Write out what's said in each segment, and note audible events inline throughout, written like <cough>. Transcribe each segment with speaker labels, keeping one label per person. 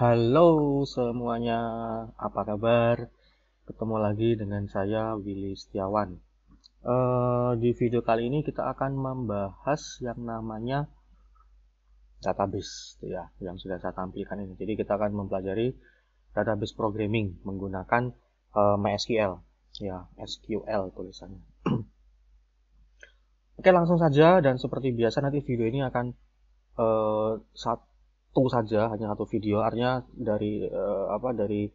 Speaker 1: Halo semuanya, apa kabar? Ketemu lagi dengan saya Willy Setiawan. Uh, di video kali ini kita akan membahas yang namanya database, gitu ya, yang sudah saya tampilkan ini. Jadi kita akan mempelajari database programming menggunakan uh, MySQL, ya SQL tulisannya. <clears throat> Oke langsung saja dan seperti biasa nanti video ini akan uh, eh, satu satu saja hanya satu video artinya dari uh, apa dari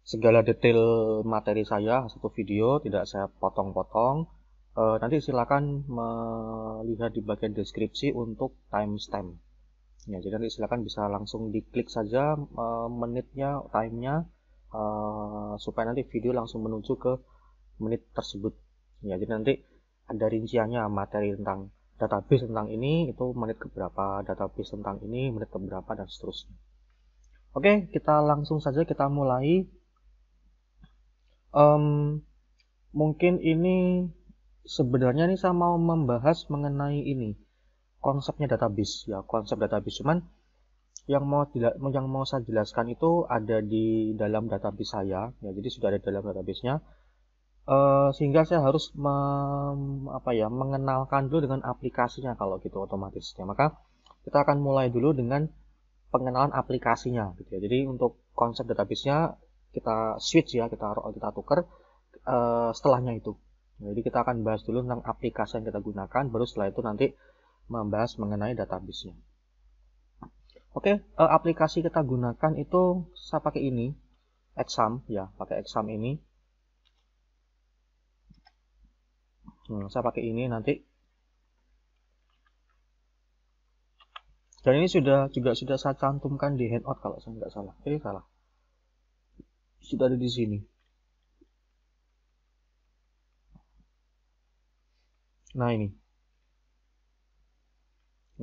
Speaker 1: segala detail materi saya satu video tidak saya potong-potong uh, nanti silakan melihat di bagian deskripsi untuk timestamp ya jadi nanti silakan bisa langsung diklik saja uh, menitnya timenya uh, supaya nanti video langsung menuju ke menit tersebut ya jadi nanti ada rinciannya materi tentang database tentang ini itu menit keberapa database tentang ini menit keberapa dan seterusnya oke kita langsung saja kita mulai um, mungkin ini sebenarnya ini saya mau membahas mengenai ini konsepnya database ya konsep database cuman yang mau tidak yang mau saya jelaskan itu ada di dalam database saya ya jadi sudah ada dalam databasenya nya uh, sehingga saya harus mem apa ya, mengenalkan dulu dengan aplikasinya kalau gitu otomatisnya. Maka kita akan mulai dulu dengan pengenalan aplikasinya gitu ya. Jadi untuk konsep database-nya kita switch ya, kita kita tuker uh, eh, setelahnya itu. Jadi kita akan bahas dulu tentang aplikasi yang kita gunakan baru setelah itu nanti membahas mengenai database-nya. Oke, okay, eh, aplikasi kita gunakan itu saya pakai ini, Exam ya, pakai Exam ini. hmm, saya pakai ini nanti dan ini sudah juga sudah saya cantumkan di handout kalau saya nggak salah eh salah sudah ada di sini nah ini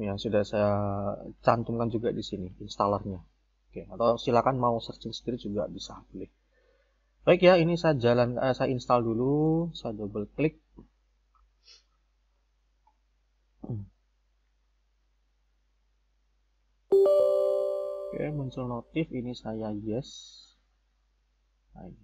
Speaker 1: ya sudah saya cantumkan juga di sini instalernya oke atau silakan mau searching sendiri juga bisa pilih baik ya ini saya jalan eh, saya install dulu saya double klik Oke, muncul notif ini saya yes. Hai. Oke, ini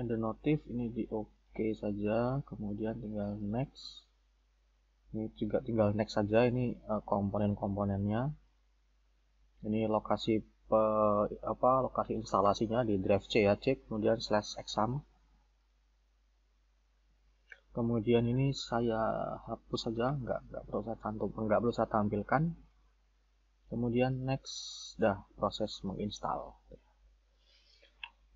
Speaker 1: ada notif, ini di OK saja, kemudian tinggal next. Ini juga tinggal next saja, ini eh, komponen-komponennya. Ini lokasi tipe apa lokasi instalasinya di drive C ya C kemudian slash exam kemudian ini saya hapus saja nggak nggak perlu saya tantum nggak perlu saya tampilkan kemudian next dah proses menginstal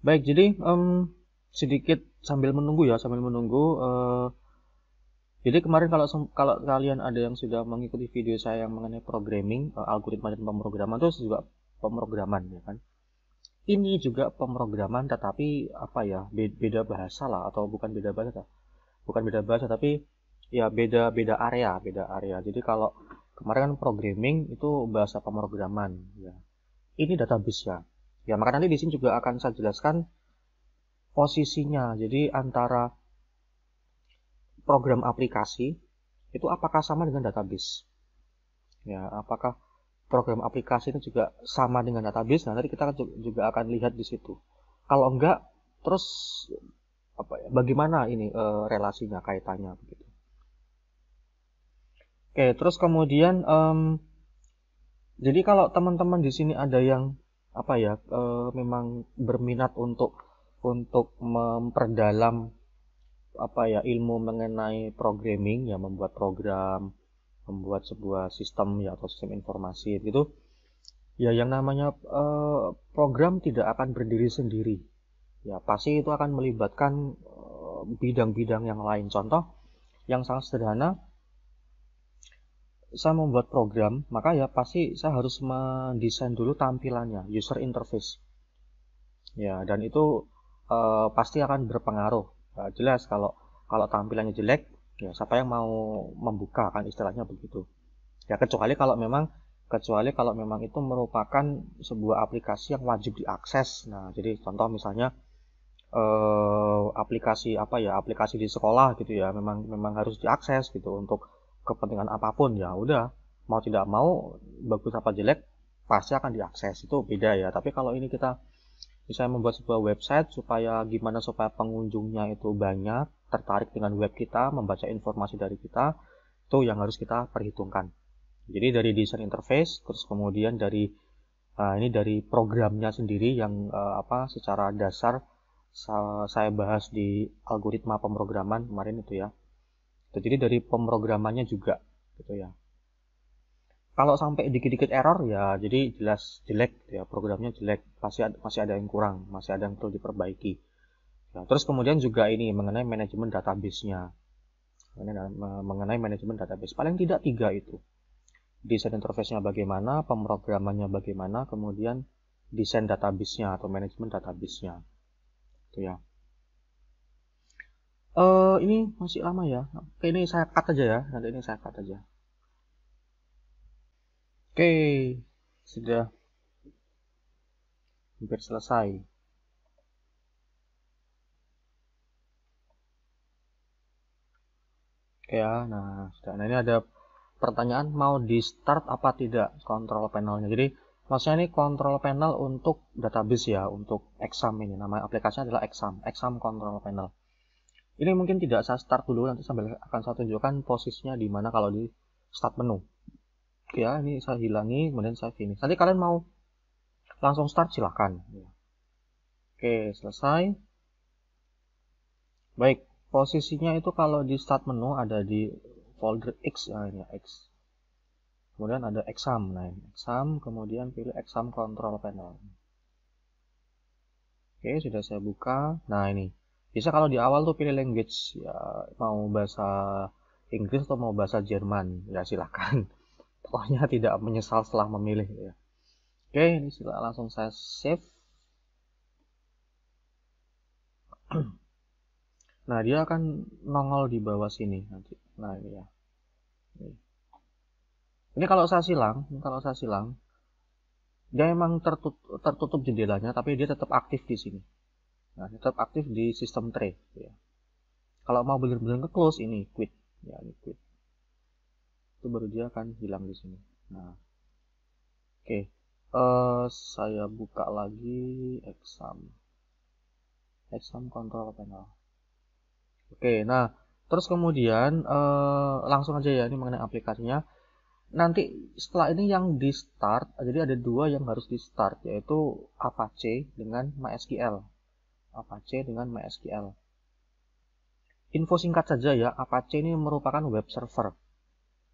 Speaker 1: baik jadi um, sedikit sambil menunggu ya sambil menunggu uh, jadi kemarin kalau kalau kalian ada yang sudah mengikuti video saya yang mengenai programming, eh, algoritma dan pemrograman itu juga pemrograman ya kan ini juga pemrograman tetapi apa ya beda bahasa lah atau bukan beda bahasa bukan beda bahasa tapi ya beda beda area beda area jadi kalau kemarin kan programming itu bahasa pemrograman ya ini database ya ya maka nanti di sini juga akan saya jelaskan posisinya jadi antara program aplikasi itu apakah sama dengan database ya apakah program aplikasi ini juga sama dengan database. Nah, nanti kita juga akan lihat di situ. Kalau enggak, terus apa ya, bagaimana ini e, relasinya, kaitannya begitu. Oke, terus kemudian um, jadi kalau teman-teman di sini ada yang apa ya, e, memang berminat untuk untuk memperdalam apa ya ilmu mengenai programming ya membuat program membuat sebuah sistem ya atau sistem informasi gitu ya yang namanya eh, program tidak akan berdiri sendiri ya pasti itu akan melibatkan eh, bidang-bidang eh, yang lain contoh yang sangat sederhana saya membuat program maka ya pasti saya harus mendesain dulu tampilannya user interface ya dan itu eh, pasti akan berpengaruh nah, jelas kalau kalau tampilannya jelek ya siapa yang mau membuka kan istilahnya begitu ya kecuali kalau memang kecuali kalau memang itu merupakan sebuah aplikasi yang wajib diakses nah jadi contoh misalnya eh, aplikasi apa ya aplikasi di sekolah gitu ya memang memang harus diakses gitu untuk kepentingan apapun ya udah mau tidak mau bagus apa jelek pasti akan diakses itu beda ya tapi kalau ini kita bisa membuat sebuah website supaya gimana supaya pengunjungnya itu banyak tertarik dengan web kita, membaca informasi dari kita, itu yang harus kita perhitungkan. Jadi dari desain interface, terus kemudian dari eh, ini dari programnya sendiri yang eh, apa secara dasar saya bahas di algoritma pemrograman kemarin itu ya. Jadi dari pemrogramannya juga gitu ya kalau sampai dikit-dikit error ya jadi jelas jelek ya programnya jelek pasti ada, masih ada yang kurang masih ada yang perlu diperbaiki ya, terus kemudian juga ini mengenai manajemen database-nya mengenai manajemen database paling tidak tiga itu desain interface-nya bagaimana pemrogramannya bagaimana kemudian desain database-nya atau manajemen database-nya itu ya uh, ini masih lama ya Oke, ini saya cut aja ya nanti ini saya cut aja Oke, sudah hampir selesai. Oke Ya, nah, sudah. Nah, ini ada pertanyaan mau di start apa tidak kontrol panelnya. Jadi, maksudnya ini kontrol panel untuk database ya, untuk exam ini. Nama aplikasinya adalah exam, exam kontrol panel. Ini mungkin tidak saya start dulu, nanti sambil akan saya tunjukkan posisinya di mana kalau di start menu ya ini saya hilangi kemudian saya finish nanti kalian mau langsung start silahkan oke selesai baik posisinya itu kalau di start menu ada di folder X ya ini X kemudian ada exam nah ini exam kemudian pilih exam control panel oke sudah saya buka nah ini bisa kalau di awal tuh pilih language ya mau bahasa Inggris atau mau bahasa Jerman ya silahkan pokoknya <laughs> tidak menyesal setelah memilih ya. Oke, ini sudah langsung saya save. <clears throat> nah, dia akan nongol di bawah sini nanti. Nah, ini ya. Ini kalau saya silang, kalau saya silang, dia memang tertutup, tertutup jendelanya, tapi dia tetap aktif di sini. Nah, tetap aktif di sistem tray. Ya. Kalau mau benar-benar ke close ini quit, ya ini quit itu baru dia akan hilang di sini nah oke okay. uh, eh, saya buka lagi exam exam control panel oke okay, nah terus kemudian uh, langsung aja ya ini mengenai aplikasinya nanti setelah ini yang di start jadi ada dua yang harus di start yaitu Apache dengan MySQL Apache dengan MySQL info singkat saja ya Apache ini merupakan web server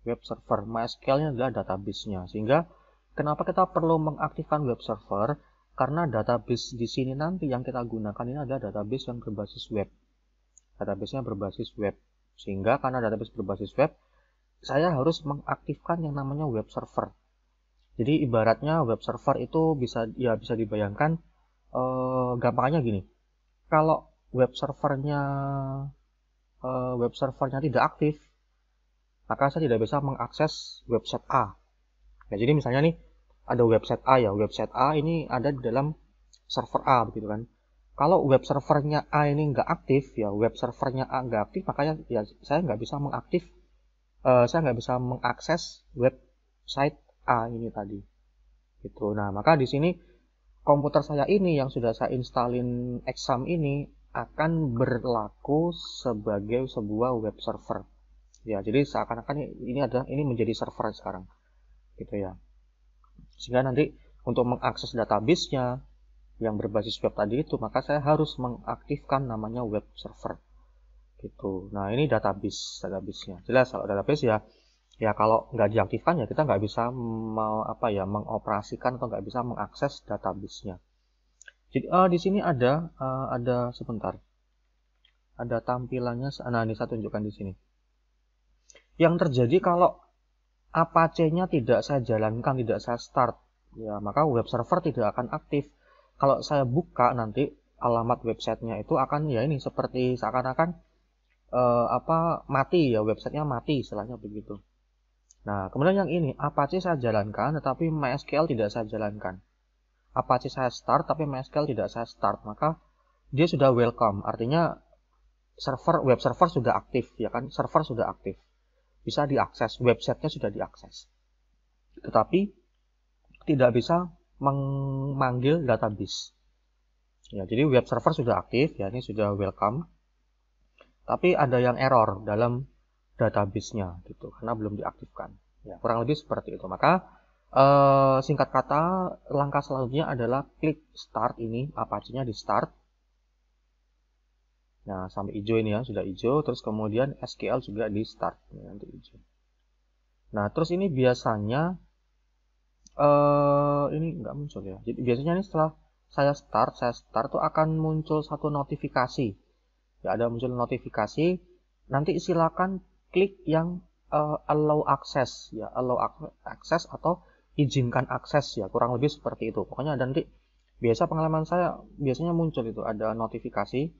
Speaker 1: web server. MySQL-nya adalah database-nya. Sehingga kenapa kita perlu mengaktifkan web server? Karena database di sini nanti yang kita gunakan ini adalah database yang berbasis web. Database-nya berbasis web. Sehingga karena database berbasis web, saya harus mengaktifkan yang namanya web server. Jadi ibaratnya web server itu bisa ya bisa dibayangkan eh, gampangnya gini. Kalau web servernya eh, web servernya tidak aktif, maka saya tidak bisa mengakses website A. Nah, jadi misalnya nih ada website A ya, website A ini ada di dalam server A begitu kan. Kalau web servernya A ini nggak aktif ya, web servernya A nggak aktif, makanya ya saya nggak bisa mengaktif, uh, saya nggak bisa mengakses website A ini tadi. Gitu. Nah, maka di sini komputer saya ini yang sudah saya installin exam ini akan berlaku sebagai sebuah web server ya jadi seakan-akan ini ada ini menjadi server sekarang gitu ya sehingga nanti untuk mengakses database-nya yang berbasis web tadi itu maka saya harus mengaktifkan namanya web server gitu nah ini database database-nya jelas kalau database ya ya kalau nggak diaktifkan ya kita nggak bisa mau apa ya mengoperasikan atau nggak bisa mengakses database-nya jadi uh, di sini ada uh, ada sebentar ada tampilannya nah ini saya tunjukkan di sini yang terjadi kalau Apache-nya tidak saya jalankan, tidak saya start, ya maka web server tidak akan aktif. Kalau saya buka nanti alamat websitenya itu akan ya ini seperti seakan-akan eh, apa mati ya websitenya mati istilahnya begitu. Nah kemudian yang ini Apache saya jalankan tetapi MySQL tidak saya jalankan. Apache saya start tapi MySQL tidak saya start maka dia sudah welcome artinya server web server sudah aktif ya kan server sudah aktif bisa diakses, websitenya sudah diakses. Tetapi tidak bisa memanggil database. Ya, jadi web server sudah aktif, ya ini sudah welcome. Tapi ada yang error dalam database-nya gitu karena belum diaktifkan. Ya, kurang lebih seperti itu. Maka eh, singkat kata langkah selanjutnya adalah klik start ini apa nya di start Nah, sampai hijau ini ya, sudah hijau. Terus kemudian SQL juga di start. Nanti hijau. Nah, terus ini biasanya, uh, ini nggak muncul ya. Jadi biasanya ini setelah saya start, saya start tuh akan muncul satu notifikasi. Ya, ada muncul notifikasi. Nanti silakan klik yang uh, allow access ya, allow access atau izinkan akses ya, kurang lebih seperti itu. Pokoknya ada nanti biasa pengalaman saya biasanya muncul itu ada notifikasi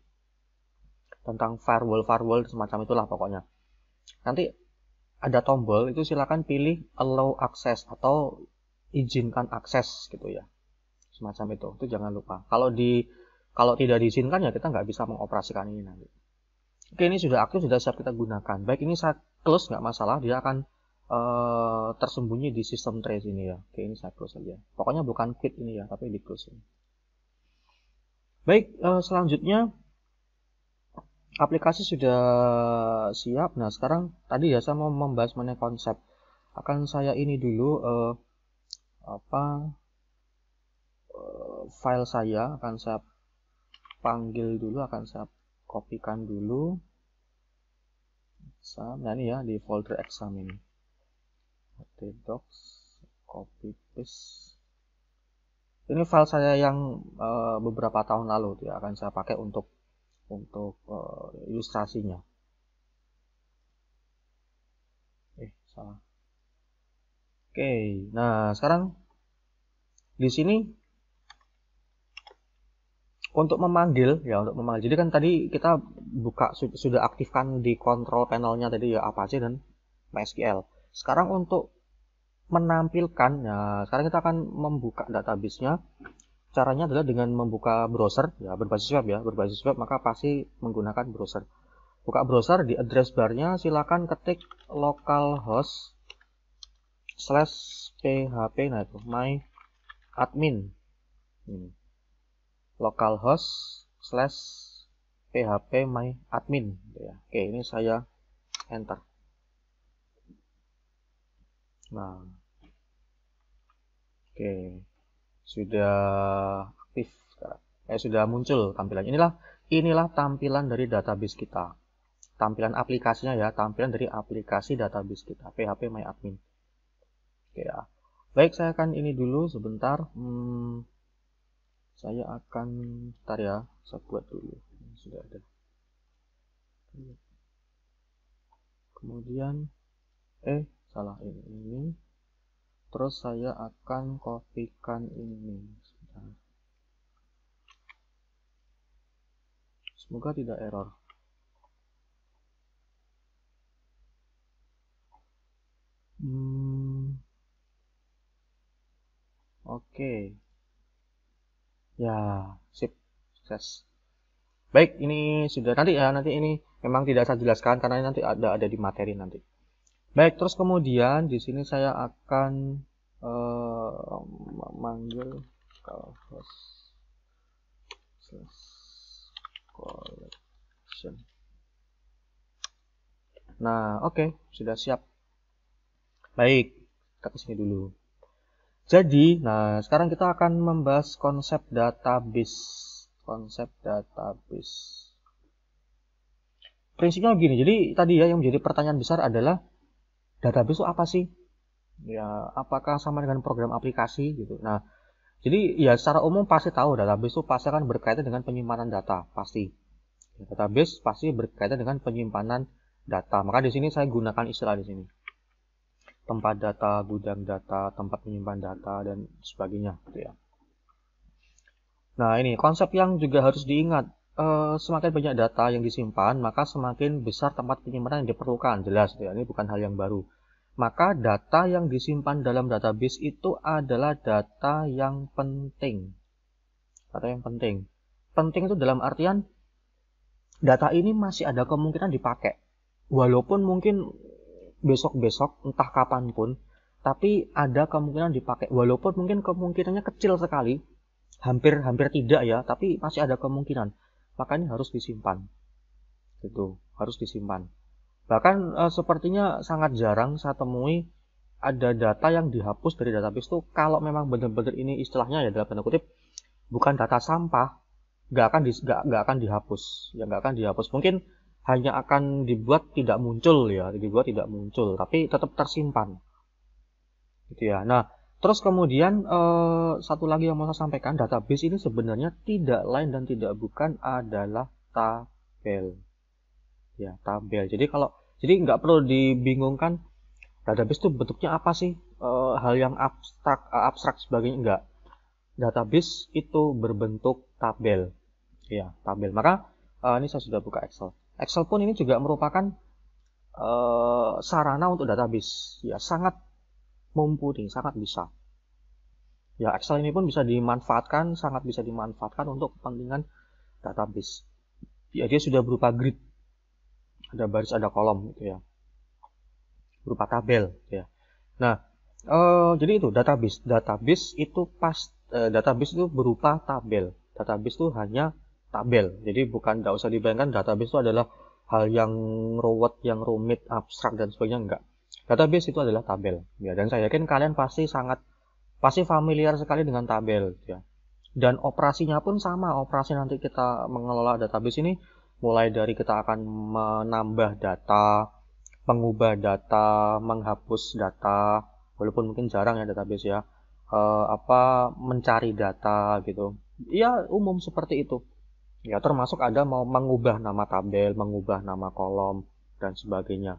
Speaker 1: tentang firewall firewall semacam itulah pokoknya nanti ada tombol itu silakan pilih allow access atau izinkan akses gitu ya semacam itu itu jangan lupa kalau di kalau tidak diizinkan ya kita nggak bisa mengoperasikan ini nanti oke ini sudah aktif sudah siap kita gunakan baik ini saya close nggak masalah dia akan Uh, tersembunyi di sistem trace ini ya. Oke, ini saya close aja. Pokoknya bukan quit ini ya, tapi di close ini. Baik, uh, selanjutnya aplikasi sudah siap. Nah, sekarang tadi ya saya mau membahas mengenai konsep. Akan saya ini dulu eh, apa eh, file saya akan saya panggil dulu, akan saya kopikan dulu. Nah, ini ya di folder examine. Oke, docs copy paste. Ini file saya yang eh, beberapa tahun lalu ya akan saya pakai untuk untuk uh, ilustrasinya eh salah oke nah sekarang di sini untuk memanggil ya untuk memanggil jadi kan tadi kita buka sudah aktifkan di kontrol panelnya tadi ya apa aja dan MySQL sekarang untuk menampilkan ya sekarang kita akan membuka database-nya caranya adalah dengan membuka browser ya berbasis web ya berbasis web maka pasti menggunakan browser buka browser di address barnya silakan ketik localhost slash php nah itu my admin hmm. localhost slash php my admin ya. oke ini saya enter nah oke sudah aktif sekarang. Eh sudah muncul tampilan. Inilah inilah tampilan dari database kita. Tampilan aplikasinya ya, tampilan dari aplikasi database kita PHP My Admin. Oke ya. Baik, saya akan ini dulu sebentar. Hmm, saya akan tar ya, saya buat dulu. Sudah ada. Kemudian eh salah ini ini Terus saya akan kopikan ini. Semoga tidak error.
Speaker 2: Hmm.
Speaker 1: Oke. Okay. Ya, sip. Sukses. Baik, ini sudah nanti ya, nanti ini memang tidak saya jelaskan karena ini nanti ada ada di materi nanti. Baik, terus kemudian di sini saya akan uh, eh, memanggil calvus collection. Nah, oke, okay, sudah siap. Baik, kita ke sini dulu. Jadi, nah sekarang kita akan membahas konsep database. Konsep database. Prinsipnya begini, jadi tadi ya yang menjadi pertanyaan besar adalah database itu apa sih? Ya, apakah sama dengan program aplikasi gitu. Nah, jadi ya secara umum pasti tahu database itu pasti akan berkaitan dengan penyimpanan data, pasti. Ya, database pasti berkaitan dengan penyimpanan data. Maka di sini saya gunakan istilah di sini. Tempat data, gudang data, tempat menyimpan data dan sebagainya gitu ya. Nah, ini konsep yang juga harus diingat Eh, semakin banyak data yang disimpan, maka semakin besar tempat penyimpanan yang diperlukan. Jelas, ya, ini bukan hal yang baru. Maka data yang disimpan dalam database itu adalah data yang penting. Data yang penting. Penting itu dalam artian data ini masih ada kemungkinan dipakai. Walaupun mungkin besok-besok, entah kapan pun, tapi ada kemungkinan dipakai. Walaupun mungkin kemungkinannya kecil sekali, hampir-hampir tidak ya, tapi masih ada kemungkinan makanya harus disimpan. Gitu, harus disimpan. Bahkan e, sepertinya sangat jarang saya temui ada data yang dihapus dari database itu kalau memang benar-benar ini istilahnya ya dalam tanda kutip bukan data sampah nggak akan di, gak, gak akan dihapus ya nggak akan dihapus mungkin hanya akan dibuat tidak muncul ya dibuat tidak muncul tapi tetap tersimpan gitu ya nah Terus kemudian uh, satu lagi yang mau saya sampaikan, database ini sebenarnya tidak lain dan tidak bukan adalah tabel. Ya, tabel. Jadi kalau jadi nggak perlu dibingungkan database itu bentuknya apa sih? Uh, hal yang abstrak, abstrak sebagainya enggak. Database itu berbentuk tabel. Ya, tabel. Maka uh, ini saya sudah buka Excel. Excel pun ini juga merupakan uh, sarana untuk database. Ya, sangat mumpuni, sangat bisa. Ya, Excel ini pun bisa dimanfaatkan, sangat bisa dimanfaatkan untuk kepentingan database. Ya, dia sudah berupa grid. Ada baris, ada kolom gitu ya. Berupa tabel gitu ya. Nah, eh, jadi itu database. Database itu pas eh, database itu berupa tabel. Database itu hanya tabel. Jadi bukan tidak usah dibayangkan database itu adalah hal yang ruwet, yang rumit, abstrak dan sebagainya enggak Database itu adalah tabel, ya. Dan saya yakin kalian pasti sangat pasti familiar sekali dengan tabel, ya. Dan operasinya pun sama, operasi nanti kita mengelola database ini mulai dari kita akan menambah data, mengubah data, menghapus data, walaupun mungkin jarang ya database ya, e, apa mencari data gitu. Ya umum seperti itu. Ya termasuk ada mau mengubah nama tabel, mengubah nama kolom dan sebagainya.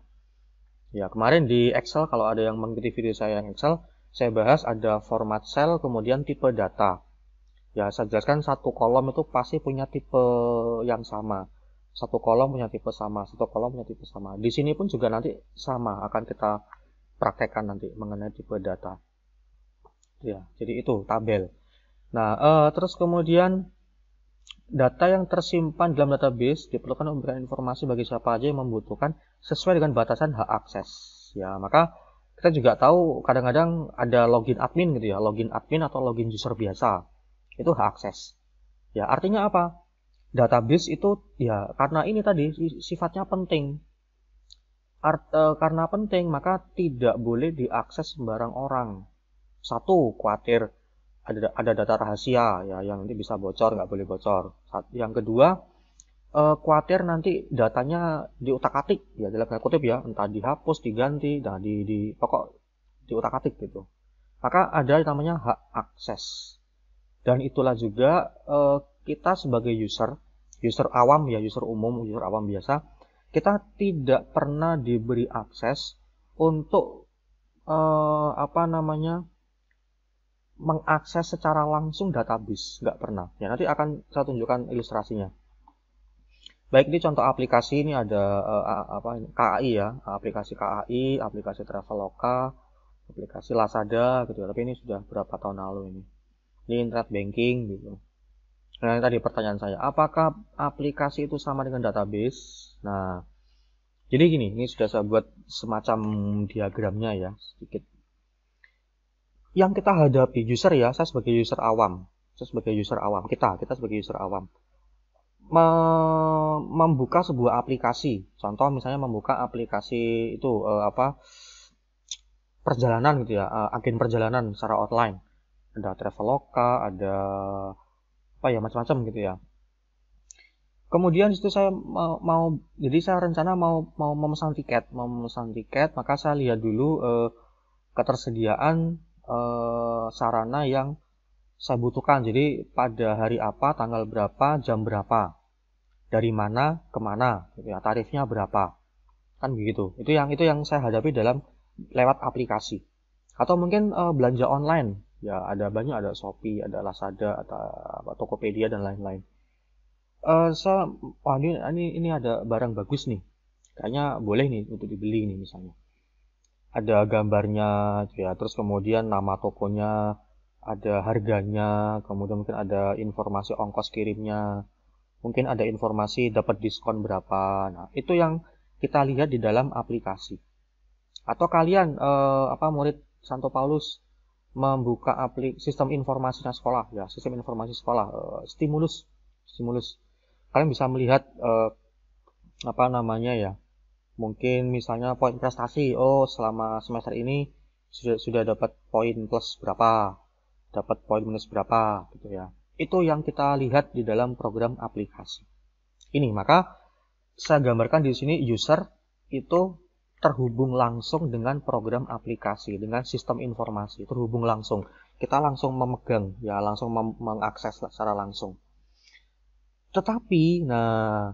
Speaker 1: Ya, kemarin di Excel kalau ada yang mengikuti video saya yang Excel, saya bahas ada format cell kemudian tipe data. Ya, saya jelaskan satu kolom itu pasti punya tipe yang sama. Satu kolom punya tipe sama, satu kolom punya tipe sama. Di sini pun juga nanti sama akan kita praktekkan nanti mengenai tipe data. Ya, jadi itu tabel. Nah, eh, terus kemudian data yang tersimpan dalam database diperlukan memberikan informasi bagi siapa aja yang membutuhkan sesuai dengan batasan hak akses. Ya, maka kita juga tahu kadang-kadang ada login admin gitu ya, login admin atau login user biasa. Itu hak akses. Ya, artinya apa? Database itu ya karena ini tadi sifatnya penting. Art, e, karena penting maka tidak boleh diakses sembarang orang. Satu, khawatir ada ada data rahasia ya yang nanti bisa bocor, nggak boleh bocor. Yang kedua, uh, khawatir nanti datanya diutak-atik ya dalam tanda kutip ya entah dihapus diganti dan nah, di, di pokok diutak-atik gitu maka ada yang namanya hak akses dan itulah juga uh, kita sebagai user user awam ya user umum user awam biasa kita tidak pernah diberi akses untuk uh, apa namanya mengakses secara langsung database nggak pernah ya nanti akan saya tunjukkan ilustrasinya Baik, ini contoh aplikasi ini ada uh, apa KAI ya, aplikasi KAI, aplikasi Traveloka, aplikasi Lazada gitu. Ya. Tapi ini sudah berapa tahun lalu ini. Ini internet banking gitu. Nah, tadi pertanyaan saya, apakah aplikasi itu sama dengan database? Nah, jadi gini, ini sudah saya buat semacam diagramnya ya, sedikit. Yang kita hadapi user ya, saya sebagai user awam, saya sebagai user awam, kita, kita sebagai user awam me membuka sebuah aplikasi. Contoh misalnya membuka aplikasi itu uh, apa perjalanan gitu ya, uh, agen perjalanan secara online. Ada Traveloka, ada apa ya macam-macam gitu ya. Kemudian situ saya mau, mau jadi saya rencana mau mau memesan tiket, mau memesan tiket, maka saya lihat dulu uh, ketersediaan uh, sarana yang saya butuhkan. Jadi pada hari apa, tanggal berapa, jam berapa dari mana ke mana gitu ya tarifnya berapa kan begitu itu yang itu yang saya hadapi dalam lewat aplikasi atau mungkin uh, belanja online ya ada banyak ada Shopee ada Lazada atau apa, Tokopedia dan lain-lain uh, saya wah ini, ini ini ada barang bagus nih kayaknya boleh nih untuk dibeli nih misalnya ada gambarnya gitu ya terus kemudian nama tokonya ada harganya kemudian mungkin ada informasi ongkos kirimnya mungkin ada informasi dapat diskon berapa. Nah, itu yang kita lihat di dalam aplikasi. Atau kalian eh, apa murid Santo Paulus membuka aplik sistem informasinya sekolah ya, sistem informasi sekolah eh, stimulus stimulus. Kalian bisa melihat eh, apa namanya ya? Mungkin misalnya poin prestasi. Oh, selama semester ini sudah sudah dapat poin plus berapa? Dapat poin minus berapa gitu ya itu yang kita lihat di dalam program aplikasi. Ini maka saya gambarkan di sini user itu terhubung langsung dengan program aplikasi, dengan sistem informasi, terhubung langsung. Kita langsung memegang, ya langsung mengakses secara langsung. Tetapi, nah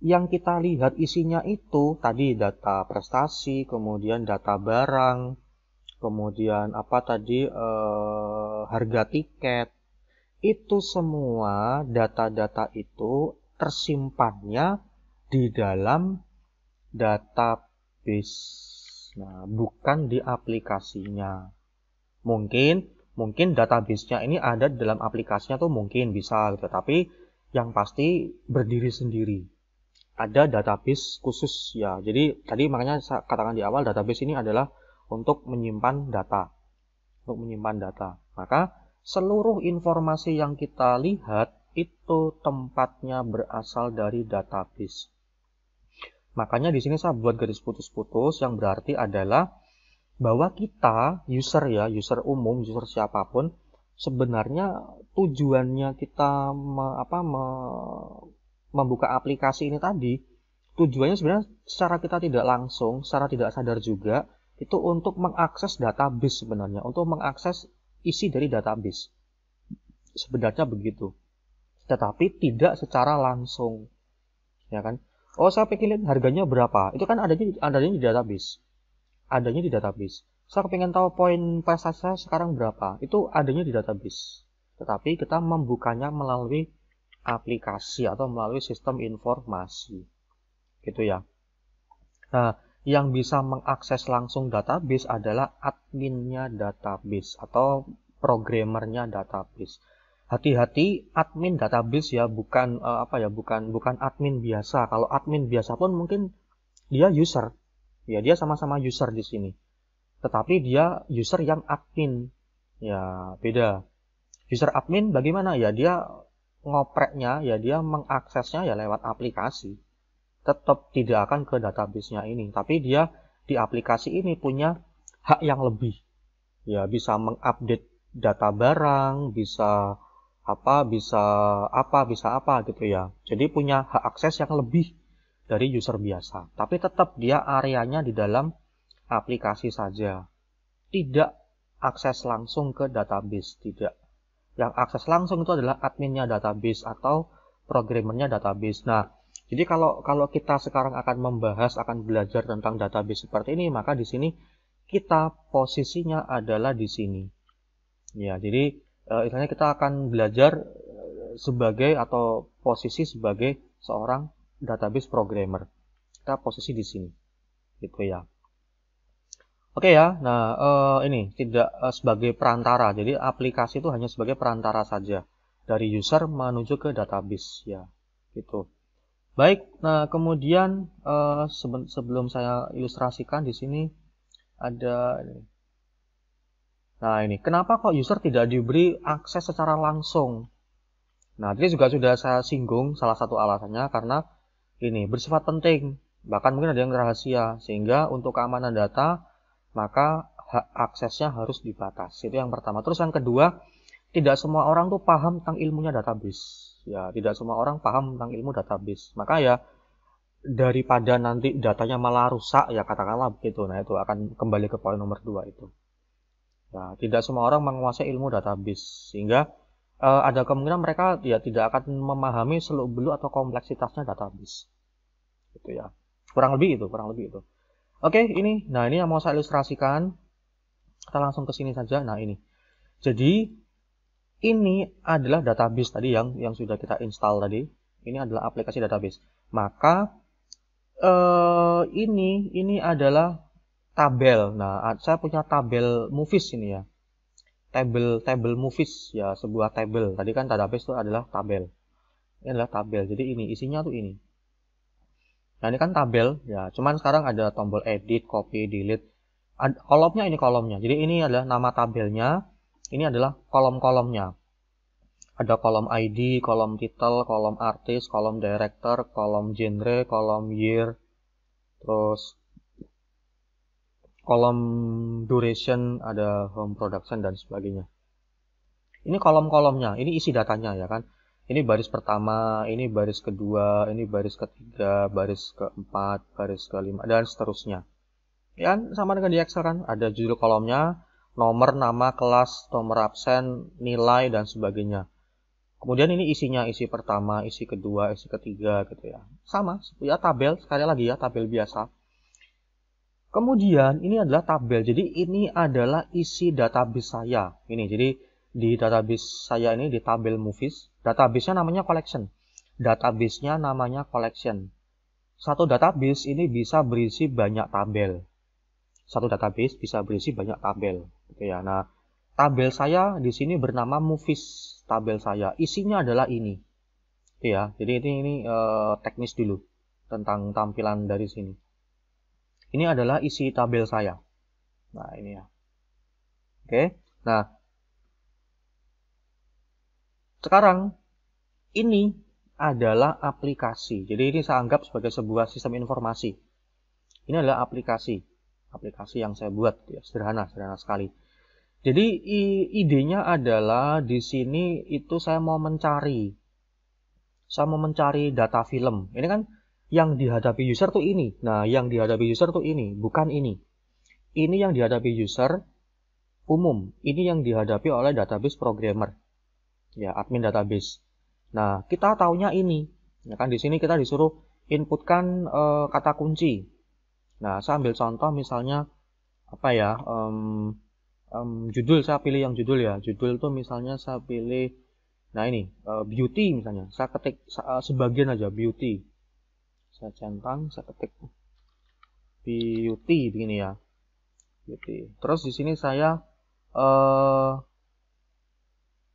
Speaker 1: yang kita lihat isinya itu tadi data prestasi, kemudian data barang, kemudian apa tadi eh, harga tiket, itu semua data-data itu tersimpannya di dalam database. Nah, bukan di aplikasinya. Mungkin mungkin database-nya ini ada di dalam aplikasinya tuh mungkin bisa, tetapi gitu. yang pasti berdiri sendiri. Ada database khusus ya. Jadi tadi makanya saya katakan di awal database ini adalah untuk menyimpan data. Untuk menyimpan data. Maka seluruh informasi yang kita lihat itu tempatnya berasal dari database. Makanya di sini saya buat garis putus-putus yang berarti adalah bahwa kita user ya, user umum, user siapapun sebenarnya tujuannya kita me, apa me, membuka aplikasi ini tadi tujuannya sebenarnya secara kita tidak langsung, secara tidak sadar juga itu untuk mengakses database sebenarnya, untuk mengakses isi dari database. Sebenarnya begitu. Tetapi tidak secara langsung. Ya kan? Oh, saya pengen lihat harganya berapa. Itu kan adanya adanya di database. Adanya di database. Saya pengen tahu poin prestasi saya sekarang berapa. Itu adanya di database. Tetapi kita membukanya melalui aplikasi atau melalui sistem informasi. Gitu ya. Nah, yang bisa mengakses langsung database adalah adminnya database atau programmernya database. Hati-hati admin database ya, bukan uh, apa ya, bukan bukan admin biasa. Kalau admin biasa pun mungkin dia user. Ya, dia sama-sama user di sini. Tetapi dia user yang admin. Ya, beda. User admin bagaimana? Ya, dia ngopreknya, ya dia mengaksesnya ya lewat aplikasi tetap tidak akan ke database-nya ini, tapi dia di aplikasi ini punya hak yang lebih. Ya, bisa mengupdate data barang, bisa apa, bisa apa, bisa apa gitu ya. Jadi punya hak akses yang lebih dari user biasa. Tapi tetap dia areanya di dalam aplikasi saja. Tidak akses langsung ke database, tidak. Yang akses langsung itu adalah adminnya database atau programmernya database. Nah, jadi kalau kalau kita sekarang akan membahas, akan belajar tentang database seperti ini, maka di sini kita posisinya adalah di sini. Ya, jadi eh, istilahnya kita akan belajar eh, sebagai atau posisi sebagai seorang database programmer. Kita posisi di sini, gitu ya. Oke ya, nah eh, ini tidak sebagai perantara, jadi aplikasi itu hanya sebagai perantara saja dari user menuju ke database ya, gitu. Baik, nah kemudian uh, sebelum saya ilustrasikan di sini ada Nah ini, kenapa kok user tidak diberi akses secara langsung? Nah tadi juga sudah saya singgung salah satu alasannya karena ini bersifat penting, bahkan mungkin ada yang rahasia, sehingga untuk keamanan data maka hak aksesnya harus dibatasi. Itu yang pertama. Terus yang kedua, tidak semua orang tuh paham tentang ilmunya database ya tidak semua orang paham tentang ilmu database maka ya daripada nanti datanya malah rusak ya katakanlah begitu nah itu akan kembali ke poin nomor dua itu ya tidak semua orang menguasai ilmu database sehingga uh, ada kemungkinan mereka ya tidak akan memahami seluk beluk atau kompleksitasnya database Itu ya kurang lebih itu kurang lebih itu oke ini nah ini yang mau saya ilustrasikan kita langsung ke sini saja nah ini jadi ini adalah database tadi yang yang sudah kita install tadi. Ini adalah aplikasi database. Maka eh, ini ini adalah tabel. Nah, saya punya tabel movies ini ya. Tabel tabel movies ya, sebuah tabel. Tadi kan database itu adalah tabel. Ini adalah tabel. Jadi ini isinya tuh ini. Nah, ini kan tabel ya. Cuman sekarang ada tombol edit, copy, delete. Ad, kolomnya ini kolomnya. Jadi ini adalah nama tabelnya ini adalah kolom-kolomnya. Ada kolom ID, kolom title, kolom artis, kolom director, kolom genre, kolom year, terus kolom duration, ada home production dan sebagainya. Ini kolom-kolomnya, ini isi datanya ya kan. Ini baris pertama, ini baris kedua, ini baris ketiga, baris keempat, baris kelima, dan seterusnya. Ya, kan? sama dengan di Excel kan, ada judul kolomnya, nomor, nama, kelas, nomor absen, nilai, dan sebagainya. Kemudian ini isinya isi pertama, isi kedua, isi ketiga gitu ya. Sama, ya tabel, sekali lagi ya, tabel biasa. Kemudian ini adalah tabel, jadi ini adalah isi database saya. Ini, jadi di database saya ini di tabel movies, database-nya namanya collection. database-nya namanya collection. Satu database ini bisa berisi banyak tabel satu database bisa berisi banyak tabel Oke ya nah tabel saya di sini bernama movies tabel saya isinya adalah ini Oke ya jadi ini ini uh, teknis dulu tentang tampilan dari sini ini adalah isi tabel saya nah ini ya oke nah sekarang ini adalah aplikasi. Jadi ini saya anggap sebagai sebuah sistem informasi. Ini adalah aplikasi aplikasi yang saya buat gitu ya sederhana sederhana sekali jadi idenya adalah di sini itu saya mau mencari saya mau mencari data film ini kan yang dihadapi user tuh ini nah yang dihadapi user tuh ini bukan ini ini yang dihadapi user umum ini yang dihadapi oleh database programmer ya admin database nah kita taunya ini ya kan di sini kita disuruh inputkan uh, kata kunci Nah, saya ambil contoh misalnya apa ya um, um, judul saya pilih yang judul ya. Judul itu misalnya saya pilih nah ini uh, beauty misalnya. Saya ketik uh, sebagian aja beauty. Saya centang, saya ketik beauty begini ya. Beauty. Terus di sini saya uh,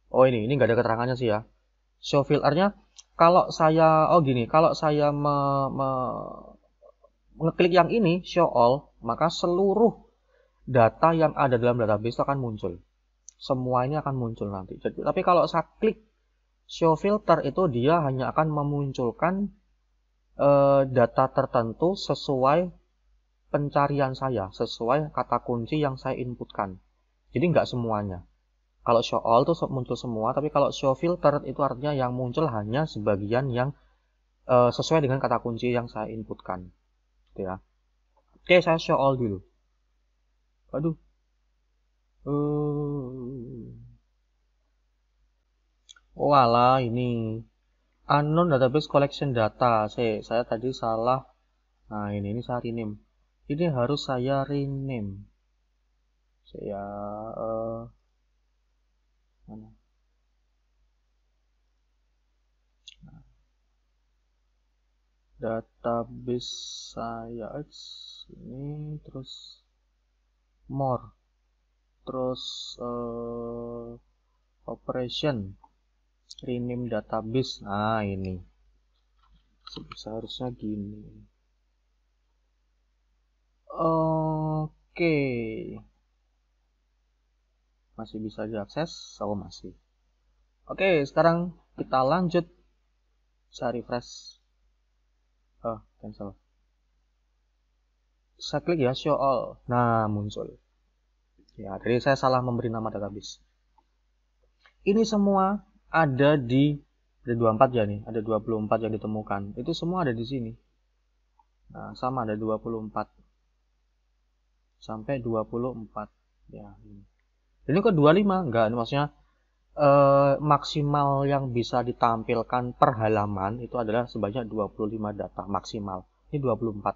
Speaker 1: oh ini ini nggak ada keterangannya sih ya. Show filternya kalau saya oh gini, kalau saya me, me, ngeklik yang ini show all, maka seluruh data yang ada dalam database itu akan muncul. Semua ini akan muncul nanti. Jadi, tapi kalau saya klik show filter itu dia hanya akan memunculkan uh, data tertentu sesuai pencarian saya, sesuai kata kunci yang saya inputkan. Jadi nggak semuanya. Kalau show all itu muncul semua, tapi kalau show filter itu artinya yang muncul hanya sebagian yang uh, sesuai dengan kata kunci yang saya inputkan gitu ya oke saya show all dulu Waduh. uh. oh ala ini unknown database collection data saya, saya tadi salah nah ini ini saya rename ini harus saya rename saya uh, eh. database saya ini terus more terus uh, operation rename database nah ini seharusnya gini oke masih bisa diakses so masih oke sekarang kita lanjut cari fresh cancel saya klik ya show all nah muncul ya jadi saya salah memberi nama database ini semua ada di ada 24 ya nih ada 24 yang ditemukan itu semua ada di sini nah sama ada 24 sampai 24 ya ini ini ke 25 enggak ini maksudnya eh, maksimal yang bisa ditampilkan per halaman itu adalah sebanyak 25 data maksimal. Ini 24. Nah,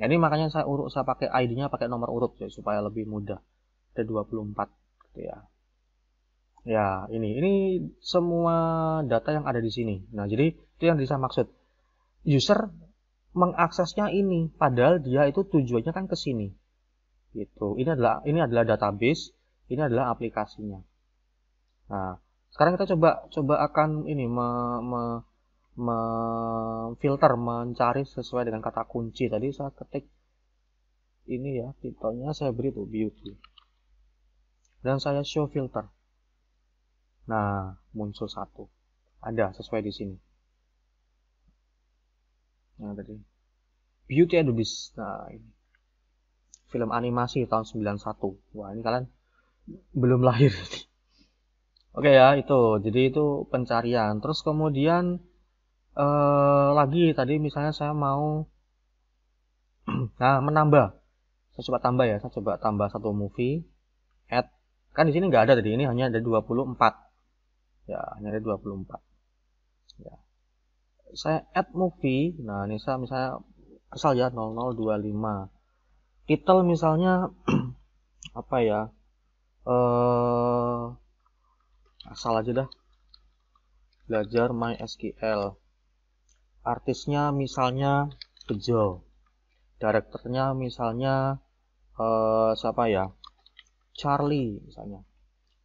Speaker 1: ya, ini makanya saya urut saya pakai ID-nya pakai nomor urut ya, supaya lebih mudah. Ada 24 gitu ya. Ya, ini ini semua data yang ada di sini. Nah, jadi itu yang bisa maksud. User mengaksesnya ini padahal dia itu tujuannya kan ke sini. Gitu. Ini adalah ini adalah database, ini adalah aplikasinya. Nah, sekarang kita coba coba akan ini me, me, memfilter, mencari sesuai dengan kata kunci. Tadi saya ketik ini ya, titelnya saya beri tuh beauty. Dan saya show filter. Nah, muncul satu. Ada sesuai di sini. Nah, tadi Beauty and the Nah, ini. Film animasi tahun 91. Wah, ini kalian belum lahir. <laughs> Oke ya itu jadi itu pencarian terus kemudian eh, lagi tadi misalnya saya mau <clears throat> nah menambah saya coba tambah ya saya coba tambah satu movie add kan di sini nggak ada tadi ini hanya ada 24 ya hanya ada 24 ya saya add movie nah ini saya misalnya asal ya 0025 title misalnya <clears throat> apa ya eh asal aja dah belajar main sql artisnya misalnya Bejo direkturnya misalnya uh, siapa ya Charlie misalnya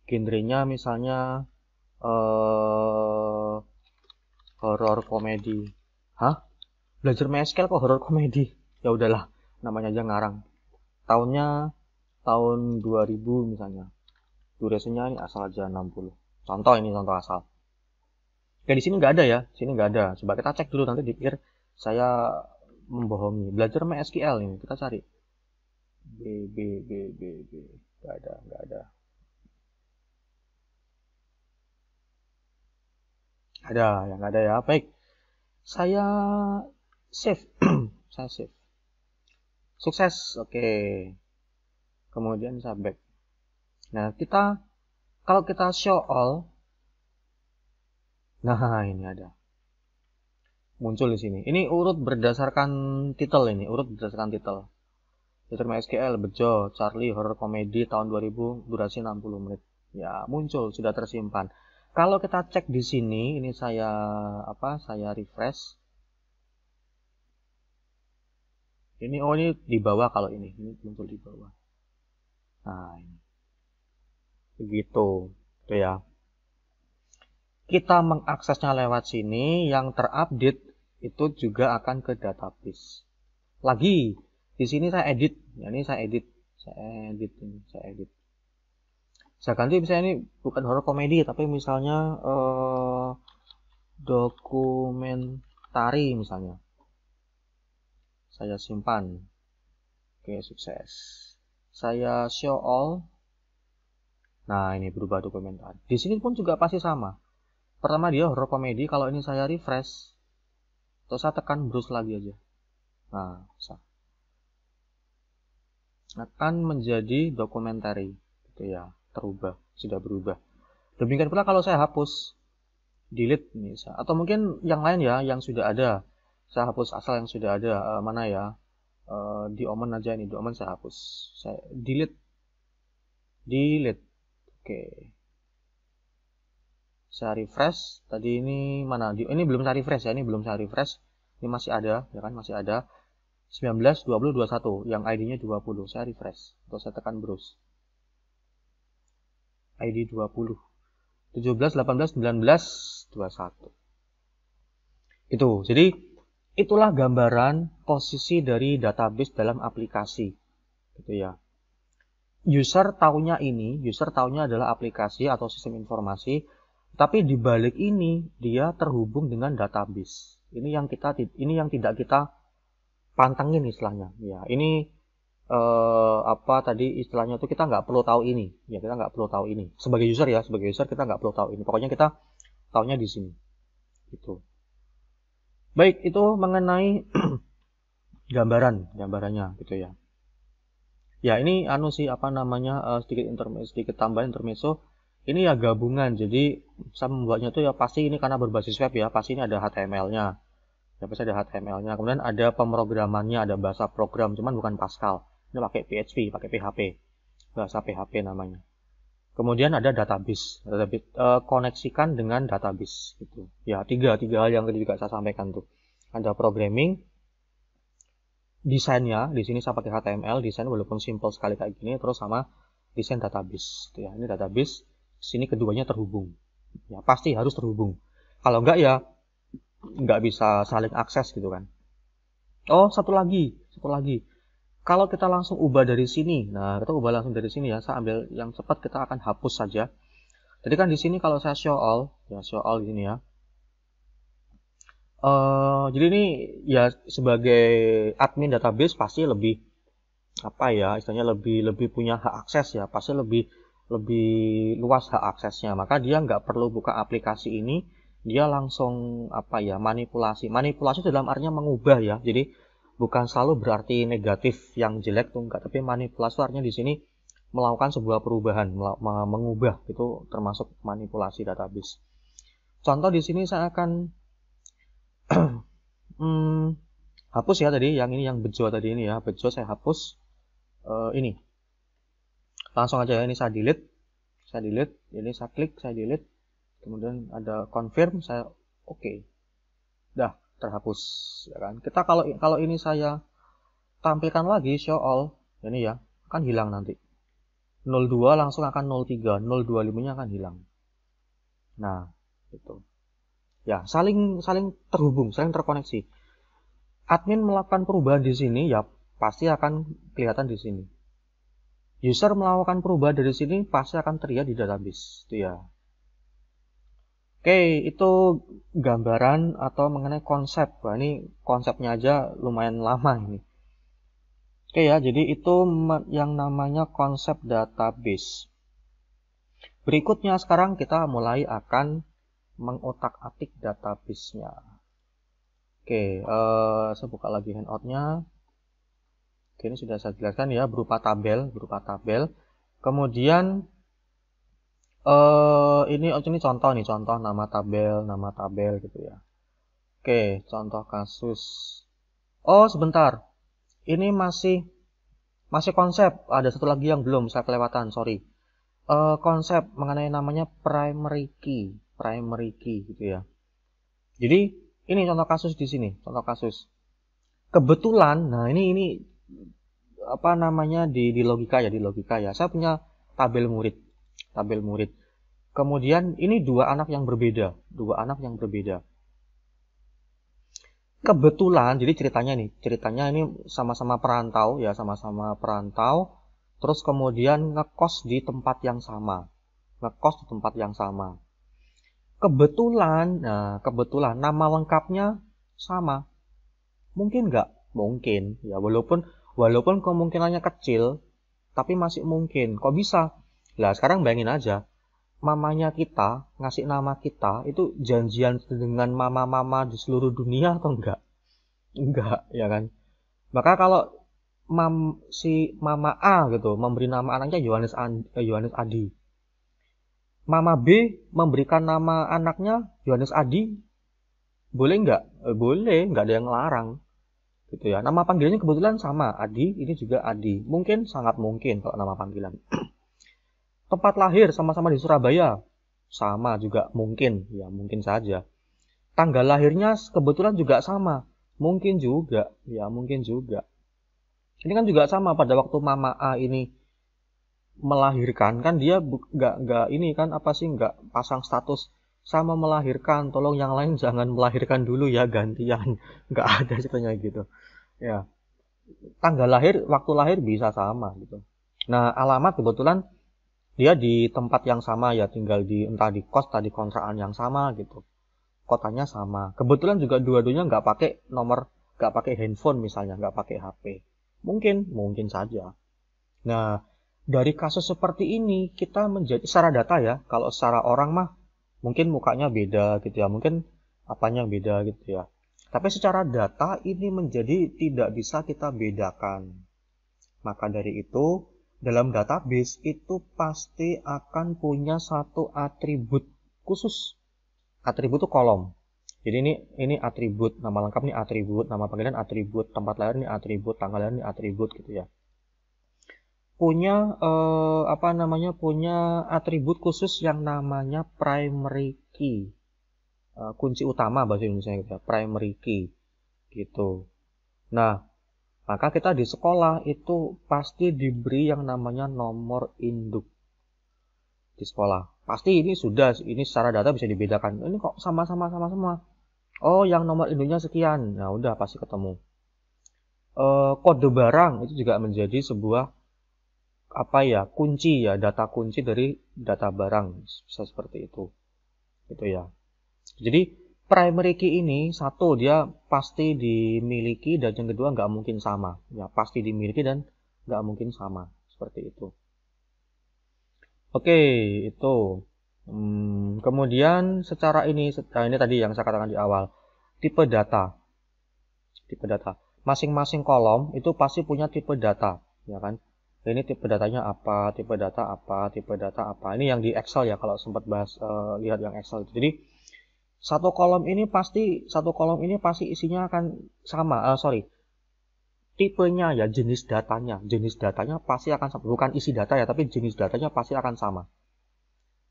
Speaker 1: genrenya misalnya uh, eh, horor komedi hah belajar MySQL kok horor komedi ya udahlah namanya aja ngarang tahunnya tahun 2000 misalnya durasinya ini asal aja 60 Contoh ini contoh asal. Oke di sini nggak ada ya, sini nggak ada. Coba kita cek dulu nanti dipikir saya membohongi. Belajar MySQL ini kita cari.
Speaker 2: B B B B B nggak ada nggak ada.
Speaker 1: Ada yang nggak ada ya. Baik, saya save, <clears throat> saya save. Sukses, oke. Okay. Kemudian saya back. Nah kita kalau kita show all, nah ini ada. Muncul di sini. Ini urut berdasarkan titel ini, urut berdasarkan titel. Diterima SQL, Bejo, Charlie, Horror Komedi tahun 2000, durasi 60 menit. Ya, muncul, sudah tersimpan. Kalau kita cek di sini, ini saya apa? Saya refresh. Ini oh ini di bawah kalau ini, ini muncul di bawah. Nah, ini begitu itu ya kita mengaksesnya lewat sini yang terupdate itu juga akan ke database lagi di sini saya edit nah, ini saya edit saya edit ini saya edit saya ganti misalnya ini bukan horror komedi tapi misalnya eh, dokumentari misalnya saya simpan oke sukses saya show all Nah, ini berubah dokumentar. Di sini pun juga pasti sama. Pertama dia horror komedi, kalau ini saya refresh, terus saya tekan browse lagi aja. Nah, bisa. Akan menjadi dokumentari, gitu ya, terubah, sudah berubah. Demikian pula kalau saya hapus, delete bisa. Atau mungkin yang lain ya, yang sudah ada. Saya hapus asal yang sudah ada, e, mana ya, E, di omen aja ini, di omen saya hapus. Saya delete, delete Oke. Saya refresh. Tadi ini mana? Ini belum saya refresh ya. Ini belum saya refresh. Ini masih ada, ya kan? Masih ada. 19, 20, 21. Yang ID-nya 20. Saya refresh. Atau saya tekan browse. ID 20. 17, 18, 19, 21. Itu. Jadi itulah gambaran posisi dari database dalam aplikasi. Gitu ya user taunya ini, user taunya adalah aplikasi atau sistem informasi, tapi di balik ini dia terhubung dengan database. Ini yang kita ini yang tidak kita pantengin istilahnya. Ya, ini eh, apa tadi istilahnya itu kita nggak perlu tahu ini. Ya, kita nggak perlu tahu ini. Sebagai user ya, sebagai user kita nggak perlu tahu ini. Pokoknya kita taunya di sini. Gitu. Baik, itu mengenai <clears throat> gambaran gambarannya gitu ya. Ya ini anu sih apa namanya uh, sedikit intermezzo sedikit tambahan intermezzo ini ya gabungan jadi saya membuatnya tuh ya pasti ini karena berbasis web ya pasti ini ada HTML-nya ya pasti ada HTML-nya kemudian ada pemrogramannya ada bahasa program cuman bukan Pascal ini pakai PHP pakai PHP bahasa PHP namanya kemudian ada database database uh, koneksikan dengan database gitu ya tiga tiga hal yang tadi juga saya sampaikan tuh ada programming desainnya di sini saya pakai HTML desain walaupun simple sekali kayak gini terus sama desain database gitu ya ini database sini keduanya terhubung ya pasti harus terhubung kalau enggak ya enggak bisa saling akses gitu kan oh satu lagi satu lagi kalau kita langsung ubah dari sini nah kita ubah langsung dari sini ya saya ambil yang cepat kita akan hapus saja jadi kan di sini kalau saya show all ya show all di ya Uh, jadi ini ya sebagai admin database pasti lebih apa ya istilahnya lebih lebih punya hak akses ya pasti lebih lebih luas hak aksesnya maka dia nggak perlu buka aplikasi ini dia langsung apa ya manipulasi manipulasi dalam artinya mengubah ya jadi bukan selalu berarti negatif yang jelek tuh enggak tapi manipulasi artinya di sini melakukan sebuah perubahan mengubah itu termasuk manipulasi database contoh di sini saya akan <clears throat> hmm, hapus ya tadi yang ini yang bejo tadi ini ya bejo saya hapus uh, ini langsung aja ya ini saya delete saya delete ini saya klik saya delete kemudian ada confirm saya oke okay. dah terhapus ya kan kita kalau kalau ini saya tampilkan lagi show all ini ya akan hilang nanti 02 langsung akan 03 025 nya akan hilang nah itu ya saling saling terhubung saling terkoneksi admin melakukan perubahan di sini ya pasti akan kelihatan di sini user melakukan perubahan dari sini pasti akan terlihat di database itu ya oke itu gambaran atau mengenai konsep Wah, ini konsepnya aja lumayan lama ini oke ya jadi itu yang namanya konsep database berikutnya sekarang kita mulai akan mengotak-atik database-nya. Oke, uh, saya buka lagi handoutnya. Oke, ini sudah saya jelaskan ya, berupa tabel, berupa tabel. Kemudian uh, ini oh, ini contoh nih, contoh nama tabel, nama tabel gitu ya. Oke, contoh kasus. Oh, sebentar. Ini masih masih konsep. Ada satu lagi yang belum saya kelewatan, sorry. Uh, konsep mengenai namanya primary key primary key gitu ya. Jadi ini contoh kasus di sini, contoh kasus. Kebetulan, nah ini ini apa namanya di, di logika ya, di logika ya. Saya punya tabel murid, tabel murid. Kemudian ini dua anak yang berbeda, dua anak yang berbeda. Kebetulan, jadi ceritanya nih, ceritanya ini sama-sama perantau ya, sama-sama perantau. Terus kemudian ngekos di tempat yang sama, ngekos di tempat yang sama kebetulan nah kebetulan nama lengkapnya sama mungkin nggak mungkin ya walaupun walaupun kemungkinannya kecil tapi masih mungkin kok bisa lah sekarang bayangin aja mamanya kita ngasih nama kita itu janjian dengan mama-mama di seluruh dunia atau enggak enggak ya kan maka kalau mam si mama A gitu memberi nama anaknya Yohanes eh, Yohanes Adi Mama B memberikan nama anaknya Yohanes Adi, boleh nggak? Eh, boleh, nggak ada yang larang. Gitu ya. Nama panggilannya kebetulan sama, Adi, ini juga Adi. Mungkin sangat mungkin kalau nama panggilan. <clears throat> Tempat lahir sama-sama di Surabaya, sama juga mungkin, ya mungkin saja. Tanggal lahirnya kebetulan juga sama, mungkin juga, ya mungkin juga. Ini kan juga sama pada waktu Mama A ini melahirkan kan dia nggak nggak ini kan apa sih nggak pasang status sama melahirkan tolong yang lain <laughs> jangan melahirkan dulu ya gantian <laughs> nggak ada ceritanya gitu ya tanggal lahir waktu lahir bisa sama gitu nah alamat kebetulan dia di tempat yang sama ya tinggal di entah di kos tadi kontrakan yang sama gitu kotanya sama kebetulan juga dua-duanya nggak pakai nomor nggak pakai handphone misalnya nggak pakai HP mungkin mungkin saja nah dari kasus seperti ini kita menjadi secara data ya kalau secara orang mah mungkin mukanya beda gitu ya mungkin apanya yang beda gitu ya tapi secara data ini menjadi tidak bisa kita bedakan maka dari itu dalam database itu pasti akan punya satu atribut khusus atribut itu kolom jadi ini ini atribut nama lengkap ini atribut nama panggilan atribut tempat lahir ini atribut tanggal lahir ini atribut gitu ya punya eh, apa namanya punya atribut khusus yang namanya primary key eh, kunci utama bahasa Indonesia gitu primary key gitu nah maka kita di sekolah itu pasti diberi yang namanya nomor induk di sekolah pasti ini sudah ini secara data bisa dibedakan ini kok sama-sama sama-sama oh yang nomor induknya sekian nah udah pasti ketemu eh, kode barang itu juga menjadi sebuah apa ya kunci ya data kunci dari data barang bisa seperti itu gitu ya jadi primary key ini satu dia pasti dimiliki dan yang kedua nggak mungkin sama ya pasti dimiliki dan nggak mungkin sama seperti itu oke itu hmm, kemudian secara ini nah ini tadi yang saya katakan di awal tipe data tipe data masing-masing kolom itu pasti punya tipe data ya kan Nah, ini tipe datanya apa, tipe data apa, tipe data apa. Ini yang di Excel ya kalau sempat bahas uh, lihat yang Excel. Jadi satu kolom ini pasti satu kolom ini pasti isinya akan sama. Uh, sorry, tipenya ya jenis datanya, jenis datanya pasti akan sama. Bukan isi data ya, tapi jenis datanya pasti akan sama.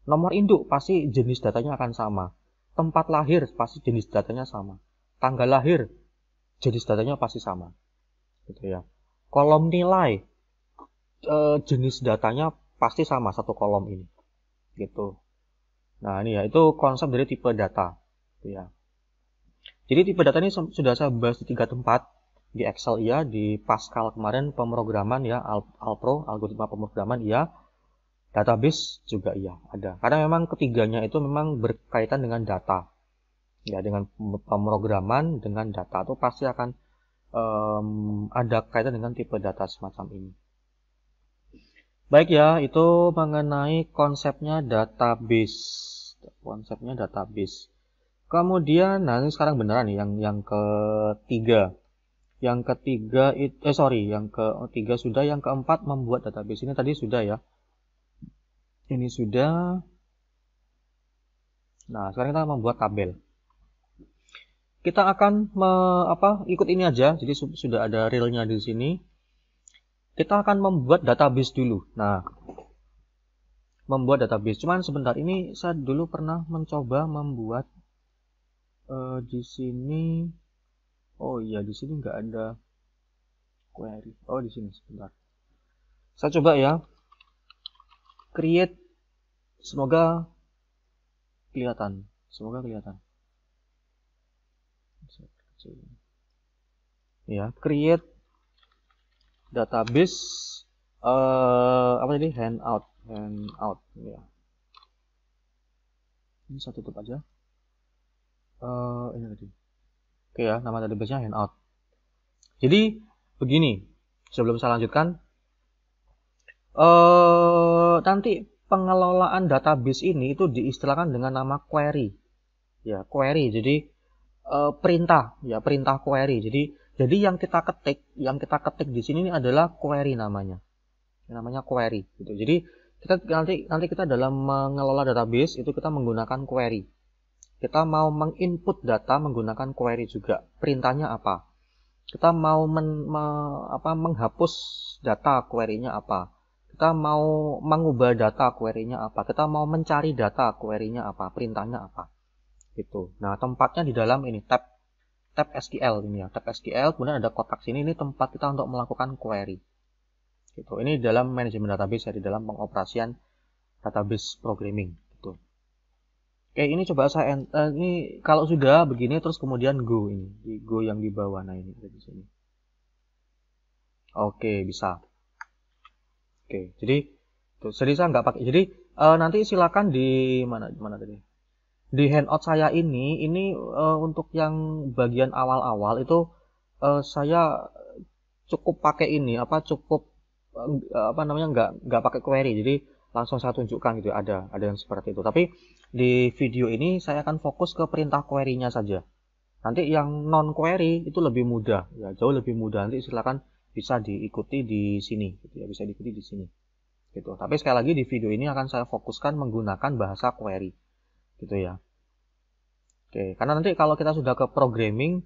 Speaker 1: Nomor induk pasti jenis datanya akan sama. Tempat lahir pasti jenis datanya sama. Tanggal lahir jenis datanya pasti sama. Gitu ya. Kolom nilai uh, jenis datanya pasti sama satu kolom ini gitu nah ini ya itu konsep dari tipe data gitu ya jadi tipe data ini sudah saya bahas di tiga tempat di Excel iya di Pascal kemarin pemrograman ya Al Alpro algoritma pemrograman iya database juga iya ada karena memang ketiganya itu memang berkaitan dengan data ya dengan pemrograman dengan data itu pasti akan um, ada kaitan dengan tipe data semacam ini Baik ya, itu mengenai konsepnya database. Konsepnya database. Kemudian, nah ini sekarang beneran nih, yang yang ketiga. Yang ketiga, itu, eh sorry, yang ketiga sudah, yang keempat membuat database. Ini tadi sudah ya. Ini sudah. Nah, sekarang kita membuat tabel. Kita akan me, apa, ikut ini aja. Jadi sudah ada realnya di sini kita akan membuat database dulu. Nah, membuat database. Cuman sebentar ini saya dulu pernah mencoba membuat uh, di sini. Oh iya, di sini nggak ada query. Oh di sini sebentar. Saya coba ya. Create. Semoga kelihatan. Semoga kelihatan. Ya, create database uh, apa ini handout handout ya ini saya tutup aja uh, ini tadi oke ya nama database nya handout jadi begini sebelum saya lanjutkan uh, nanti pengelolaan database ini itu diistilahkan dengan nama query ya query jadi uh, perintah ya perintah query jadi jadi yang kita ketik, yang kita ketik di sini ini adalah query namanya. Yang namanya query gitu. Jadi kita nanti nanti kita dalam mengelola database itu kita menggunakan query. Kita mau menginput data menggunakan query juga. Perintahnya apa? Kita mau men, me, apa, menghapus data query-nya apa? Kita mau mengubah data query-nya apa? Kita mau mencari data query-nya apa? Perintahnya apa? Gitu. Nah, tempatnya di dalam ini tab tab SQL ini ya, tab SQL, kemudian ada kotak sini, ini tempat kita untuk melakukan query. Gitu. Ini dalam manajemen database ya, di dalam pengoperasian database programming. Gitu. Oke, ini coba saya, uh, ini kalau sudah begini, terus kemudian go ini, di go yang di bawah, nah ini ada di sini. Oke, bisa. Oke, jadi, tuh, jadi saya nggak pakai, jadi uh, nanti silakan di mana, mana tadi? di handout saya ini ini uh, untuk yang bagian awal-awal itu uh, saya cukup pakai ini apa cukup uh, apa namanya nggak nggak pakai query jadi langsung saya tunjukkan gitu ya, ada ada yang seperti itu tapi di video ini saya akan fokus ke perintah query-nya saja nanti yang non query itu lebih mudah ya jauh lebih mudah nanti silahkan bisa diikuti di sini gitu ya bisa diikuti di sini gitu tapi sekali lagi di video ini akan saya fokuskan menggunakan bahasa query gitu ya oke karena nanti kalau kita sudah ke programming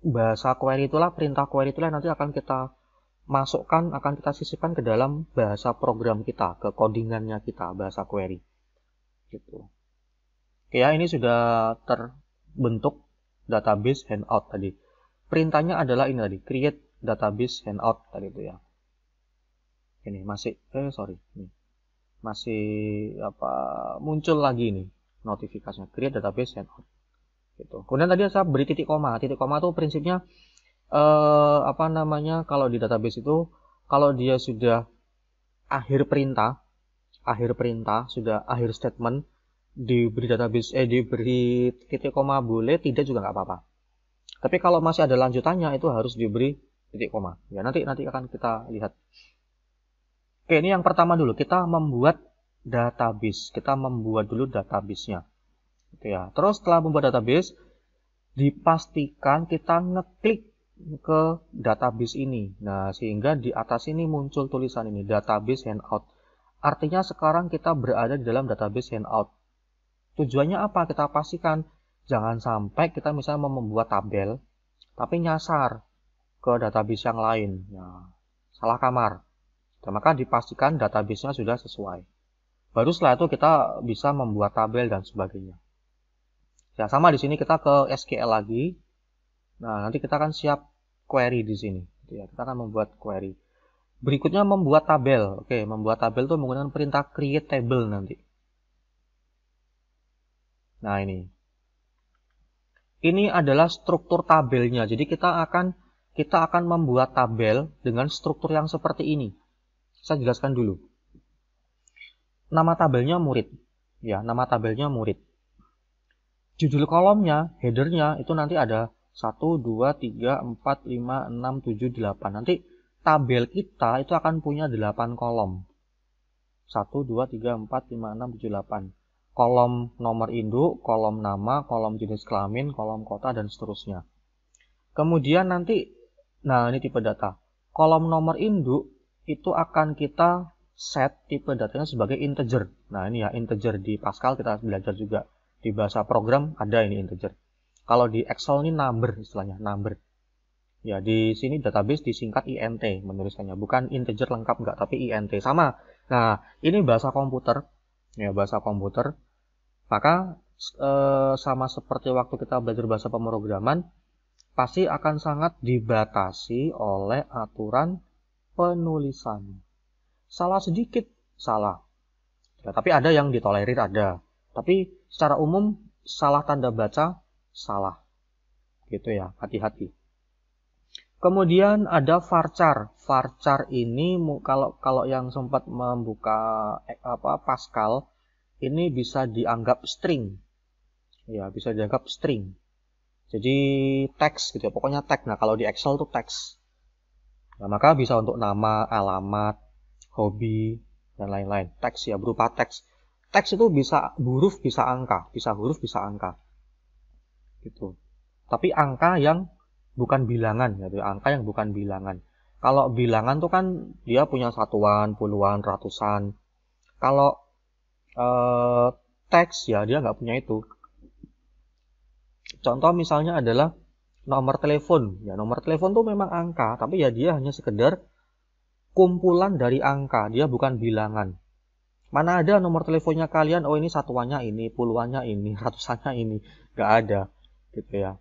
Speaker 1: bahasa query itulah perintah query itulah nanti akan kita masukkan akan kita sisipkan ke dalam bahasa program kita ke codingannya kita bahasa query gitu oke ya ini sudah terbentuk database handout tadi perintahnya adalah ini tadi create database handout tadi itu ya ini masih eh sorry ini masih apa muncul lagi ini notifikasinya create database out gitu kemudian tadi saya beri titik koma titik koma itu prinsipnya eh, apa namanya kalau di database itu kalau dia sudah akhir perintah akhir perintah sudah akhir statement diberi database eh diberi titik koma boleh tidak juga nggak apa-apa tapi kalau masih ada lanjutannya itu harus diberi titik koma ya nanti nanti akan kita lihat Oke, ini yang pertama dulu. Kita membuat database. Kita membuat dulu databasenya. Oke gitu ya. Terus setelah membuat database, dipastikan kita ngeklik ke database ini. Nah, sehingga di atas ini muncul tulisan ini, database handout. Artinya sekarang kita berada di dalam database handout. Tujuannya apa? Kita pastikan jangan sampai kita misalnya mau membuat tabel, tapi nyasar ke database yang lain. Nah, salah kamar. Dan nah, maka dipastikan database nya sudah sesuai. Baru setelah itu kita bisa membuat tabel dan sebagainya. Ya, sama di sini kita ke SQL lagi. Nah, nanti kita akan siap query di sini. Gitu ya, kita akan membuat query. Berikutnya membuat tabel. Oke, membuat tabel itu menggunakan perintah create table nanti. Nah, ini. Ini adalah struktur tabelnya. Jadi kita akan kita akan membuat tabel dengan struktur yang seperti ini. Saya jelaskan dulu nama tabelnya murid. Ya, nama tabelnya murid. Judul kolomnya, headernya itu nanti ada 1, 2, 3, 4, 5, 6, 7, 8. Nanti tabel kita itu akan punya 8 kolom. 1, 2, 3, 4, 5, 6, 7, 8. Kolom nomor induk, kolom nama, kolom jenis kelamin, kolom kota, dan seterusnya. Kemudian nanti, nah ini tipe data. Kolom nomor induk itu akan kita set tipe datanya sebagai integer. Nah, ini ya integer di Pascal kita belajar juga. Di bahasa program ada ini integer. Kalau di Excel ini number istilahnya, number. Ya, di sini database disingkat INT menuliskannya, bukan integer lengkap enggak, tapi INT sama. Nah, ini bahasa komputer. Ya, bahasa komputer. Maka eh, sama seperti waktu kita belajar bahasa pemrograman, pasti akan sangat dibatasi oleh aturan penulisan salah sedikit salah. Ya, tapi ada yang ditolerir ada. Tapi secara umum salah tanda baca salah. Gitu ya, hati-hati. Kemudian ada varchar. Varchar ini kalau kalau yang sempat membuka eh, apa Pascal ini bisa dianggap string. Ya, bisa dianggap string. Jadi teks gitu ya, pokoknya teks, Nah, kalau di Excel tuh teks. Nah, maka bisa untuk nama, alamat, hobi, dan lain-lain. Teks ya, berupa teks. Teks itu bisa huruf, bisa angka. Bisa huruf, bisa angka. Gitu. Tapi angka yang bukan bilangan, ya angka yang bukan bilangan. Kalau bilangan tuh kan dia punya satuan, puluhan, ratusan. Kalau eh, teks ya dia nggak punya itu. Contoh misalnya adalah nomor telepon. Ya nomor telepon tuh memang angka, tapi ya dia hanya sekedar kumpulan dari angka, dia bukan bilangan. Mana ada nomor teleponnya kalian, oh ini satuannya ini, puluhannya ini, <laughs> ratusannya ini. nggak ada, gitu ya.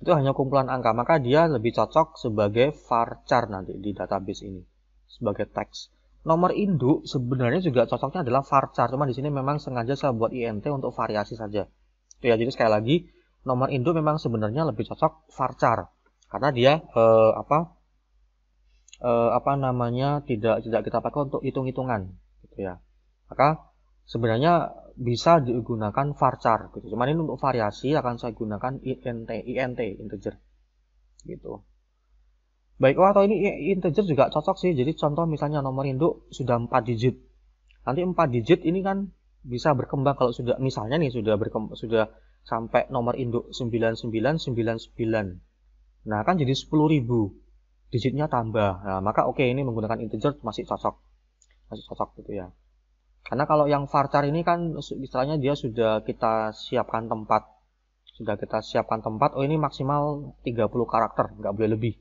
Speaker 1: Itu hanya kumpulan angka, maka dia lebih cocok sebagai varchar nanti di database ini. Sebagai teks. Nomor induk sebenarnya juga cocoknya adalah varchar, cuma di sini memang sengaja saya buat INT untuk variasi saja. Gitu ya, jadi sekali lagi, nomor induk memang sebenarnya lebih cocok varchar karena dia eh, apa eh, apa namanya tidak tidak kita pakai untuk hitung-hitungan gitu ya maka sebenarnya bisa digunakan varchar gitu cuman ini untuk variasi akan saya gunakan int int integer gitu baik oh, atau ini integer juga cocok sih jadi contoh misalnya nomor induk sudah 4 digit nanti 4 digit ini kan bisa berkembang kalau sudah misalnya nih sudah berkembang sudah sampai nomor induk 9999 nah kan jadi 10.000 digitnya tambah. Nah, maka oke okay, ini menggunakan integer masih cocok. Masih cocok gitu ya. Karena kalau yang varchar ini kan istilahnya dia sudah kita siapkan tempat. Sudah kita siapkan tempat, oh ini maksimal 30 karakter, nggak boleh lebih.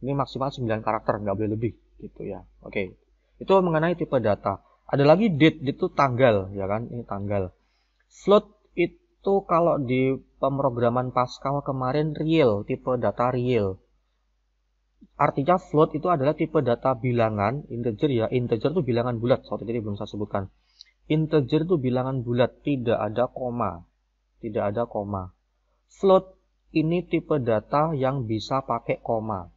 Speaker 1: Ini maksimal 9 karakter, nggak boleh lebih gitu ya. Oke. Okay. Itu mengenai tipe data. Ada lagi date, date itu tanggal ya kan, ini tanggal. Float itu kalau di pemrograman Pascal kemarin real, tipe data real. Artinya float itu adalah tipe data bilangan integer ya. Integer itu bilangan bulat. Sorry tadi belum saya sebutkan. Integer itu bilangan bulat, tidak ada koma. Tidak ada koma. Float ini tipe data yang bisa pakai koma.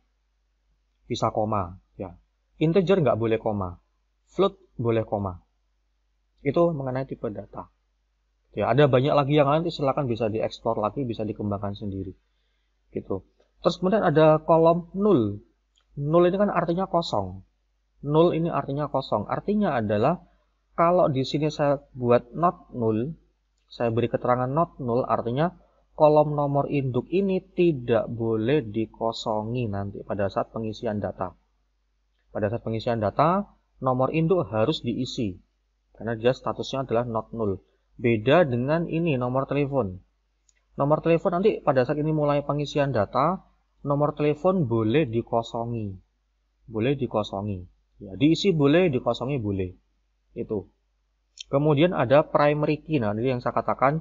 Speaker 1: Bisa koma ya. Integer nggak boleh koma. Float boleh koma. Itu mengenai tipe data. Ya, ada banyak lagi yang nanti silahkan bisa dieksplor lagi, bisa dikembangkan sendiri. Gitu. Terus kemudian ada kolom 0. 0 ini kan artinya kosong. 0 ini artinya kosong. Artinya adalah kalau di sini saya buat not 0, saya beri keterangan not 0 artinya kolom nomor induk ini tidak boleh dikosongi nanti pada saat pengisian data. Pada saat pengisian data, nomor induk harus diisi. Karena dia statusnya adalah not 0. Beda dengan ini, nomor telepon. Nomor telepon nanti pada saat ini mulai pengisian data, nomor telepon boleh dikosongi. Boleh dikosongi. Ya, diisi boleh, dikosongi boleh. Itu. Kemudian ada primary key. Nah, ini yang saya katakan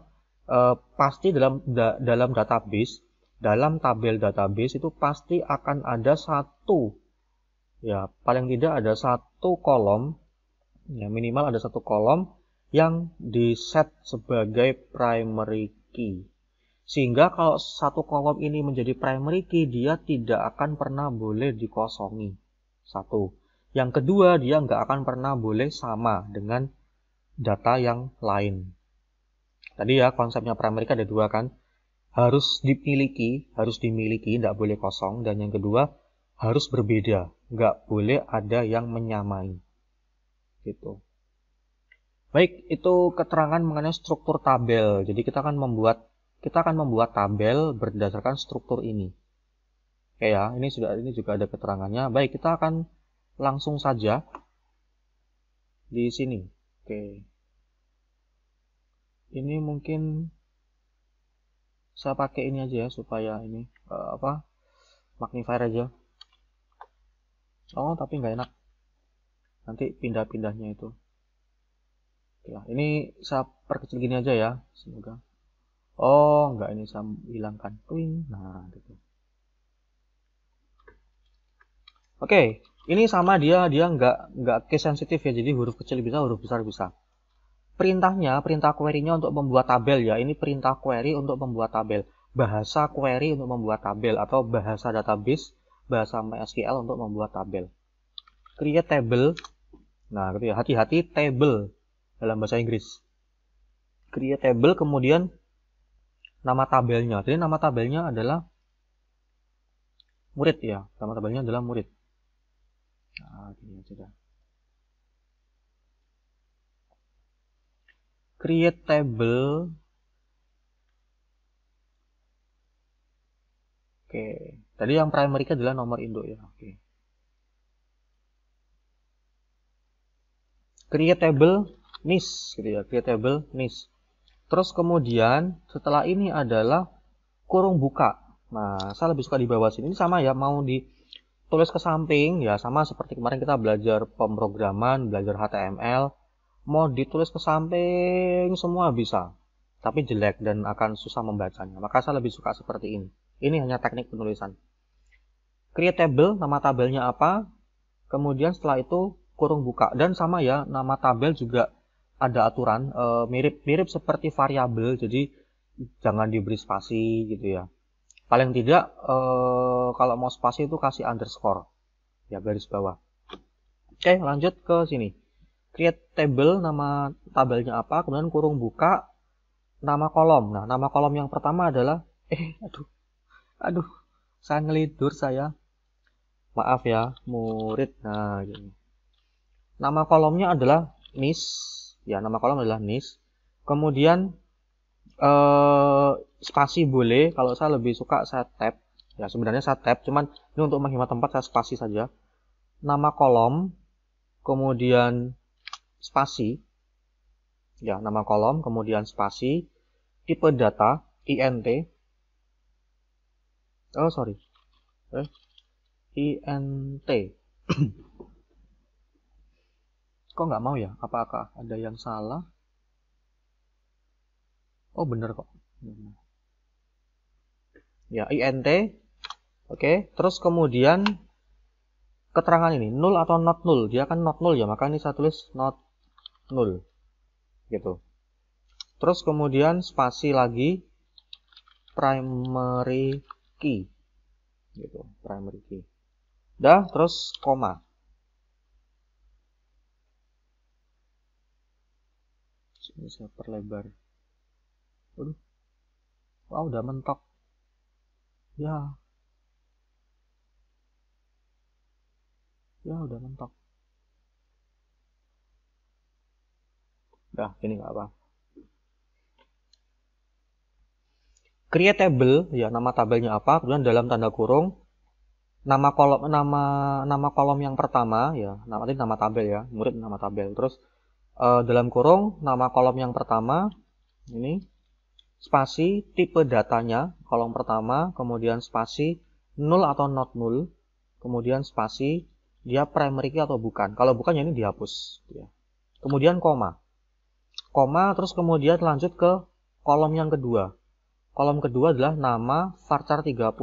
Speaker 1: eh, pasti dalam da, dalam database, dalam tabel database itu pasti akan ada satu ya, paling tidak ada satu kolom ya minimal ada satu kolom yang di set sebagai primary key. Sehingga kalau satu kolom ini menjadi primary key, dia tidak akan pernah boleh dikosongi. Satu. Yang kedua, dia nggak akan pernah boleh sama dengan data yang lain. Tadi ya, konsepnya primary key ada dua kan. Harus dimiliki, harus dimiliki, nggak boleh kosong. Dan yang kedua, harus berbeda. Nggak boleh ada yang menyamai. Gitu. Baik, itu keterangan mengenai struktur tabel. Jadi kita akan membuat kita akan membuat tabel berdasarkan struktur ini. Oke ya, ini sudah ini juga ada keterangannya. Baik, kita akan langsung saja di sini. Oke. Ini mungkin saya pakai ini aja ya supaya ini uh, apa? magnifier aja. Oh, tapi nggak enak. Nanti pindah-pindahnya itu. Oke, ya, ini saya perkecil gini aja ya, semoga oh enggak ini saya hilangkan twin nah gitu oke ini sama dia dia enggak enggak case sensitif ya jadi huruf kecil bisa huruf besar bisa perintahnya perintah query-nya untuk membuat tabel ya ini perintah query untuk membuat tabel bahasa query untuk membuat tabel atau bahasa database bahasa MySQL untuk membuat tabel create table nah gitu ya hati-hati table dalam bahasa Inggris create table kemudian nama tabelnya. Jadi nama tabelnya adalah murid ya. Nama tabelnya adalah murid. Nah, gini aja dah. Create table. Oke, tadi yang primary adalah nomor induk ya. Oke. Create table nis, gitu ya. Create table nis. Terus kemudian setelah ini adalah kurung buka. Nah, saya lebih suka di bawah sini. Ini sama ya, mau ditulis ke samping, ya sama seperti kemarin kita belajar pemrograman, belajar HTML. Mau ditulis ke samping, semua bisa. Tapi jelek dan akan susah membacanya. Maka saya lebih suka seperti ini. Ini hanya teknik penulisan. Create table, nama tabelnya apa. Kemudian setelah itu kurung buka. Dan sama ya, nama tabel juga ada aturan mirip-mirip eh, seperti variabel jadi jangan diberi spasi gitu ya paling tidak uh, kalau mau spasi itu kasih underscore ya garis bawah oke lanjut ke sini create table nama tabelnya apa kemudian kurung buka nama kolom nah nama kolom yang pertama adalah <laughs> eh aduh aduh saya ngelidur saya maaf ya murid nah gini nama kolomnya adalah miss ya nama kolom adalah Nis. kemudian eh, spasi boleh kalau saya lebih suka saya tab ya sebenarnya saya tab cuman ini untuk menghemat tempat saya spasi saja nama kolom kemudian spasi ya nama kolom kemudian spasi tipe data int oh sorry eh, int <clears throat> kok nggak mau ya apakah ada yang salah oh bener kok ya int oke okay. terus kemudian keterangan ini 0 atau not 0, dia kan not 0 ya maka ini saya tulis not 0, gitu terus kemudian spasi lagi primary key gitu primary key dah terus koma ini saya perlebar waduh wow udah mentok ya ya udah mentok dah ini nggak apa create table ya nama tabelnya apa kemudian dalam tanda kurung nama kolom nama nama kolom yang pertama ya nama nama tabel ya murid nama tabel terus uh, dalam kurung nama kolom yang pertama ini spasi tipe datanya kolom pertama kemudian spasi nol atau not null kemudian spasi dia primary key atau bukan kalau bukan ya ini dihapus gitu ya. kemudian koma koma terus kemudian lanjut ke kolom yang kedua kolom kedua adalah nama varchar 30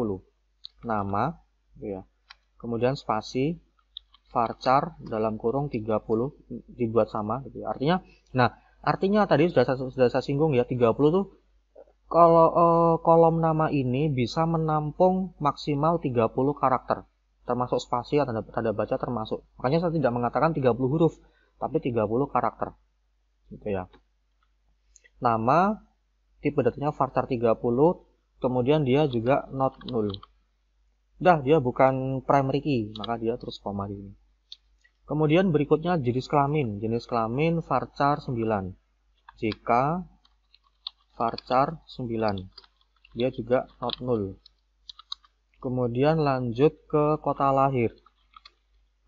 Speaker 1: nama gitu ya kemudian spasi varchar dalam kurung 30 dibuat sama gitu ya. Artinya nah, artinya tadi sudah saya, sudah saya singgung ya 30 tuh kalau eh, kolom nama ini bisa menampung maksimal 30 karakter termasuk spasi tanda, tanda baca termasuk. Makanya saya tidak mengatakan 30 huruf tapi 30 karakter. Gitu ya. Nama tipe datanya varchar 30 kemudian dia juga not null. Dah, dia bukan primary key, maka dia terus koma di sini. Kemudian berikutnya jenis kelamin, jenis kelamin varchar 9. JK varchar 9. Dia juga not null. Kemudian lanjut ke kota lahir.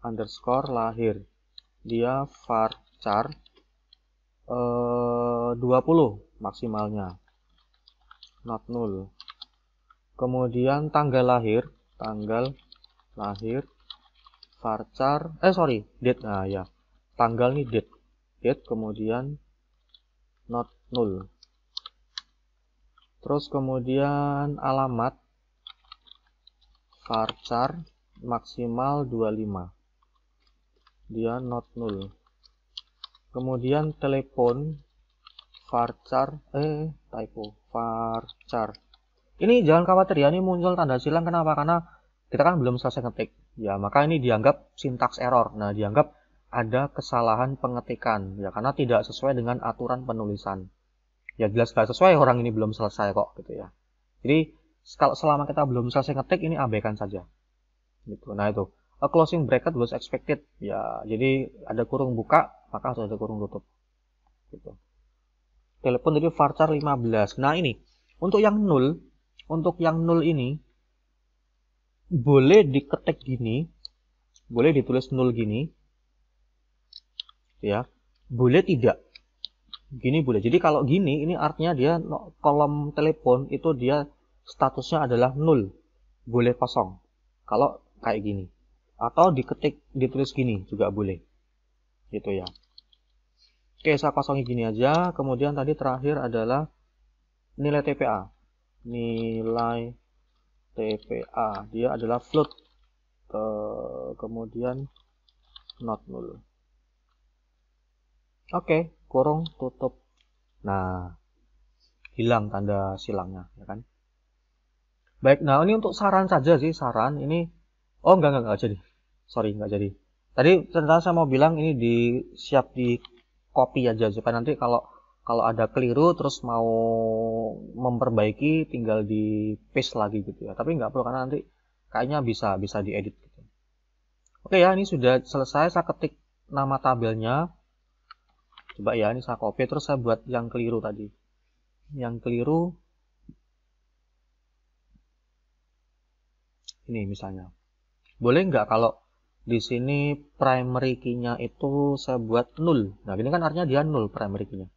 Speaker 1: Underscore lahir. Dia varchar eh, 20 maksimalnya. Not null. Kemudian tanggal lahir, tanggal lahir varchar eh sorry date nah ya tanggal nih date date kemudian not null terus kemudian alamat varchar maksimal 25 dia not null kemudian telepon varchar eh typo varchar ini jangan khawatir ya ini muncul tanda silang kenapa karena kita kan belum selesai ngetik Ya, maka ini dianggap sintaks error. Nah, dianggap ada kesalahan pengetikan ya karena tidak sesuai dengan aturan penulisan. Ya jelas tidak sesuai orang ini belum selesai kok gitu ya. Jadi kalau selama kita belum selesai ngetik ini abaikan saja. Gitu. Nah itu a closing bracket was expected ya. Jadi ada kurung buka maka harus ada kurung tutup. Gitu. Telepon dari varchar 15. Nah ini untuk yang nol untuk yang nol ini boleh diketik gini, boleh ditulis nol gini, ya, boleh tidak. Gini boleh. Jadi kalau gini, ini artinya dia kolom telepon itu dia statusnya adalah nol, boleh kosong. Kalau kayak gini, atau diketik ditulis gini juga boleh, gitu ya. Oke, saya kosongin gini aja. Kemudian tadi terakhir adalah nilai TPA, nilai TPA dia adalah float ke, kemudian not null oke okay, kurung tutup nah hilang tanda silangnya ya kan baik nah ini untuk saran saja sih saran ini oh enggak enggak enggak jadi sorry enggak jadi tadi ternyata saya mau bilang ini di siap di copy aja supaya nanti kalau kalau ada keliru terus mau memperbaiki tinggal di paste lagi gitu ya tapi nggak perlu karena nanti kayaknya bisa bisa diedit gitu oke ya ini sudah selesai saya ketik nama tabelnya coba ya ini saya copy terus saya buat yang keliru tadi yang keliru ini misalnya boleh nggak kalau di sini primary key-nya itu saya buat nol nah ini kan artinya dia nol primary key-nya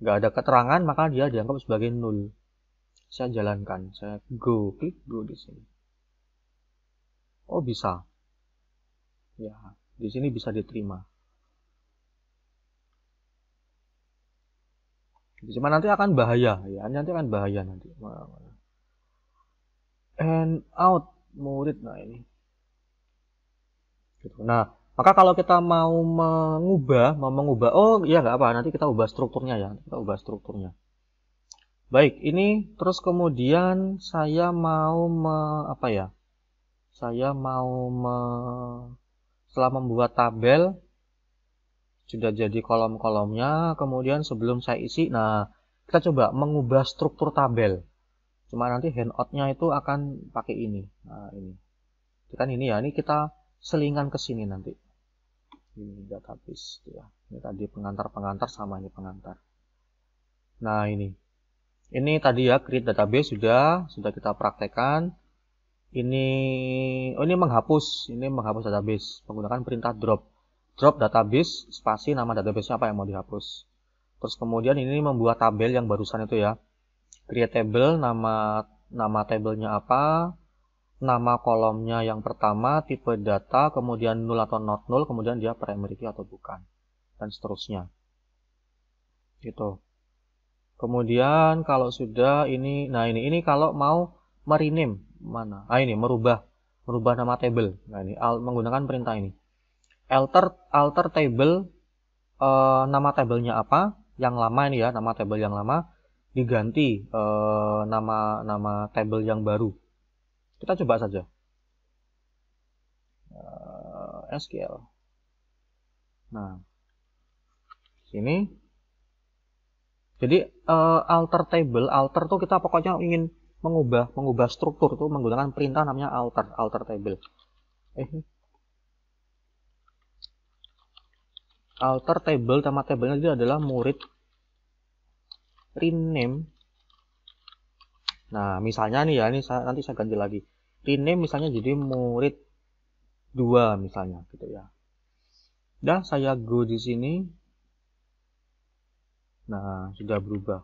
Speaker 1: nggak ada keterangan maka dia dianggap sebagai nol. saya jalankan saya go klik go di sini oh bisa ya di sini bisa diterima cuma nanti akan bahaya ya nanti akan bahaya nanti and out murid nah ini gitu. nah maka kalau kita mau mengubah, mau mengubah, oh iya nggak apa, nanti kita ubah strukturnya ya, kita ubah strukturnya. Baik, ini terus kemudian saya mau me, apa ya? Saya mau me, setelah membuat tabel sudah jadi kolom-kolomnya, kemudian sebelum saya isi, nah kita coba mengubah struktur tabel. Cuma nanti handoutnya itu akan pakai ini. Nah, ini. Kan ini ya, ini kita selingan ke sini nanti ini database gitu ya. Ini tadi pengantar-pengantar sama ini pengantar. Nah, ini. Ini tadi ya create database sudah sudah kita praktekkan. Ini oh ini menghapus, ini menghapus database menggunakan perintah drop. Drop database spasi nama database apa yang mau dihapus. Terus kemudian ini membuat tabel yang barusan itu ya. Create table nama nama tabelnya apa, nama kolomnya yang pertama, tipe data, kemudian nol atau not nol kemudian dia primary key atau bukan, dan seterusnya. Gitu. Kemudian kalau sudah ini, nah ini ini kalau mau merename mana? Ah ini merubah merubah nama table. Nah ini al, menggunakan perintah ini. Alter alter table e, nama tablenya apa? Yang lama ini ya, nama table yang lama diganti e, nama nama table yang baru kita coba saja. Uh, eh, SQL. Nah, sini. Jadi uh, alter table, alter tuh kita pokoknya ingin mengubah mengubah struktur tuh menggunakan perintah namanya alter, alter table. Eh, alter table tema tablenya itu adalah murid rename Nah, misalnya nih ya, ini saya, nanti saya ganti lagi. Rename misalnya jadi murid 2 misalnya gitu ya. Dan saya go di sini. Nah, sudah berubah.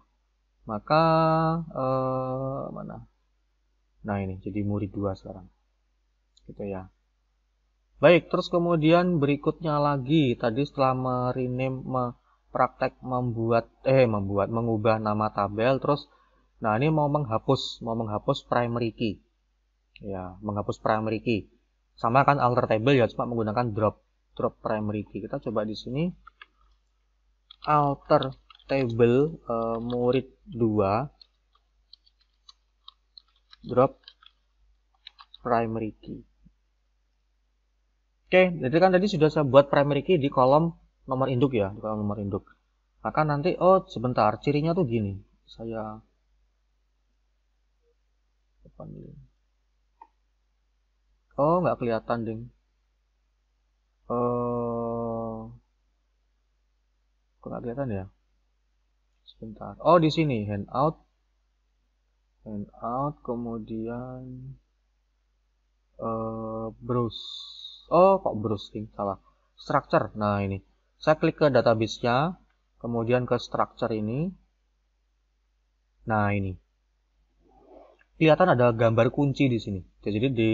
Speaker 1: Maka eh, mana? Nah, ini jadi murid 2 sekarang. Gitu ya. Baik, terus kemudian berikutnya lagi tadi setelah merename me, praktek membuat eh membuat mengubah nama tabel terus Nah, ini mau menghapus, mau menghapus primary key. Ya, menghapus primary key. Sama kan alter table ya, cuma menggunakan drop drop primary key. Kita coba di sini alter table uh, murid 2 drop primary key. Oke, jadi kan tadi sudah saya buat primary key di kolom nomor induk ya, di kolom nomor induk. Maka nanti, oh sebentar, cirinya tuh gini. Saya depan link oh nggak kelihatan ding oh kok nggak kelihatan ya sebentar oh di sini handout handout kemudian uh, browse oh kok ding salah structure nah ini saya klik ke database nya kemudian ke structure ini nah ini Iya, kelihatan ada gambar kunci di sini. Jadi di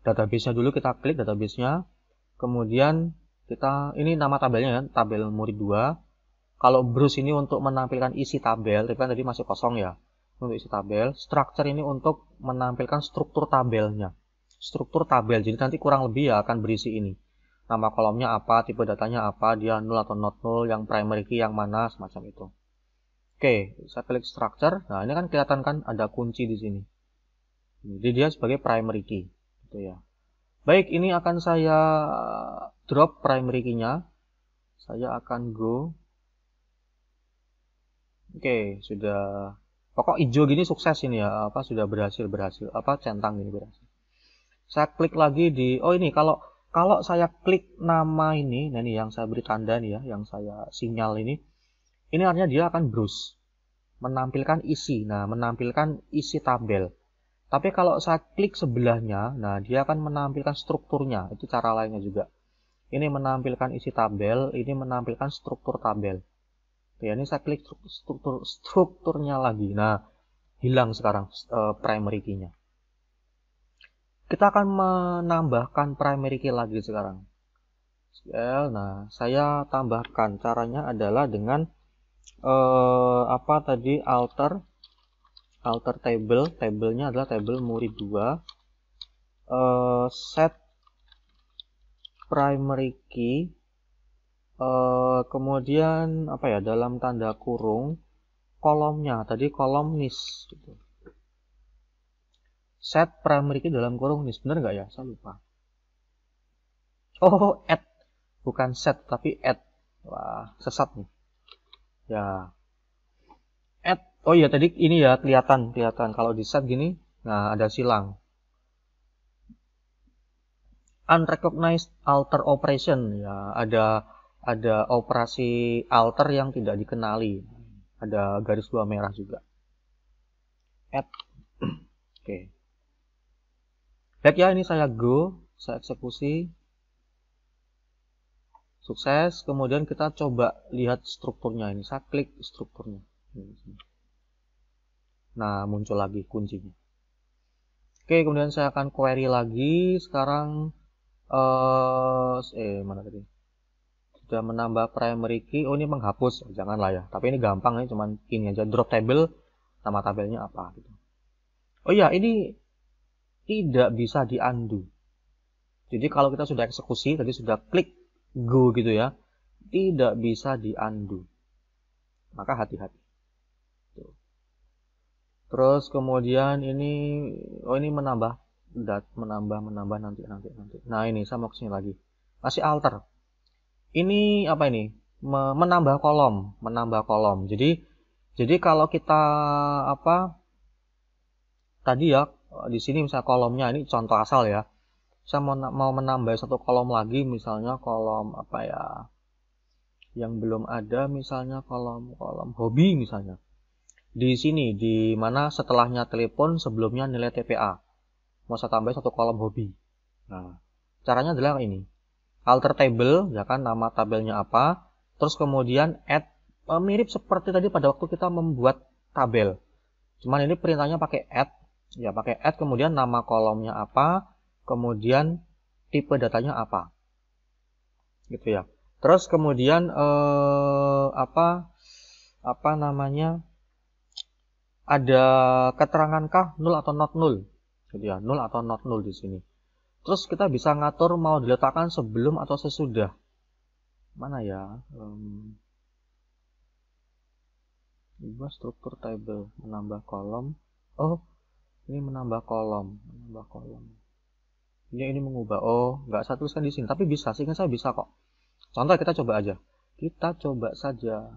Speaker 1: database-nya dulu kita klik database-nya, kemudian kita ini nama tabelnya ya, tabel murid 2. Kalau browse ini untuk menampilkan isi tabel, tapi kan tadi masih kosong ya. Untuk isi tabel, structure ini untuk menampilkan struktur tabelnya. Struktur tabel, jadi nanti kurang lebih ya akan berisi ini. Nama kolomnya apa, tipe datanya apa, dia 0 atau not 0, yang primary key yang mana, semacam itu. Oke, saya klik structure. Nah, ini kan kelihatan kan ada kunci di sini. Jadi dia sebagai primary key, gitu ya. Baik, ini akan saya drop primary key-nya. Saya akan go. Oke, sudah pokok hijau gini sukses ini ya, apa sudah berhasil berhasil, apa centang ini berhasil. Saya klik lagi di oh ini kalau kalau saya klik nama ini, nah ini yang saya beri tanda nih ya, yang saya sinyal ini, ini artinya dia akan browse, menampilkan isi, nah menampilkan isi tabel. Tapi kalau saya klik sebelahnya, nah dia akan menampilkan strukturnya. Itu cara lainnya juga. Ini menampilkan isi tabel, ini menampilkan struktur tabel. Ya, ini saya klik struktur strukturnya lagi. Nah, hilang sekarang e, primary key-nya. Kita akan menambahkan primary key lagi sekarang. Nah, saya tambahkan caranya adalah dengan uh, apa tadi alter alter table tablenya adalah table murid 2 uh, eh, set primary key uh, kemudian apa ya dalam tanda kurung kolomnya tadi kolom nis gitu. set primary key dalam kurung nis bener nggak ya saya lupa oh add bukan set tapi add wah sesat nih ya Oh iya tadi ini ya kelihatan kelihatan kalau di set gini, nah ada silang. Unrecognized alter operation ya ada ada operasi alter yang tidak dikenali. Ada garis dua merah juga. Add. <clears throat> Oke. Okay. Lihat ya ini saya go, saya eksekusi. Sukses, kemudian kita coba lihat strukturnya ini. Saya klik strukturnya. Ini, Nah, muncul lagi kuncinya. Oke, kemudian saya akan query lagi. Sekarang, uh, eh, mana tadi? Sudah menambah primary key. Oh, ini menghapus. Oh, janganlah ya. Tapi ini gampang, ini ya, Cuman ini aja. Drop table, nama tabelnya apa. gitu. Oh iya, ini tidak bisa diandu Jadi kalau kita sudah eksekusi, tadi sudah klik go gitu ya, tidak bisa diandu Maka hati-hati terus kemudian ini oh ini menambah dat menambah menambah nanti nanti nanti nah ini saya mau kesini lagi masih alter ini apa ini menambah kolom menambah kolom jadi jadi kalau kita apa tadi ya di sini misalnya kolomnya ini contoh asal ya saya mau, mau menambah satu kolom lagi misalnya kolom apa ya yang belum ada misalnya kolom kolom hobi misalnya di sini di mana setelahnya telepon sebelumnya nilai TPA mau saya tambah satu kolom hobi nah caranya adalah ini alter table ya kan nama tabelnya apa terus kemudian add eh, mirip seperti tadi pada waktu kita membuat tabel cuman ini perintahnya pakai add ya pakai add kemudian nama kolomnya apa kemudian tipe datanya apa gitu ya terus kemudian eh, apa apa namanya ada keterangankah 0 atau not 0 Jadi ya 0 atau not 0 di sini terus kita bisa ngatur mau diletakkan sebelum atau sesudah mana ya um, ubah struktur table menambah kolom oh ini menambah kolom menambah kolom ini ini mengubah oh nggak saya tuliskan di sini tapi bisa sehingga saya bisa kok contoh kita coba aja kita coba saja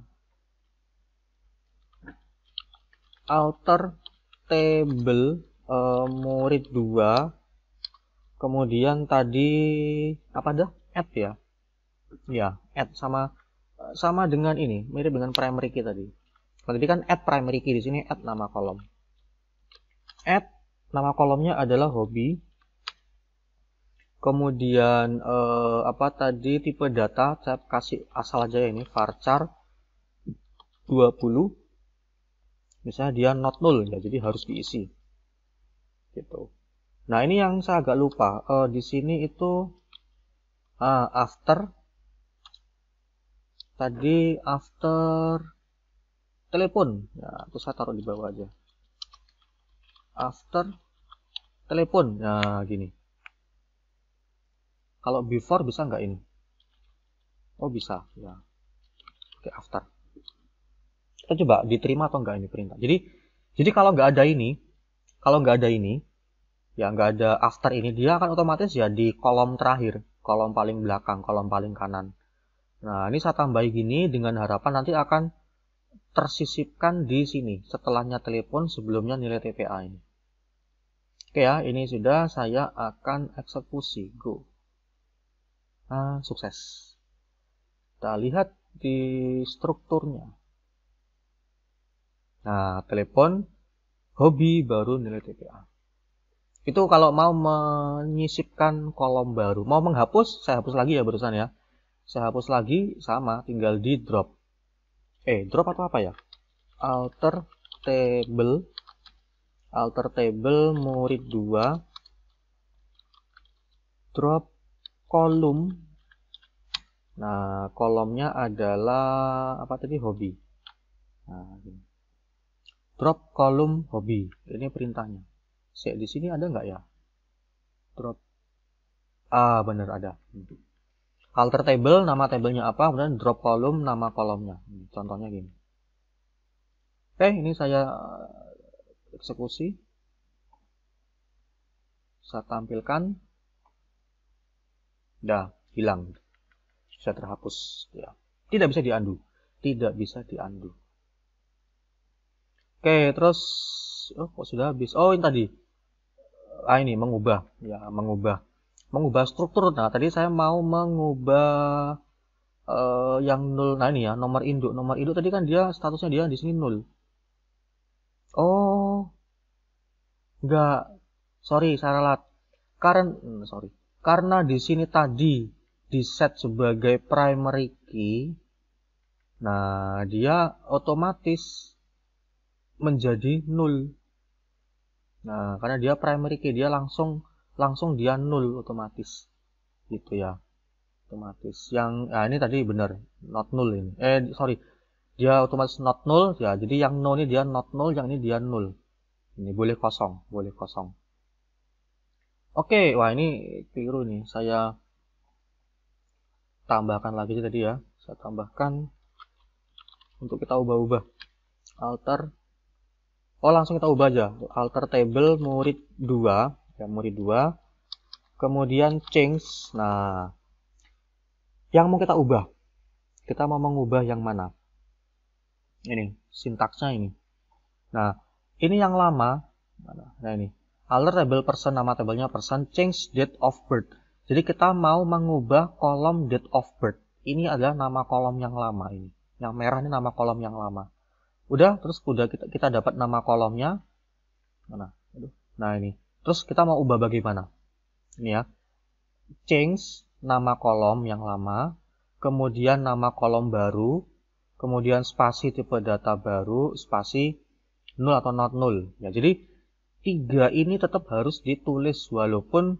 Speaker 1: alter table uh, murid 2 kemudian tadi apa dah add ya ya add sama sama dengan ini mirip dengan primary key tadi tadi kan add primary key di sini add nama kolom add nama kolomnya adalah hobi kemudian eh, apa tadi tipe data saya kasih asal aja ya ini varchar 20 misalnya dia not null ya jadi harus diisi gitu nah ini yang saya agak lupa uh, di sini itu uh, after tadi after telepon ya itu saya taruh di bawah aja after telepon nah gini kalau before bisa nggak ini oh bisa ya oke after kita coba diterima atau enggak ini perintah jadi jadi kalau enggak ada ini kalau enggak ada ini ya enggak ada after ini dia akan otomatis ya di kolom terakhir kolom paling belakang kolom paling kanan nah ini saya tambahin gini dengan harapan nanti akan tersisipkan di sini setelahnya telepon sebelumnya nilai TPA ini Oke ya, ini sudah saya akan eksekusi. Go. Nah, sukses. Kita lihat di strukturnya. Nah, telepon hobi baru nilai TPA. Itu kalau mau menyisipkan kolom baru, mau menghapus, saya hapus lagi ya barusan ya. Saya hapus lagi sama, tinggal di drop. Eh, drop atau apa ya? Alter table alter table murid 2 drop kolom nah kolomnya adalah apa tadi hobi nah, gini drop kolom hobi ini perintahnya saya di sini ada nggak ya drop ah benar ada alter table nama tablenya apa kemudian drop kolom nama kolomnya contohnya gini oke eh, ini saya eh, eksekusi saya tampilkan dah hilang Saya terhapus ya tidak bisa diandu tidak bisa diandu Oke, terus oh kok sudah habis. Oh, ini tadi. Ah ini mengubah, ya mengubah. Mengubah struktur. Nah, tadi saya mau mengubah uh, yang nol nah ini ya, nomor induk. Nomor induk tadi kan dia statusnya dia di sini nol. Oh. Enggak. Sorry, saya ralat. Karena hmm, sorry. Karena di sini tadi di set sebagai primary key. Nah, dia otomatis menjadi nol. Nah, karena dia primary key, dia langsung langsung dia nol otomatis. Gitu ya. Otomatis. Yang nah ini tadi benar, not nol ini. Eh, sorry. Dia otomatis not nol, ya. Jadi yang no ini dia not nol, yang ini dia nol. Ini boleh kosong, boleh kosong. Oke, wah ini keliru nih. Saya tambahkan lagi tadi ya. Saya tambahkan untuk kita ubah-ubah. Alter oh langsung kita ubah aja alter table murid 2 ya murid 2 kemudian change nah yang mau kita ubah kita mau mengubah yang mana ini sintaksnya ini nah ini yang lama nah ini alter table person nama tabelnya person change date of birth jadi kita mau mengubah kolom date of birth ini adalah nama kolom yang lama ini yang merah ini nama kolom yang lama Udah, terus udah kita, kita dapat nama kolomnya. Mana? Nah, ini. Terus kita mau ubah bagaimana? Ini ya. Change nama kolom yang lama, kemudian nama kolom baru, kemudian spasi tipe data baru, spasi 0 atau not 0. Ya, jadi tiga ini tetap harus ditulis walaupun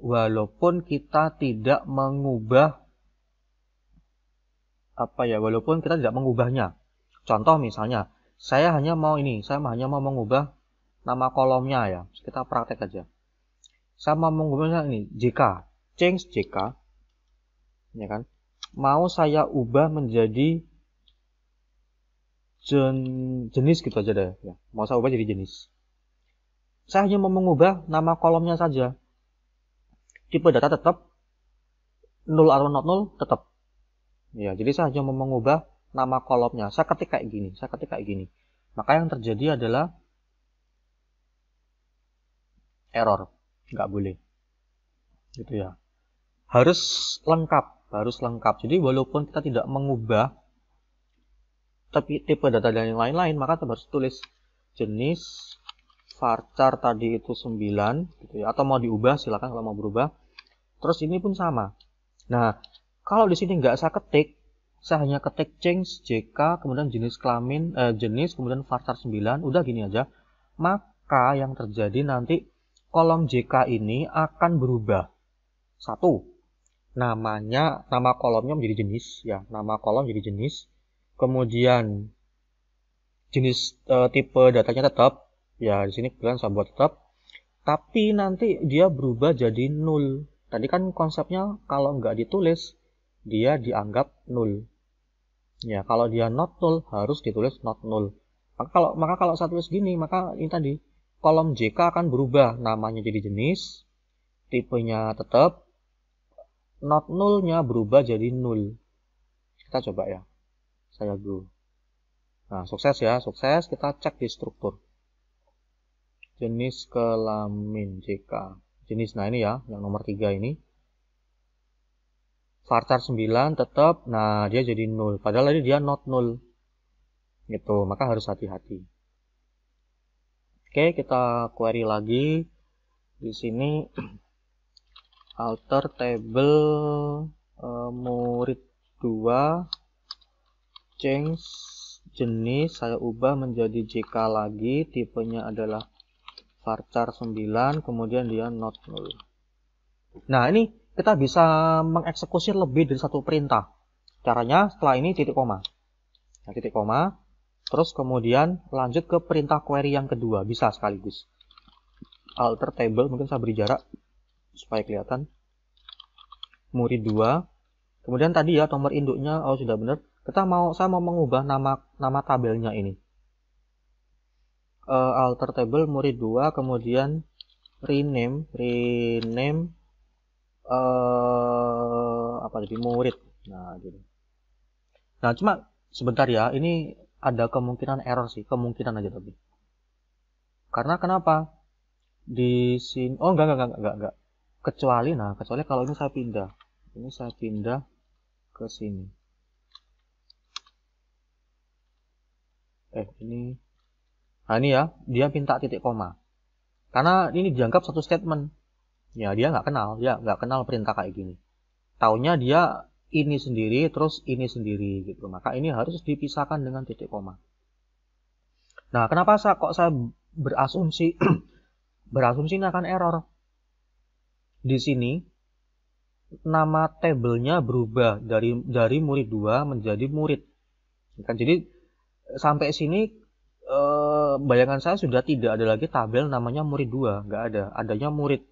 Speaker 1: walaupun kita tidak mengubah apa ya, walaupun kita tidak mengubahnya. Contoh misalnya, saya hanya mau ini, saya hanya mau mengubah nama kolomnya ya. Kita praktek aja. Saya mau mengubah ini, JK, change JK, ya kan? Mau saya ubah menjadi jen, jenis gitu aja deh, ya. Mau saya ubah jadi jenis. Saya hanya mau mengubah nama kolomnya saja. Tipe data tetap 0 atau not 0 tetap. Ya, jadi saya hanya mau mengubah nama kolomnya. Saya ketik kayak gini, saya ketik kayak gini. Maka yang terjadi adalah error. Nggak boleh. Gitu ya. Harus lengkap, harus lengkap. Jadi walaupun kita tidak mengubah tapi tipe data dan yang lain-lain, maka kita harus tulis jenis varchar tadi itu 9 gitu ya. Atau mau diubah silahkan kalau mau berubah. Terus ini pun sama. Nah, kalau di sini nggak saya ketik, saya hanya ketik change JK kemudian jenis kelamin eh, jenis kemudian varchar 9 udah gini aja maka yang terjadi nanti kolom JK ini akan berubah satu namanya nama kolomnya menjadi jenis ya nama kolom jadi jenis kemudian jenis e, tipe datanya tetap ya di sini kalian saya buat tetap tapi nanti dia berubah jadi nol tadi kan konsepnya kalau nggak ditulis dia dianggap nul. Ya, kalau dia not null harus ditulis not null. Maka kalau maka kalau saya tulis gini, maka ini tadi kolom JK akan berubah namanya jadi jenis, tipenya tetap not nullnya berubah jadi nul. Kita coba ya. Saya go. Nah, sukses ya, sukses. Kita cek di struktur. Jenis kelamin JK. Jenis nah ini ya, yang nomor 3 ini varchar 9 tetap nah dia jadi 0 padahal tadi dia not 0 gitu maka harus hati-hati oke kita query lagi di sini <clears throat> alter table uh, murid 2 change jenis saya ubah menjadi JK lagi tipenya adalah varchar 9 kemudian dia not 0 nah ini kita bisa mengeksekusi lebih dari satu perintah. Caranya setelah ini titik koma. Nah, titik koma, terus kemudian lanjut ke perintah query yang kedua, bisa sekaligus. Alter table, mungkin saya beri jarak supaya kelihatan. Murid 2. Kemudian tadi ya nomor induknya, oh sudah benar. Kita mau, saya mau mengubah nama nama tabelnya ini. Uh, alter table murid 2, kemudian rename, rename eh apa jadi murid. Nah, jadi gitu. Nah, cuma sebentar ya, ini ada kemungkinan error sih, kemungkinan aja tapi. Karena kenapa? Di sini oh enggak enggak enggak enggak enggak. Kecuali nah, kecuali kalau ini saya pindah. Ini saya pindah ke sini. Eh, ini Nah, ini ya, dia minta titik koma. Karena ini dianggap satu statement ya dia nggak kenal dia nggak kenal perintah kayak gini taunya dia ini sendiri terus ini sendiri gitu maka ini harus dipisahkan dengan titik koma nah kenapa saya kok saya berasumsi <clears throat> berasumsi ini akan error di sini nama tabelnya berubah dari dari murid dua menjadi murid kan jadi sampai sini eh, bayangan saya sudah tidak ada lagi tabel namanya murid dua, nggak ada adanya murid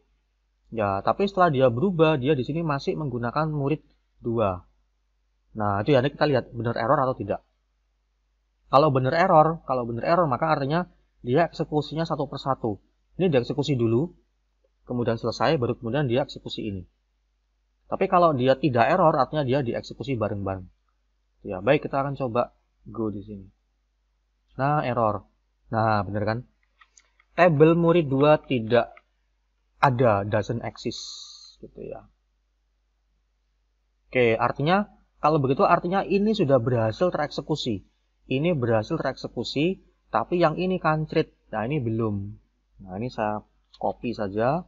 Speaker 1: Ya, tapi setelah dia berubah, dia di sini masih menggunakan murid 2. Nah, itu ya nanti kita lihat benar error atau tidak. Kalau benar error, kalau benar error maka artinya dia eksekusinya satu persatu. Ini dieksekusi dulu, kemudian selesai, baru kemudian dia eksekusi ini. Tapi kalau dia tidak error, artinya dia dieksekusi bareng-bareng. Ya, baik kita akan coba go di sini. Nah, error. Nah, benar kan? Table murid 2 tidak ada, doesn't exist gitu ya. Oke, artinya kalau begitu artinya ini sudah berhasil tereksekusi. Ini berhasil tereksekusi, tapi yang ini kancrit. Nah, ini belum. Nah, ini saya copy saja.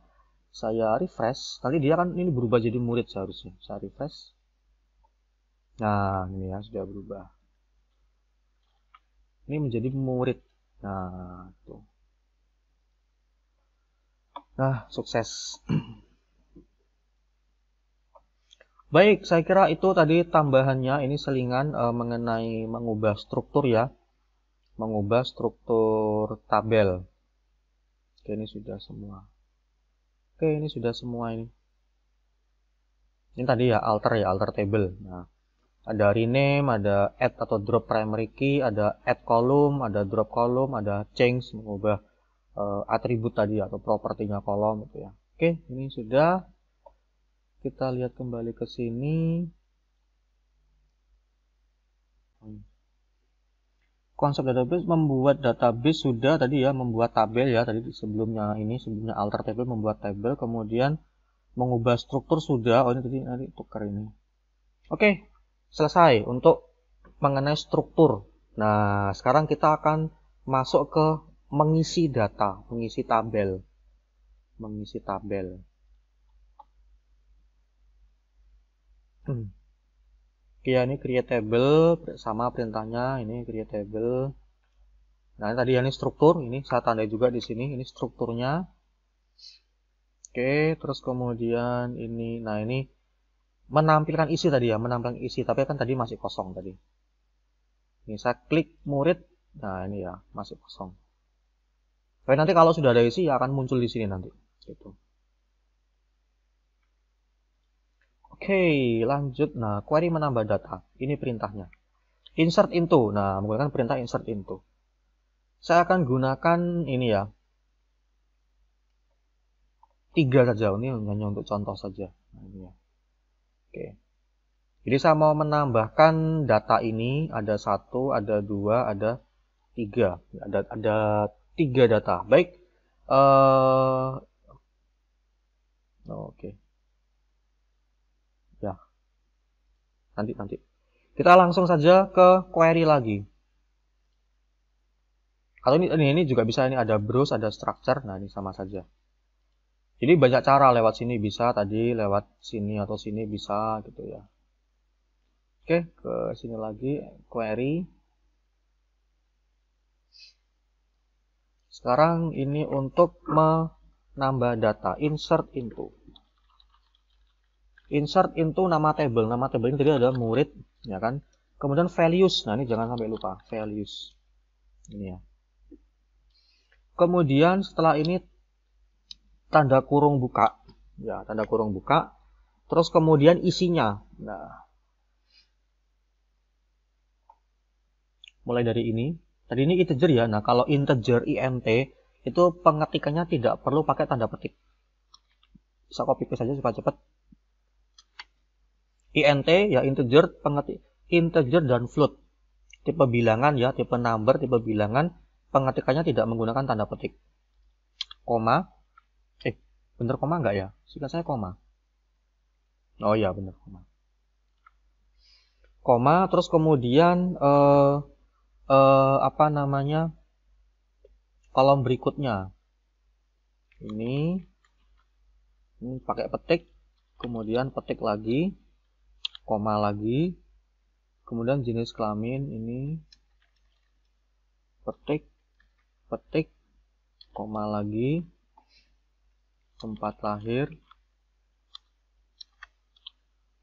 Speaker 1: Saya refresh. Nanti dia kan ini berubah jadi murid seharusnya. Saya refresh. Nah, ini ya sudah berubah. Ini menjadi murid. Nah, tuh. Nah, sukses. Baik, saya kira itu tadi tambahannya. Ini selingan e, mengenai mengubah struktur ya. Mengubah struktur tabel. Oke, ini sudah semua. Oke, ini sudah semua ini. Ini tadi ya alter ya, alter table. Nah, ada rename, ada add atau drop primary key, ada add column, ada drop column, ada change mengubah uh, atribut tadi atau propertinya kolom itu ya. Oke, ini sudah. Kita lihat kembali ke sini. Konsep database membuat database sudah tadi ya membuat tabel ya tadi sebelumnya ini sebelumnya alter table membuat tabel kemudian mengubah struktur sudah oh ini tadi nanti tukar ini. Oke, selesai untuk mengenai struktur. Nah, sekarang kita akan masuk ke mengisi data, mengisi tabel, mengisi tabel. Hmm. Ya, ini create table sama perintahnya ini create table. Nah, tadi ya, ini struktur, ini saya tandai juga di sini, ini strukturnya. Oke, terus kemudian ini nah ini menampilkan isi tadi ya, menampilkan isi, tapi kan tadi masih kosong tadi. Ini saya klik murid. Nah, ini ya, masih kosong. Tapi nanti kalau sudah ada isi ya akan muncul di sini nanti. Gitu. Oke, lanjut. Nah, query menambah data. Ini perintahnya. Insert into. Nah, menggunakan perintah insert into. Saya akan gunakan ini ya. Tiga saja. Ini hanya untuk contoh saja. Nah, ini ya. Oke. Jadi saya mau menambahkan data ini. Ada satu, ada dua, ada tiga. Ada, ada tiga data. Baik. Uh, Oke. Okay. Ya. Nanti nanti. Kita langsung saja ke query lagi. Atau ini, ini ini juga bisa ini ada browse, ada structure. Nah, ini sama saja. Jadi banyak cara lewat sini bisa tadi lewat sini atau sini bisa gitu ya. Oke, ke sini lagi query. Sekarang ini untuk menambah data, insert into. Insert into nama table. Nama table ini tadi adalah murid, ya kan? Kemudian values. Nah, ini jangan sampai lupa, values. Ini ya. Kemudian setelah ini tanda kurung buka, ya, tanda kurung buka. Terus kemudian isinya. Nah, mulai dari ini Tadi ini integer ya. Nah, kalau integer int itu pengetikannya tidak perlu pakai tanda petik. Bisa copy paste saja supaya cepat. int ya integer pengetik integer dan float. Tipe bilangan ya, tipe number, tipe bilangan, pengetikannya tidak menggunakan tanda petik. Koma. Eh, bener koma enggak ya? Singkat saya koma. Oh iya, bener koma. Koma, terus kemudian eh, eh, apa namanya kolom berikutnya ini ini pakai petik kemudian petik lagi koma lagi kemudian jenis kelamin ini petik petik koma lagi tempat lahir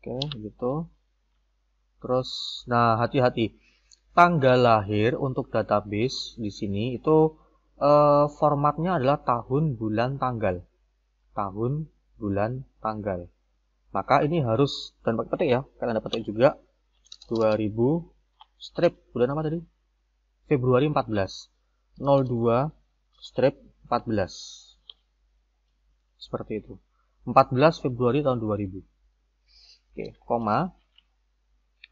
Speaker 1: oke gitu terus nah hati-hati tanggal lahir untuk database di sini itu eh, formatnya adalah tahun, bulan, tanggal. Tahun, bulan, tanggal. Maka ini harus dan pakai petik ya, kalian dapat juga 2000 strip bulan apa tadi? Februari 14. 02 strip 14. Seperti itu. 14 Februari tahun 2000. Oke, koma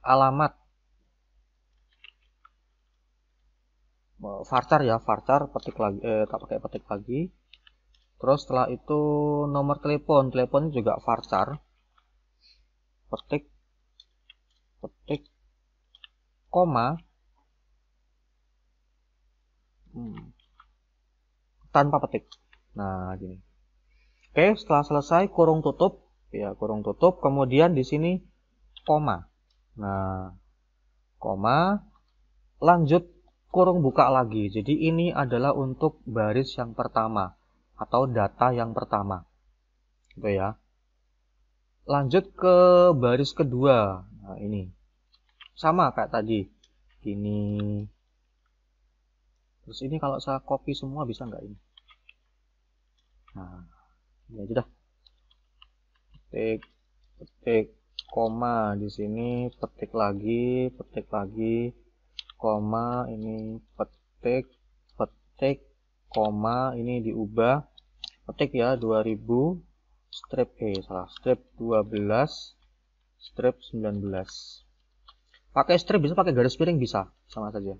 Speaker 1: alamat Eh, varchar ya varchar petik lagi eh, tak pakai petik lagi terus setelah itu nomor telepon teleponnya juga varchar petik petik koma hmm, tanpa petik nah gini oke setelah selesai kurung tutup ya kurung tutup kemudian di sini koma nah koma lanjut kurung buka lagi. Jadi ini adalah untuk baris yang pertama atau data yang pertama. Gitu ya. Lanjut ke baris kedua. Nah, ini. Sama kayak tadi. Ini Terus ini kalau saya copy semua bisa nggak ini? Nah, ini aja dah. Petik, petik, koma di sini, petik lagi, petik lagi, koma ini petik petik koma ini diubah petik ya 2000 strip eh salah strip 12 strip 19 pakai strip bisa pakai garis piring bisa sama saja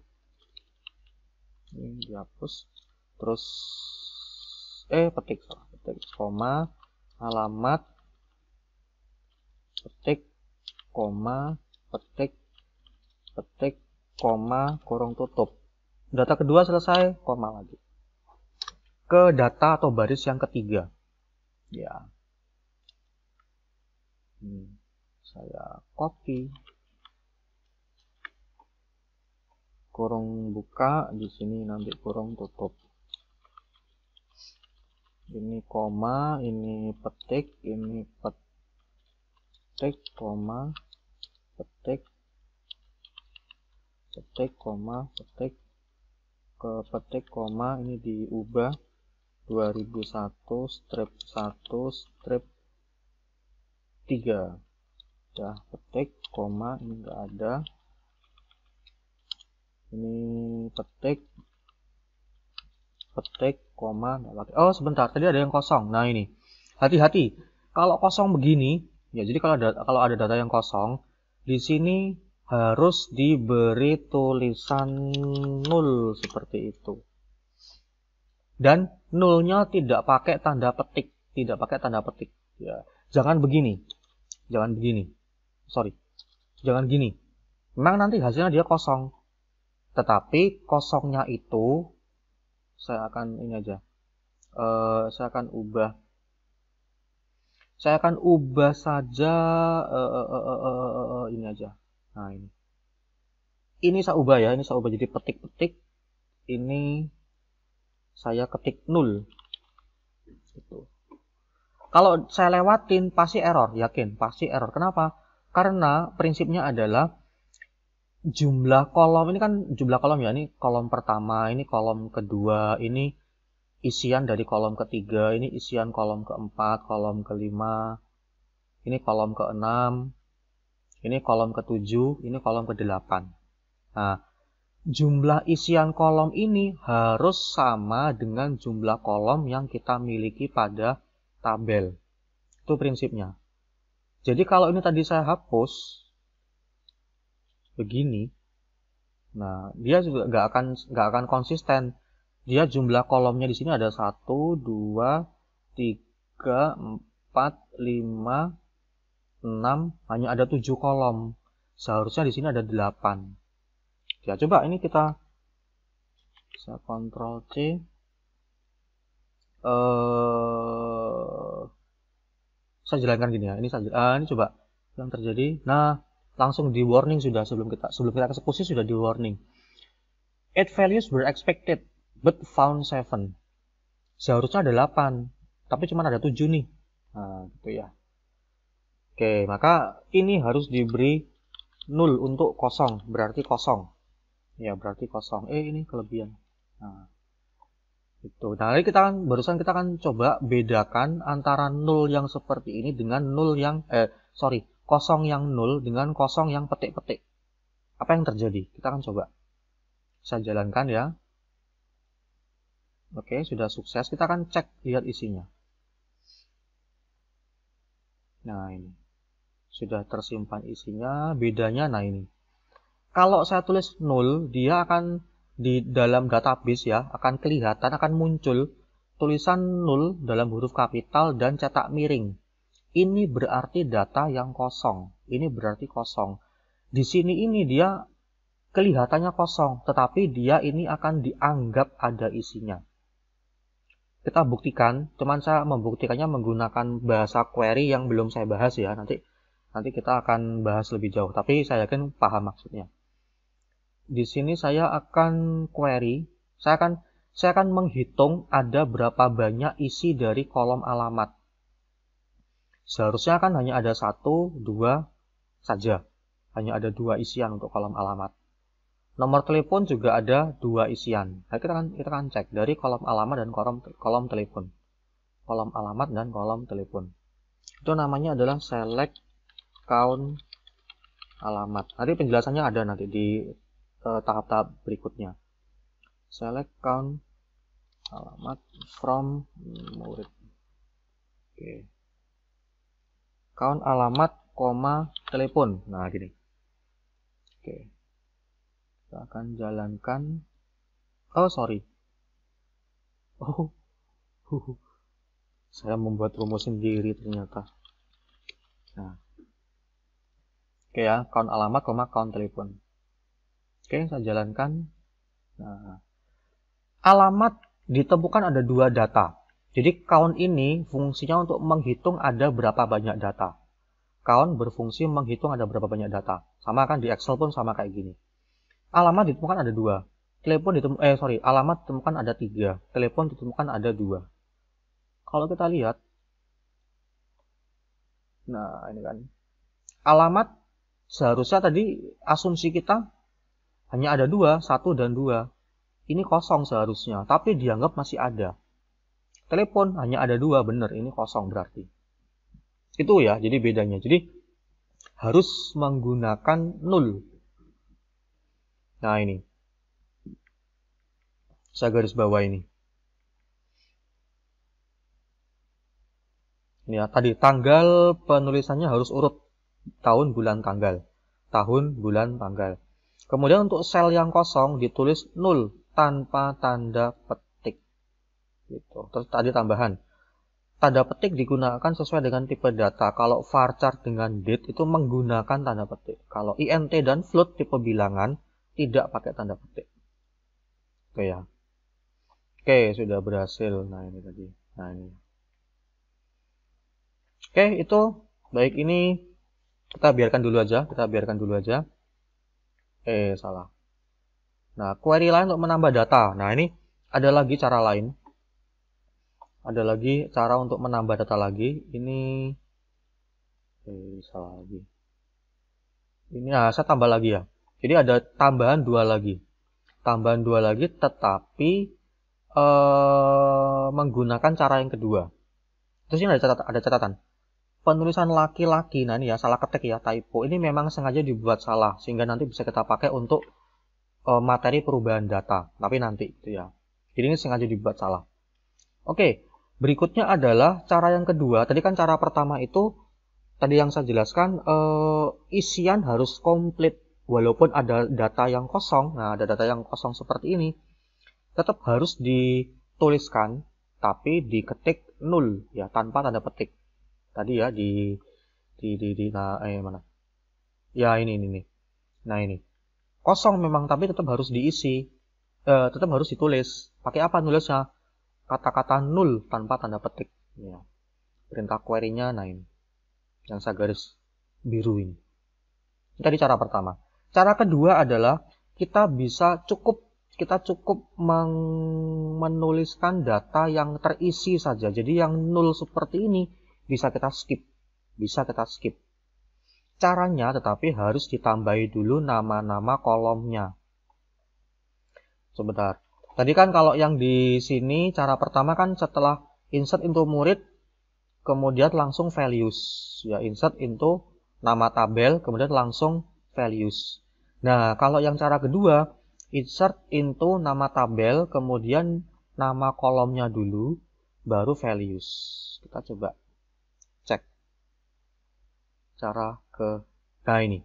Speaker 1: ini dihapus terus eh petik salah petik koma alamat petik koma petik petik koma kurung tutup. Data kedua selesai, koma lagi. Ke data atau baris yang ketiga. Ya. Hmm, saya copy. Kurung buka, di sini nanti kurung tutup. Ini koma, ini petik, ini petik, koma, petik, petik koma petik ke petik koma ini diubah 2001 strip 1 strip 3 udah petik koma ini enggak ada ini petik petik koma enggak pakai oh sebentar tadi ada yang kosong nah ini hati-hati kalau kosong begini ya jadi kalau ada kalau ada data yang kosong di sini harus diberi tulisan nul seperti itu. Dan nulnya tidak pakai tanda petik, tidak pakai tanda petik. Ya. Jangan begini, jangan begini, sorry, jangan gini. Memang nanti hasilnya dia kosong, tetapi kosongnya itu saya akan ini aja, uh, saya akan ubah saya akan ubah saja uh, uh, uh, uh, uh, ini aja Nah ini. Ini saya ubah ya, ini saya ubah jadi petik-petik. Ini saya ketik nol Gitu. Kalau saya lewatin pasti error, yakin pasti error. Kenapa? Karena prinsipnya adalah jumlah kolom ini kan jumlah kolom ya, ini kolom pertama, ini kolom kedua, ini isian dari kolom ketiga, ini isian kolom keempat, kolom kelima, ini kolom keenam, ini kolom ke-7, ini kolom ke-8. Nah, jumlah isian kolom ini harus sama dengan jumlah kolom yang kita miliki pada tabel. Itu prinsipnya. Jadi kalau ini tadi saya hapus, begini, nah dia juga nggak akan nggak akan konsisten. Dia jumlah kolomnya di sini ada satu, dua, tiga, empat, lima. 6 hanya ada 7 kolom. Seharusnya di sini ada 8. Ya, coba ini kita saya kontrol C. Uh, saya jalankan gini ya. Ini saya uh, ini coba yang terjadi. Nah, langsung di warning sudah sebelum kita sebelum kita eksekusi sudah di warning. Eight values were expected but found seven. Seharusnya ada 8, tapi cuma ada 7 nih. Nah, gitu ya. Oke, maka ini harus diberi 0 untuk kosong, berarti kosong. Ya, berarti kosong. Eh, ini kelebihan. Nah, itu. Nah, ini kita kan barusan kita akan coba bedakan antara 0 yang seperti ini dengan 0 yang eh sorry, kosong yang 0 dengan kosong yang petik-petik. Apa yang terjadi? Kita akan coba. Saya jalankan ya. Oke, sudah sukses. Kita akan cek lihat isinya. Nah, ini sudah tersimpan isinya bedanya nah ini kalau saya tulis 0 dia akan di dalam database ya akan kelihatan akan muncul tulisan 0 dalam huruf kapital dan cetak miring ini berarti data yang kosong ini berarti kosong di sini ini dia kelihatannya kosong tetapi dia ini akan dianggap ada isinya kita buktikan cuman saya membuktikannya menggunakan bahasa query yang belum saya bahas ya nanti Nanti kita akan bahas lebih jauh, tapi saya yakin paham maksudnya. Di sini saya akan query, saya akan saya akan menghitung ada berapa banyak isi dari kolom alamat. Seharusnya kan hanya ada satu, dua saja. Hanya ada dua isian untuk kolom alamat. Nomor telepon juga ada dua isian. Nah, kita akan kita akan cek dari kolom alamat dan kolom kolom telepon. Kolom alamat dan kolom telepon. Itu namanya adalah select account alamat. Nanti penjelasannya ada nanti di eh, tahap-tahap berikutnya. Select count alamat from murid. Oke. Count alamat, koma telepon. Nah, gini. Oke. Okay. Kita akan jalankan Oh, sorry. Oh. <laughs> Saya membuat rumus sendiri ternyata. Nah, Oke ya, count alamat, koma count telepon. Oke, saya jalankan. Nah, alamat ditemukan ada dua data. Jadi count ini fungsinya untuk menghitung ada berapa banyak data. Count berfungsi menghitung ada berapa banyak data. Sama kan di Excel pun sama kayak gini. Alamat ditemukan ada dua. Telepon ditemukan, eh sorry, alamat ditemukan ada tiga. Telepon ditemukan ada dua. Kalau kita lihat, nah ini kan, alamat seharusnya tadi asumsi kita hanya ada dua, satu dan dua. Ini kosong seharusnya, tapi dianggap masih ada. Telepon hanya ada dua, benar, ini kosong berarti. Itu ya, jadi bedanya. Jadi harus menggunakan nol. Nah ini, saya garis bawah ini. Ini ya, tadi tanggal penulisannya harus urut tahun, bulan, tanggal. Tahun, bulan, tanggal. Kemudian untuk sel yang kosong ditulis 0 tanpa tanda petik. Gitu. Terus tadi tambahan. Tanda petik digunakan sesuai dengan tipe data. Kalau varchar dengan date itu menggunakan tanda petik. Kalau INT dan float tipe bilangan tidak pakai tanda petik. Oke ya. Oke, sudah berhasil. Nah, ini tadi. Nah, ini. Oke, itu baik ini kita biarkan dulu aja kita biarkan dulu aja eh salah nah query lain untuk menambah data nah ini ada lagi cara lain ada lagi cara untuk menambah data lagi ini eh salah lagi ini nah, saya tambah lagi ya jadi ada tambahan dua lagi tambahan dua lagi tetapi eh, menggunakan cara yang kedua terus ini ada catatan, ada catatan penulisan laki-laki nah ini ya salah ketik ya typo ini memang sengaja dibuat salah sehingga nanti bisa kita pakai untuk uh, materi perubahan data tapi nanti itu ya jadi ini sengaja dibuat salah oke berikutnya adalah cara yang kedua tadi kan cara pertama itu tadi yang saya jelaskan uh, isian harus komplit walaupun ada data yang kosong nah ada data yang kosong seperti ini tetap harus dituliskan tapi diketik nol ya tanpa tanda petik tadi ya di di di, di nah, eh mana ya ini ini nih nah ini kosong memang tapi tetap harus diisi eh, tetap harus ditulis pakai apa nulisnya kata-kata nul tanpa tanda petik ya perintah query nah ini yang saya garis biru ini tadi cara pertama cara kedua adalah kita bisa cukup kita cukup menuliskan data yang terisi saja. Jadi yang nol seperti ini bisa kita skip. Bisa kita skip. Caranya tetapi harus ditambahi dulu nama-nama kolomnya. Sebentar. Tadi kan kalau yang di sini cara pertama kan setelah insert into murid kemudian langsung values ya insert into nama tabel kemudian langsung values. Nah, kalau yang cara kedua insert into nama tabel kemudian nama kolomnya dulu baru values. Kita coba cara ke nah ini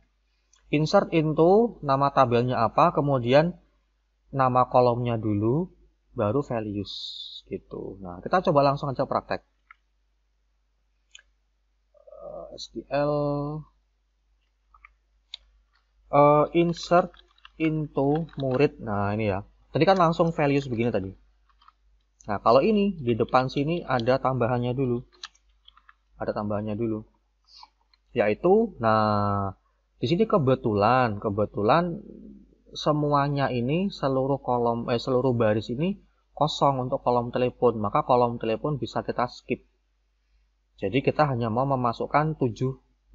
Speaker 1: insert into nama tabelnya apa kemudian nama kolomnya dulu baru values gitu nah kita coba langsung aja praktek eh, SQL uh, eh, insert into murid nah ini ya tadi kan langsung values begini tadi nah kalau ini di depan sini ada tambahannya dulu ada tambahannya dulu yaitu nah di sini kebetulan kebetulan semuanya ini seluruh kolom eh seluruh baris ini kosong untuk kolom telepon maka kolom telepon bisa kita skip jadi kita hanya mau memasukkan 7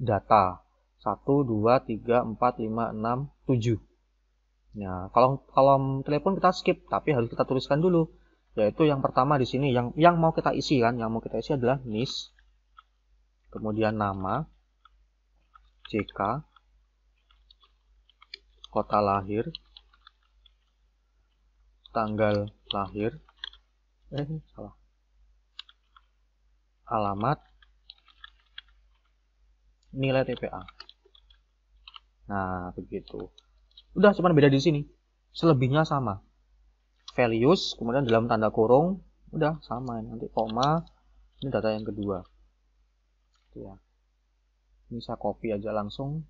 Speaker 1: data 1 2 3 4 5 6 7 nah kolom kolom telepon kita skip tapi harus kita tuliskan dulu yaitu yang pertama di sini yang yang mau kita isi kan yang mau kita isi adalah nis kemudian nama CK kota lahir tanggal lahir eh salah alamat nilai TPA nah begitu udah cuman beda di sini selebihnya sama values kemudian dalam tanda kurung udah sama nanti koma ini data yang kedua ya ini saya copy aja langsung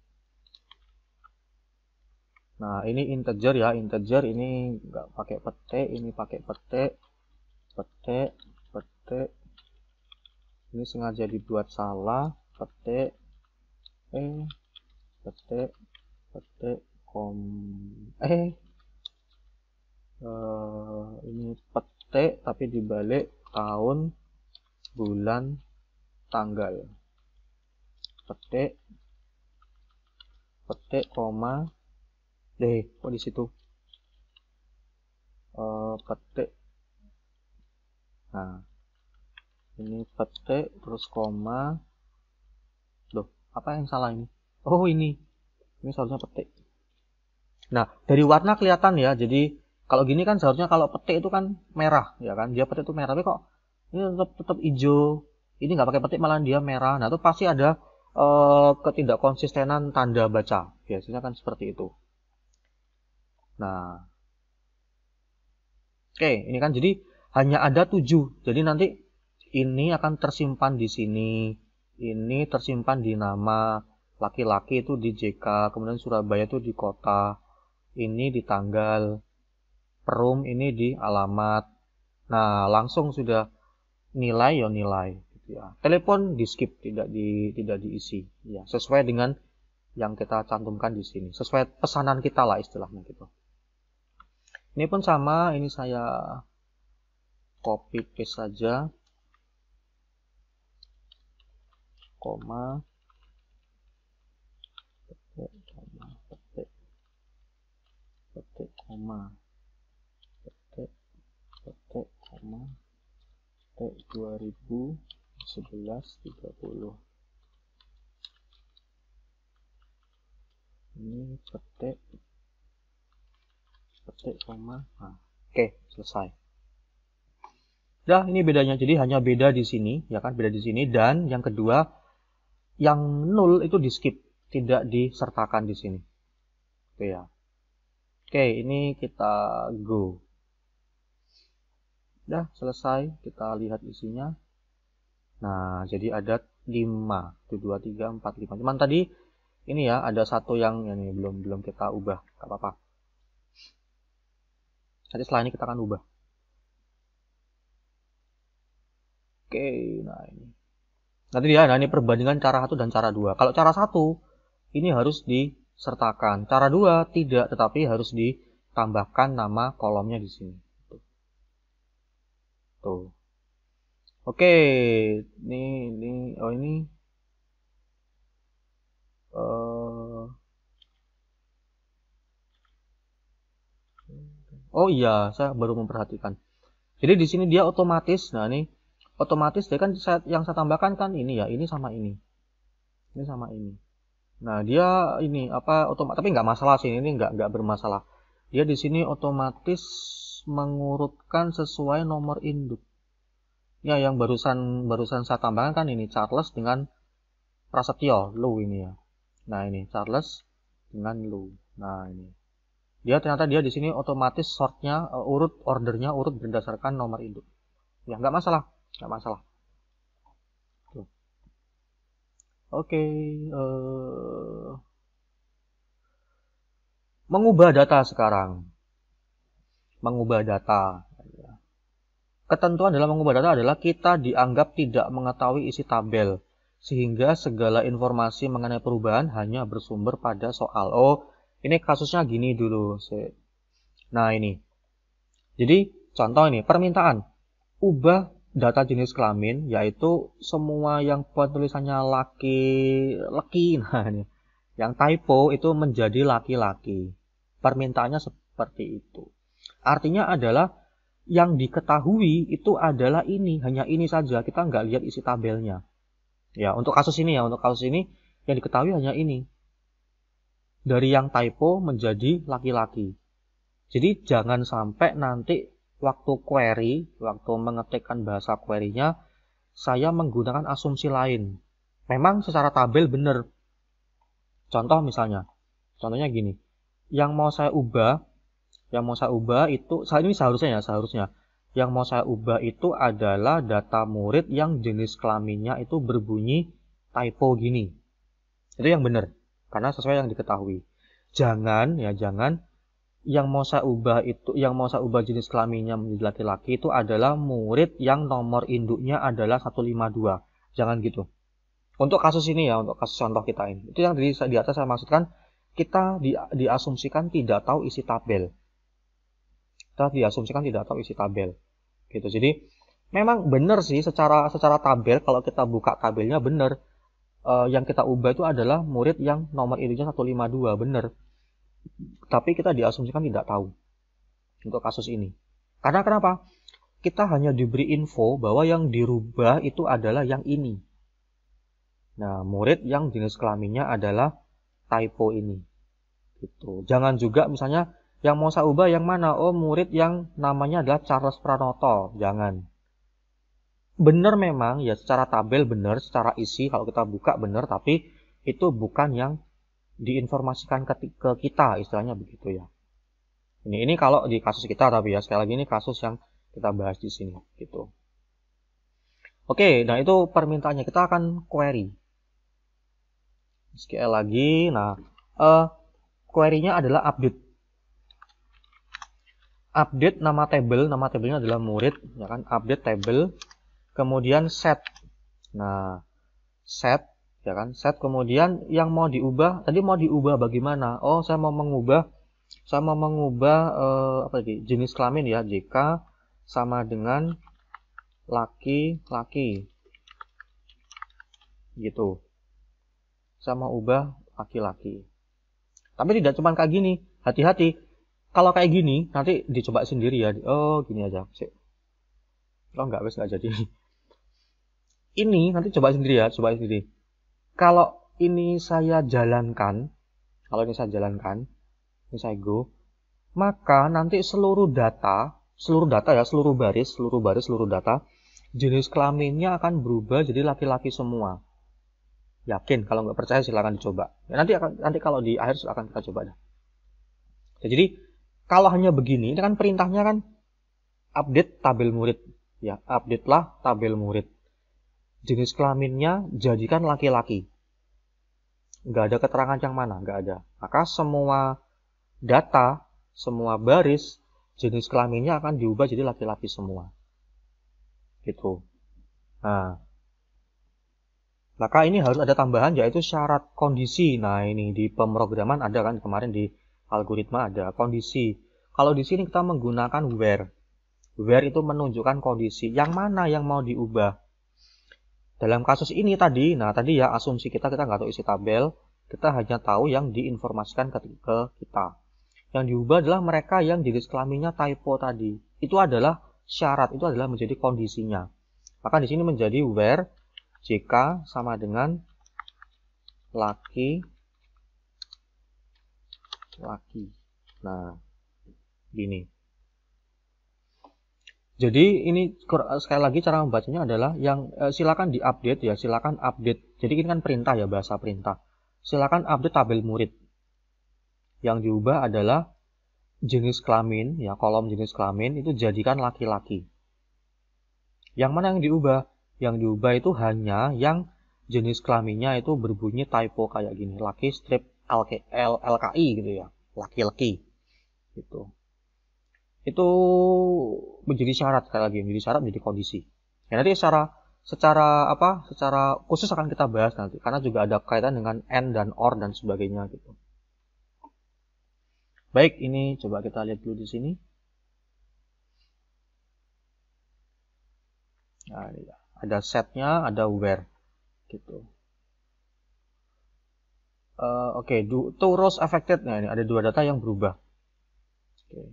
Speaker 1: nah ini integer ya integer ini nggak pakai pete ini pakai pete pete pete ini sengaja dibuat salah pete eh pete pete kom e. eh uh, ini pete tapi dibalik tahun bulan tanggal petik petik koma deh kok di situ e, eh, petik nah ini petik terus koma loh apa yang salah ini oh ini ini seharusnya petik nah dari warna kelihatan ya jadi kalau gini kan seharusnya kalau petik itu kan merah ya kan dia petik itu merah tapi kok ini tetap tetap hijau ini nggak pakai petik malah dia merah nah itu pasti ada Eh, ketidakkonsistenan tanda baca. Biasanya kan seperti itu. Nah, oke, ini kan jadi hanya ada tujuh. Jadi nanti ini akan tersimpan di sini, ini tersimpan di nama laki-laki itu di JK, kemudian Surabaya itu di kota, ini di tanggal, perum ini di alamat. Nah, langsung sudah nilai ya nilai ya telepon di skip tidak di tidak diisi ya sesuai dengan yang kita cantumkan di sini sesuai pesanan kita lah istilahnya gitu ini pun sama ini saya copy paste saja koma petik koma petik petik koma petik 2000 11.30 ini petik petik koma nah, oke okay, selesai Nah, ini bedanya. Jadi hanya beda di sini, ya kan? Beda di sini dan yang kedua yang nol itu di skip, tidak disertakan di sini. Oke ya. Oke, ini kita go. Dah selesai, kita lihat isinya. Nah, jadi ada 5. 1, 2, 3, 4, 5. Cuman tadi ini ya, ada satu yang ini ya belum belum kita ubah. Gak apa-apa. Nanti setelah ini kita akan ubah. Oke, nah ini. Nanti dia ya, nah ini perbandingan cara 1 dan cara 2. Kalau cara 1, ini harus disertakan. Cara 2, tidak, tetapi harus ditambahkan nama kolomnya di sini. Tuh. Tuh. Oke, ini ini oh ini
Speaker 2: uh,
Speaker 1: Oh iya, saya baru memperhatikan. Jadi di sini dia otomatis. Nah, ini otomatis dia kan saya, yang saya tambahkan kan ini ya, ini sama ini. Ini sama ini. Nah, dia ini apa otomatis tapi nggak masalah sih, ini nggak nggak bermasalah. Dia di sini otomatis mengurutkan sesuai nomor induk ya yang barusan barusan saya tambahkan kan ini Charles dengan Prasetyo Lu ini ya nah ini Charles dengan Lu nah ini dia ternyata dia di sini otomatis sortnya uh, eh, urut ordernya urut berdasarkan nomor induk ya nggak masalah nggak masalah oke okay, uh, eh, mengubah data sekarang mengubah data Ketentuan dalam mengubah data adalah kita dianggap tidak mengetahui isi tabel, sehingga segala informasi mengenai perubahan hanya bersumber pada soal. Oh, ini kasusnya gini dulu. Nah, ini. Jadi, contoh ini, permintaan. Ubah data jenis kelamin, yaitu semua yang buat tulisannya laki, laki, <laughs> nah ini. Yang typo itu menjadi laki-laki. Permintaannya seperti itu. Artinya adalah yang diketahui itu adalah ini, hanya ini saja. Kita nggak lihat isi tabelnya. Ya, untuk kasus ini ya, untuk kasus ini yang diketahui hanya ini. Dari yang typo menjadi laki-laki. Jadi jangan sampai nanti waktu query, waktu mengetikkan bahasa query-nya, saya menggunakan asumsi lain. Memang secara tabel benar. Contoh misalnya, contohnya gini. Yang mau saya ubah yang mau saya ubah itu saat ini seharusnya ya seharusnya yang mau saya ubah itu adalah data murid yang jenis kelaminnya itu berbunyi typo gini itu yang benar karena sesuai yang diketahui jangan ya jangan yang mau saya ubah itu yang mau saya ubah jenis kelaminnya menjadi laki-laki itu adalah murid yang nomor induknya adalah 152 jangan gitu untuk kasus ini ya untuk kasus contoh kita ini itu yang di, di atas saya maksudkan kita di, diasumsikan tidak tahu isi tabel kita diasumsikan tidak tahu isi tabel gitu jadi memang benar sih secara secara tabel kalau kita buka tabelnya benar uh, yang kita ubah itu adalah murid yang nomor id 152 benar tapi kita diasumsikan tidak tahu untuk kasus ini karena kenapa kita hanya diberi info bahwa yang dirubah itu adalah yang ini. Nah, murid yang jenis kelaminnya adalah typo ini. Gitu. Jangan juga misalnya yang mau saya ubah yang mana? Oh, murid yang namanya adalah Charles Pranoto. Jangan. Benar memang, ya secara tabel benar, secara isi kalau kita buka benar, tapi itu bukan yang diinformasikan ke, ke kita, istilahnya begitu ya. Ini ini kalau di kasus kita tapi ya sekali lagi ini kasus yang kita bahas di sini gitu. Oke, nah itu permintaannya kita akan query. Sekali lagi, nah uh, query-nya adalah update update nama table, nama tabelnya adalah murid, ya kan? Update table, kemudian set. Nah, set, ya kan? Set kemudian yang mau diubah, tadi mau diubah bagaimana? Oh, saya mau mengubah, saya mau mengubah eh, apa lagi? Jenis kelamin ya, jika sama dengan laki-laki, gitu. Saya mau ubah laki-laki. Tapi tidak cuma kayak gini, hati-hati kalau kayak gini nanti dicoba sendiri ya oh gini aja sih oh, kalau nggak wes nggak jadi <laughs> ini nanti coba sendiri ya coba sendiri kalau ini saya jalankan kalau ini saya jalankan ini saya go maka nanti seluruh data seluruh data ya seluruh baris seluruh baris seluruh data jenis kelaminnya akan berubah jadi laki-laki semua yakin kalau nggak percaya silahkan dicoba ya, nanti akan nanti kalau di akhir akan kita coba dah ya, jadi kalau hanya begini, ini kan perintahnya kan update tabel murid. Ya, update lah tabel murid. Jenis kelaminnya jadikan laki-laki. Nggak ada keterangan yang mana, nggak ada. Maka semua data, semua baris, jenis kelaminnya akan diubah jadi laki-laki semua. Gitu. Nah, maka ini harus ada tambahan yaitu syarat kondisi. Nah, ini di pemrograman ada kan kemarin di algoritma ada kondisi. Kalau di sini kita menggunakan where. Where itu menunjukkan kondisi yang mana yang mau diubah. Dalam kasus ini tadi, nah tadi ya asumsi kita kita nggak tahu isi tabel, kita hanya tahu yang diinformasikan ke, ke kita. Yang diubah adalah mereka yang jenis kelaminnya typo tadi. Itu adalah syarat, itu adalah menjadi kondisinya. Maka di sini menjadi where jika sama dengan laki laki. Nah, gini. Jadi ini sekali lagi cara membacanya adalah yang eh, silakan diupdate ya, silakan update. Jadi ini kan perintah ya bahasa perintah. Silakan update tabel murid. Yang diubah adalah jenis kelamin ya, kolom jenis kelamin itu jadikan laki-laki. Yang mana yang diubah? Yang diubah itu hanya yang jenis kelaminnya itu berbunyi typo kayak gini, laki strip LK, L, LKI gitu ya laki-laki gitu itu menjadi syarat sekali lagi menjadi syarat menjadi kondisi ya nanti secara secara apa secara khusus akan kita bahas nanti karena juga ada kaitan dengan N dan or dan sebagainya gitu baik ini coba kita lihat dulu di sini nah, ada setnya ada where gitu Eh, oke okay, do, two rows affected nah ini ada dua data yang berubah oke okay.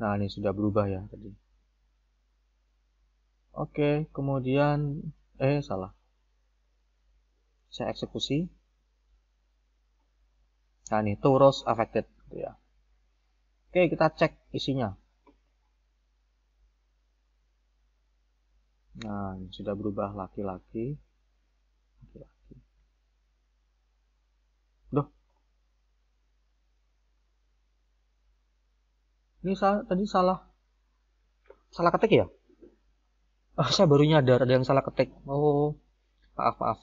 Speaker 1: nah ini sudah berubah ya tadi oke okay, kemudian eh salah saya eksekusi nah ini two rows affected gitu ya oke kita cek isinya nah ini sudah berubah laki-laki Ini salah, tadi salah salah ketik ya? Oh, saya baru nyadar ada yang salah ketik. Oh, maaf maaf.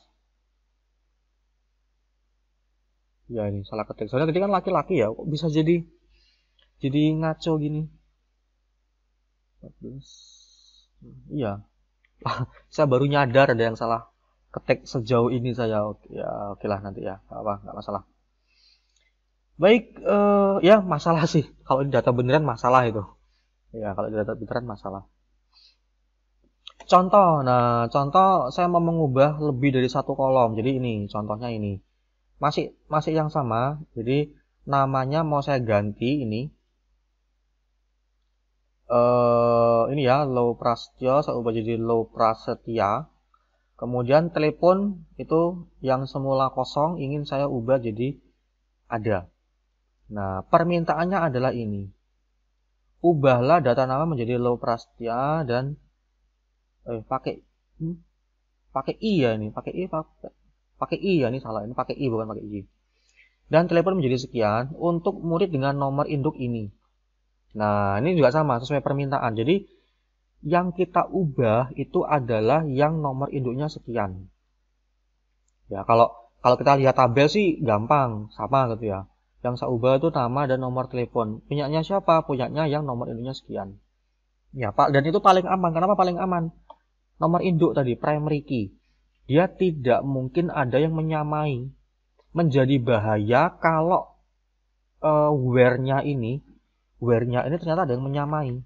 Speaker 1: Ya ini salah ketik. Soalnya tadi kan laki-laki ya, kok bisa jadi jadi ngaco gini. Iya. <laughs> saya baru nyadar ada yang salah ketik sejauh ini saya. Oke, ya oke lah nanti ya. Gak apa, nggak masalah baik uh, ya masalah sih kalau ini data beneran masalah itu ya kalau data beneran masalah contoh nah contoh saya mau mengubah lebih dari satu kolom jadi ini contohnya ini masih masih yang sama jadi namanya mau saya ganti ini uh, ini ya low Prasetyo saya ubah jadi low prasetya kemudian telepon itu yang semula kosong ingin saya ubah jadi ada Nah, permintaannya adalah ini. Ubahlah data nama menjadi low Prastia dan eh pakai hmm, pakai i ya ini, pakai i pakai pakai i ya ini salah ini pakai i bukan pakai i. Dan telepon menjadi sekian untuk murid dengan nomor induk ini. Nah, ini juga sama sesuai permintaan. Jadi yang kita ubah itu adalah yang nomor induknya sekian. Ya, kalau kalau kita lihat tabel sih gampang, sama gitu ya yang saya ubah itu nama dan nomor telepon. Punyanya siapa? Punyanya yang nomor induknya sekian. Ya Pak, dan itu paling aman. Kenapa paling aman? Nomor induk tadi, primary key. Dia tidak mungkin ada yang menyamai. Menjadi bahaya kalau uh, eh, where-nya ini, where-nya ini ternyata ada yang menyamai.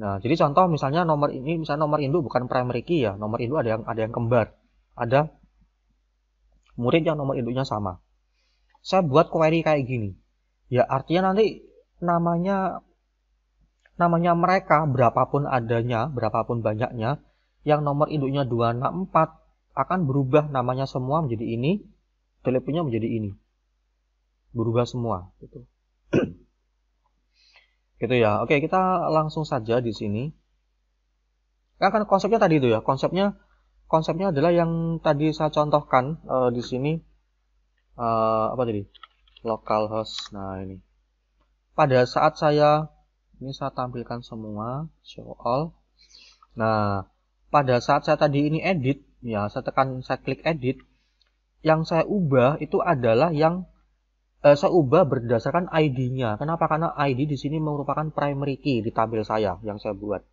Speaker 1: Nah, jadi contoh misalnya nomor ini misalnya nomor induk bukan primary key ya, nomor induk ada yang ada yang kembar. Ada murid yang nomor induknya sama saya buat query kayak gini ya artinya nanti namanya namanya mereka berapapun adanya berapapun banyaknya yang nomor induknya 264 akan berubah namanya semua menjadi ini teleponnya menjadi ini berubah semua gitu <clears throat> gitu ya oke kita langsung saja di sini nah, kan konsepnya tadi itu ya konsepnya konsepnya adalah yang tadi saya contohkan e, di sini uh, apa tadi localhost nah ini pada saat saya ini saya tampilkan semua show all nah pada saat saya tadi ini edit ya saya tekan saya klik edit yang saya ubah itu adalah yang eh, saya ubah berdasarkan ID-nya kenapa karena ID di sini merupakan primary key di tabel saya yang saya buat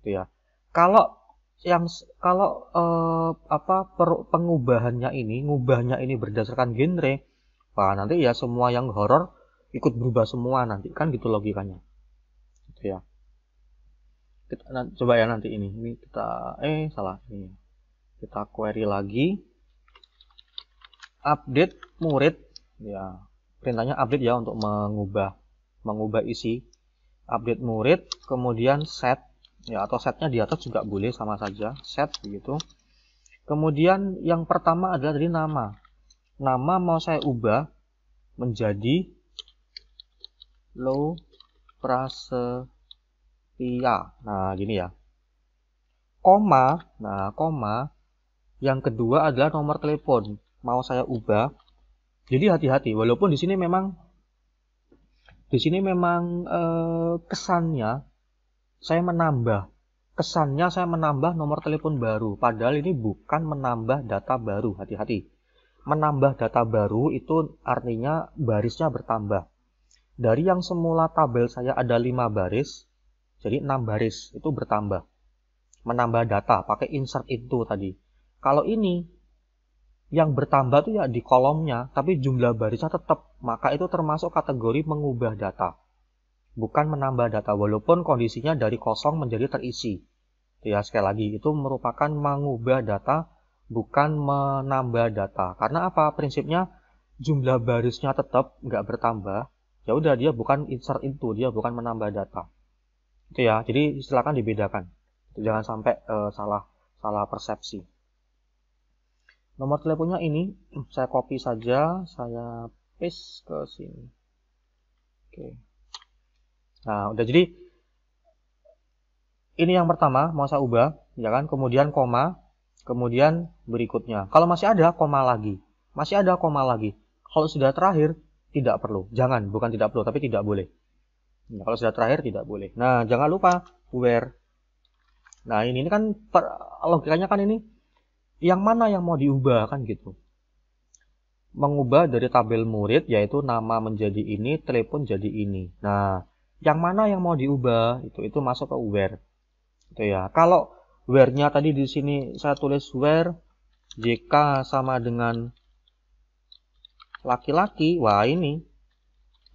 Speaker 1: itu ya kalau yang kalau eh, apa per, pengubahannya ini, ngubahnya ini berdasarkan genre, wah nanti ya semua yang horor ikut berubah semua nanti kan gitu logikanya. Gitu ya. Kita, nah, coba ya nanti ini, ini kita eh salah ini. Kita query lagi. Update murid ya. Perintahnya update ya untuk mengubah mengubah isi update murid, kemudian set ya atau setnya di atas juga boleh sama saja set gitu. kemudian yang pertama adalah dari nama nama mau saya ubah menjadi low prasetya nah gini ya koma nah koma yang kedua adalah nomor telepon mau saya ubah jadi hati-hati walaupun di sini memang di sini memang eh, kesannya saya menambah kesannya saya menambah nomor telepon baru padahal ini bukan menambah data baru hati-hati menambah data baru itu artinya barisnya bertambah dari yang semula tabel saya ada 5 baris jadi 6 baris itu bertambah menambah data pakai insert itu tadi kalau ini yang bertambah itu ya di kolomnya tapi jumlah barisnya tetap maka itu termasuk kategori mengubah data bukan menambah data walaupun kondisinya dari kosong menjadi terisi. Ya sekali lagi itu merupakan mengubah data bukan menambah data. Karena apa? Prinsipnya jumlah barisnya tetap nggak bertambah. Ya udah dia bukan insert itu dia bukan menambah data. Itu ya. Jadi silakan dibedakan. Jangan sampai uh, salah salah persepsi. Nomor teleponnya ini saya copy saja, saya paste ke sini. Oke. Okay. Nah, udah jadi ini yang pertama mau saya ubah, ya kan? Kemudian koma, kemudian berikutnya. Kalau masih ada koma lagi, masih ada koma lagi. Kalau sudah terakhir tidak perlu. Jangan, bukan tidak perlu, tapi tidak boleh. Nah, kalau sudah terakhir tidak boleh. Nah, jangan lupa where. Nah, ini, ini kan per, logikanya kan ini yang mana yang mau diubah kan gitu. Mengubah dari tabel murid yaitu nama menjadi ini, telepon jadi ini. Nah, yang mana yang mau diubah itu itu masuk ke where itu ya kalau where nya tadi di sini saya tulis where JK sama dengan laki-laki wah ini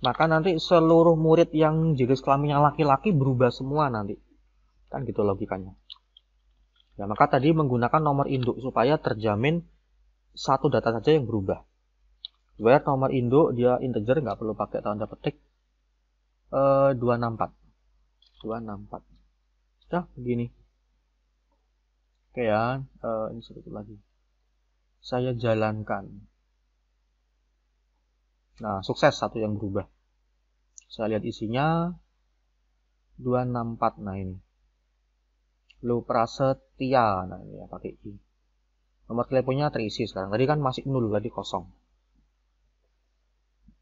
Speaker 1: maka nanti seluruh murid yang jenis kelaminnya laki-laki berubah semua nanti kan gitu logikanya ya maka tadi menggunakan nomor induk supaya terjamin satu data saja yang berubah where nomor induk dia integer nggak perlu pakai tanda petik 264 264 sudah begini oke ya uh, ini sedikit lagi saya jalankan nah sukses satu yang berubah saya lihat isinya 264 nah ini lu prasetya nah ini ya pakai i nomor teleponnya terisi sekarang tadi kan masih nol tadi kosong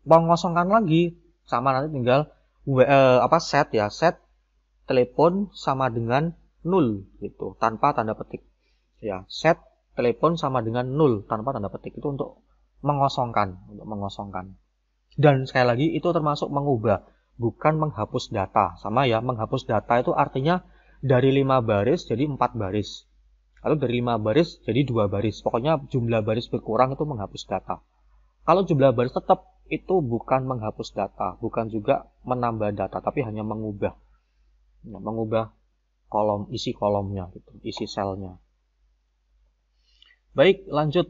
Speaker 1: mau lagi sama nanti tinggal well, eh, apa set ya set telepon sama dengan nol gitu tanpa tanda petik ya set telepon sama dengan nol tanpa tanda petik itu untuk mengosongkan untuk mengosongkan dan sekali lagi itu termasuk mengubah bukan menghapus data sama ya menghapus data itu artinya dari lima baris jadi empat baris atau dari lima baris jadi dua baris pokoknya jumlah baris berkurang itu menghapus data kalau jumlah baris tetap itu bukan menghapus data, bukan juga menambah data, tapi hanya mengubah, ya, mengubah kolom isi kolomnya, gitu, isi selnya. Baik, lanjut.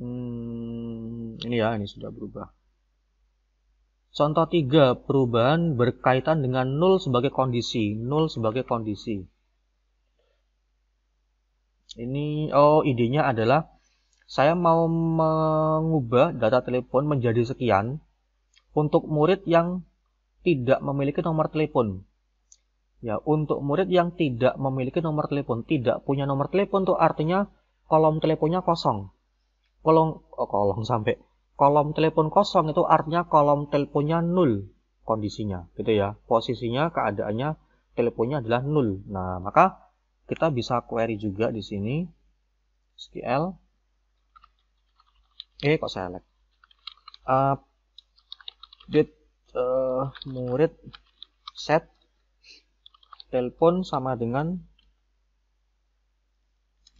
Speaker 1: Hmm, ini ya, ini sudah berubah. Contoh tiga, perubahan berkaitan dengan nol sebagai kondisi, nol sebagai kondisi. Ini, oh, idenya adalah saya mau mengubah data telepon menjadi sekian untuk murid yang tidak memiliki nomor telepon. Ya, untuk murid yang tidak memiliki nomor telepon, tidak punya nomor telepon tuh artinya kolom teleponnya kosong. Kolom oh, kolom sampai kolom telepon kosong itu artinya kolom teleponnya nol kondisinya, gitu ya. Posisinya keadaannya teleponnya adalah nol. Nah, maka kita bisa query juga di sini SQL eh kok select update uh, murid set telepon sama dengan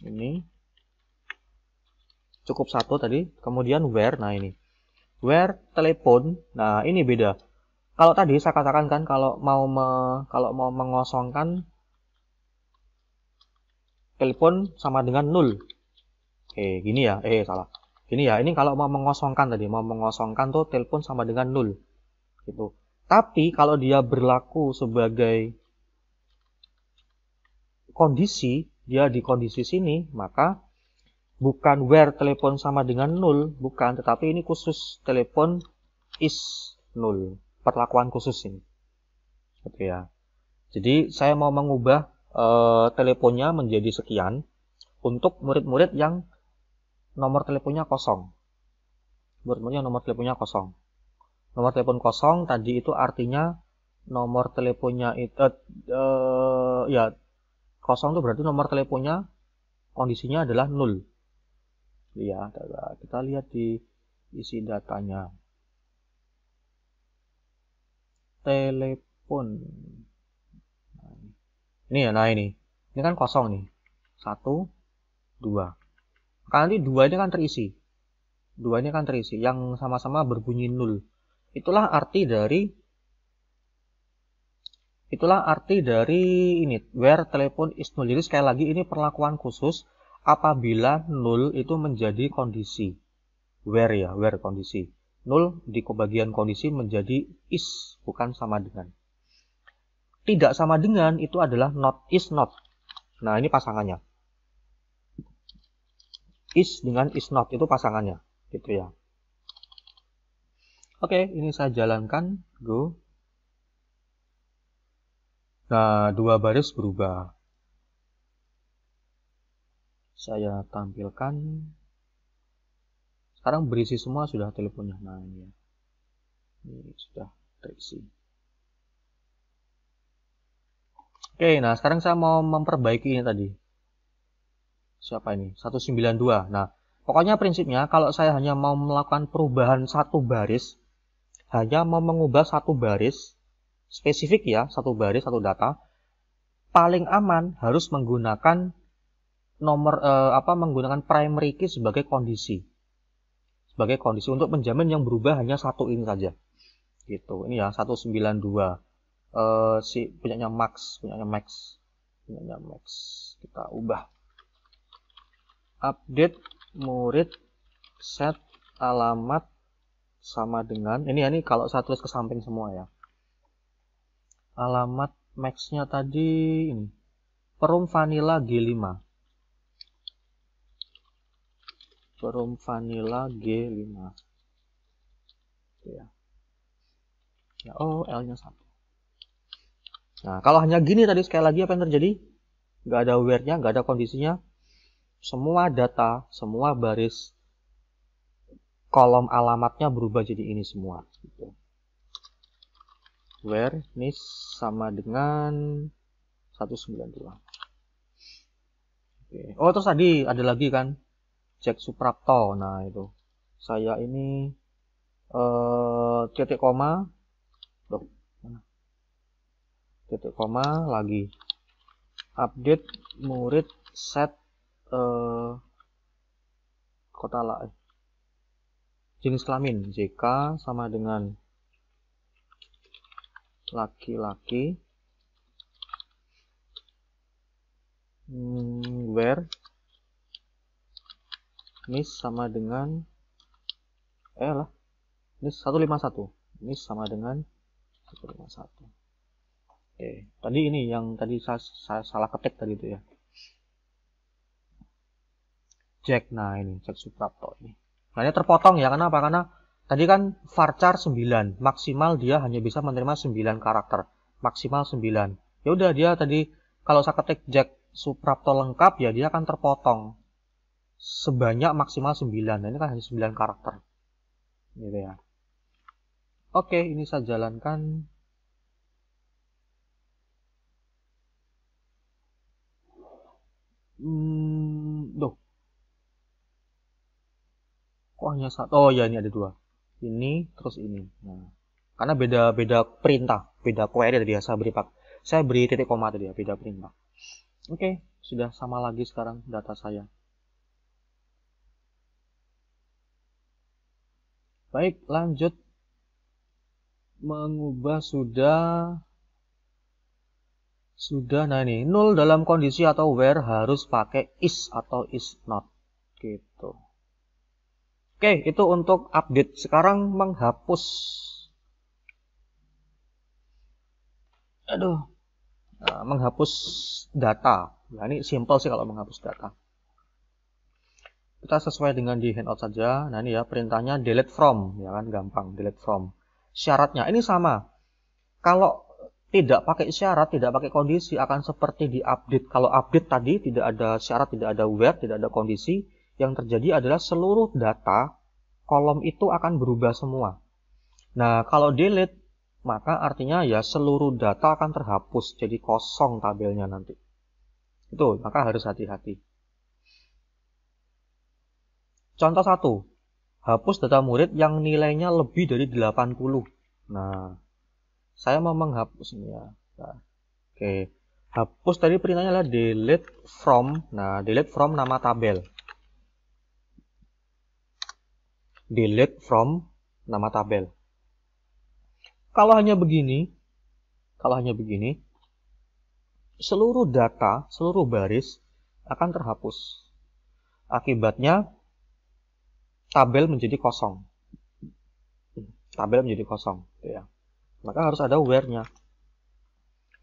Speaker 1: ini cukup satu tadi kemudian where nah ini where telepon nah ini beda kalau tadi saya katakan kan kalau mau me, kalau mau mengosongkan telepon sama dengan nol eh gini ya eh salah ini ya, ini kalau mau mengosongkan tadi, mau mengosongkan tuh telepon sama dengan nol. Gitu. Tapi kalau dia berlaku sebagai kondisi, dia di kondisi sini, maka bukan where telepon sama dengan nol, bukan, tetapi ini khusus telepon is nol. Perlakuan khusus ini. Gitu ya. Jadi saya mau mengubah uh, teleponnya menjadi sekian untuk murid-murid yang nomor teleponnya kosong. Berarti nomor teleponnya kosong. Nomor telepon kosong tadi itu artinya nomor teleponnya itu uh, eh, uh, eh, ya kosong itu berarti nomor teleponnya kondisinya adalah nol. Iya kita lihat di isi datanya. Telepon. Nah, ini ya, nah ini. Ini kan kosong nih. Satu, dua. Karena nanti dua ini kan terisi. Dua ini kan terisi yang sama-sama berbunyi nul. Itulah arti dari itulah arti dari ini where telepon is nul. Jadi sekali lagi ini perlakuan khusus apabila nul itu menjadi kondisi. Where ya, where kondisi. Nul di bagian kondisi menjadi is, bukan sama dengan. Tidak sama dengan itu adalah not is not. Nah, ini pasangannya is dengan is not itu pasangannya gitu ya oke ini saya jalankan go nah dua baris berubah saya tampilkan sekarang berisi semua sudah teleponnya nah ini ya. ini sudah terisi oke nah sekarang saya mau memperbaiki ini tadi siapa ini 192 nah pokoknya prinsipnya kalau saya hanya mau melakukan perubahan satu baris hanya mau mengubah satu baris spesifik ya satu baris satu data paling aman harus menggunakan nomor eh, apa menggunakan primary key sebagai kondisi sebagai kondisi untuk menjamin yang berubah hanya satu ini saja gitu ini ya 192 eh, si punyanya max punyanya max punyanya max kita ubah update murid set alamat sama dengan ini ya ini kalau saya tulis ke samping semua ya alamat maxnya tadi ini perum vanilla G5 perum vanilla G5 ya ya oh L nya satu nah kalau hanya gini tadi sekali lagi apa yang terjadi nggak ada where nya nggak ada kondisinya semua data, semua baris kolom alamatnya berubah jadi ini semua. Gitu. Where nis sama dengan 192. Oke. Oh terus tadi ada lagi kan Jack Suprapto. Nah itu saya ini eh, titik koma, Duh, mana? titik koma lagi update murid set uh, kota jenis kelamin JK sama dengan laki-laki hmm, where miss sama dengan eh lah miss 151 miss sama dengan 151 oke eh, tadi ini yang tadi saya, saya salah ketik tadi itu ya Jack nah ini Jack Suprapto ini nah ini terpotong ya karena apa? karena tadi kan varchar 9 maksimal dia hanya bisa menerima 9 karakter maksimal 9 ya udah dia tadi kalau saya ketik Jack Suprapto lengkap ya dia akan terpotong sebanyak maksimal 9 nah, ini kan hanya 9 karakter gitu ya oke ini saya jalankan hmm, duh kok hanya satu oh ya ini ada dua ini terus ini nah karena beda beda perintah beda query tadi ya saya beri pak saya beri titik koma tadi ya beda perintah oke okay, sudah sama lagi sekarang data saya baik lanjut mengubah sudah sudah nah ini nol dalam kondisi atau where harus pakai is atau is not gitu Oke, itu untuk update. Sekarang menghapus. Aduh, nah, menghapus data. Nah, ini simple sih kalau menghapus data. Kita sesuai dengan di handout saja. Nah, ini ya perintahnya delete from, ya kan gampang, delete from. Syaratnya ini sama. Kalau tidak pakai syarat, tidak pakai kondisi akan seperti di update. Kalau update tadi tidak ada syarat, tidak ada where, tidak ada kondisi, yang terjadi adalah seluruh data kolom itu akan berubah semua. Nah, kalau delete, maka artinya ya seluruh data akan terhapus, jadi kosong tabelnya nanti. Itu, maka harus hati-hati. Contoh satu, hapus data murid yang nilainya lebih dari 80. Nah, saya mau menghapus ini ya. Nah, Oke, hapus tadi perintahnya adalah delete from. Nah, delete from nama tabel. delete from nama tabel. Kalau hanya begini, kalau hanya begini, seluruh data, seluruh baris akan terhapus. Akibatnya tabel menjadi kosong. Tabel menjadi kosong, gitu ya. Maka harus ada where-nya.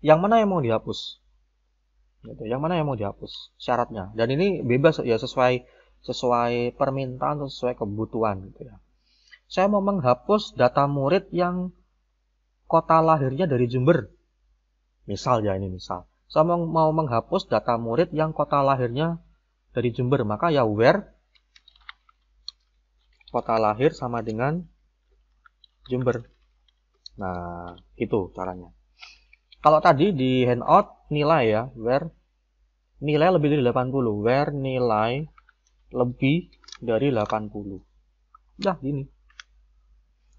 Speaker 1: Yang mana yang mau dihapus? Gitu, yang mana yang mau dihapus? Syaratnya. Dan ini bebas ya sesuai sesuai permintaan atau sesuai kebutuhan gitu ya. Saya mau menghapus data murid yang kota lahirnya dari Jember. Misal ya ini misal. Saya mau menghapus data murid yang kota lahirnya dari Jember, maka ya where kota lahir sama dengan Jember. Nah, itu caranya. Kalau tadi di handout nilai ya, where nilai lebih dari 80, where nilai lebih dari 80. Nah, gini.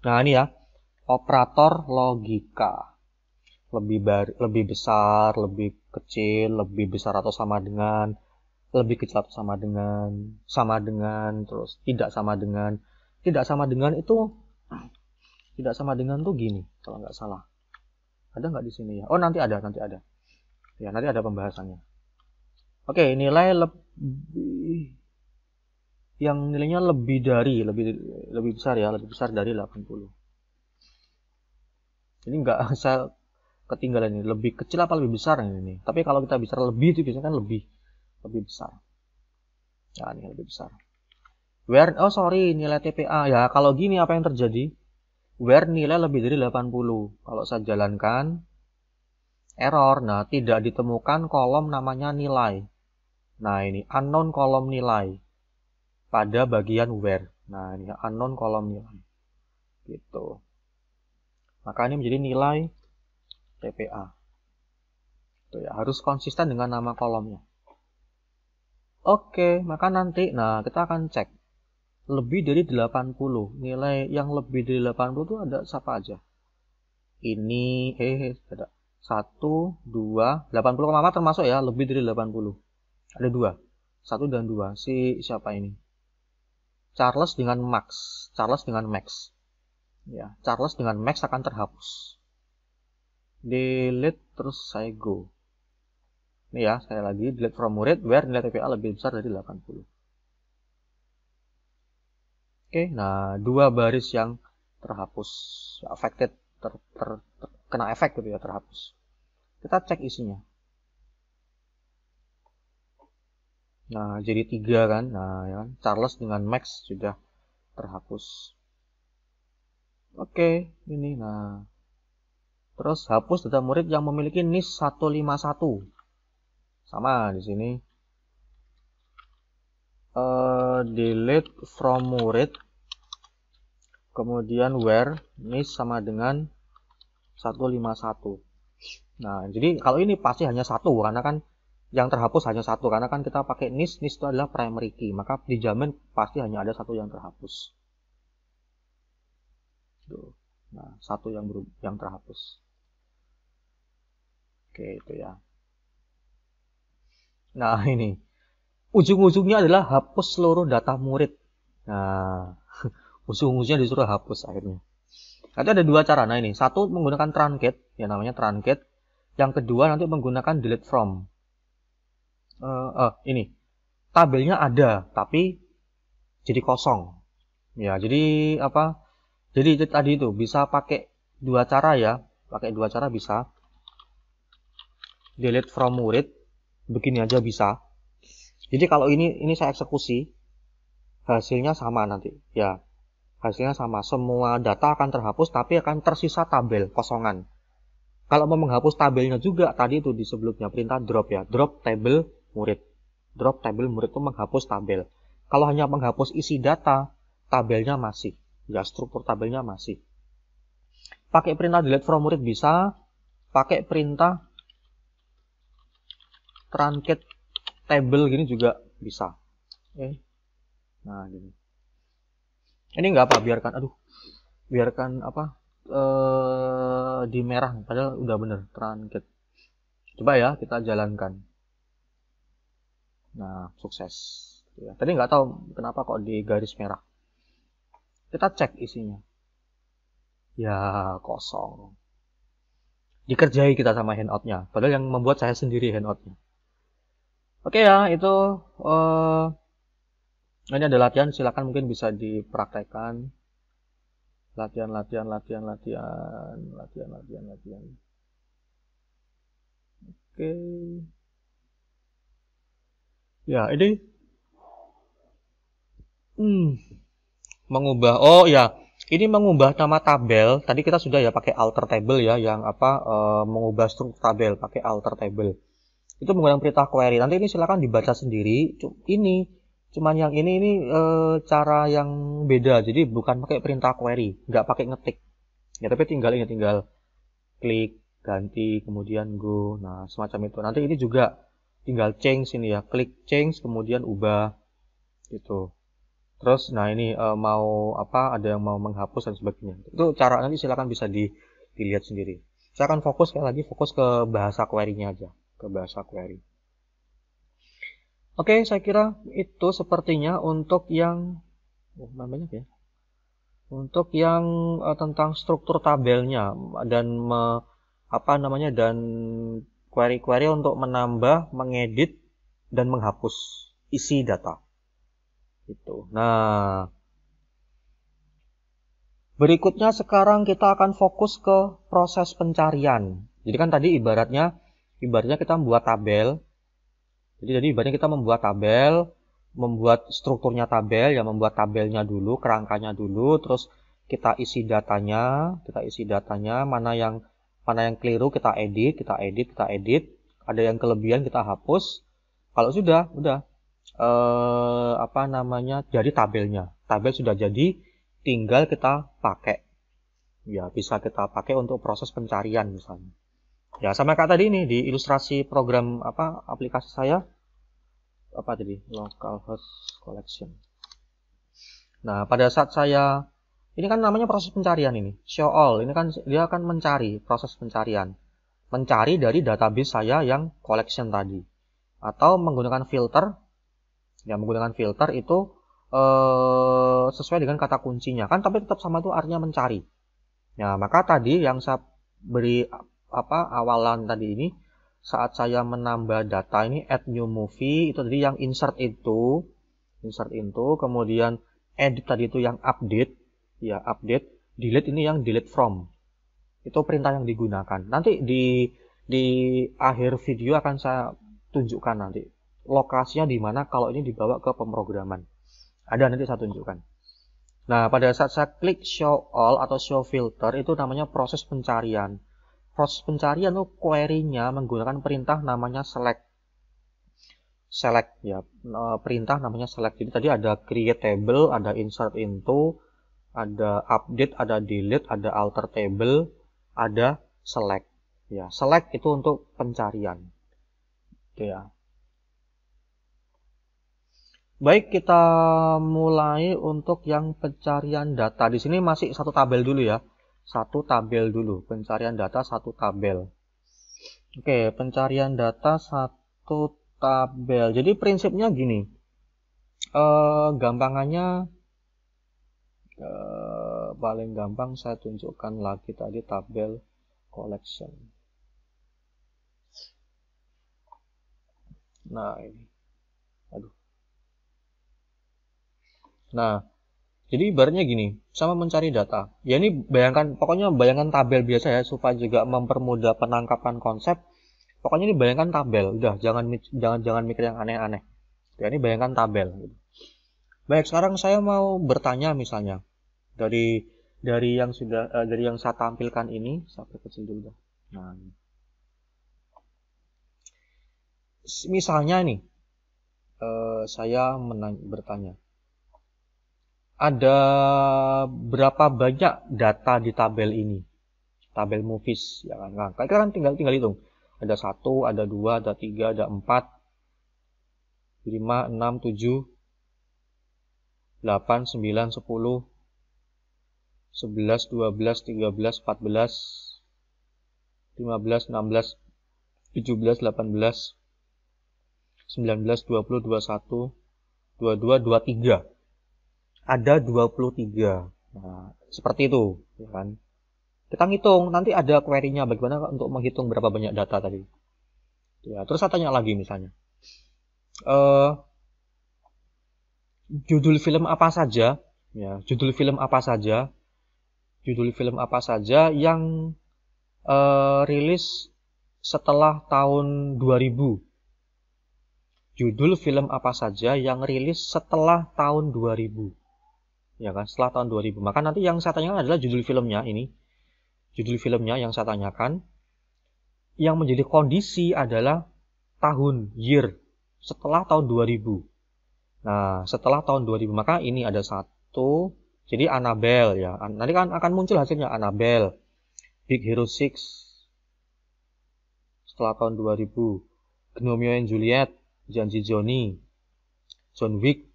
Speaker 1: Nah, ini ya. Operator logika. Lebih bar, lebih besar, lebih kecil, lebih besar atau sama dengan, lebih kecil atau sama dengan, sama dengan, terus tidak sama dengan. Tidak sama dengan itu tidak sama dengan tuh gini, kalau nggak salah. Ada nggak di sini ya? Oh, nanti ada, nanti ada. Ya, nanti ada pembahasannya. Oke, nilai lebih yang nilainya lebih dari lebih lebih besar ya lebih besar dari 80 ini enggak <laughs> saya ketinggalan ini lebih kecil apa lebih besar ini tapi kalau kita bicara lebih itu biasanya kan lebih lebih besar ya ini lebih besar where oh sorry nilai TPA ya kalau gini apa yang terjadi where nilai lebih dari 80 kalau saya jalankan error nah tidak ditemukan kolom namanya nilai nah ini unknown kolom nilai pada bagian where. Nah, ini unknown kolomnya, Gitu. Maka ini menjadi nilai TPA. Gitu ya, harus konsisten dengan nama kolomnya. Oke, maka nanti nah kita akan cek lebih dari 80. Nilai yang lebih dari 80 itu ada siapa aja? Ini eh ada 1 2 80,4 termasuk ya, lebih dari 80. Ada dua. 1 dan 2. Si siapa ini? Charles dengan Max, Charles dengan Max. Ya, Charles dengan Max akan terhapus. Delete terus saya go. Ini ya, saya lagi delete from murid where nilai TPA lebih besar dari 80. Oke, nah dua baris yang terhapus, affected, ter, ter, ter, kena efek gitu ya, terhapus. Kita cek isinya. Nah, jadi tiga kan. Nah, ya kan? Charles dengan Max sudah terhapus. Oke, okay, ini. Nah, terus hapus data murid yang memiliki NIS 151. Sama di sini. Uh, delete from murid. Kemudian where NIS sama dengan 151. Nah, jadi kalau ini pasti hanya satu karena kan yang terhapus hanya satu karena kan kita pakai nis nis itu adalah primary key, maka dijamin pasti hanya ada satu yang terhapus. Gitu. Nah, satu yang yang terhapus. Oke, itu ya. Nah, <laughs> ini. Ujung-ujungnya adalah hapus seluruh data murid. Nah, <laughs> ujung-ujungnya disuruh hapus akhirnya. Nanti ada dua cara. Nah, ini. Satu menggunakan truncate, yang namanya truncate. Yang kedua nanti menggunakan delete from uh, uh, ini tabelnya ada tapi jadi kosong ya jadi apa jadi tadi itu bisa pakai dua cara ya pakai dua cara bisa delete from murid begini aja bisa jadi kalau ini ini saya eksekusi hasilnya sama nanti ya hasilnya sama semua data akan terhapus tapi akan tersisa tabel kosongan kalau mau menghapus tabelnya juga tadi itu di sebelumnya perintah drop ya drop table murid. Drop tabel murid itu menghapus tabel. Kalau hanya menghapus isi data, tabelnya masih. Ya, struktur tabelnya masih. Pakai perintah delete from murid bisa. Pakai perintah truncate table gini juga bisa. Eh. Nah, gini. Ini nggak apa, biarkan. Aduh, biarkan apa eh, di merah. Padahal udah bener truncate. Coba ya, kita jalankan. Nah, sukses. Gitu ya, tadi nggak tahu kenapa kok di garis merah. Kita cek isinya. Ya, kosong. Dikerjai kita sama handoutnya. Padahal yang membuat saya sendiri handoutnya. Oke ya, itu uh, ini ada latihan. silahkan mungkin bisa dipraktekkan. Latihan, latihan, latihan, latihan, latihan, latihan, latihan. Oke. Okay ya ini hmm, mengubah oh ya ini mengubah nama tabel tadi kita sudah ya pakai alter table ya yang apa e, mengubah struktur tabel pakai alter table itu menggunakan perintah query nanti ini silahkan dibaca sendiri ini cuman yang ini ini e, cara yang beda jadi bukan pakai perintah query nggak pakai ngetik ya tapi tinggal ini tinggal klik ganti kemudian go nah semacam itu nanti ini juga tinggal change ini ya klik change kemudian ubah gitu terus nah ini uh, mau apa ada yang mau menghapus dan sebagainya itu cara nanti silahkan bisa di, dilihat sendiri saya akan fokus sekali lagi fokus ke bahasa query-nya aja ke bahasa query oke saya kira itu sepertinya untuk yang oh, namanya ya untuk yang uh, tentang struktur tabelnya dan me, apa namanya dan query-query untuk menambah, mengedit, dan menghapus isi data. Itu. Nah, berikutnya sekarang kita akan fokus ke proses pencarian. Jadi kan tadi ibaratnya ibaratnya kita membuat tabel. Jadi tadi ibaratnya kita membuat tabel, membuat strukturnya tabel, ya membuat tabelnya dulu, kerangkanya dulu, terus kita isi datanya, kita isi datanya, mana yang karena yang keliru kita edit, kita edit, kita edit. Ada yang kelebihan kita hapus. Kalau sudah, udah. Eh, apa namanya? Jadi tabelnya. Tabel sudah jadi, tinggal kita pakai. Ya, bisa kita pakai untuk proses pencarian misalnya. Ya, sama kayak tadi ini di ilustrasi program apa aplikasi saya apa tadi? Localhost collection. Nah, pada saat saya ini kan namanya proses pencarian ini. Show all, ini kan dia akan mencari proses pencarian. Mencari dari database saya yang collection tadi. Atau menggunakan filter. Ya, menggunakan filter itu eh, sesuai dengan kata kuncinya kan, tapi tetap sama tuh artinya mencari. Nah, maka tadi yang saya beri apa awalan tadi ini saat saya menambah data ini add new movie itu tadi yang insert itu insert itu kemudian edit tadi itu yang update ya update delete ini yang delete from itu perintah yang digunakan nanti di di akhir video akan saya tunjukkan nanti lokasinya di mana kalau ini dibawa ke pemrograman ada nanti saya tunjukkan nah pada saat saya klik show all atau show filter itu namanya proses pencarian proses pencarian itu query-nya menggunakan perintah namanya select select ya nah, perintah namanya select jadi tadi ada create table ada insert into ada update, ada delete, ada alter table, ada select. Ya, select itu untuk pencarian. Oke gitu ya. Baik, kita mulai untuk yang pencarian data. Di sini masih satu tabel dulu ya. Satu tabel dulu, pencarian data satu tabel. Oke, pencarian data satu tabel. Jadi prinsipnya gini. Eh, gampangannya e, paling gampang saya tunjukkan lagi tadi tabel collection nah ini aduh nah jadi ibaratnya gini, sama mencari data. Ya ini bayangkan, pokoknya bayangkan tabel biasa ya, supaya juga mempermudah penangkapan konsep. Pokoknya ini bayangkan tabel, udah jangan jangan jangan mikir yang aneh-aneh. Ya ini bayangkan tabel. Baik, sekarang saya mau bertanya misalnya, dari dari yang sudah uh, dari yang saya tampilkan ini saya kecil dulu dah. Nah, ini. misalnya nih uh, saya bertanya ada berapa banyak data di tabel ini tabel movies ya kan nah, kita kan tinggal tinggal hitung ada satu ada dua ada tiga ada empat lima enam tujuh delapan sembilan sepuluh 11, 12, 13, 14, 15, 16, 17, 18, 19, 20, 21, 22, 23. Ada 23. Nah, seperti itu, ya kan? Kita ngitung, nanti ada query-nya bagaimana untuk menghitung berapa banyak data tadi. Ya, terus saya tanya lagi misalnya. Uh, judul film apa saja? Ya, judul film apa saja judul film apa saja yang uh, rilis setelah tahun 2000. Judul film apa saja yang rilis setelah tahun 2000. Ya kan, setelah tahun 2000. Maka nanti yang saya tanyakan adalah judul filmnya ini. Judul filmnya yang saya tanyakan. Yang menjadi kondisi adalah tahun, year. Setelah tahun 2000. Nah, setelah tahun 2000. Maka ini ada satu, jadi Annabelle ya. Nanti kan akan muncul hasilnya Annabelle. Big Hero 6 setelah tahun 2000. Gnomeo and Juliet, Janji Johnny, John Wick,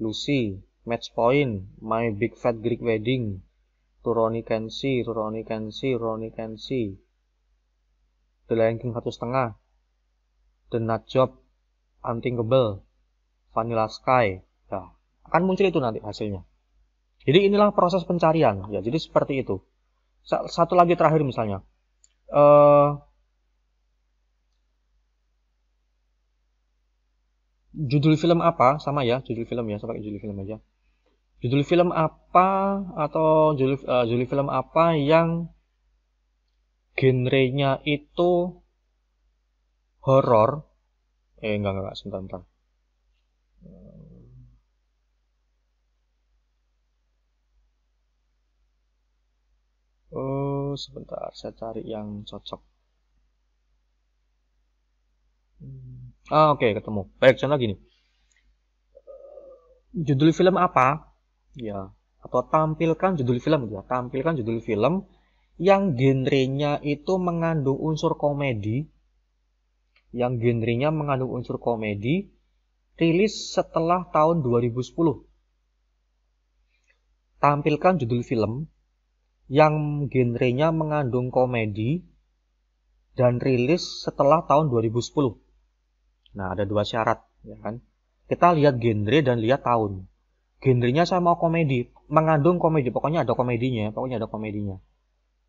Speaker 1: Lucy, Match Point, My Big Fat Greek Wedding, Turoni Kenshi, Turoni Kenshi, Turoni Kenshi, The Lion King satu setengah, The Nut Job, Unthinkable, Vanilla Sky, ya. akan muncul itu nanti hasilnya. Jadi inilah proses pencarian ya. Jadi seperti itu. Satu lagi terakhir misalnya. Uh, judul film apa sama ya judul film ya saya judul film aja judul film apa atau judul uh, judul film apa yang genrenya itu horor eh enggak enggak sebentar, sebentar sebentar saya cari yang cocok hmm. ah, oke okay, ketemu baik contoh gini judul film apa ya atau tampilkan judul film gitu ya tampilkan judul film yang genrenya itu mengandung unsur komedi yang genrenya mengandung unsur komedi rilis setelah tahun 2010 tampilkan judul film yang genrenya mengandung komedi dan rilis setelah tahun 2010. Nah, ada dua syarat, ya kan? Kita lihat genre dan lihat tahun. Genrenya saya mau komedi, mengandung komedi, pokoknya ada komedinya, pokoknya ada komedinya.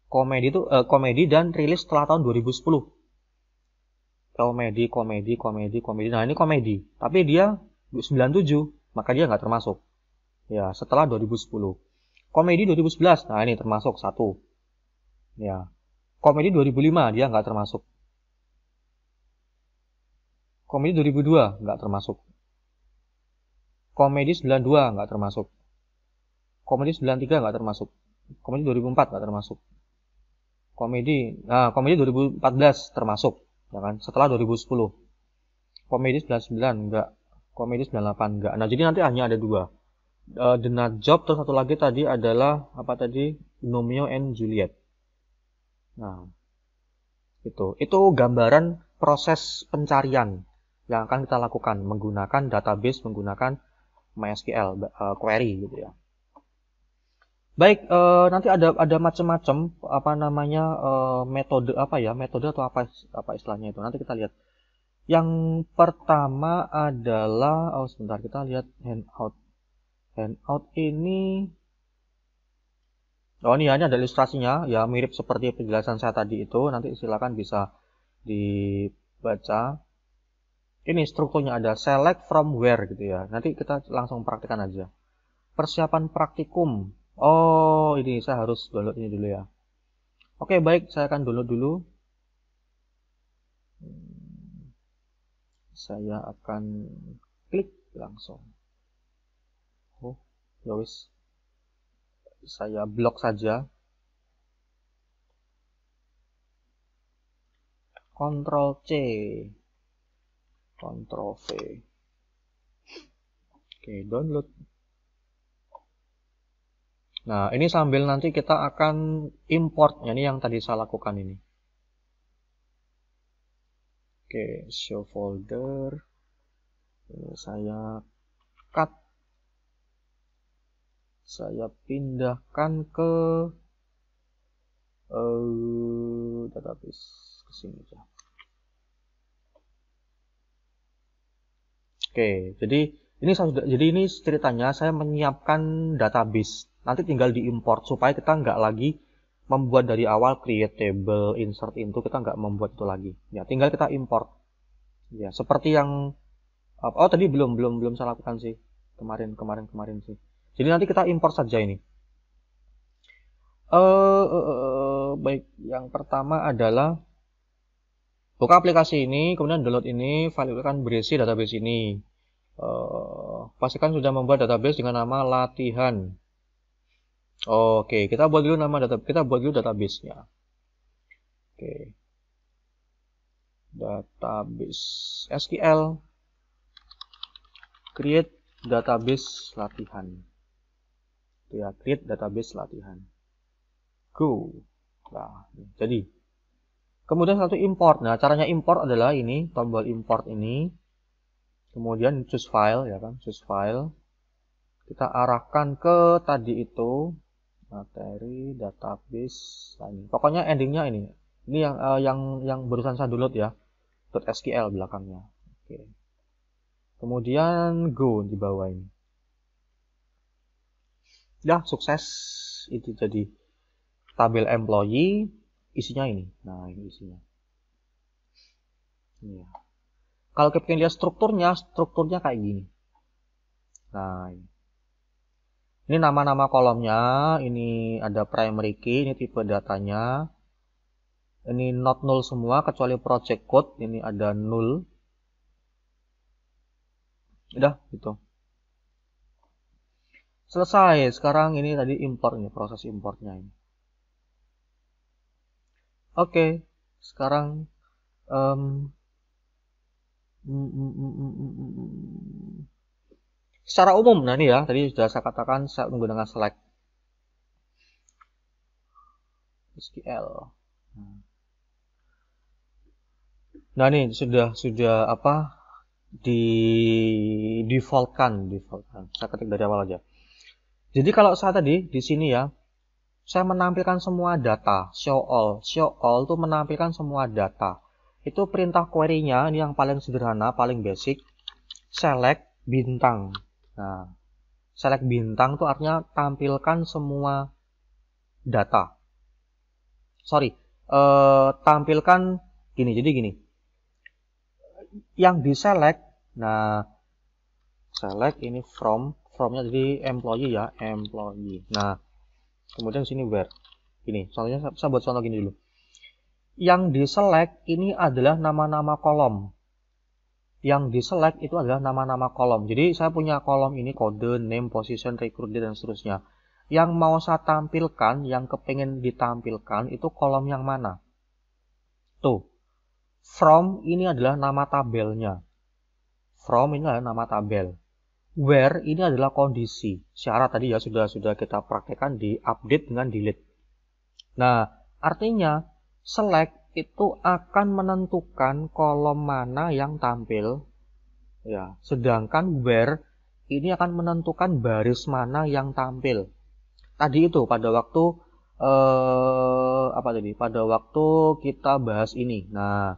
Speaker 1: Komedi itu eh, komedi dan rilis setelah tahun 2010. Komedi, komedi, komedi, komedi. Nah, ini komedi, tapi dia 97, maka dia nggak termasuk. Ya, setelah 2010. Komedi 2011, nah ini termasuk satu. Ya. Komedi 2005 dia nggak termasuk. Komedi 2002 nggak termasuk. Komedi 92 nggak termasuk. Komedi 93 nggak termasuk. Komedi 2004 nggak termasuk. Komedi, nah komedi 2014 termasuk, ya kan? Setelah 2010. Komedi 99 nggak. Komedi 98 nggak. Nah jadi nanti hanya ada dua uh, The Nut Job terus satu lagi tadi adalah apa tadi Romeo and Juliet nah itu itu gambaran proses pencarian yang akan kita lakukan menggunakan database menggunakan MySQL uh, query gitu ya baik uh, nanti ada ada macam-macam apa namanya uh, metode apa ya metode atau apa apa istilahnya itu nanti kita lihat yang pertama adalah oh sebentar kita lihat handout handout ini oh ini hanya ada ilustrasinya ya mirip seperti penjelasan saya tadi itu nanti silakan bisa dibaca ini strukturnya ada select from where gitu ya nanti kita langsung praktikan aja persiapan praktikum oh ini saya harus download ini dulu ya oke baik saya akan download dulu hmm, saya akan klik langsung ya wis saya blok saja Ctrl C
Speaker 2: Ctrl V oke
Speaker 1: download nah ini sambil nanti kita akan import ini yang tadi saya lakukan ini oke show folder saya cut saya pindahkan ke uh, database ke sini ya. Oke, jadi ini saya sudah, jadi ini ceritanya saya menyiapkan database. Nanti tinggal diimport supaya kita nggak lagi membuat dari awal create table, insert itu kita nggak membuat itu lagi. Ya, tinggal kita import. Ya, seperti yang oh tadi belum belum belum saya lakukan sih kemarin kemarin kemarin sih. Jadi nanti kita import saja ini. Uh, uh, uh, baik, yang pertama adalah buka aplikasi ini, kemudian download ini, validkan berisi database ini. Uh, pastikan sudah membuat database dengan nama latihan. Oke, okay, kita buat dulu nama data, kita buat dulu databasenya. Oke, okay. database SQL create database latihan itu ya, create database latihan go nah jadi kemudian satu import nah caranya import adalah ini tombol import ini kemudian choose file ya kan choose file kita arahkan ke tadi itu materi database nah, ini. pokoknya endingnya ini ini yang uh, yang yang barusan saya download ya .sql belakangnya oke kemudian go di bawah ini Ya sukses itu jadi tabel employee isinya ini. Nah, ini isinya. Ya. Kalau kita lihat strukturnya, strukturnya kayak gini. Nah, ini. Ini nama-nama kolomnya, ini ada primary key, ini tipe datanya. Ini not null semua kecuali project code, ini ada null. Udah, gitu selesai sekarang ini tadi importnya, proses importnya ini oke sekarang um, secara umum nah ini ya tadi sudah saya katakan saya menggunakan select SQL nah ini sudah sudah apa di defaultkan defaultkan saya ketik dari awal aja jadi kalau saya tadi di sini ya, saya menampilkan semua data, show all. Show all itu menampilkan semua data. Itu perintah query-nya, ini yang paling sederhana, paling basic. Select bintang. Nah, select bintang itu artinya tampilkan semua data. Sorry, eh, tampilkan gini, jadi gini. Yang di select, nah, select ini from fromnya jadi employee ya employee nah kemudian sini where ini contohnya saya buat contoh gini dulu yang di select ini adalah nama-nama kolom yang di select itu adalah nama-nama kolom jadi saya punya kolom ini kode name position recruit dan seterusnya yang mau saya tampilkan yang kepengen ditampilkan itu kolom yang mana tuh from ini adalah nama tabelnya from ini adalah nama tabel Where ini adalah kondisi. Syarat tadi ya sudah sudah kita praktekkan di update dengan delete. Nah, artinya select itu akan menentukan kolom mana yang tampil. Ya, sedangkan where ini akan menentukan baris mana yang tampil. Tadi itu pada waktu eh, apa tadi? Pada waktu kita bahas ini. Nah,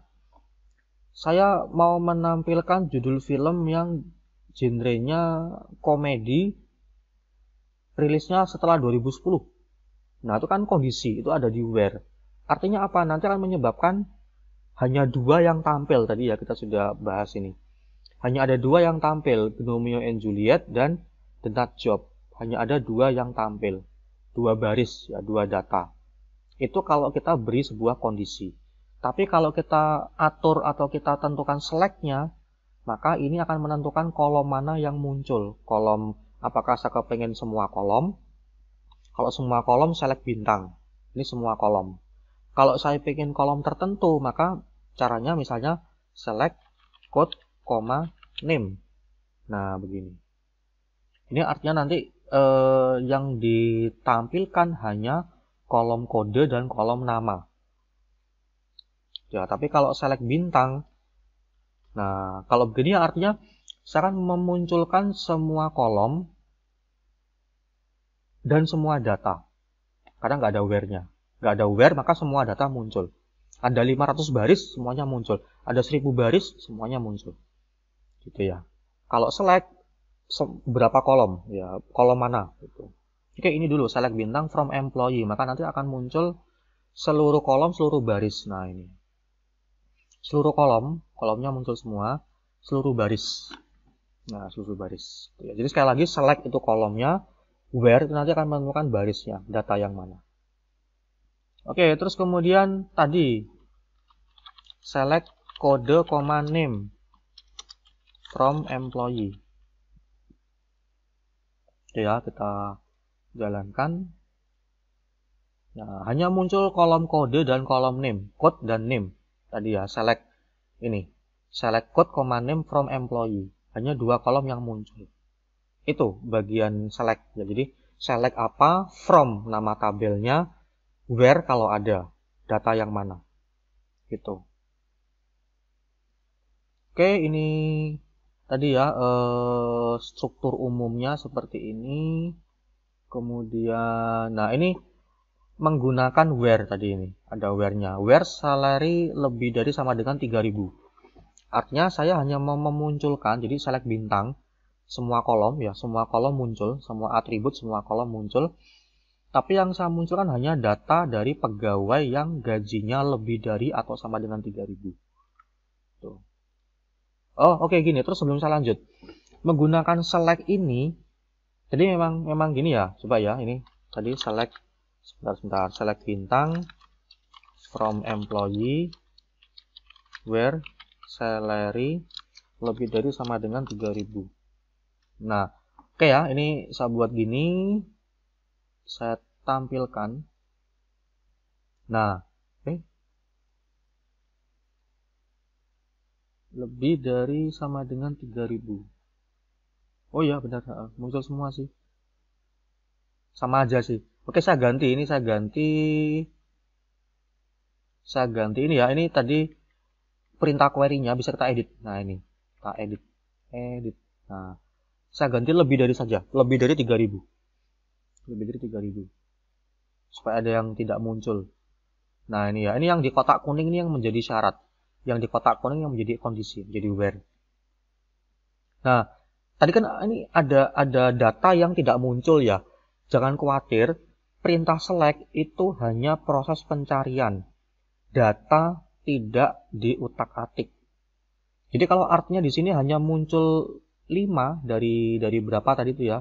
Speaker 1: saya mau menampilkan judul film yang genrenya komedi rilisnya setelah 2010 nah itu kan kondisi itu ada di where artinya apa nanti akan menyebabkan hanya dua yang tampil tadi ya kita sudah bahas ini hanya ada dua yang tampil Romeo and Juliet dan The Nut Job hanya ada dua yang tampil dua baris ya dua data itu kalau kita beri sebuah kondisi tapi kalau kita atur atau kita tentukan seleknya maka ini akan menentukan kolom mana yang muncul. Kolom apakah saya kepengen semua kolom? Kalau semua kolom, select bintang. Ini semua kolom. Kalau saya pengen kolom tertentu, maka caranya misalnya select code, comma, name. Nah, begini. Ini artinya nanti eh, yang ditampilkan hanya kolom kode dan kolom nama. Ya, tapi kalau select bintang, Nah, kalau begini artinya saya akan memunculkan semua kolom dan semua data. Karena nggak ada where-nya. Nggak ada where, maka semua data muncul. Ada 500 baris, semuanya muncul. Ada 1000 baris, semuanya muncul. Gitu ya. Kalau select, berapa kolom? Ya, kolom mana? Gitu. Oke, ini dulu select bintang from employee. Maka nanti akan muncul seluruh kolom, seluruh baris. Nah, ini seluruh kolom, kolomnya muncul semua, seluruh baris. Nah, seluruh baris. Gitu ya. jadi sekali lagi select itu kolomnya, where itu nanti akan menemukan barisnya, data yang mana. Oke, terus kemudian tadi select kode koma name from employee. Oke gitu ya, kita jalankan. Nah, hanya muncul kolom kode dan kolom name, code dan name tadi ya select ini select code comma name from employee hanya dua kolom yang muncul itu bagian select ya, jadi select apa from nama tabelnya where kalau ada data yang mana gitu oke ini tadi ya eh, struktur umumnya seperti ini kemudian nah ini menggunakan where tadi ini. Ada where-nya. Where salary lebih dari sama dengan 3000. Artinya saya hanya mau memunculkan, jadi select bintang, semua kolom ya, semua kolom muncul, semua atribut, semua kolom muncul. Tapi yang saya munculkan hanya data dari pegawai yang gajinya lebih dari atau sama dengan 3000. Tuh. Oh, oke okay, gini. Terus sebelum saya lanjut, menggunakan select ini jadi memang memang gini ya, coba ya ini tadi select sebentar sebentar select bintang from employee where salary lebih dari sama dengan 3000 nah oke okay ya ini saya buat gini saya tampilkan nah oke lebih dari sama dengan 3000 Oh ya benar, muncul semua sih. Sama aja sih. Oke, saya ganti ini saya ganti saya ganti ini ya. Ini tadi perintah query-nya bisa kita edit. Nah, ini. Kita edit. Edit. Nah, saya ganti lebih dari saja, lebih dari 3000. Lebih dari 3000. Supaya ada yang tidak muncul. Nah, ini ya. Ini yang di kotak kuning ini yang menjadi syarat. Yang di kotak kuning yang menjadi kondisi, jadi where. Nah, tadi kan ini ada ada data yang tidak muncul ya. Jangan khawatir, perintah select itu hanya proses pencarian. Data tidak diutak-atik. Jadi kalau artinya di sini hanya muncul 5 dari dari berapa tadi itu ya.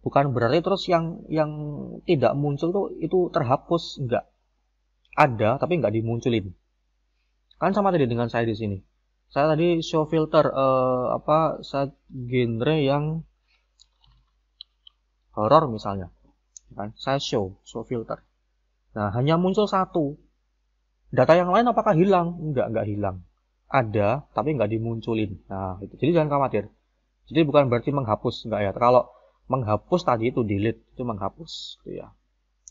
Speaker 1: Bukan berarti terus yang yang tidak muncul tuh itu terhapus enggak. Ada tapi enggak dimunculin. Kan sama tadi dengan saya di sini. Saya tadi show filter eh, apa saya genre yang horor misalnya kan? saya show, show filter. Nah, hanya muncul satu. Data yang lain apakah hilang? Enggak, enggak hilang. Ada, tapi enggak dimunculin. Nah, itu. jadi jangan khawatir. Jadi bukan berarti menghapus, enggak ya. Kalau menghapus tadi itu delete, itu menghapus, gitu ya.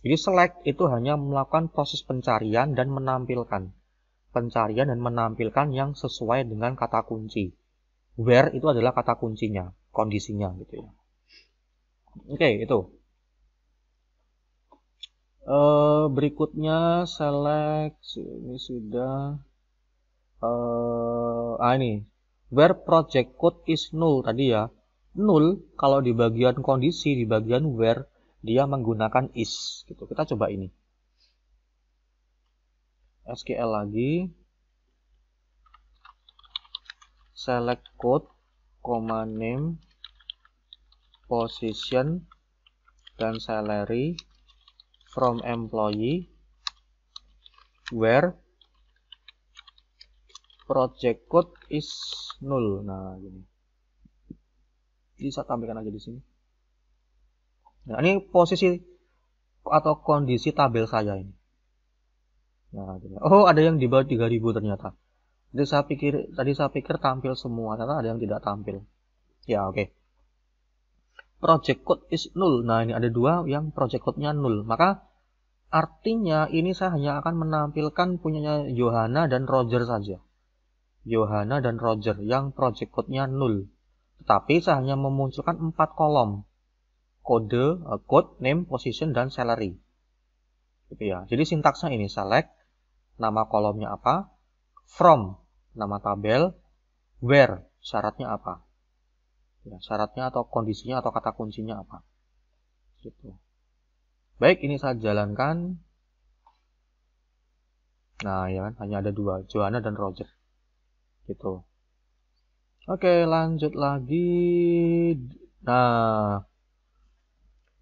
Speaker 1: Jadi select itu hanya melakukan proses pencarian dan menampilkan. Pencarian dan menampilkan yang sesuai dengan kata kunci. Where itu adalah kata kuncinya, kondisinya gitu ya. Oke, okay, itu uh, berikutnya select ini sudah uh, ah ini where project code is null tadi ya null kalau di bagian kondisi di bagian where dia menggunakan is gitu kita coba ini SQL lagi select code comma name position dan salary from employee where project code is null. Nah, gini. Jadi saya tampilkan aja di sini. Nah, ini posisi atau kondisi tabel saya ini. Nah, gini. oh ada yang di bawah 3000 ternyata. Jadi saya pikir tadi saya pikir tampil semua, ternyata ada yang tidak tampil. Ya, oke. Okay project code is null. Nah, ini ada dua yang project code-nya null. Maka artinya ini saya hanya akan menampilkan punyanya Johanna dan Roger saja. Johanna dan Roger yang project code-nya null. Tetapi saya hanya memunculkan empat kolom. Kode, eh, code, name, position, dan salary. Gitu ya. Jadi sintaksnya ini select, nama kolomnya apa, from, nama tabel, where, syaratnya apa ya, syaratnya atau kondisinya atau kata kuncinya apa gitu baik ini saya jalankan nah ya kan hanya ada dua Joanna dan Roger gitu oke lanjut lagi nah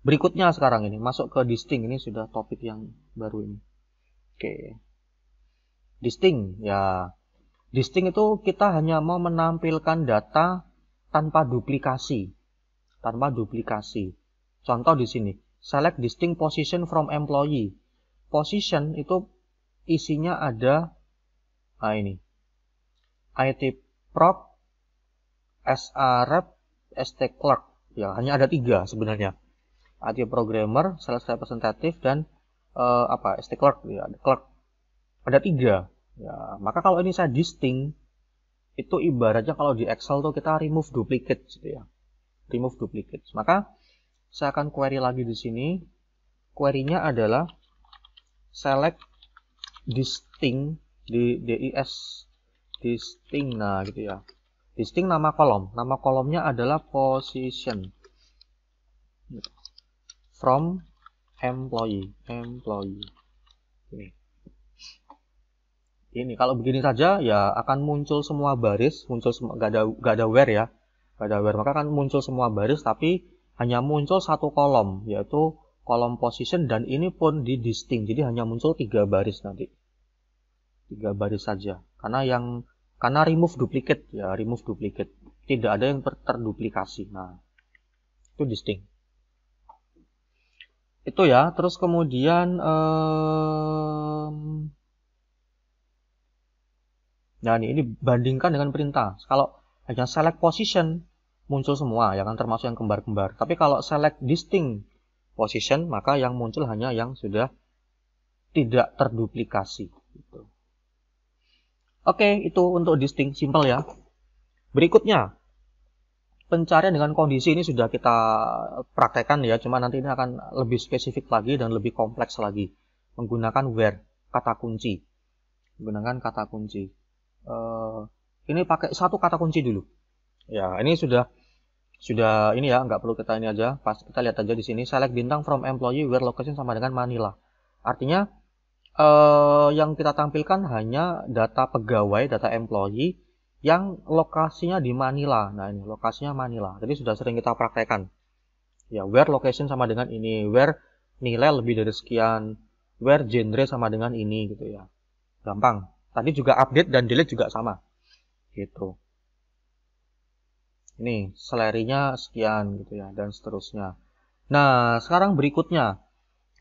Speaker 1: berikutnya sekarang ini masuk ke distinct ini sudah topik yang baru ini oke distinct ya distinct itu kita hanya mau menampilkan data tanpa duplikasi. Tanpa duplikasi. Contoh di sini, select distinct position from employee. Position itu isinya ada nah ini. IT proc, SA rep, ST clerk. Ya, hanya ada tiga sebenarnya. IT programmer, sales representative dan uh, apa ST clerk ya, clerk. Ada tiga. Ya, maka kalau ini saya distinct itu ibaratnya kalau di Excel tuh kita remove duplicate gitu ya. Remove duplicate. Maka saya akan query lagi di sini. Query-nya adalah select distinct di DIS distinct nah gitu ya. Distinct nama kolom. Nama kolomnya adalah position from employee, employee ini kalau begini saja ya akan muncul semua baris muncul semua gak ada gak ada where ya gak ada where maka akan muncul semua baris tapi hanya muncul satu kolom yaitu kolom position dan ini pun di distinct jadi hanya muncul tiga baris nanti tiga baris saja karena yang karena remove duplicate ya remove duplicate tidak ada yang ter terduplikasi nah itu distinct itu ya terus kemudian eh, Nah, ini, ini bandingkan dengan perintah. Kalau hanya select position muncul semua ya kan termasuk yang kembar-kembar. Tapi kalau select distinct position maka yang muncul hanya yang sudah tidak terduplikasi gitu. Oke, itu untuk distinct simple ya. Berikutnya pencarian dengan kondisi ini sudah kita praktekkan ya, cuma nanti ini akan lebih spesifik lagi dan lebih kompleks lagi menggunakan where kata kunci. Menggunakan kata kunci. Eh, ini pakai satu kata kunci dulu. Ya, ini sudah sudah ini ya, nggak perlu kita ini aja. Pas kita lihat aja di sini, select bintang from employee where location sama dengan Manila. Artinya eh, yang kita tampilkan hanya data pegawai, data employee yang lokasinya di Manila. Nah ini lokasinya Manila. Jadi sudah sering kita praktekkan. Ya, where location sama dengan ini, where nilai lebih dari sekian, where genre sama dengan ini gitu ya. Gampang. Tadi juga update dan delete juga sama. Gitu. Ini selerinya sekian gitu ya dan seterusnya. Nah, sekarang berikutnya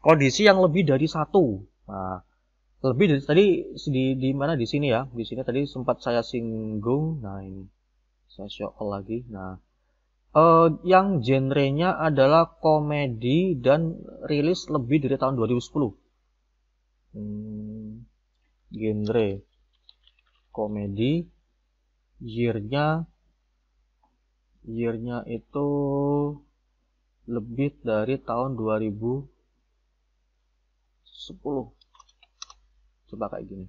Speaker 1: kondisi yang lebih dari satu. Nah, lebih dari tadi di, di mana di sini ya? Di sini tadi sempat saya singgung. Nah, ini saya show all lagi. Nah, uh, yang genrenya adalah komedi dan rilis lebih dari tahun 2010. Hmm, genre komedi yearnya yearnya itu lebih dari tahun 2010 coba kayak gini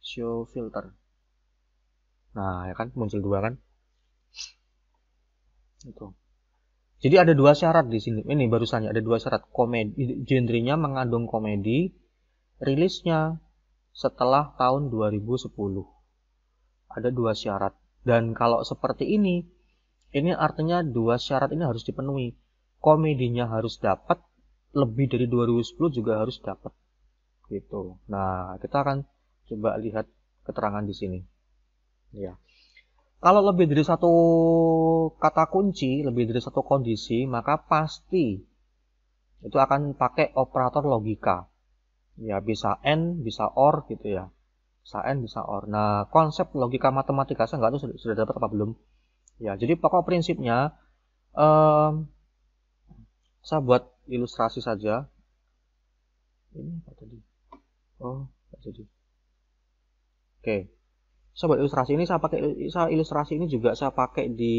Speaker 1: show filter nah ya kan muncul dua kan itu jadi ada dua syarat di sini ini barusannya ada dua syarat komedi genrenya mengandung komedi rilisnya setelah tahun 2010. Ada dua syarat. Dan kalau seperti ini, ini artinya dua syarat ini harus dipenuhi. Komedinya harus dapat, lebih dari 2010 juga harus dapat. Gitu. Nah, kita akan coba lihat keterangan di sini. Ya. Kalau lebih dari satu kata kunci, lebih dari satu kondisi, maka pasti itu akan pakai operator logika ya bisa n bisa or gitu ya bisa n bisa or nah konsep logika matematika saya nggak tahu sudah, sudah dapat apa belum ya jadi pokok prinsipnya um, saya buat ilustrasi saja ini apa tadi oh nggak jadi oke saya buat ilustrasi ini saya pakai saya ilustrasi ini juga saya pakai di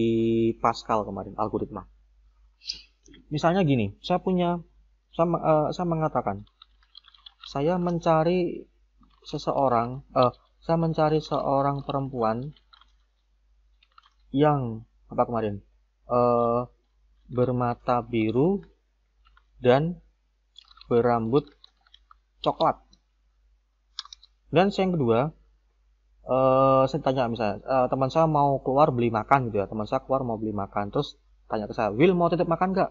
Speaker 1: Pascal kemarin algoritma misalnya gini saya punya saya, uh, saya mengatakan saya mencari seseorang uh, saya mencari seorang perempuan yang apa kemarin uh, bermata biru dan berambut coklat dan yang kedua uh, saya tanya misalnya uh, teman saya mau keluar beli makan gitu ya teman saya keluar mau beli makan terus tanya ke saya Will mau tetap makan nggak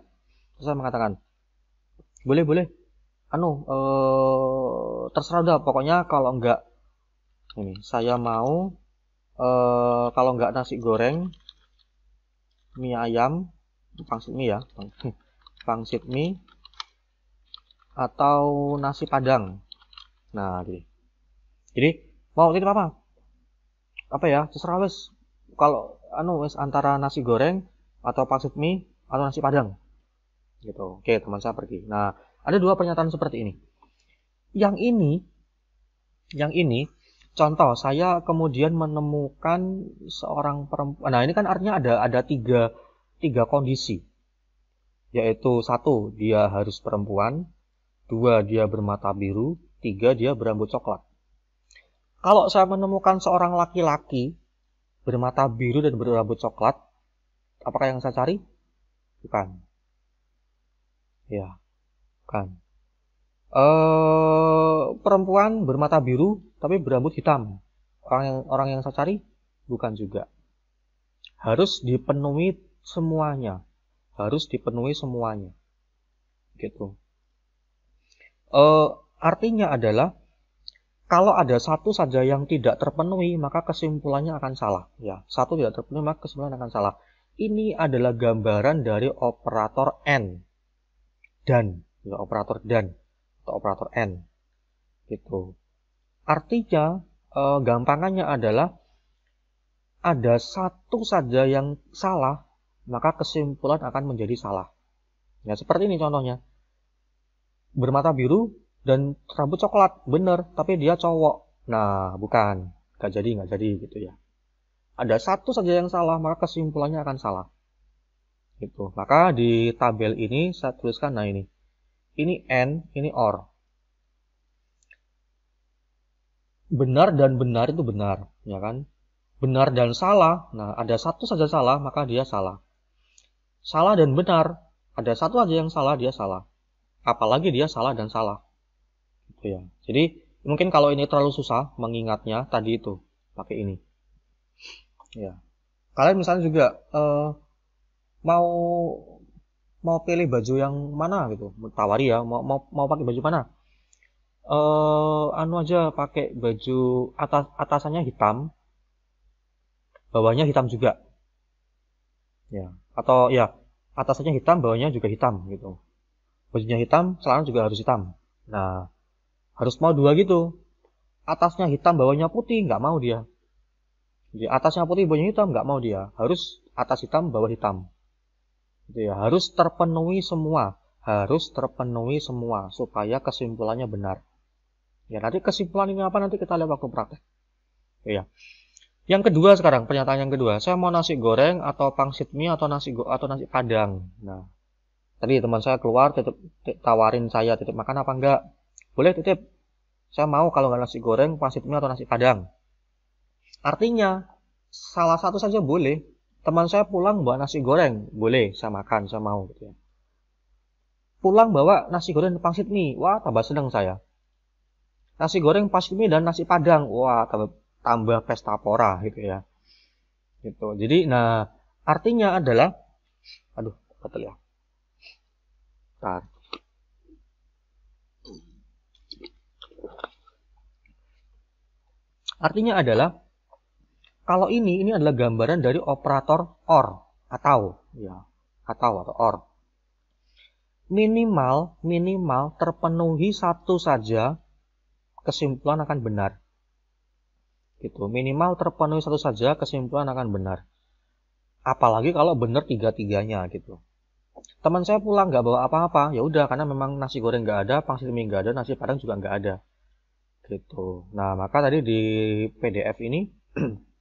Speaker 1: terus saya mengatakan boleh boleh anu eh, terserah udah pokoknya kalau enggak, ini saya mau eh, kalau enggak nasi goreng mie ayam pangsit mie ya <laughs> pangsit mie atau nasi padang nah jadi jadi mau tidak apa apa ya terserah wes kalau anu wes antara nasi goreng atau pangsit mie atau nasi padang gitu oke teman saya pergi nah ada dua pernyataan seperti ini. Yang ini, yang ini, contoh saya kemudian menemukan seorang perempuan. Nah ini kan artinya ada ada tiga tiga kondisi, yaitu satu dia harus perempuan, dua dia bermata biru, tiga dia berambut coklat. Kalau saya menemukan seorang laki-laki bermata biru dan berambut coklat, apakah yang saya cari? Bukan. Ya, Bukan. Uh, perempuan bermata biru tapi berambut hitam. Orang yang orang yang saya cari bukan juga. Harus dipenuhi semuanya. Harus dipenuhi semuanya. Gitu. Uh, artinya adalah kalau ada satu saja yang tidak terpenuhi, maka kesimpulannya akan salah. Ya, satu tidak terpenuhi, maka kesimpulannya akan salah. Ini adalah gambaran dari operator n dan juga operator dan atau operator n gitu artinya e, gampangannya adalah ada satu saja yang salah maka kesimpulan akan menjadi salah ya seperti ini contohnya bermata biru dan rambut coklat bener tapi dia cowok nah bukan gak jadi nggak jadi gitu ya ada satu saja yang salah maka kesimpulannya akan salah gitu maka di tabel ini saya tuliskan nah ini ini N, ini or. Benar dan benar itu benar, ya kan? Benar dan salah, nah ada satu saja salah, maka dia salah. Salah dan benar, ada satu aja yang salah, dia salah. Apalagi dia salah dan salah. Gitu ya. Jadi, mungkin kalau ini terlalu susah mengingatnya tadi itu, pakai ini. Ya. Kalian misalnya juga uh, mau mau pilih baju yang mana gitu tawari ya mau mau, mau pakai baju mana eh anu aja pakai baju atas atasannya hitam bawahnya hitam juga ya atau ya atasannya hitam bawahnya juga hitam gitu bajunya hitam celana juga harus hitam nah harus mau dua gitu atasnya hitam bawahnya putih nggak mau dia jadi atasnya putih bawahnya hitam nggak mau dia harus atas hitam bawah hitam Gitu ya. harus terpenuhi semua, harus terpenuhi semua supaya kesimpulannya benar. Ya, nanti kesimpulan ini apa nanti kita lihat waktu praktek. Ya. Yang kedua sekarang, pernyataan yang kedua, saya mau nasi goreng atau pangsit mie atau nasi go atau nasi padang. Nah, tadi teman saya keluar titip, tawarin saya titip makan apa enggak? Boleh titip. Saya mau kalau nggak nasi goreng, pangsit mie atau nasi padang. Artinya, salah satu saja boleh, teman saya pulang bawa nasi goreng, boleh saya makan, saya mau gitu ya. Pulang bawa nasi goreng pangsit mie, wah tambah seneng saya. Nasi goreng pangsit mie dan nasi padang, wah tambah, tambah pesta pora gitu ya. Gitu. Jadi nah artinya adalah aduh betul ya. Bentar. Artinya adalah kalau ini ini adalah gambaran dari operator or atau ya atau atau or. Minimal minimal terpenuhi satu saja kesimpulan akan benar. Gitu. Minimal terpenuhi satu saja kesimpulan akan benar. Apalagi kalau benar tiga-tiganya gitu. Teman saya pulang nggak bawa apa-apa, ya udah karena memang nasi goreng nggak ada, pangsit mie nggak ada, nasi padang juga nggak ada. Gitu. Nah maka tadi di PDF ini <clears throat>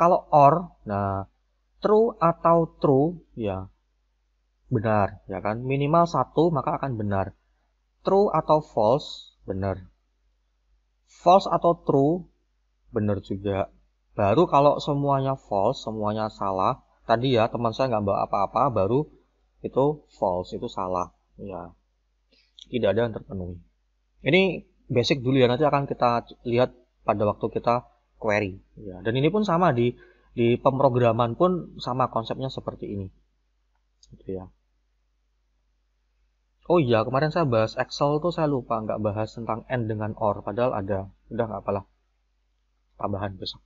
Speaker 1: Kalau or, nah true atau true ya benar ya kan minimal satu maka akan benar true atau false benar false atau true benar juga baru kalau semuanya false semuanya salah tadi ya teman saya nggak bawa apa-apa baru itu false itu salah ya tidak ada yang terpenuhi ini basic dulu ya nanti akan kita lihat pada waktu kita query. Ya, dan ini pun sama di di pemrograman pun sama konsepnya seperti ini. Gitu ya. Oh iya, kemarin saya bahas Excel tuh saya lupa nggak bahas tentang and dengan or, padahal ada. Udah nggak apalah. Tambahan besok.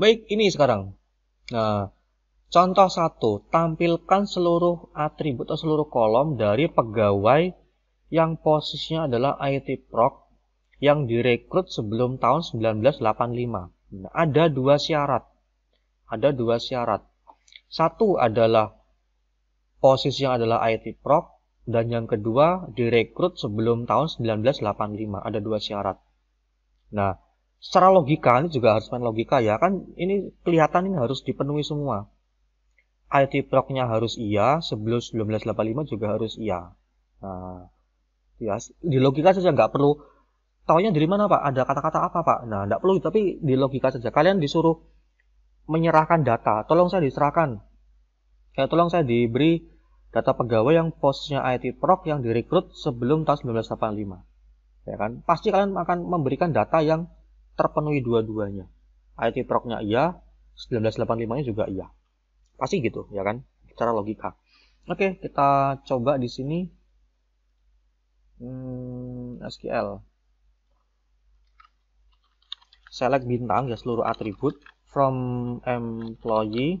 Speaker 1: Baik, ini sekarang. Nah, contoh satu, tampilkan seluruh atribut atau seluruh kolom dari pegawai yang posisinya adalah IT proc yang direkrut sebelum tahun 1985. Nah, ada dua syarat. Ada dua syarat. Satu adalah posisi yang adalah IT Proc dan yang kedua direkrut sebelum tahun 1985. Ada dua syarat. Nah, secara logika ini juga harus main logika ya kan ini kelihatan ini harus dipenuhi semua. IT Proc-nya harus iya, sebelum 1985 juga harus iya. Nah, ya, di logika saja nggak perlu Taunya dari mana Pak? Ada kata-kata apa Pak? Nah, tidak perlu, tapi di logika saja. Kalian disuruh menyerahkan data. Tolong saya diserahkan. Ya, tolong saya diberi data pegawai yang posisinya IT Proc yang direkrut sebelum tahun 1985. Ya kan? Pasti kalian akan memberikan data yang terpenuhi dua-duanya. IT Proc-nya iya, 1985-nya juga iya. Pasti gitu, ya kan? Secara logika. Oke, kita coba di sini. Hmm, SQL select bintang ya seluruh atribut from employee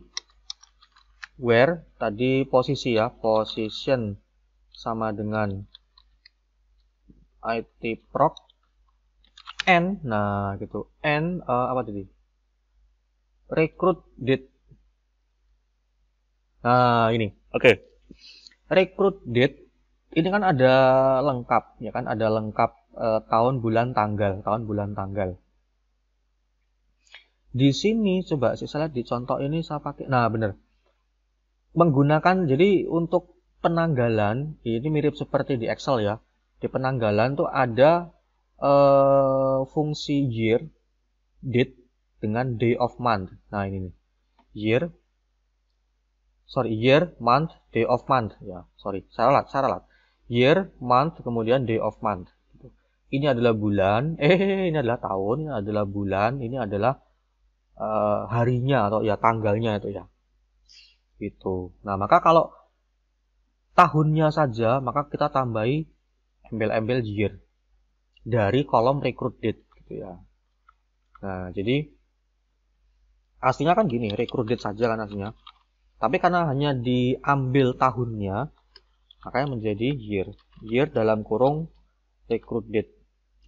Speaker 1: where tadi posisi ya position sama dengan IT proc n nah gitu n uh, apa tadi recruit date nah ini oke okay. recruit date ini kan ada lengkap ya kan ada lengkap uh, tahun bulan tanggal tahun bulan tanggal di sini coba saya lihat di contoh ini saya pakai. Nah, bener Menggunakan jadi untuk penanggalan ini mirip seperti di Excel ya. Di penanggalan tuh ada uh, fungsi year date dengan day of month. Nah, ini nih. Year sorry year month day of month ya sorry salah salah year month kemudian day of month gitu. ini adalah bulan <laughs> eh ini adalah tahun ini adalah bulan ini adalah uh, harinya atau ya tanggalnya itu ya itu nah maka kalau tahunnya saja maka kita tambahi embel-embel year dari kolom recruit date gitu ya nah jadi aslinya kan gini recruit date saja kan aslinya tapi karena hanya diambil tahunnya makanya menjadi year year dalam kurung recruit date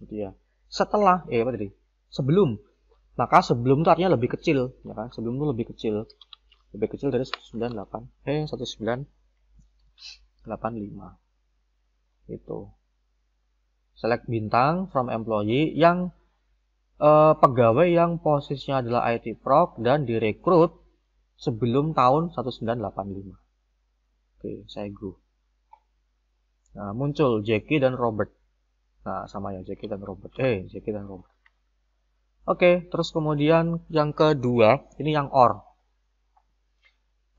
Speaker 1: gitu ya setelah eh apa tadi sebelum maka sebelum itu artinya lebih kecil ya kan sebelum itu lebih kecil lebih kecil dari 198 eh 1985 itu select bintang from employee yang eh, pegawai yang posisinya adalah IT proc dan direkrut sebelum tahun 1985 oke saya go nah muncul Jackie dan Robert nah sama ya Jackie dan Robert eh Jackie dan Robert Oke, terus kemudian yang kedua, ini yang OR.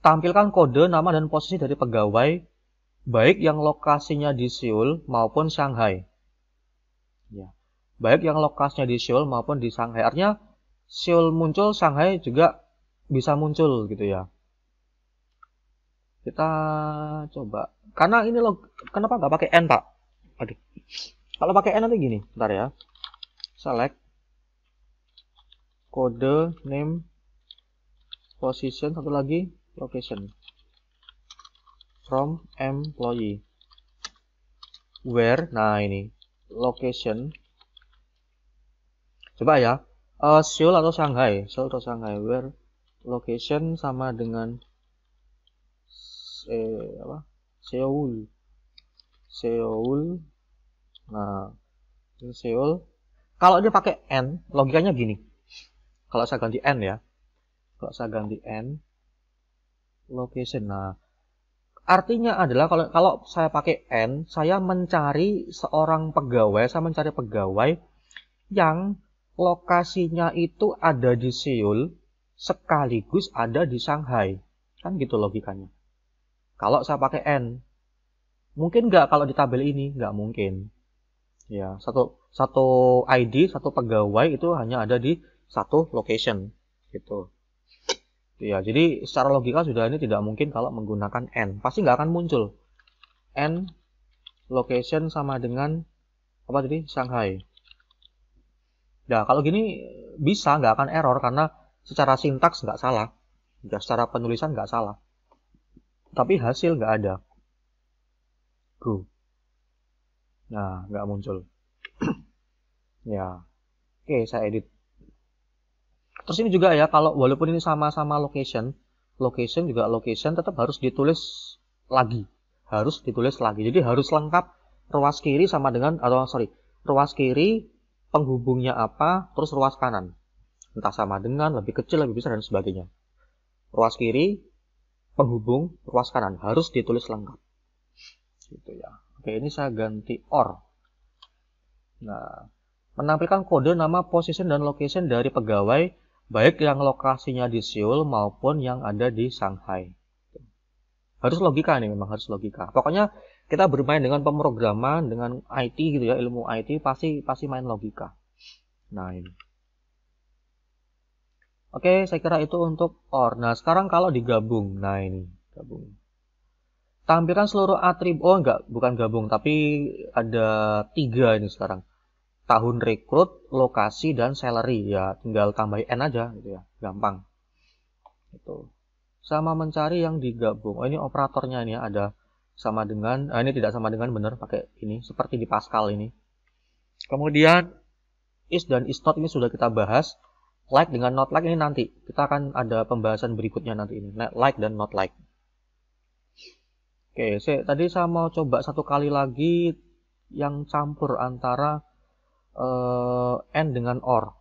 Speaker 1: Tampilkan kode, nama, dan posisi dari pegawai, baik yang lokasinya di Seoul maupun Shanghai. Ya. Baik yang lokasinya di Seoul maupun di Shanghai. Artinya, Seoul muncul, Shanghai juga bisa muncul gitu ya. Kita coba. Karena ini lo, kenapa nggak pakai N, Pak? Aduh. Kalau pakai N nanti gini, bentar ya. Select kode name position satu lagi location from employee where nah ini location coba ya uh, Seoul atau Shanghai Seoul atau Shanghai where location sama dengan eh, apa Seoul Seoul nah ini Seoul kalau dia pakai n logikanya gini kalau saya ganti n ya kalau saya ganti n location nah artinya adalah kalau kalau saya pakai n saya mencari seorang pegawai saya mencari pegawai yang lokasinya itu ada di Seoul sekaligus ada di Shanghai kan gitu logikanya kalau saya pakai n mungkin nggak kalau di tabel ini nggak mungkin ya satu satu ID satu pegawai itu hanya ada di satu location gitu. Ya, jadi secara logika sudah ini tidak mungkin kalau menggunakan n. Pasti nggak akan muncul. n location sama dengan apa tadi? Shanghai. Nah, kalau gini bisa nggak akan error karena secara sintaks nggak salah. Ya, secara penulisan nggak salah. Tapi hasil nggak ada. Go. Nah, nggak muncul. <clears throat> ya. Oke, saya edit. Terus ini juga ya kalau walaupun ini sama-sama location, location juga location tetap harus ditulis lagi. Harus ditulis lagi. Jadi harus lengkap ruas kiri sama dengan atau sorry, ruas kiri penghubungnya apa, terus ruas kanan. Entah sama dengan, lebih kecil, lebih besar dan sebagainya. Ruas kiri penghubung ruas kanan harus ditulis lengkap. Gitu ya. Oke, ini saya ganti or. Nah, menampilkan kode nama position dan location dari pegawai baik yang lokasinya di Seoul maupun yang ada di Shanghai. Harus logika nih, memang harus logika. Pokoknya kita bermain dengan pemrograman, dengan IT gitu ya, ilmu IT pasti pasti main logika. Nah ini. Oke, saya kira itu untuk OR. Nah, sekarang kalau digabung, nah ini gabung. Tampilkan seluruh atribut, oh enggak, bukan gabung, tapi ada tiga ini sekarang tahun rekrut, lokasi dan salary ya tinggal tambahin n aja gitu ya, gampang. Itu. Sama mencari yang digabung. Oh ini operatornya ini ya, ada sama dengan ah, ini tidak sama dengan benar pakai ini seperti di Pascal ini. Kemudian is dan is not ini sudah kita bahas. Like dengan not like ini nanti kita akan ada pembahasan berikutnya nanti ini nah, like dan not like. Oke, saya, tadi saya mau coba satu kali lagi yang campur antara uh, n dengan or.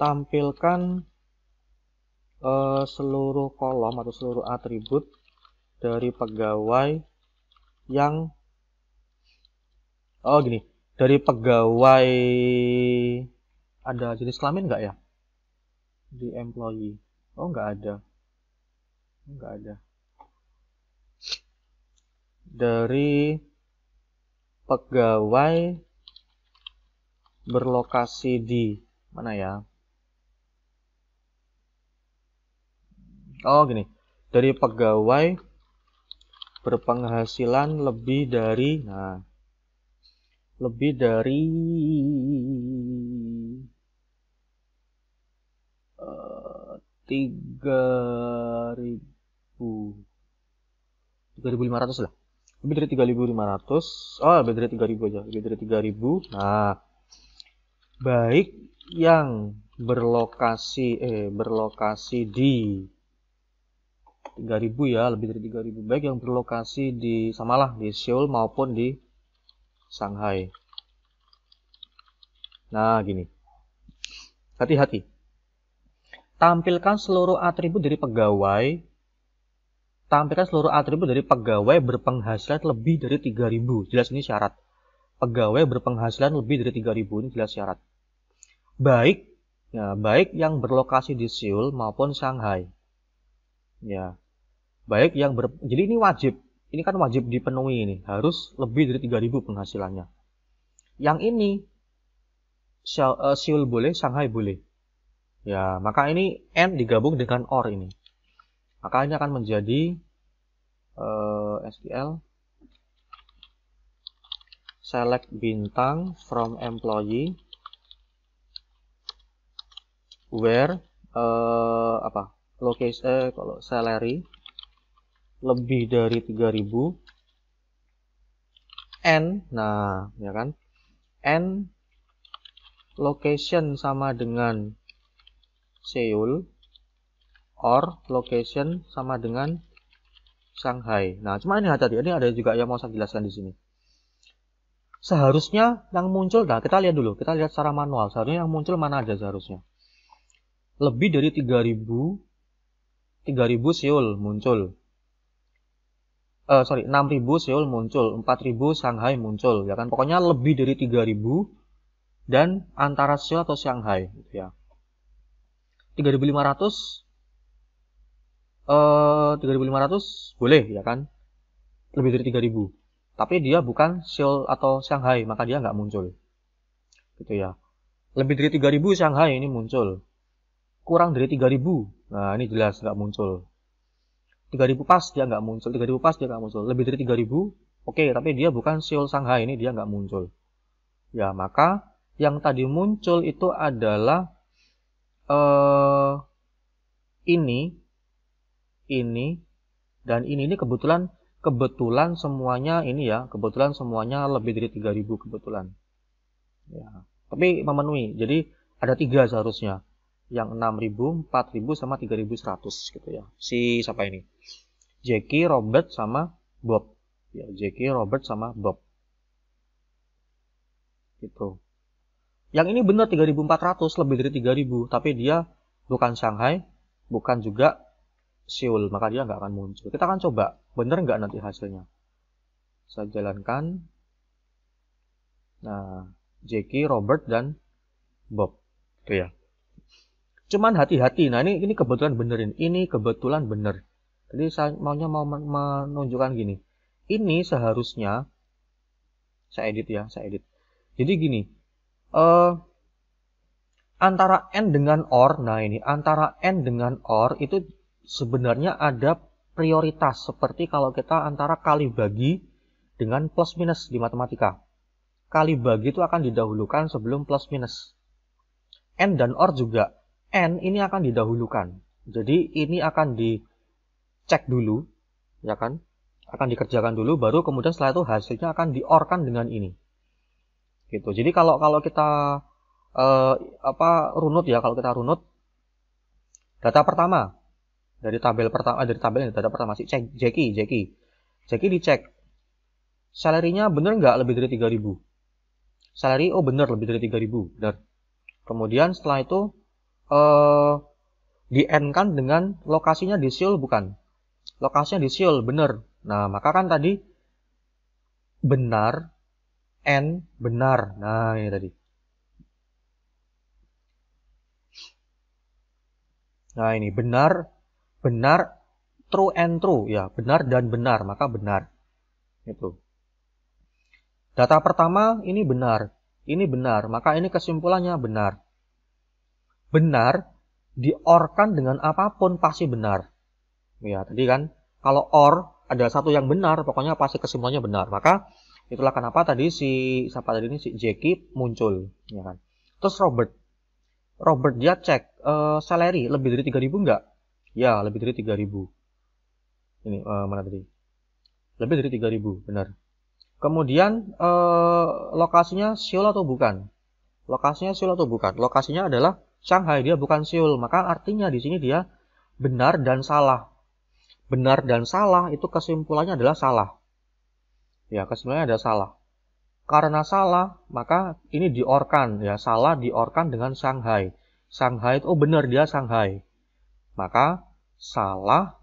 Speaker 1: Tampilkan uh, seluruh kolom atau seluruh atribut dari pegawai yang oh gini dari pegawai ada jenis kelamin nggak ya di employee oh nggak ada nggak ada dari pegawai berlokasi di mana ya? Oh gini, dari pegawai berpenghasilan lebih dari nah lebih dari eh, tiga ribu tiga ribu lima ratus lah lebih dari 3500 oh lebih dari 3000 aja lebih dari 3000 nah baik yang berlokasi eh berlokasi di 3000 ya lebih dari 3000 baik yang berlokasi di samalah di Seoul maupun di Shanghai nah gini hati-hati tampilkan seluruh atribut dari pegawai tampilkan seluruh atribut dari pegawai berpenghasilan lebih dari 3000. Jelas ini syarat. Pegawai berpenghasilan lebih dari 3000 ini jelas syarat. Baik ya, baik yang berlokasi di Seoul maupun Shanghai. Ya. Baik yang ber, jadi ini wajib. Ini kan wajib dipenuhi ini, harus lebih dari 3000 penghasilannya. Yang ini eh, Seoul boleh, Shanghai boleh. Ya, maka ini N digabung dengan OR ini maka ini akan menjadi uh, eh, SQL select bintang from employee where uh, apa location eh, kalau salary lebih dari 3000 n nah ya kan n location sama dengan Seoul or location sama dengan Shanghai. Nah, cuma ini hati-hati, ini ada juga yang mau saya jelaskan di sini. Seharusnya yang muncul, nah kita lihat dulu, kita lihat secara manual, seharusnya yang muncul mana aja seharusnya. Lebih dari 3000 3000 Seoul muncul. Uh, sorry, 6000 Seoul muncul, 4000 Shanghai muncul, ya kan? Pokoknya lebih dari 3000 dan antara Seoul atau Shanghai gitu ya. 3500 3500 eh, boleh ya kan? Lebih dari 3000. Tapi dia bukan Seoul atau Shanghai, maka dia nggak muncul. Gitu ya. Lebih dari 3000 Shanghai ini muncul. Kurang dari 3000. Nah, ini jelas nggak muncul. 3000 pas dia nggak muncul, 3000 pas dia nggak muncul. Lebih dari 3000 Oke, okay, tapi dia bukan Seoul Shanghai ini dia nggak muncul. Ya maka yang tadi muncul itu adalah uh, ini ini dan ini ini kebetulan kebetulan semuanya ini ya kebetulan semuanya lebih dari 3000 kebetulan ya tapi memenuhi jadi ada tiga seharusnya yang 6000 4000 sama 3100 gitu ya si siapa ini Jackie Robert sama Bob ya Jackie Robert sama Bob gitu yang ini benar 3400 lebih dari 3000 tapi dia bukan Shanghai bukan juga siul maka dia nggak akan muncul kita akan coba bener nggak nanti hasilnya saya jalankan nah Jackie Robert dan Bob itu ya cuman hati-hati nah ini ini kebetulan benerin ini kebetulan bener jadi saya maunya mau menunjukkan gini ini seharusnya saya edit ya saya edit jadi gini uh, antara n dengan or nah ini antara n dengan or itu sebenarnya ada prioritas seperti kalau kita antara kali bagi dengan plus minus di matematika. Kali bagi itu akan didahulukan sebelum plus minus. N dan OR juga. N ini akan didahulukan. Jadi ini akan dicek dulu, ya kan? Akan dikerjakan dulu, baru kemudian setelah itu hasilnya akan diorkan dengan ini. Gitu. Jadi kalau kalau kita eh, apa runut ya, kalau kita runut data pertama dari tabel pertama eh, dari tabel yang data pertama sih cek Jeki, Jeki, Jeki dicek salarinya bener nggak lebih dari 3000 salary oh bener lebih dari 3000 dan kemudian setelah itu uh, eh, di end kan dengan lokasinya di Seoul bukan lokasinya di Seoul bener nah maka kan tadi benar n benar nah ini tadi Nah ini benar benar true and true ya benar dan benar maka benar itu data pertama ini benar ini benar maka ini kesimpulannya benar benar diorkan dengan apapun pasti benar ya tadi kan kalau or ada satu yang benar pokoknya pasti kesimpulannya benar maka itulah kenapa tadi si siapa tadi ini si Jackie muncul ya kan terus Robert Robert dia cek uh, salary lebih dari 3000 enggak Ya, lebih dari 3000. Ini uh, mana tadi? Lebih dari 3000, benar. Kemudian uh, lokasinya Seoul atau bukan? Lokasinya Seoul atau bukan? Lokasinya adalah Shanghai, dia bukan Seoul. Maka artinya di sini dia benar dan salah. Benar dan salah itu kesimpulannya adalah salah. Ya, kesimpulannya ada salah. Karena salah, maka ini diorkan ya, salah diorkan dengan Shanghai. Shanghai itu oh benar dia Shanghai. Maka salah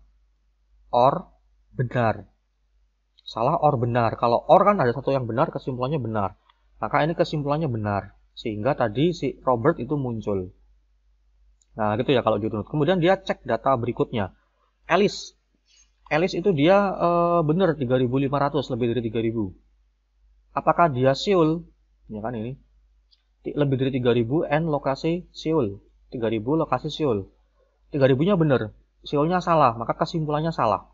Speaker 1: or benar. Salah or benar. Kalau or kan ada satu yang benar, kesimpulannya benar. Maka ini kesimpulannya benar. Sehingga tadi si Robert itu muncul. Nah, gitu ya kalau ditunut. Kemudian dia cek data berikutnya. Alice. Alice itu dia e, benar 3.500, lebih dari 3.000. Apakah dia Seoul? Ya kan ini. Lebih dari 3.000 n lokasi Seoul. 3.000 lokasi Seoul. 3000-nya benar, CEO-nya salah, maka kesimpulannya salah.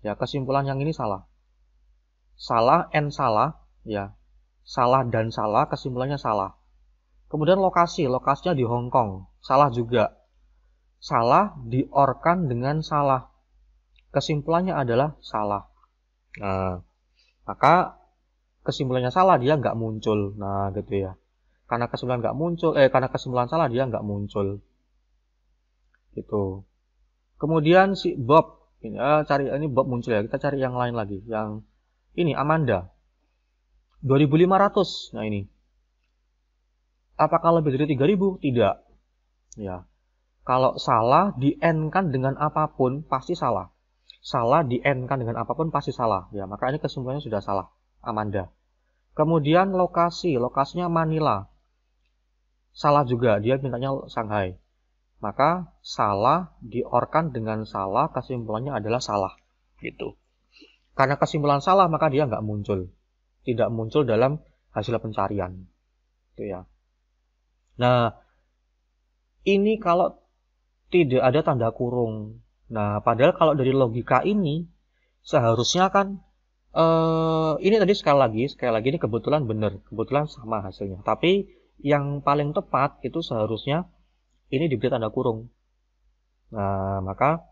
Speaker 1: Ya, kesimpulan yang ini salah. Salah n salah, ya. Salah dan salah, kesimpulannya salah. Kemudian lokasi, lokasinya di Hong Kong, salah juga. Salah diorkan dengan salah. Kesimpulannya adalah salah. Nah, maka kesimpulannya salah dia nggak muncul. Nah, gitu ya. Karena kesimpulan nggak muncul, eh karena kesimpulan salah dia nggak muncul. Gitu. Kemudian si Bob, ini, ah, cari ini Bob muncul ya. Kita cari yang lain lagi, yang ini Amanda. 2500. Nah ini. Apakah lebih dari 3000? Tidak. Ya. Kalau salah di n kan dengan apapun pasti salah. Salah di n kan dengan apapun pasti salah. Ya, maka ini kesimpulannya sudah salah. Amanda. Kemudian lokasi, lokasinya Manila. Salah juga, dia mintanya Shanghai maka salah diorkan dengan salah kesimpulannya adalah salah gitu karena kesimpulan salah maka dia nggak muncul tidak muncul dalam hasil pencarian itu ya nah ini kalau tidak ada tanda kurung nah padahal kalau dari logika ini seharusnya kan eh, ini tadi sekali lagi sekali lagi ini kebetulan benar kebetulan sama hasilnya tapi yang paling tepat itu seharusnya ini diberi tanda kurung. Nah, maka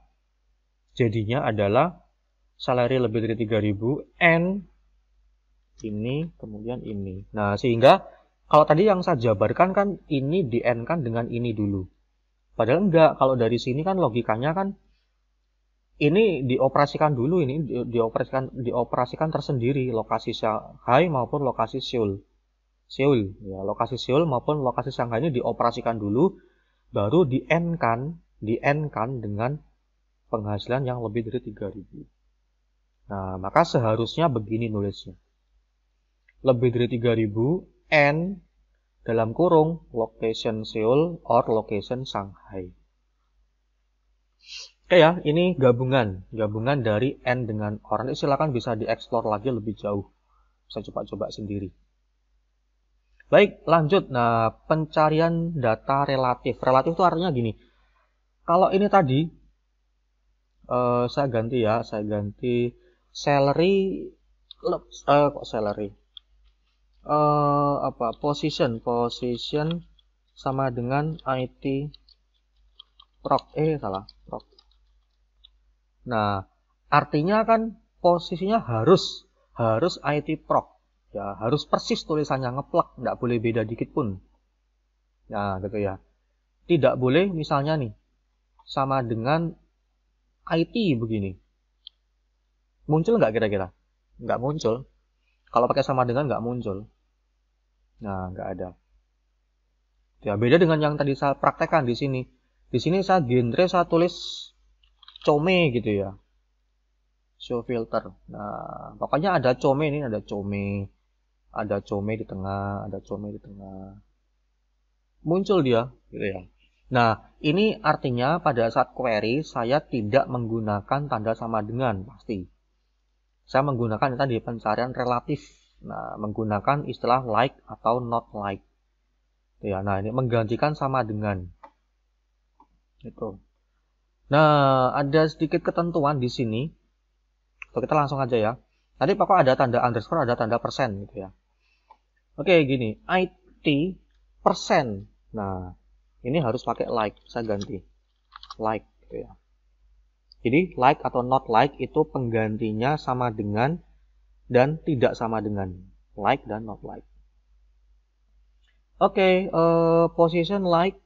Speaker 1: jadinya adalah salary lebih dari 3000 n ini kemudian ini. Nah, sehingga kalau tadi yang saya jabarkan kan ini di n kan dengan ini dulu. Padahal enggak, kalau dari sini kan logikanya kan ini dioperasikan dulu ini dioperasikan dioperasikan tersendiri lokasi Shanghai maupun lokasi Seoul. Seoul ya, lokasi Seoul maupun lokasi Shanghai ini dioperasikan dulu baru di n kan di n kan dengan penghasilan yang lebih dari 3000 nah maka seharusnya begini nulisnya lebih dari 3000 n dalam kurung location Seoul or location Shanghai Oke ya, ini gabungan, gabungan dari N dengan orang silakan bisa dieksplor lagi lebih jauh. Bisa coba-coba sendiri. Baik, lanjut. Nah, pencarian data relatif. Relatif itu artinya gini. Kalau ini tadi, uh, saya ganti ya, saya ganti salary, uh, kok salary? Uh, apa position, position sama dengan IT proc, eh salah, proc. Nah, artinya kan posisinya harus harus IT proc Ya harus persis tulisannya ngeplak, nggak boleh beda dikit pun. Nah gitu ya. Tidak boleh misalnya nih sama dengan IT begini. Muncul nggak kira-kira? Nggak muncul. Kalau pakai sama dengan nggak muncul. Nah nggak ada. Ya beda dengan yang tadi saya praktekkan di sini. Di sini saya genre saya tulis come gitu ya show filter. Nah, pokoknya ada come ini ada come ada Come di tengah, ada Come di tengah. Muncul dia, gitu ya. Nah, ini artinya pada saat query saya tidak menggunakan tanda sama dengan pasti. Saya menggunakan di pencarian relatif. Nah, menggunakan istilah like atau not like. Gitu ya, nah ini menggantikan sama dengan. Gitu. Nah, ada sedikit ketentuan di sini. kita langsung aja ya. Tadi pokok ada tanda underscore, ada tanda persen gitu ya. Oke, okay, gini, IT persen. Nah, ini harus pakai like, saya ganti like gitu ya. Jadi like atau not like itu penggantinya sama dengan dan tidak sama dengan like dan not like. Oke, okay, uh, eh, position like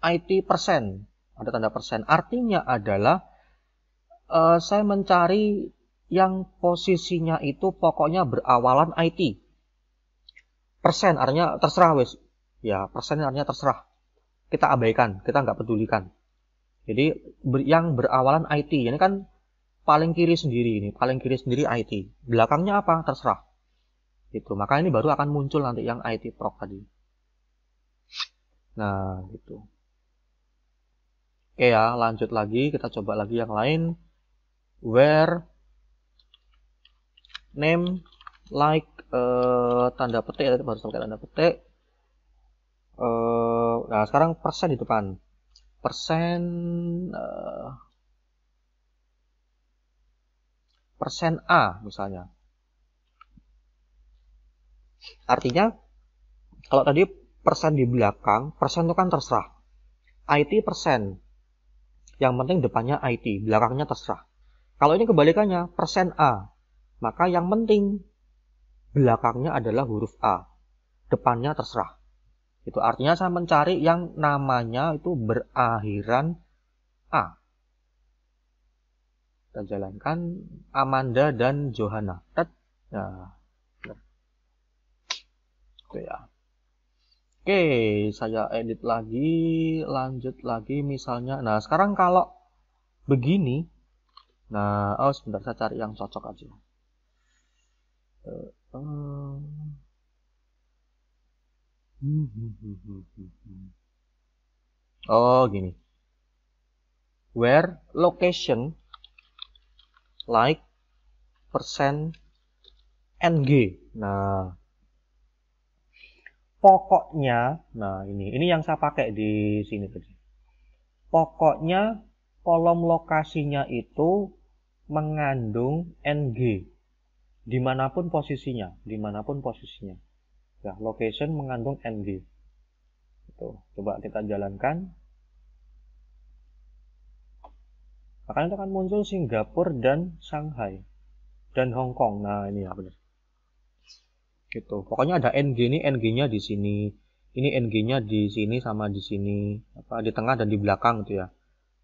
Speaker 1: IT persen, ada tanda persen. Artinya adalah uh, saya mencari yang posisinya itu pokoknya berawalan IT persen artinya terserah wes ya persen artinya terserah kita abaikan kita nggak pedulikan jadi yang berawalan IT ini kan paling kiri sendiri ini paling kiri sendiri IT belakangnya apa terserah gitu maka ini baru akan muncul nanti yang IT proc tadi nah gitu oke ya lanjut lagi kita coba lagi yang lain where name like uh, tanda petik ya, harus pakai tanda petik. Uh, nah sekarang persen di depan. Persen uh, persen A misalnya. Artinya kalau tadi persen di belakang, persen itu kan terserah. IT persen. Yang penting depannya IT, belakangnya terserah. Kalau ini kebalikannya, persen A. Maka yang penting belakangnya adalah huruf A, depannya terserah. Itu artinya saya mencari yang namanya itu berakhiran A. Kita jalankan Amanda dan Johanna. Tet. Oke nah, ya. Oke, saya edit lagi, lanjut lagi misalnya. Nah, sekarang kalau begini, nah, oh sebentar saya cari yang cocok aja. Eh, Oh gini. Where location like persen ng. Nah, pokoknya, nah ini ini yang saya pakai di sini tadi. Pokoknya kolom lokasinya itu mengandung ng dimanapun posisinya, dimanapun posisinya. Ya, location mengandung NG. Itu. Coba kita jalankan. akan itu akan muncul Singapura dan Shanghai dan Hong Kong. Nah, ini ya benar. Gitu. Pokoknya ada NG ini, NG-nya di sini. Ini NG-nya di sini sama di sini, apa di tengah dan di belakang gitu ya.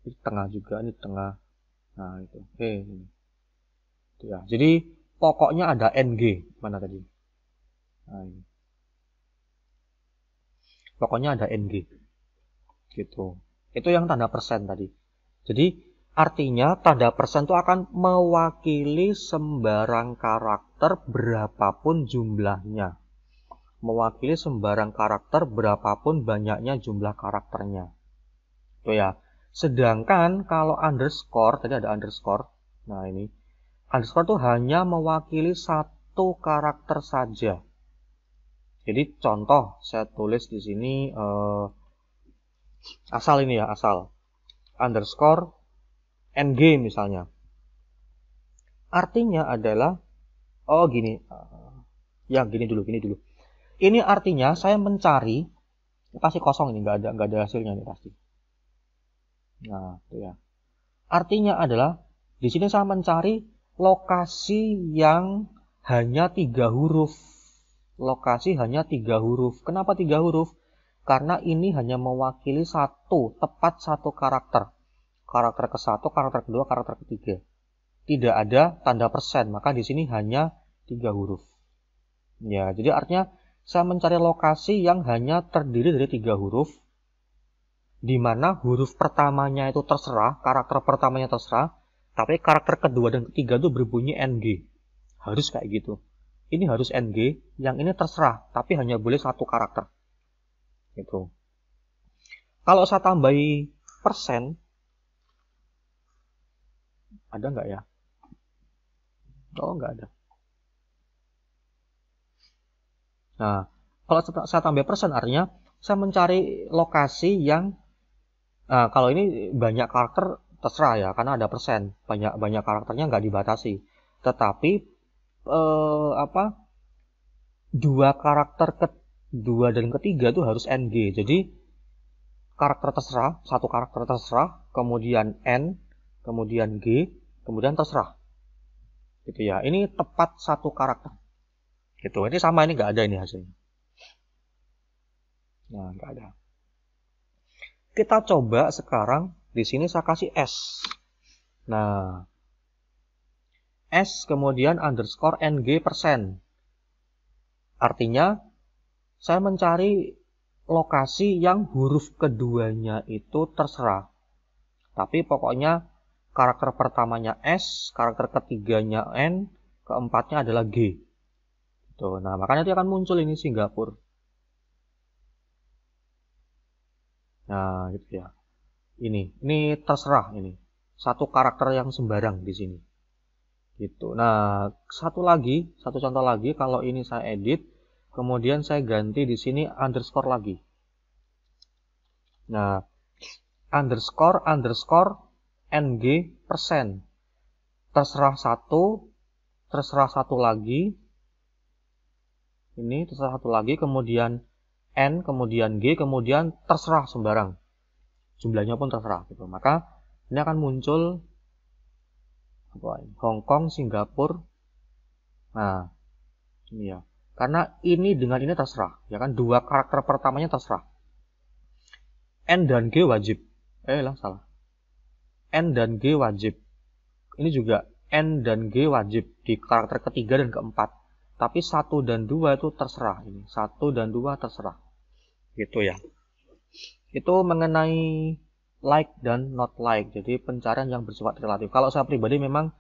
Speaker 1: Di tengah juga, ini di tengah. Nah, itu. Oke, ini. ya. Jadi pokoknya ada NG. Mana tadi? Nah, Pokoknya ada NG. Gitu. Itu yang tanda persen tadi. Jadi artinya tanda persen itu akan mewakili sembarang karakter berapapun jumlahnya. Mewakili sembarang karakter berapapun banyaknya jumlah karakternya. Itu ya. Sedangkan kalau underscore, tadi ada underscore. Nah ini underscore itu hanya mewakili satu karakter saja. Jadi contoh saya tulis di sini eh, asal ini ya asal underscore ng misalnya. Artinya adalah oh gini eh, ya gini dulu gini dulu. Ini artinya saya mencari pasti kosong ini nggak ada nggak ada hasilnya ini pasti. Nah, itu ya. Artinya adalah di sini saya mencari lokasi yang hanya tiga huruf. Lokasi hanya tiga huruf. Kenapa tiga huruf? Karena ini hanya mewakili satu, tepat satu karakter. Karakter ke satu, karakter kedua, karakter ketiga. Tidak ada tanda persen, maka di sini hanya tiga huruf. Ya, jadi artinya saya mencari lokasi yang hanya terdiri dari tiga huruf, di mana huruf pertamanya itu terserah, karakter pertamanya terserah, tapi karakter kedua dan ketiga tuh berbunyi NG. Harus kayak gitu. Ini harus NG, yang ini terserah, tapi hanya boleh satu karakter. Gitu. Kalau saya tambahi persen, ada nggak ya? Oh, nggak ada. Nah, kalau saya tambah persen artinya saya mencari lokasi yang nah, kalau ini banyak karakter terserah ya karena ada persen banyak banyak karakternya nggak dibatasi tetapi eh, apa dua karakter kedua dan ketiga itu harus NG jadi karakter terserah satu karakter terserah kemudian N kemudian G kemudian terserah gitu ya ini tepat satu karakter gitu ini sama ini nggak ada ini hasilnya nah nggak ada kita coba sekarang di sini saya kasih S. Nah, S kemudian underscore NG persen. Artinya, saya mencari lokasi yang huruf keduanya itu terserah. Tapi pokoknya karakter pertamanya S, karakter ketiganya N, keempatnya adalah G. Tuh, gitu. nah makanya dia akan muncul ini Singapura. Nah, gitu ya ini ini terserah ini satu karakter yang sembarang di sini gitu nah satu lagi satu contoh lagi kalau ini saya edit kemudian saya ganti di sini underscore lagi nah underscore underscore ng persen terserah satu terserah satu lagi ini terserah satu lagi kemudian n kemudian g kemudian terserah sembarang jumlahnya pun terserah gitu maka ini akan muncul apa ini Hong Kong Singapura nah ini ya karena ini dengan ini terserah ya kan dua karakter pertamanya terserah N dan G wajib eh lah salah N dan G wajib ini juga N dan G wajib di karakter ketiga dan keempat tapi satu dan dua itu terserah ini satu dan dua terserah gitu ya itu mengenai like dan not like jadi pencarian yang bersifat relatif kalau saya pribadi memang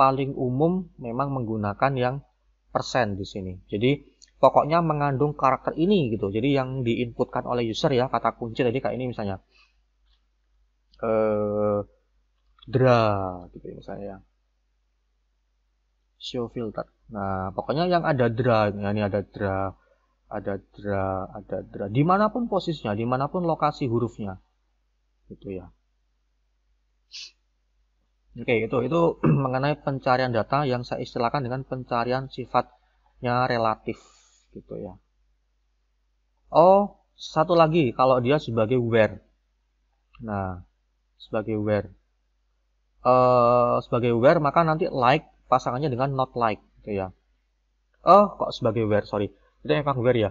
Speaker 1: paling umum memang menggunakan yang persen di sini jadi pokoknya mengandung karakter ini gitu jadi yang diinputkan oleh user ya kata kunci tadi kayak ini misalnya eh dra gitu ya misalnya ya. show filter nah pokoknya yang ada dra ini ada dra ada dra, ada dra. Dimanapun posisinya, dimanapun lokasi hurufnya, gitu ya. Oke, itu itu <clears throat> mengenai pencarian data yang saya istilahkan dengan pencarian sifatnya relatif, gitu ya. Oh, satu lagi kalau dia sebagai where. Nah, sebagai where. Uh, eh, sebagai where maka nanti like pasangannya dengan not like, gitu ya. Oh, kok sebagai where, sorry itu yang vulgar ya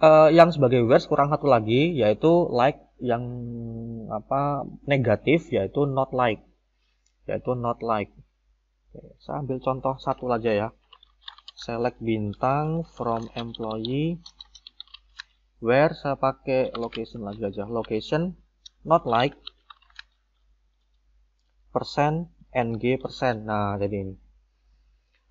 Speaker 1: uh, yang sebagai viewers kurang satu lagi yaitu like yang apa negatif yaitu not like yaitu not like Oke, saya ambil contoh satu aja ya select bintang from employee where saya pakai location lagi aja location not like persen ng persen nah jadi ini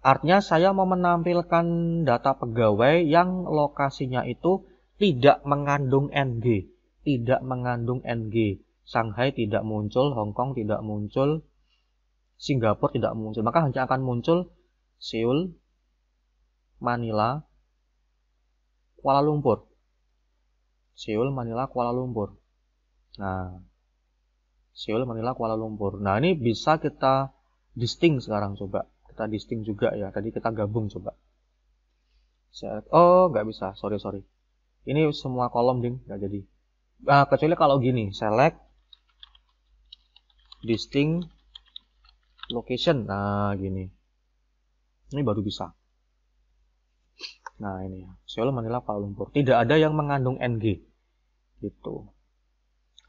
Speaker 1: Artinya saya mau menampilkan data pegawai yang lokasinya itu tidak mengandung NG, tidak mengandung NG. Shanghai tidak muncul, Hong Kong tidak muncul, Singapura tidak muncul. Maka hanya akan muncul Seoul, Manila, Kuala Lumpur. Seoul, Manila, Kuala Lumpur. Nah, Seoul, Manila, Kuala Lumpur. Nah, ini bisa kita distinct sekarang coba kita distinct juga ya tadi kita gabung coba oh nggak bisa sorry sorry ini semua kolom ding nggak jadi nah, kecuali kalau gini select distinct, location nah gini ini baru bisa nah ini ya Solo Manila Kuala Lumpur tidak ada yang mengandung NG gitu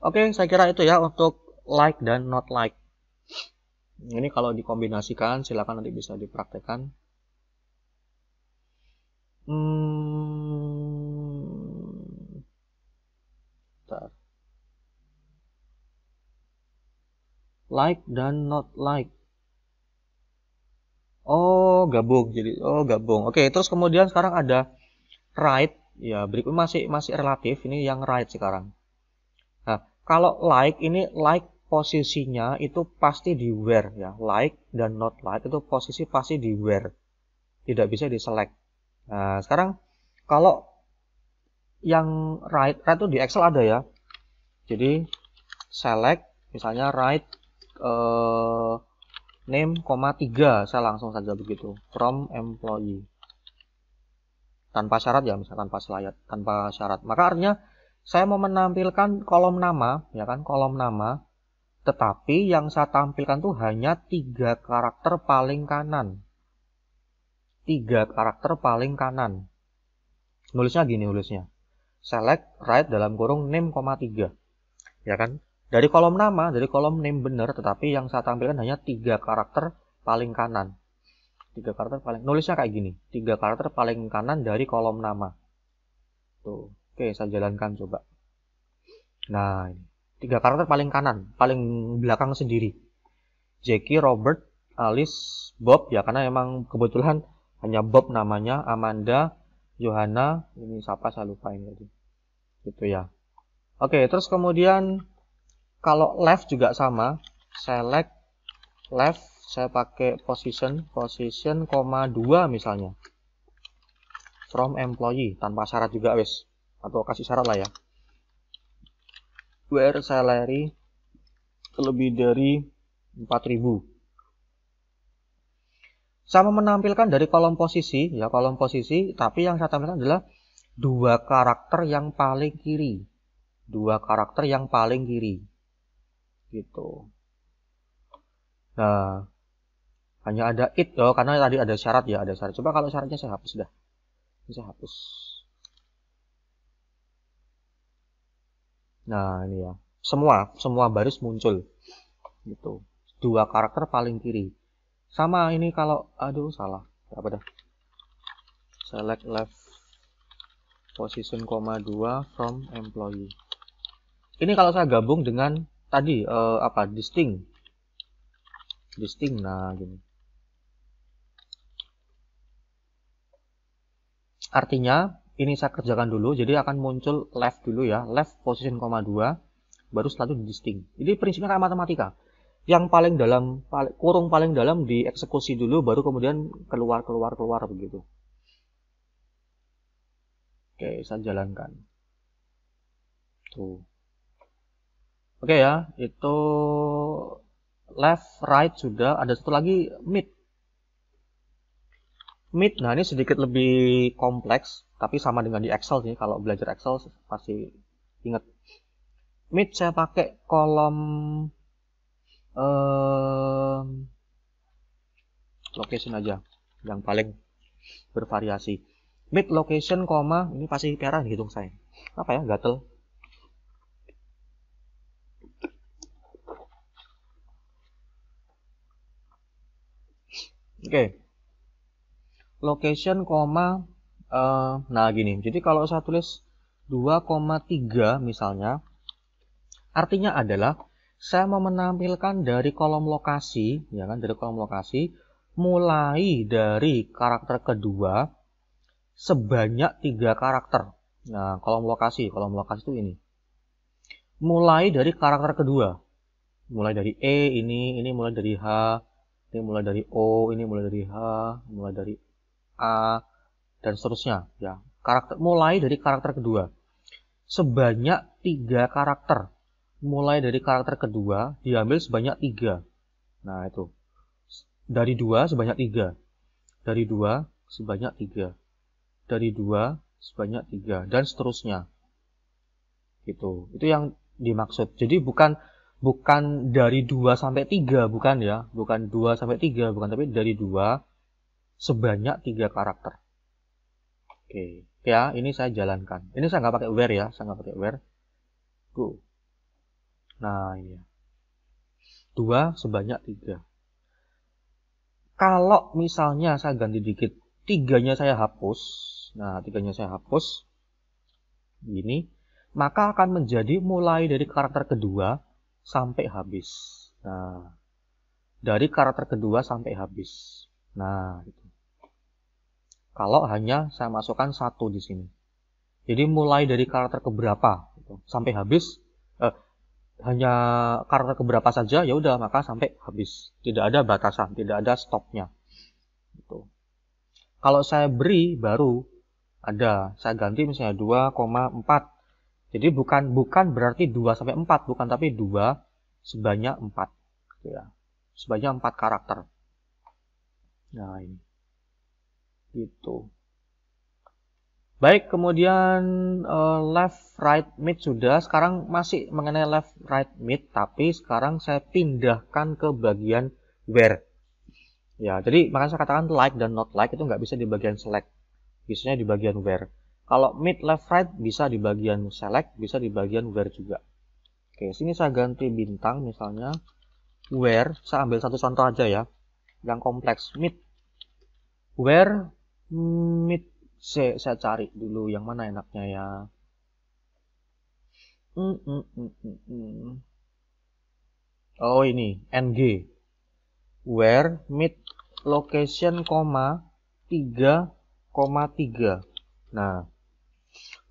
Speaker 1: oke saya kira itu ya untuk like dan not like ini kalau dikombinasikan silakan nanti bisa dipraktekkan hmm, like dan not like oh gabung jadi oh gabung oke terus kemudian sekarang ada right ya berikut masih masih relatif ini yang right sekarang nah kalau like ini like posisinya itu pasti di where ya like dan not like itu posisi pasti di where tidak bisa di select nah sekarang kalau yang right right itu di Excel ada ya jadi select misalnya right eh, name, 3 saya langsung saja begitu from employee tanpa syarat ya misalnya tanpa selayat tanpa syarat maka artinya saya mau menampilkan kolom nama ya kan kolom nama tetapi yang saya tampilkan tuh hanya tiga karakter paling kanan. Tiga karakter paling kanan. Nulisnya gini nulisnya. Select right dalam kurung name, 3. Ya kan? Dari kolom nama, dari kolom name benar, tetapi yang saya tampilkan hanya tiga karakter paling kanan. Tiga karakter paling nulisnya kayak gini. Tiga karakter paling kanan dari kolom nama. Tuh. Oke, saya jalankan coba. Nah, ini tiga karakter paling kanan, paling belakang sendiri. Jackie, Robert, Alice, Bob ya karena emang kebetulan hanya Bob namanya, Amanda, Johanna, ini siapa saya lupa ini tadi. Gitu ya. Oke, terus kemudian kalau left juga sama, select left saya pakai position position, koma 2 misalnya. From employee tanpa syarat juga wes atau kasih syarat lah ya. WR salary lebih dari 4000 sama menampilkan dari kolom posisi ya kolom posisi tapi yang saya tampilkan adalah dua karakter yang paling kiri dua karakter yang paling kiri gitu nah hanya ada it oh karena tadi ada syarat ya ada syarat coba kalau syaratnya saya hapus dah saya hapus Nah, ini ya. Semua, semua baris muncul. Gitu. Dua karakter paling kiri. Sama ini kalau, aduh salah. Apa dah? Select left position, 2 from employee. Ini kalau saya gabung dengan tadi, eh, apa, distinct. Distinct, nah gini. Artinya, ini saya kerjakan dulu jadi akan muncul left dulu ya left position koma 2 baru setelah itu di distinct jadi prinsipnya kayak matematika yang paling dalam kurung paling dalam dieksekusi dulu baru kemudian keluar keluar keluar begitu oke saya jalankan tuh oke ya itu left right sudah ada satu lagi mid mid nah ini sedikit lebih kompleks tapi sama dengan di Excel sih kalau belajar Excel pasti inget. mid saya pakai kolom um, location aja yang paling bervariasi mid location koma ini pasti merah hitung saya apa ya gatel oke okay. location koma uh, nah gini jadi kalau saya tulis 2,3 misalnya artinya adalah saya mau menampilkan dari kolom lokasi ya kan dari kolom lokasi mulai dari karakter kedua sebanyak tiga karakter nah kolom lokasi kolom lokasi itu ini mulai dari karakter kedua mulai dari E ini, ini mulai dari H, ini mulai dari O, ini mulai dari H, mulai dari A, dan seterusnya ya karakter mulai dari karakter kedua sebanyak tiga karakter mulai dari karakter kedua diambil sebanyak tiga nah itu dari dua sebanyak tiga dari dua sebanyak tiga dari dua sebanyak tiga dan seterusnya gitu itu yang dimaksud jadi bukan bukan dari dua sampai tiga bukan ya bukan dua sampai tiga bukan tapi dari dua sebanyak tiga karakter Oke, okay. ya ini saya jalankan. Ini saya nggak pakai where ya, saya nggak pakai where. Go. Nah ini ya. Dua sebanyak tiga. Kalau misalnya saya ganti dikit, tiganya saya hapus. Nah tiganya saya hapus. Ini, maka akan menjadi mulai dari karakter kedua sampai habis. Nah, dari karakter kedua sampai habis. Nah, gitu kalau hanya saya masukkan satu di sini. Jadi mulai dari karakter keberapa gitu, sampai habis eh, hanya karakter keberapa saja ya udah maka sampai habis. Tidak ada batasan, tidak ada stopnya. Gitu. Kalau saya beri baru ada saya ganti misalnya 2,4. Jadi bukan bukan berarti 2 sampai 4 bukan tapi 2 sebanyak 4 gitu ya. Sebanyak 4 karakter. Nah, ini gitu baik kemudian uh, left right mid sudah sekarang masih mengenai left right mid tapi sekarang saya pindahkan ke bagian where ya jadi makanya saya katakan like dan not like itu nggak bisa di bagian select biasanya di bagian where kalau mid left right bisa di bagian select bisa di bagian where juga oke sini saya ganti bintang misalnya where saya ambil satu contoh aja ya yang kompleks mid where mid saya, saya cari dulu yang mana enaknya ya hmm, hmm, hmm, oh ini ng where mid location koma 3,3 nah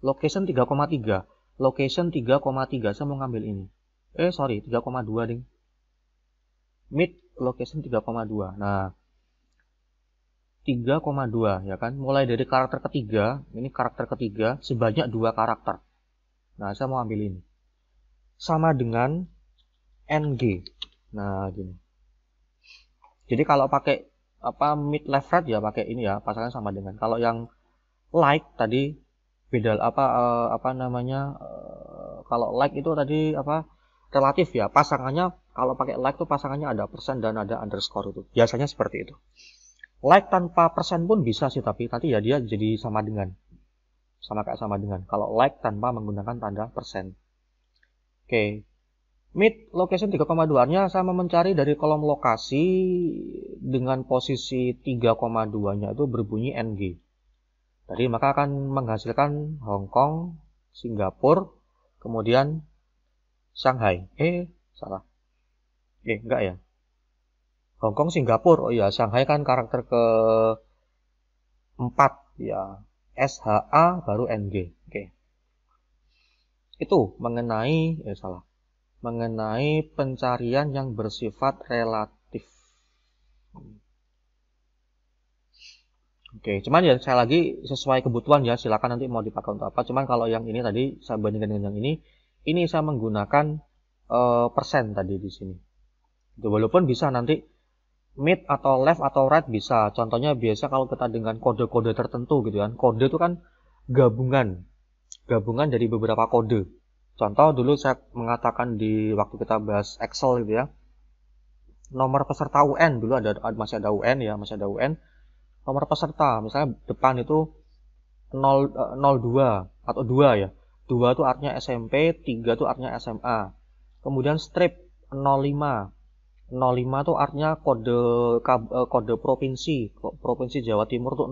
Speaker 1: location 3,3 location 3,3 saya mau ngambil ini eh sorry 3,2 ding mid location 3,2 nah 3,2 ya kan mulai dari karakter ketiga ini karakter ketiga sebanyak dua karakter nah saya mau ambil ini sama dengan ng nah gini jadi kalau pakai apa mid left right ya pakai ini ya pasangan sama dengan kalau yang like tadi beda apa eh, apa namanya eh, kalau like itu tadi apa relatif ya pasangannya kalau pakai like tuh pasangannya ada persen dan ada underscore itu biasanya seperti itu like tanpa persen pun bisa sih tapi nanti ya dia jadi sama dengan sama kayak sama dengan kalau like tanpa menggunakan tanda persen oke okay. mid location 3,2 nya sama mencari dari kolom lokasi dengan posisi 3,2 nya itu berbunyi NG Jadi maka akan menghasilkan Hong Kong Singapura kemudian Shanghai eh salah eh enggak ya Hongkong, Singapura. Oh ya, Shanghai kan karakter ke 4 ya. SHA baru NG. Oke. Okay. Itu mengenai eh salah. Mengenai pencarian yang bersifat relatif. Oke, okay. cuman ya saya lagi sesuai kebutuhan ya, silakan nanti mau dipakai untuk apa. Cuman kalau yang ini tadi saya bandingkan dengan yang ini, ini saya menggunakan uh, persen tadi di sini. Walaupun bisa nanti mid atau left atau right bisa. Contohnya biasa kalau kita dengan kode-kode tertentu gitu kan. Kode itu kan gabungan. Gabungan dari beberapa kode. Contoh dulu saya mengatakan di waktu kita bahas Excel gitu ya. Nomor peserta UN dulu ada masih ada UN ya, masih ada UN. Nomor peserta misalnya depan itu 0, 02 eh, atau 2 ya. 2 itu artinya SMP, 3 itu artinya SMA. Kemudian strip 05 05 itu artinya kode eh, kode provinsi provinsi Jawa Timur itu 05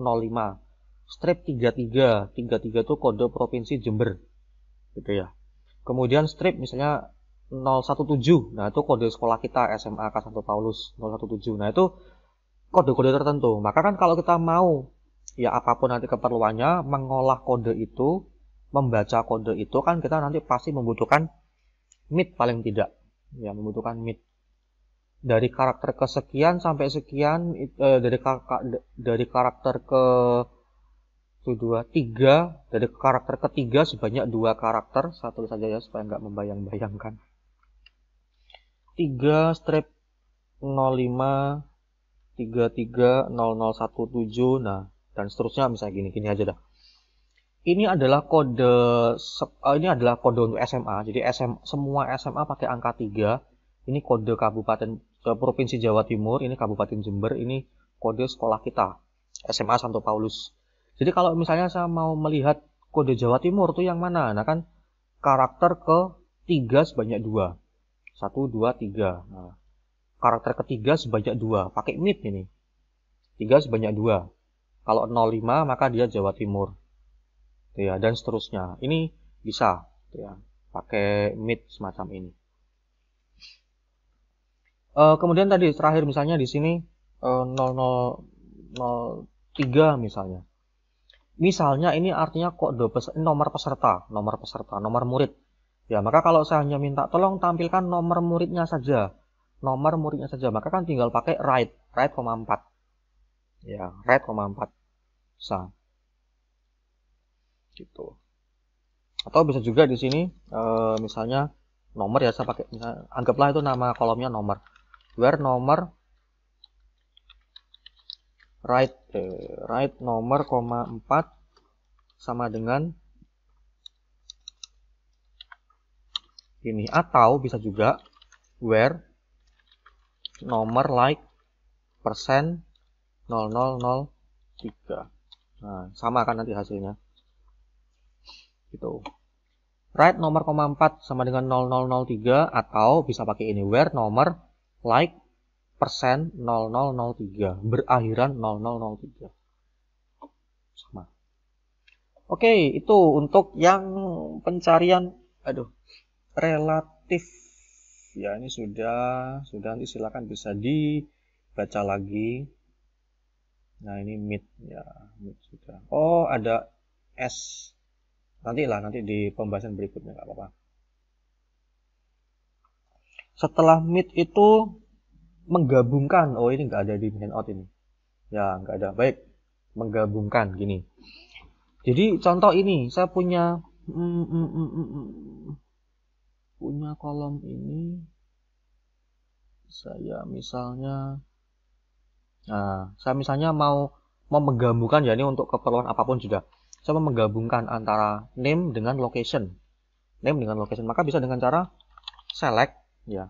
Speaker 1: strip 33 33 itu kode provinsi Jember gitu ya kemudian strip misalnya 017 nah itu kode sekolah kita SMA K Santo Paulus 017 nah itu kode-kode tertentu maka kan kalau kita mau ya apapun nanti keperluannya mengolah kode itu membaca kode itu kan kita nanti pasti membutuhkan mid paling tidak ya membutuhkan mid dari karakter kesekian sampai sekian eh, dari kak dari karakter ke satu dua tiga dari karakter ketiga sebanyak dua karakter satu saja ya supaya nggak membayang-bayangkan tiga strip nol lima tiga tiga nol satu tujuh nah dan seterusnya misalnya gini-gini aja dah ini adalah kode eh, ini adalah kode untuk SMA jadi SM, semua SMA pakai angka tiga ini kode kabupaten ke Provinsi Jawa Timur, ini Kabupaten Jember, ini kode sekolah kita, SMA Santo Paulus. Jadi kalau misalnya saya mau melihat kode Jawa Timur itu yang mana? Nah kan karakter ke tiga sebanyak dua. Satu, dua, tiga. Nah, karakter ketiga sebanyak dua. Pakai mit ini. Tiga sebanyak dua. Kalau 05 maka dia Jawa Timur. Ya, dan seterusnya. Ini bisa ya, pakai mit semacam ini. Uh, kemudian tadi terakhir misalnya di sini uh, eh, 0003 misalnya. Misalnya ini artinya kok nomor peserta, nomor peserta, nomor murid. Ya, maka kalau saya hanya minta tolong tampilkan nomor muridnya saja. Nomor muridnya saja, maka kan tinggal pakai right, write 4. Ya, write 4. Bisa. Gitu. Atau bisa juga di sini eh, misalnya nomor ya saya pakai anggaplah itu nama kolomnya nomor where nomor right eh, right nomor koma 4 sama dengan ini atau bisa juga where nomor like persen 0003 nah sama kan nanti hasilnya gitu right nomor koma 4 sama dengan 0003 atau bisa pakai ini where nomor like persen 0003 berakhiran 0003 sama oke itu untuk yang pencarian aduh relatif ya ini sudah sudah nanti silakan bisa dibaca lagi nah ini mid ya mid sudah oh ada s nanti lah nanti di pembahasan berikutnya nggak apa-apa setelah mid itu menggabungkan oh ini enggak ada di handout ini ya enggak ada baik menggabungkan gini jadi contoh ini saya punya mm, mm, mm, mm, punya kolom ini saya misalnya nah saya misalnya mau mau menggabungkan ya ini untuk keperluan apapun juga, saya mau menggabungkan antara name dengan location name dengan location maka bisa dengan cara select ya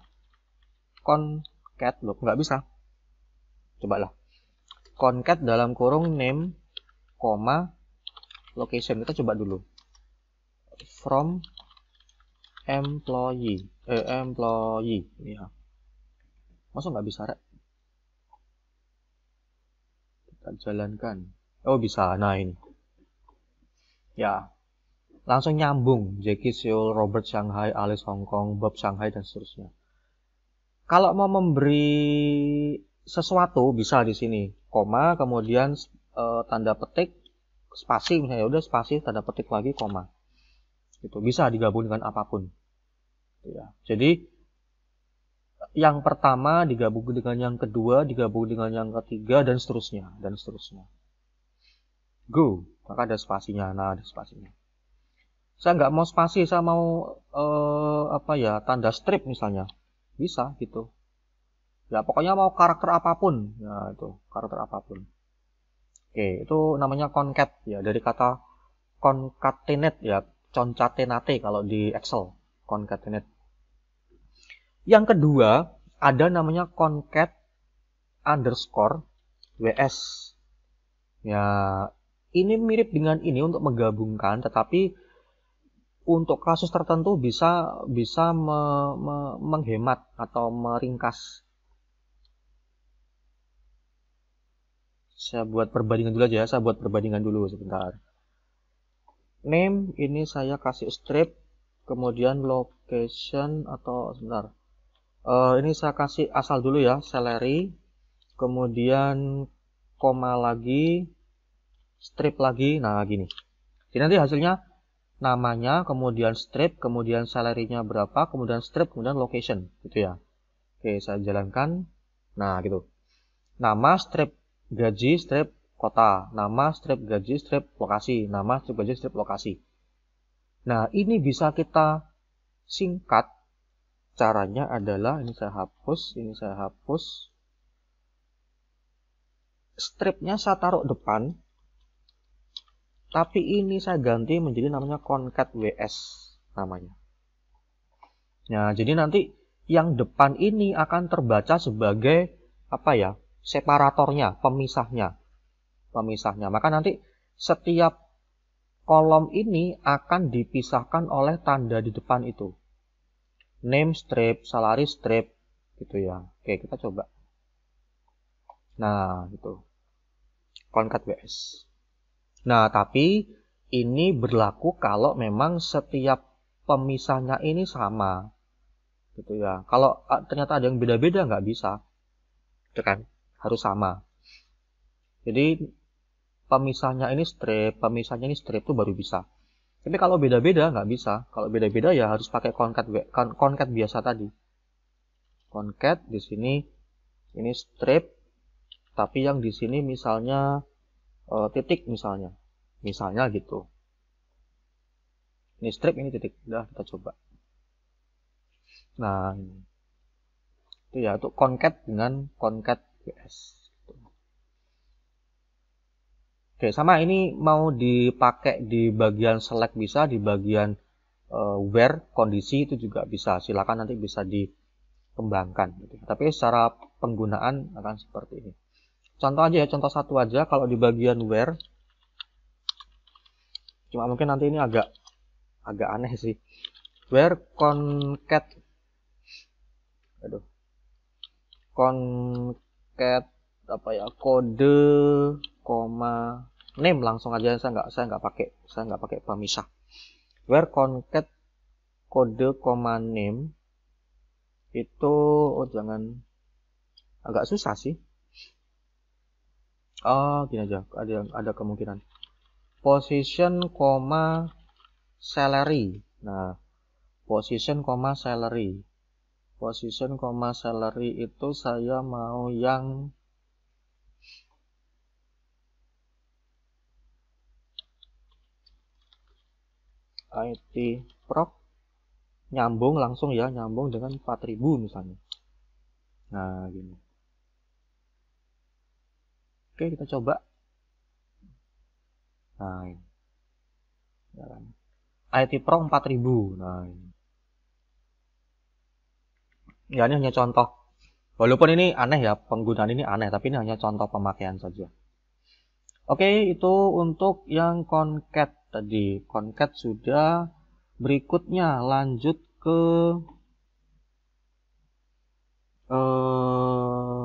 Speaker 1: concat loh nggak bisa Coba lah. concat dalam kurung name koma location kita coba dulu from employee eh, employee ya masa nggak bisa rek kita jalankan oh bisa nah ini ya langsung nyambung Jackie Seoul, Robert Shanghai, Alice Hong Kong, Bob Shanghai dan seterusnya. Kalau mau memberi sesuatu bisa di sini koma kemudian e, tanda petik spasi misalnya udah spasi tanda petik lagi koma itu bisa digabung dengan apapun ya jadi yang pertama digabung dengan yang kedua digabung dengan yang ketiga dan seterusnya dan seterusnya go maka ada spasinya nah ada spasinya saya nggak mau spasi saya mau eh, apa ya tanda strip misalnya bisa gitu ya pokoknya mau karakter apapun ya itu karakter apapun oke itu namanya concat ya dari kata concatenate ya concatenate kalau di Excel concatenate yang kedua ada namanya concat underscore ws ya ini mirip dengan ini untuk menggabungkan tetapi untuk kasus tertentu bisa bisa me, me, menghemat atau meringkas. Saya buat perbandingan dulu aja ya, saya buat perbandingan dulu sebentar. Name ini saya kasih strip, kemudian location atau sebentar. Uh, ini saya kasih asal dulu ya, salary, kemudian koma lagi, strip lagi, nah gini. Jadi nanti hasilnya namanya, kemudian strip, kemudian salarinya berapa, kemudian strip, kemudian location, gitu ya. Oke, saya jalankan. Nah, gitu. Nama, strip, gaji, strip, kota. Nama, strip, gaji, strip, lokasi. Nama, strip, gaji, strip, lokasi. Nah, ini bisa kita singkat. Caranya adalah, ini saya hapus, ini saya hapus. Stripnya saya taruh depan, tapi ini saya ganti menjadi namanya concat WS namanya. Nah, jadi nanti yang depan ini akan terbaca sebagai apa ya? separatornya, pemisahnya. Pemisahnya. Maka nanti setiap kolom ini akan dipisahkan oleh tanda di depan itu. Name strip, salary strip gitu ya. Oke, kita coba. Nah, itu Concat WS. Nah, tapi ini berlaku kalau memang setiap pemisahnya ini sama. Gitu ya. Kalau ah, ternyata ada yang beda-beda nggak bisa. Itu kan harus sama. Jadi pemisahnya ini strip, pemisahnya ini strip itu baru bisa. Tapi kalau beda-beda nggak bisa. Kalau beda-beda ya harus pakai concat concat biasa tadi. Concat di sini ini strip tapi yang di sini misalnya uh, titik misalnya misalnya gitu ini strip ini titik udah kita coba nah itu ya untuk concat dengan concat vs gitu. oke sama ini mau dipakai di bagian select bisa di bagian uh, eh, where kondisi itu juga bisa silakan nanti bisa dikembangkan gitu. tapi secara penggunaan akan seperti ini contoh aja ya contoh satu aja kalau di bagian where cuma mungkin nanti ini agak agak aneh sih where concat aduh concat apa ya kode koma name langsung aja saya nggak saya nggak pakai saya nggak pakai pemisah where concat kode koma name itu oh jangan agak susah sih Oh, gini aja. Ada ada kemungkinan. Position, comma, salary. Nah, position, comma, salary. Position, comma, salary itu saya mau yang IT prop nyambung langsung ya, nyambung dengan 4000 misalnya. Nah, gini. Oke, kita coba. Nah, ini. Jalan. IT Pro 4000. Nah, ini. Ya, ini hanya contoh. Walaupun ini aneh ya, penggunaan ini aneh, tapi ini hanya contoh pemakaian saja. Oke, itu untuk yang concat tadi. Concat sudah. Berikutnya lanjut ke uh,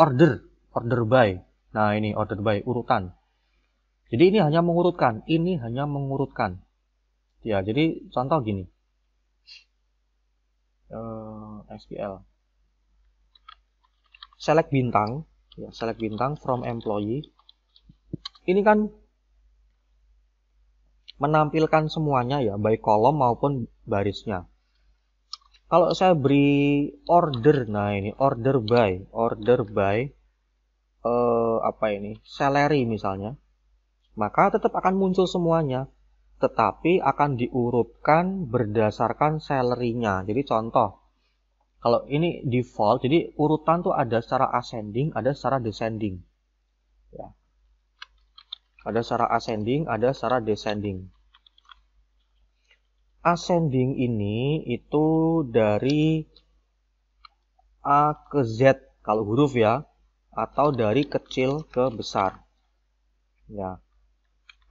Speaker 1: order order by. Nah, ini order by urutan. Jadi ini hanya mengurutkan, ini hanya mengurutkan. Ya, jadi contoh gini. Uh, eh, SQL. Select bintang, ya, select bintang from employee. Ini kan menampilkan semuanya ya, baik kolom maupun barisnya. Kalau saya beri order, nah ini order by, order by eh, apa ini salary misalnya maka tetap akan muncul semuanya tetapi akan diurutkan berdasarkan salary jadi contoh kalau ini default jadi urutan tuh ada secara ascending ada secara descending ya ada secara ascending ada secara descending ascending ini itu dari A ke Z kalau huruf ya atau dari kecil ke besar. Ya.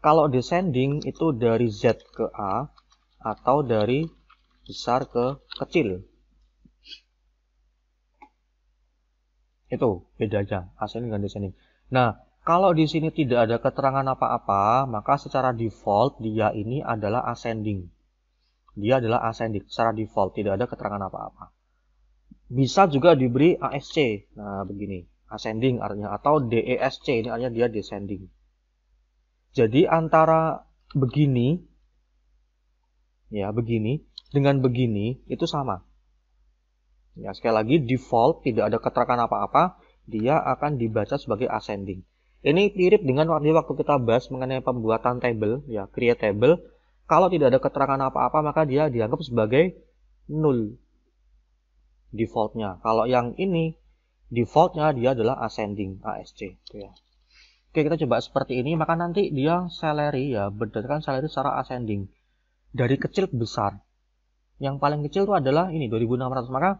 Speaker 1: Kalau descending itu dari Z ke A atau dari besar ke kecil. Itu beda aja ascending dan descending. Nah, kalau di sini tidak ada keterangan apa-apa, maka secara default dia ini adalah ascending. Dia adalah ascending secara default, tidak ada keterangan apa-apa. Bisa juga diberi ASC. Nah, begini ascending artinya atau DESC ini artinya dia descending. Jadi antara begini ya begini dengan begini itu sama. Ya sekali lagi default tidak ada keterangan apa-apa, dia akan dibaca sebagai ascending. Ini mirip dengan waktu kita bahas mengenai pembuatan table ya create table. Kalau tidak ada keterangan apa-apa maka dia dianggap sebagai null defaultnya. Kalau yang ini defaultnya dia adalah ascending ASC gitu ya. Oke kita coba seperti ini maka nanti dia salary ya berdasarkan salary secara ascending dari kecil ke besar. Yang paling kecil itu adalah ini 2600 maka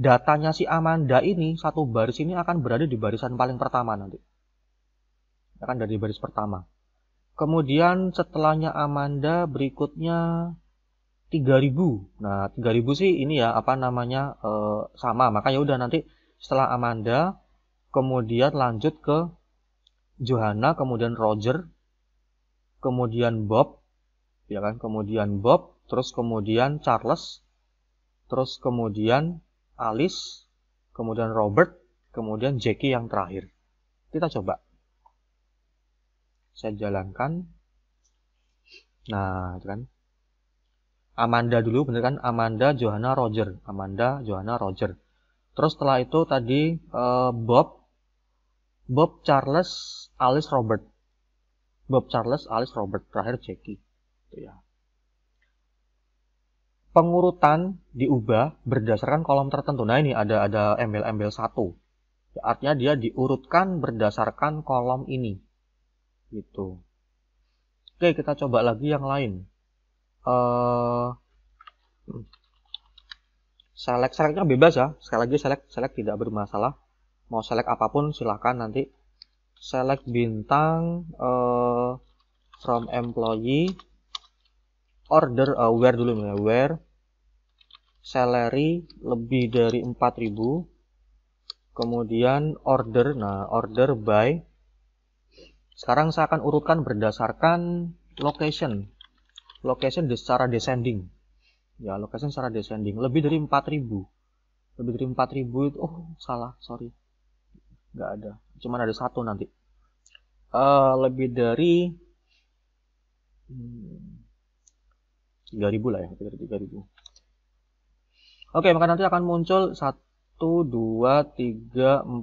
Speaker 1: datanya si Amanda ini satu baris ini akan berada di barisan paling pertama nanti. Akan dari baris pertama. Kemudian setelahnya Amanda berikutnya 3000. Nah, 3000 sih ini ya apa namanya e, sama maka ya udah nanti setelah Amanda, kemudian lanjut ke Johanna, kemudian Roger, kemudian Bob, ya kan? Kemudian Bob, terus kemudian Charles, terus kemudian Alice, kemudian Robert, kemudian Jackie yang terakhir. Kita coba. Saya jalankan. Nah, itu kan. Amanda dulu, bener kan? Amanda, Johanna, Roger. Amanda, Johanna, Roger. Terus setelah itu tadi uh, Bob Bob Charles Alice Robert. Bob Charles Alice Robert terakhir Jackie. Gitu ya. Pengurutan diubah berdasarkan kolom tertentu. Nah ini ada ada embel-embel satu. Artinya dia diurutkan berdasarkan kolom ini. Gitu. Oke kita coba lagi yang lain. Uh, select selectnya kan bebas ya sekali lagi select select tidak bermasalah mau select apapun silahkan nanti select bintang uh, from employee order uh, where dulu ya where salary lebih dari 4000 kemudian order nah order by sekarang saya akan urutkan berdasarkan location location secara descending ya location secara descending lebih dari 4000 lebih dari 4000 itu oh salah sorry nggak ada cuman ada satu nanti uh, lebih dari hmm, 3000 lah ya lebih dari 3000 oke okay, maka nanti akan muncul 1 2 3 4 5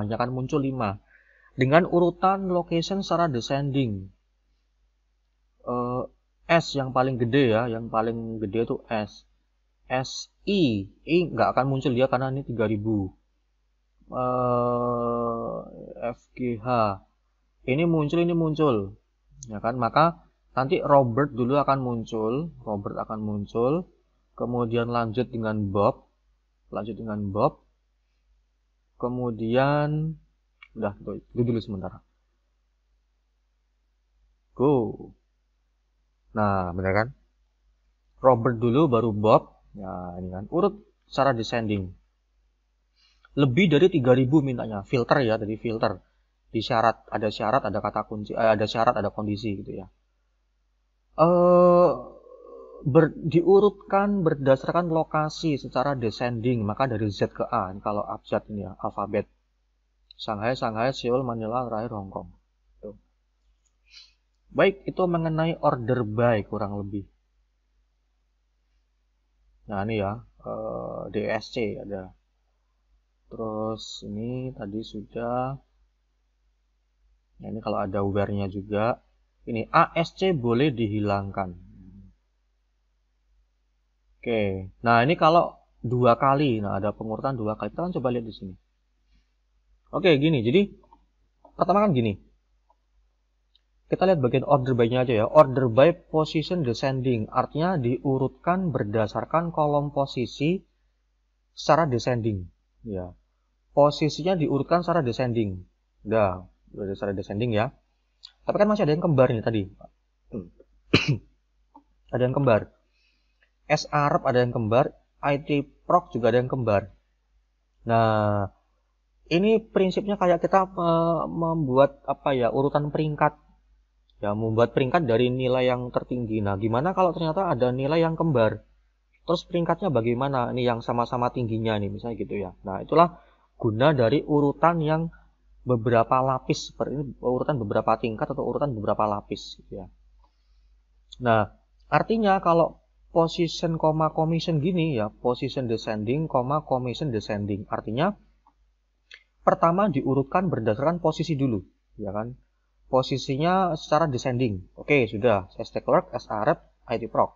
Speaker 1: hanya akan muncul 5 dengan urutan location secara descending uh, S yang paling gede ya, yang paling gede itu S. S I I nggak akan muncul dia ya karena ini 3000. Uh, eh, H. Ini muncul, ini muncul. Ya kan? Maka nanti Robert dulu akan muncul, Robert akan muncul, kemudian lanjut dengan Bob, lanjut dengan Bob. Kemudian udah tuh, itu dulu sementara. Go. Nah, benar kan? Robert dulu baru Bob. Ya, ini kan urut secara descending. Lebih dari 3000 mintanya filter ya, dari filter. Di syarat ada syarat, ada kata kunci, eh, ada syarat, ada kondisi gitu ya. Eh ber, diurutkan berdasarkan lokasi secara descending, maka dari Z ke A, kalau abjad ini ya, alfabet. Shanghai, Shanghai, Seoul, Manila, terakhir Hong Kong. Baik, itu mengenai order buy kurang lebih. Nah, ini ya, eh, DSC ada. Terus ini tadi sudah. Nah, ini kalau ada ubernya juga. Ini ASC boleh dihilangkan. Oke, nah ini kalau dua kali, nah ada pengurutan dua kali. Kita kan coba lihat di sini. Oke, gini. Jadi pertama kan gini kita lihat bagian order by-nya aja ya. Order by position descending, artinya diurutkan berdasarkan kolom posisi secara descending. Ya. Posisinya diurutkan secara descending. Udah, udah secara descending ya. Tapi kan masih ada yang kembar nih tadi. <clears throat> ada yang kembar. S Arab ada yang kembar, IT Proc juga ada yang kembar. Nah, ini prinsipnya kayak kita membuat apa ya urutan peringkat ya membuat peringkat dari nilai yang tertinggi nah gimana kalau ternyata ada nilai yang kembar terus peringkatnya bagaimana ini yang sama-sama tingginya nih misalnya gitu ya nah itulah guna dari urutan yang beberapa lapis seperti ini urutan beberapa tingkat atau urutan beberapa lapis gitu ya nah artinya kalau position, commission gini ya, position descending, commission descending. Artinya pertama diurutkan berdasarkan posisi dulu, ya kan? posisinya secara descending. Oke, sudah. Saya stack work, SA rep, IT proc.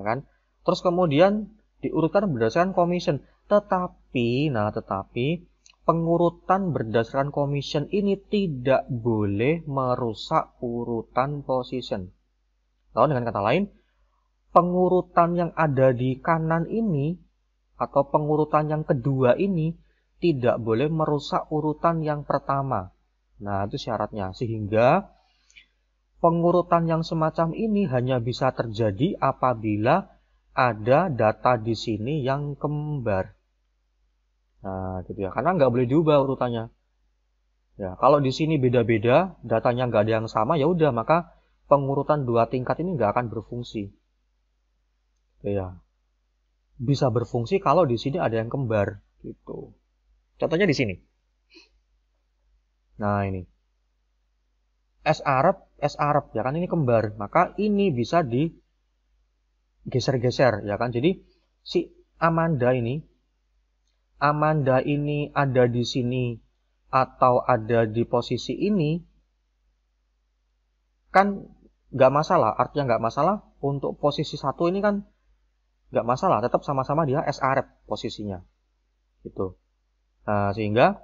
Speaker 1: Ya kan? Terus kemudian diurutkan berdasarkan commission. Tetapi, nah tetapi pengurutan berdasarkan commission ini tidak boleh merusak urutan position. Lalu dengan kata lain, pengurutan yang ada di kanan ini atau pengurutan yang kedua ini tidak boleh merusak urutan yang pertama. Nah, itu syaratnya. Sehingga pengurutan yang semacam ini hanya bisa terjadi apabila ada data di sini yang kembar. Nah, gitu ya. Karena nggak boleh diubah urutannya. Ya, kalau di sini beda-beda, datanya nggak ada yang sama, ya udah maka pengurutan dua tingkat ini nggak akan berfungsi. Gitu ya, bisa berfungsi kalau di sini ada yang kembar gitu. Contohnya di sini. Nah ini. S Arab, S Arab ya kan ini kembar, maka ini bisa di geser-geser ya kan. Jadi si Amanda ini Amanda ini ada di sini atau ada di posisi ini kan nggak masalah, artinya nggak masalah untuk posisi satu ini kan nggak masalah, tetap sama-sama dia S Arab posisinya. Gitu. Nah, sehingga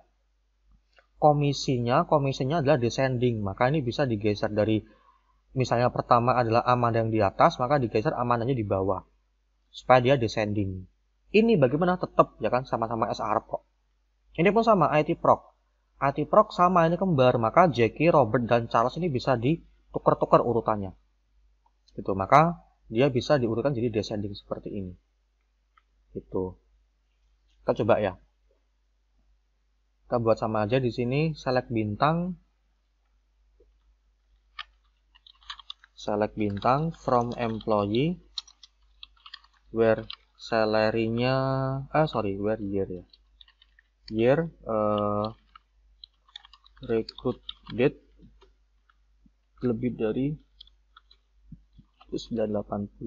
Speaker 1: komisinya, komisinya adalah descending, maka ini bisa digeser dari misalnya pertama adalah amanda yang di atas, maka digeser amandanya di bawah supaya dia descending. Ini bagaimana tetap ya kan sama-sama SR kok. Ini pun sama IT Proc. IT Proc sama ini kembar, maka Jackie, Robert dan Charles ini bisa ditukar-tukar urutannya. Gitu, maka dia bisa diurutkan jadi descending seperti ini. Gitu. Kita coba ya. Kita buat sama aja di sini select bintang select bintang from employee where salary-nya ah sorry where year ya. Year uh, recruit date lebih dari 980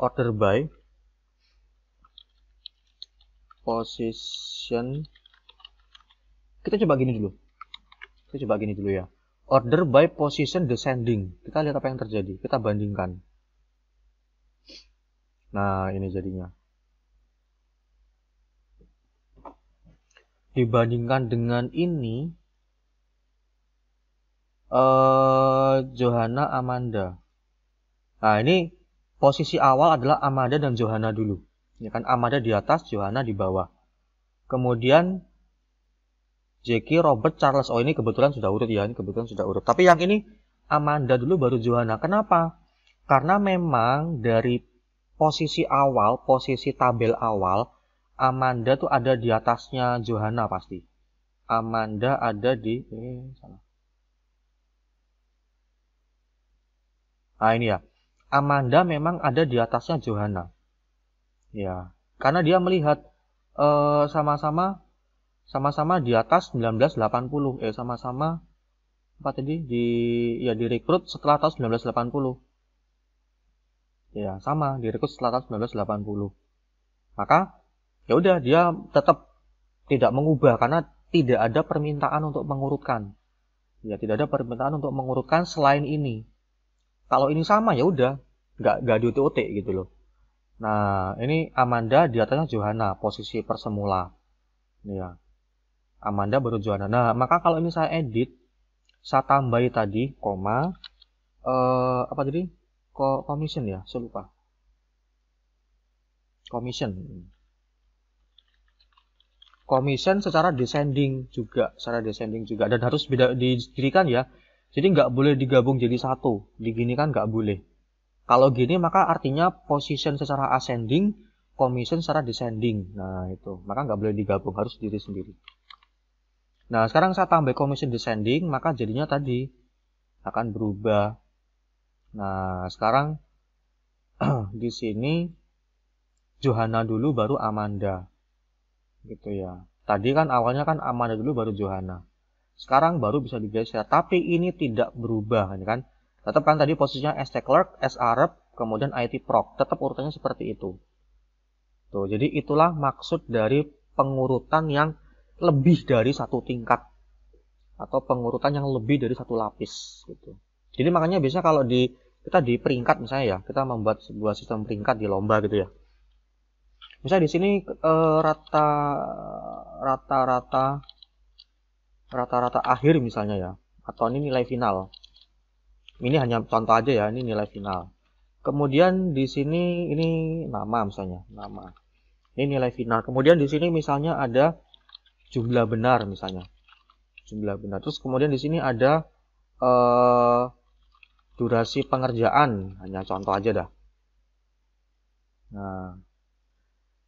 Speaker 1: order by position kita coba gini dulu kita coba gini dulu ya order by position descending kita lihat apa yang terjadi kita bandingkan nah ini jadinya dibandingkan dengan ini uh, Johanna Amanda nah ini posisi awal adalah Amanda dan Johanna dulu Ya kan Amada di atas, Johanna di bawah. Kemudian Jackie, Robert, Charles. Oh ini kebetulan sudah urut ya, ini kebetulan sudah urut. Tapi yang ini Amanda dulu baru Johanna. Kenapa? Karena memang dari posisi awal, posisi tabel awal, Amanda tuh ada di atasnya Johanna pasti. Amanda ada di ini salah. Nah ini ya. Amanda memang ada di atasnya Johanna. Ya, karena dia melihat eh, sama-sama uh, sama-sama di atas 1980, eh sama-sama apa tadi di ya direkrut setelah tahun 1980. Ya, sama direkrut setelah tahun 1980. Maka ya udah dia tetap tidak mengubah karena tidak ada permintaan untuk mengurutkan. Ya, tidak ada permintaan untuk mengurutkan selain ini. Kalau ini sama ya udah, nggak nggak di ot gitu loh. Nah, ini Amanda di atasnya Johanna, posisi persemula. Ini ya. Amanda baru Johanna. Nah, maka kalau ini saya edit, saya tambahi tadi koma eh, apa tadi? Ko commission ya, saya lupa. Commission. Commission secara descending juga, secara descending juga dan harus beda didirikan ya. Jadi nggak boleh digabung jadi satu, gini kan nggak boleh. Kalau gini maka artinya position secara ascending, commission secara descending. Nah itu, maka nggak boleh digabung, harus diri sendiri. Nah sekarang saya tambah commission descending, maka jadinya tadi akan berubah. Nah sekarang <clears throat> di sini Johanna dulu baru Amanda. Gitu ya. Tadi kan awalnya kan Amanda dulu baru Johanna. Sekarang baru bisa digeser, tapi ini tidak berubah kan Tetap kan tadi posisinya ST Clerk, S Arab, kemudian IT Proc. Tetap urutannya seperti itu. Tuh, jadi itulah maksud dari pengurutan yang lebih dari satu tingkat atau pengurutan yang lebih dari satu lapis gitu. Jadi makanya biasanya kalau di kita di peringkat misalnya ya, kita membuat sebuah sistem peringkat di lomba gitu ya. Misalnya di sini eh, rata rata-rata rata-rata akhir misalnya ya, atau ini nilai final ini hanya contoh aja ya ini nilai final kemudian di sini ini nama misalnya nama ini nilai final kemudian di sini misalnya ada jumlah benar misalnya jumlah benar terus kemudian di sini ada eh, durasi pengerjaan hanya contoh aja dah nah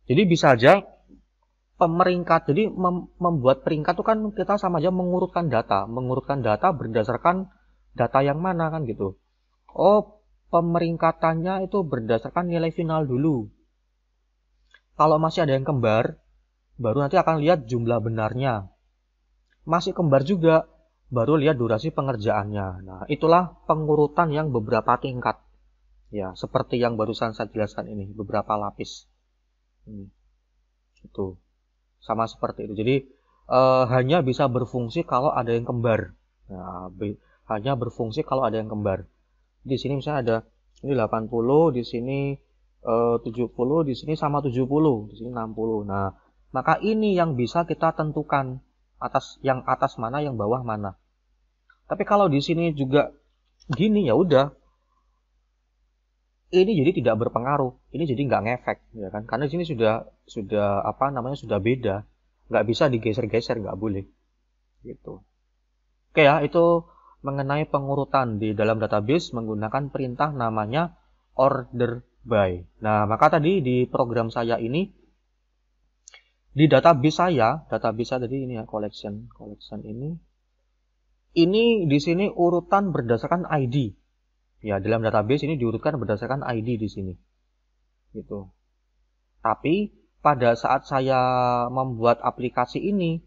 Speaker 1: jadi bisa aja pemeringkat jadi mem membuat peringkat itu kan kita sama aja mengurutkan data mengurutkan data berdasarkan data yang mana kan gitu. Oh, pemeringkatannya itu berdasarkan nilai final dulu. Kalau masih ada yang kembar, baru nanti akan lihat jumlah benarnya. Masih kembar juga, baru lihat durasi pengerjaannya. Nah, itulah pengurutan yang beberapa tingkat. Ya, seperti yang barusan saya jelaskan ini, beberapa lapis. Ini, Itu. Sama seperti itu. Jadi, eh, hanya bisa berfungsi kalau ada yang kembar. Nah, hanya berfungsi kalau ada yang kembar. Di sini misalnya ada ini 80, di sini e, eh, 70, di sini sama 70, di sini 60. Nah, maka ini yang bisa kita tentukan atas yang atas mana, yang bawah mana. Tapi kalau di sini juga gini ya udah ini jadi tidak berpengaruh ini jadi nggak ngefek ya kan karena di sini sudah sudah apa namanya sudah beda nggak bisa digeser-geser nggak boleh gitu oke ya itu mengenai pengurutan di dalam database menggunakan perintah namanya order by. Nah, maka tadi di program saya ini di database saya, database saya tadi ini ya collection, collection ini ini di sini urutan berdasarkan ID. Ya, dalam database ini diurutkan berdasarkan ID di sini. Gitu. Tapi pada saat saya membuat aplikasi ini,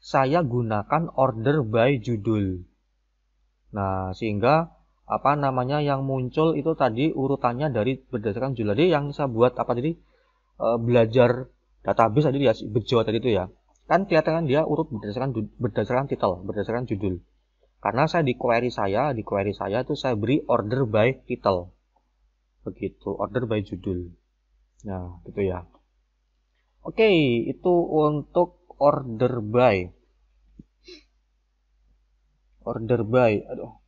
Speaker 1: saya gunakan order by judul. Nah, sehingga apa namanya yang muncul itu tadi urutannya dari berdasarkan judul tadi yang saya buat apa tadi e, belajar database tadi ya bejo tadi itu ya. Kan kelihatan kan dia urut berdasarkan berdasarkan titel, berdasarkan judul. Karena saya di query saya, di query saya itu saya beri order by title. Begitu, order by judul. Nah, gitu ya. Oke, itu untuk order by order by aduh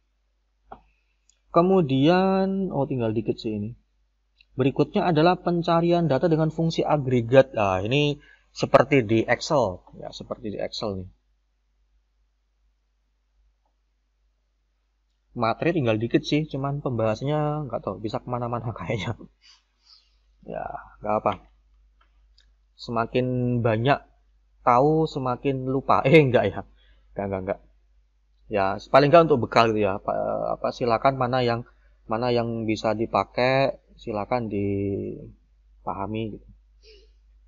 Speaker 1: kemudian oh tinggal dikit sih ini berikutnya adalah pencarian data dengan fungsi agregat nah ini seperti di Excel ya seperti di Excel nih materi tinggal dikit sih cuman pembahasnya nggak tahu bisa kemana-mana <laughs> kayaknya ya nggak apa semakin banyak tahu semakin lupa eh enggak ya enggak enggak enggak ya paling enggak untuk bekal gitu ya apa, apa silakan mana yang mana yang bisa dipakai silakan dipahami gitu.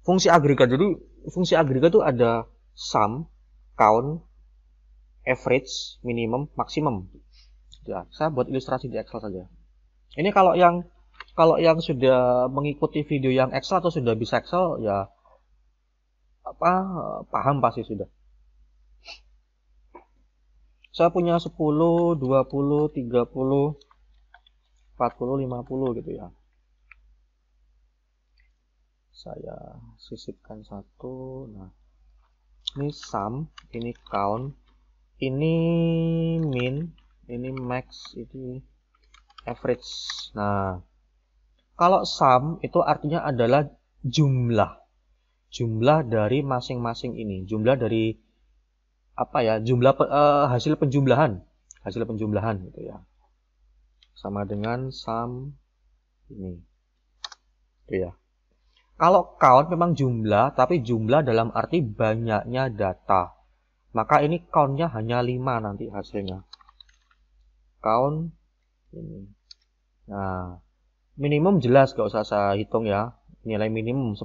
Speaker 1: fungsi agregat jadi fungsi agregat itu ada sum count average minimum maksimum ya saya buat ilustrasi di Excel saja ini kalau yang kalau yang sudah mengikuti video yang Excel atau sudah bisa Excel ya apa paham pasti sudah saya punya 10 20 30 40 50 gitu ya saya sisipkan satu nah ini sum ini count ini min ini max ini average nah kalau sum itu artinya adalah jumlah jumlah dari masing-masing ini jumlah dari apa ya jumlah uh, hasil penjumlahan hasil penjumlahan gitu ya sama dengan sum ini gitu ya kalau count memang jumlah tapi jumlah dalam arti banyaknya data maka ini countnya hanya 5 nanti hasilnya count ini nah minimum jelas gak usah saya hitung ya nilai minimum 10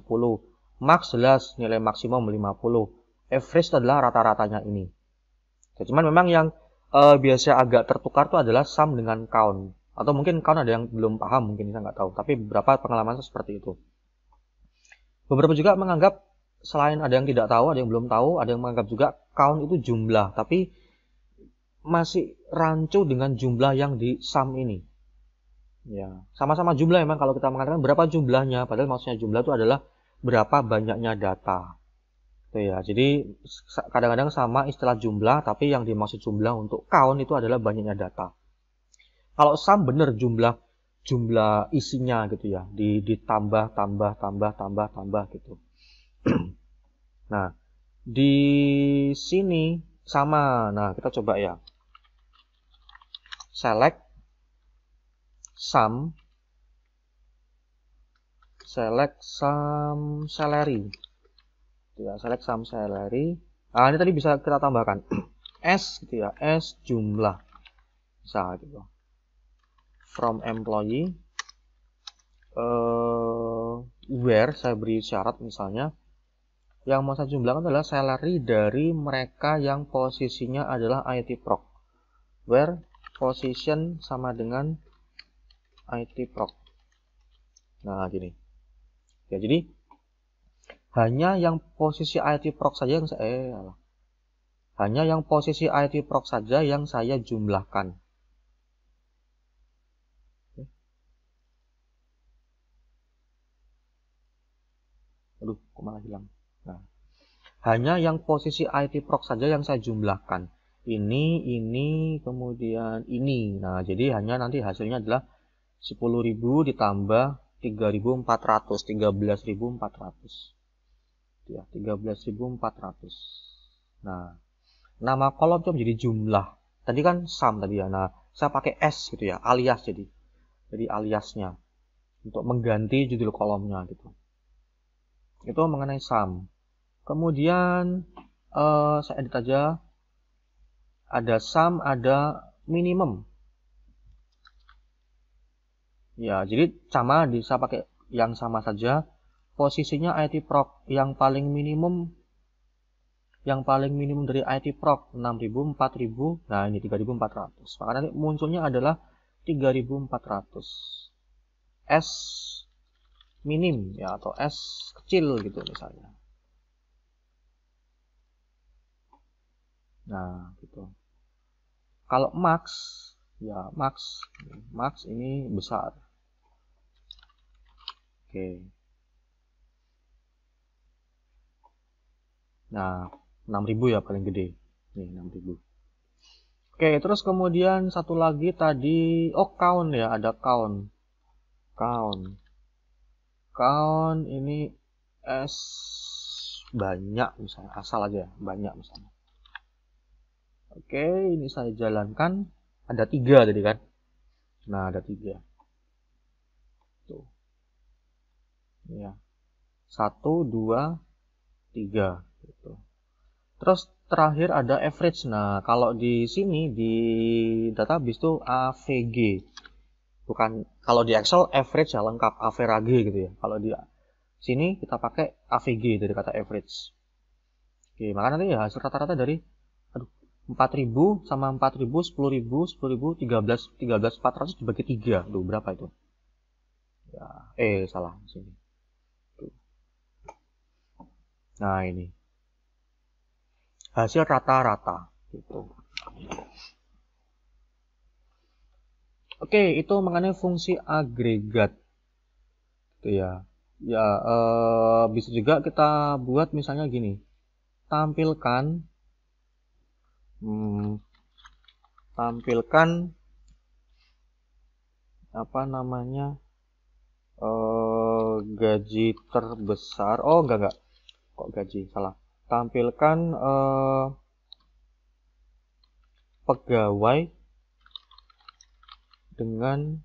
Speaker 1: max jelas nilai maksimum 50 average adalah rata-ratanya ini. Ya, cuman memang yang uh, biasa agak tertukar itu adalah sum dengan count. Atau mungkin count ada yang belum paham, mungkin kita nggak tahu. Tapi beberapa pengalaman saya seperti itu. Beberapa juga menganggap selain ada yang tidak tahu, ada yang belum tahu, ada yang menganggap juga count itu jumlah. Tapi masih rancu dengan jumlah yang di sum ini. Ya, sama-sama jumlah memang kalau kita mengatakan berapa jumlahnya, padahal maksudnya jumlah itu adalah berapa banyaknya data. Oke gitu ya, jadi kadang-kadang sama istilah jumlah, tapi yang dimaksud jumlah untuk count itu adalah banyaknya data. Kalau sum benar jumlah jumlah isinya gitu ya, di, ditambah, tambah, tambah, tambah, tambah gitu. <clears throat> nah, di sini sama. Nah, kita coba ya. Select sum select sum salary gitu ya select sum salary nah, ini tadi bisa kita tambahkan <clears throat> s gitu ya s jumlah bisa gitu from employee uh, where saya beri syarat misalnya yang mau saya jumlahkan adalah salary dari mereka yang posisinya adalah IT proc where position sama dengan IT proc nah gini ya jadi hanya yang posisi IT proc saja yang saya, eh, hanya yang posisi IT proc saja yang saya jumlahkan. Eh. Aduh, kok malah hilang. Nah. Hanya yang posisi IT proc saja yang saya jumlahkan. Ini, ini, kemudian ini. Nah, jadi hanya nanti hasilnya adalah 10.000 ditambah 3.400, 13.400. Gitu ya 13.400 nah nama kolom itu menjadi jumlah tadi kan sum tadi ya nah saya pakai s gitu ya alias jadi jadi aliasnya untuk mengganti judul kolomnya gitu itu mengenai sum kemudian uh, saya edit aja ada sum ada minimum ya jadi sama bisa pakai yang sama saja posisinya IT proc yang paling minimum yang paling minimum dari IT proc 6000 4000 nah ini 3400 maka nanti munculnya adalah 3400 S minim ya atau S kecil gitu misalnya nah gitu kalau max ya max max ini besar oke okay. Nah, 6000 ya paling gede. Nih, 6000. Oke, terus kemudian satu lagi tadi oh count ya, ada count. Count. Count ini S banyak misalnya, asal aja ya, banyak misalnya. Oke, ini saya jalankan. Ada tiga tadi kan? Nah, ada tiga. Tuh. Ya. Satu, dua, tiga. Gitu. Terus terakhir ada average. Nah, kalau di sini di database tuh AVG. Bukan kalau di Excel average ya lengkap average gitu ya. Kalau di sini kita pakai AVG dari kata average. Oke, maka nanti ya hasil rata-rata dari 4000 sama 4000, 10000, 10000, 13 13 400 dibagi 3. Duh, berapa itu? Ya, eh salah sini. Nah, ini hasil rata-rata gitu. Oke, itu mengenai fungsi agregat. Gitu ya. Ya, e, bisa juga kita buat misalnya gini. Tampilkan hmm, tampilkan apa namanya? E, gaji terbesar. Oh, enggak enggak. Kok gaji salah tampilkan uh, pegawai dengan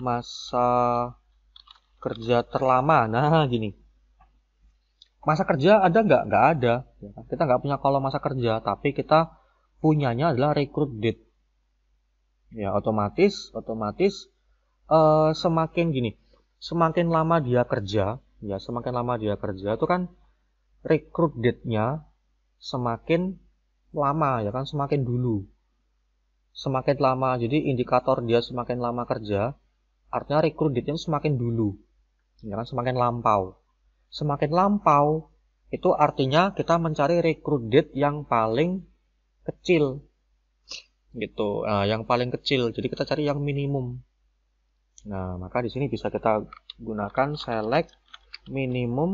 Speaker 1: masa kerja terlama. Nah, gini. Masa kerja ada nggak? Nggak ada. Ya kan? Kita nggak punya kalau masa kerja, tapi kita punyanya adalah recruit date. Ya, otomatis, otomatis uh, semakin gini, semakin lama dia kerja, ya semakin lama dia kerja itu kan recruit date-nya semakin lama ya kan semakin dulu semakin lama jadi indikator dia semakin lama kerja artinya recruit date-nya semakin dulu ya kan semakin lampau semakin lampau itu artinya kita mencari recruit date yang paling kecil gitu nah, yang paling kecil jadi kita cari yang minimum nah maka di sini bisa kita gunakan select minimum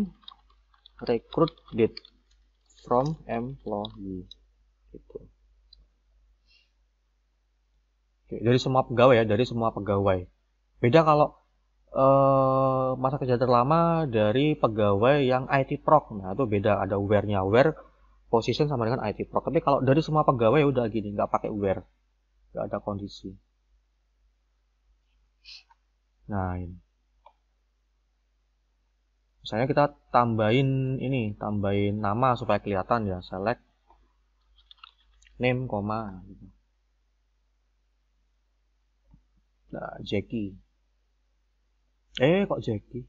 Speaker 1: recruit date from employee gitu. Oke, dari semua pegawai ya, dari semua pegawai. Beda kalau eh, masa kerja terlama dari pegawai yang IT proc. Nah, itu beda ada where-nya, where position sama dengan IT proc. Tapi kalau dari semua pegawai udah gini, nggak pakai where. Nggak ada kondisi. Nah, ini misalnya kita tambahin ini tambahin nama supaya kelihatan ya select name koma gitu. nah Jackie eh kok Jackie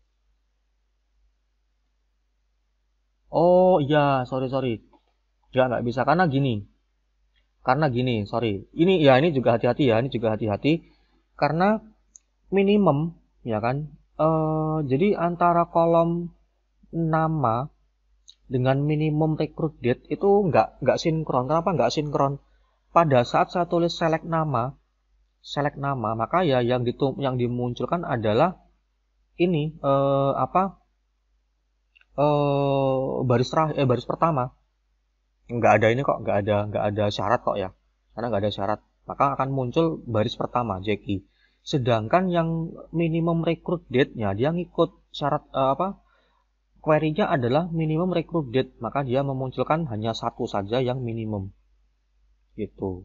Speaker 1: oh iya sorry sorry ya nggak bisa karena gini karena gini sorry ini ya ini juga hati-hati ya ini juga hati-hati karena minimum ya kan uh, jadi antara kolom nama dengan minimum recruit date itu nggak nggak sinkron. Kenapa nggak sinkron? Pada saat saya tulis select nama, select nama, maka ya yang di yang dimunculkan adalah ini eh, apa eh, baris terah eh, baris pertama. Nggak ada ini kok, nggak ada nggak ada syarat kok ya, karena nggak ada syarat. Maka akan muncul baris pertama Jackie. Sedangkan yang minimum recruit date nya dia ngikut syarat uh, apa? Query-nya adalah minimum recruit date, maka dia memunculkan hanya satu saja yang minimum. Gitu.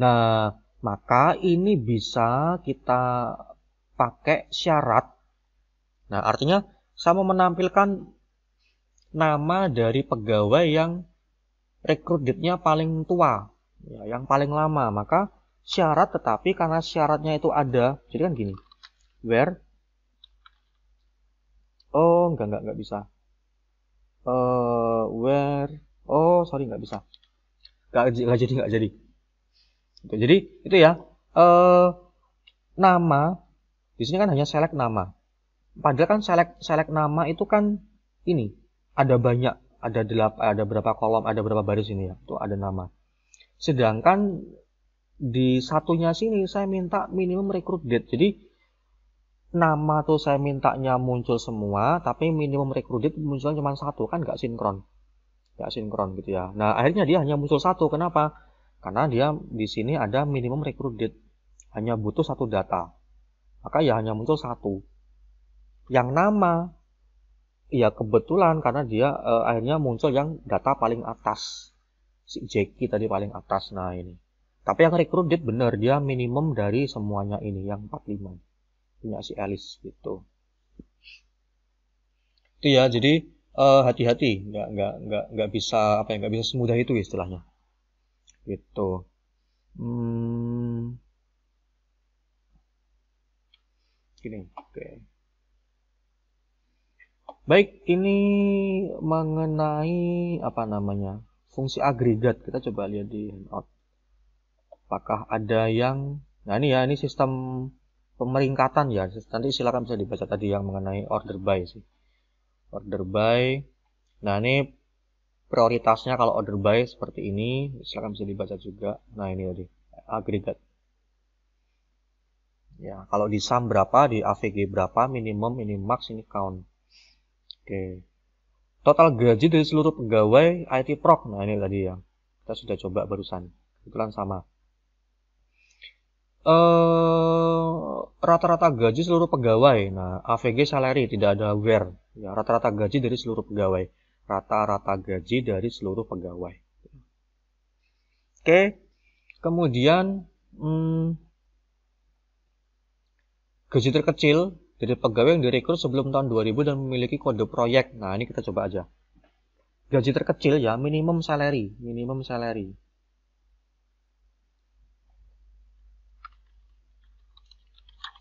Speaker 1: Nah, maka ini bisa kita pakai syarat. Nah, artinya saya mau menampilkan nama dari pegawai yang recruit date-nya paling tua, ya, yang paling lama. Maka syarat tetapi karena syaratnya itu ada jadi kan gini where oh enggak enggak enggak bisa uh, where oh sorry enggak bisa enggak, enggak jadi enggak jadi itu jadi itu ya uh, nama di sini kan hanya select nama padahal kan select select nama itu kan ini ada banyak ada delap, ada berapa kolom ada berapa baris ini ya itu ada nama sedangkan di satunya sini saya minta minimum recruit date. Jadi nama tuh saya mintanya muncul semua, tapi minimum recruit date muncul cuma satu kan nggak sinkron, nggak sinkron gitu ya. Nah akhirnya dia hanya muncul satu. Kenapa? Karena dia di sini ada minimum recruit date, hanya butuh satu data. Maka ya hanya muncul satu. Yang nama ya kebetulan karena dia eh, akhirnya muncul yang data paling atas si Jackie tadi paling atas nah ini tapi yang rekrut dia benar, dia minimum dari semuanya ini, yang 45. Punya si Alice gitu. Itu ya, jadi hati eh, hati-hati. nggak, nggak, nggak, nggak bisa, apa ya, nggak bisa semudah itu ya istilahnya. Gitu. Hmm. Gini, oke. Okay. Baik, ini mengenai apa namanya? fungsi agregat. Kita coba lihat di handout apakah ada yang nah ini ya ini sistem pemeringkatan ya nanti silakan bisa dibaca tadi yang mengenai order by sih order by nah ini prioritasnya kalau order by seperti ini silakan bisa dibaca juga nah ini tadi agregat ya kalau di sum berapa di AVG berapa minimum ini max ini count oke total gaji dari seluruh pegawai IT Prop nah ini tadi ya kita sudah coba barusan kebetulan sama rata eh, rata-rata gaji seluruh pegawai. Nah, AVG salary tidak ada where. Ya, rata-rata gaji dari seluruh pegawai. Rata-rata gaji dari seluruh pegawai. Oke. Kemudian hmm, gaji terkecil dari pegawai yang direkrut sebelum tahun 2000 dan memiliki kode proyek. Nah, ini kita coba aja. Gaji terkecil ya, minimum salary, minimum salary.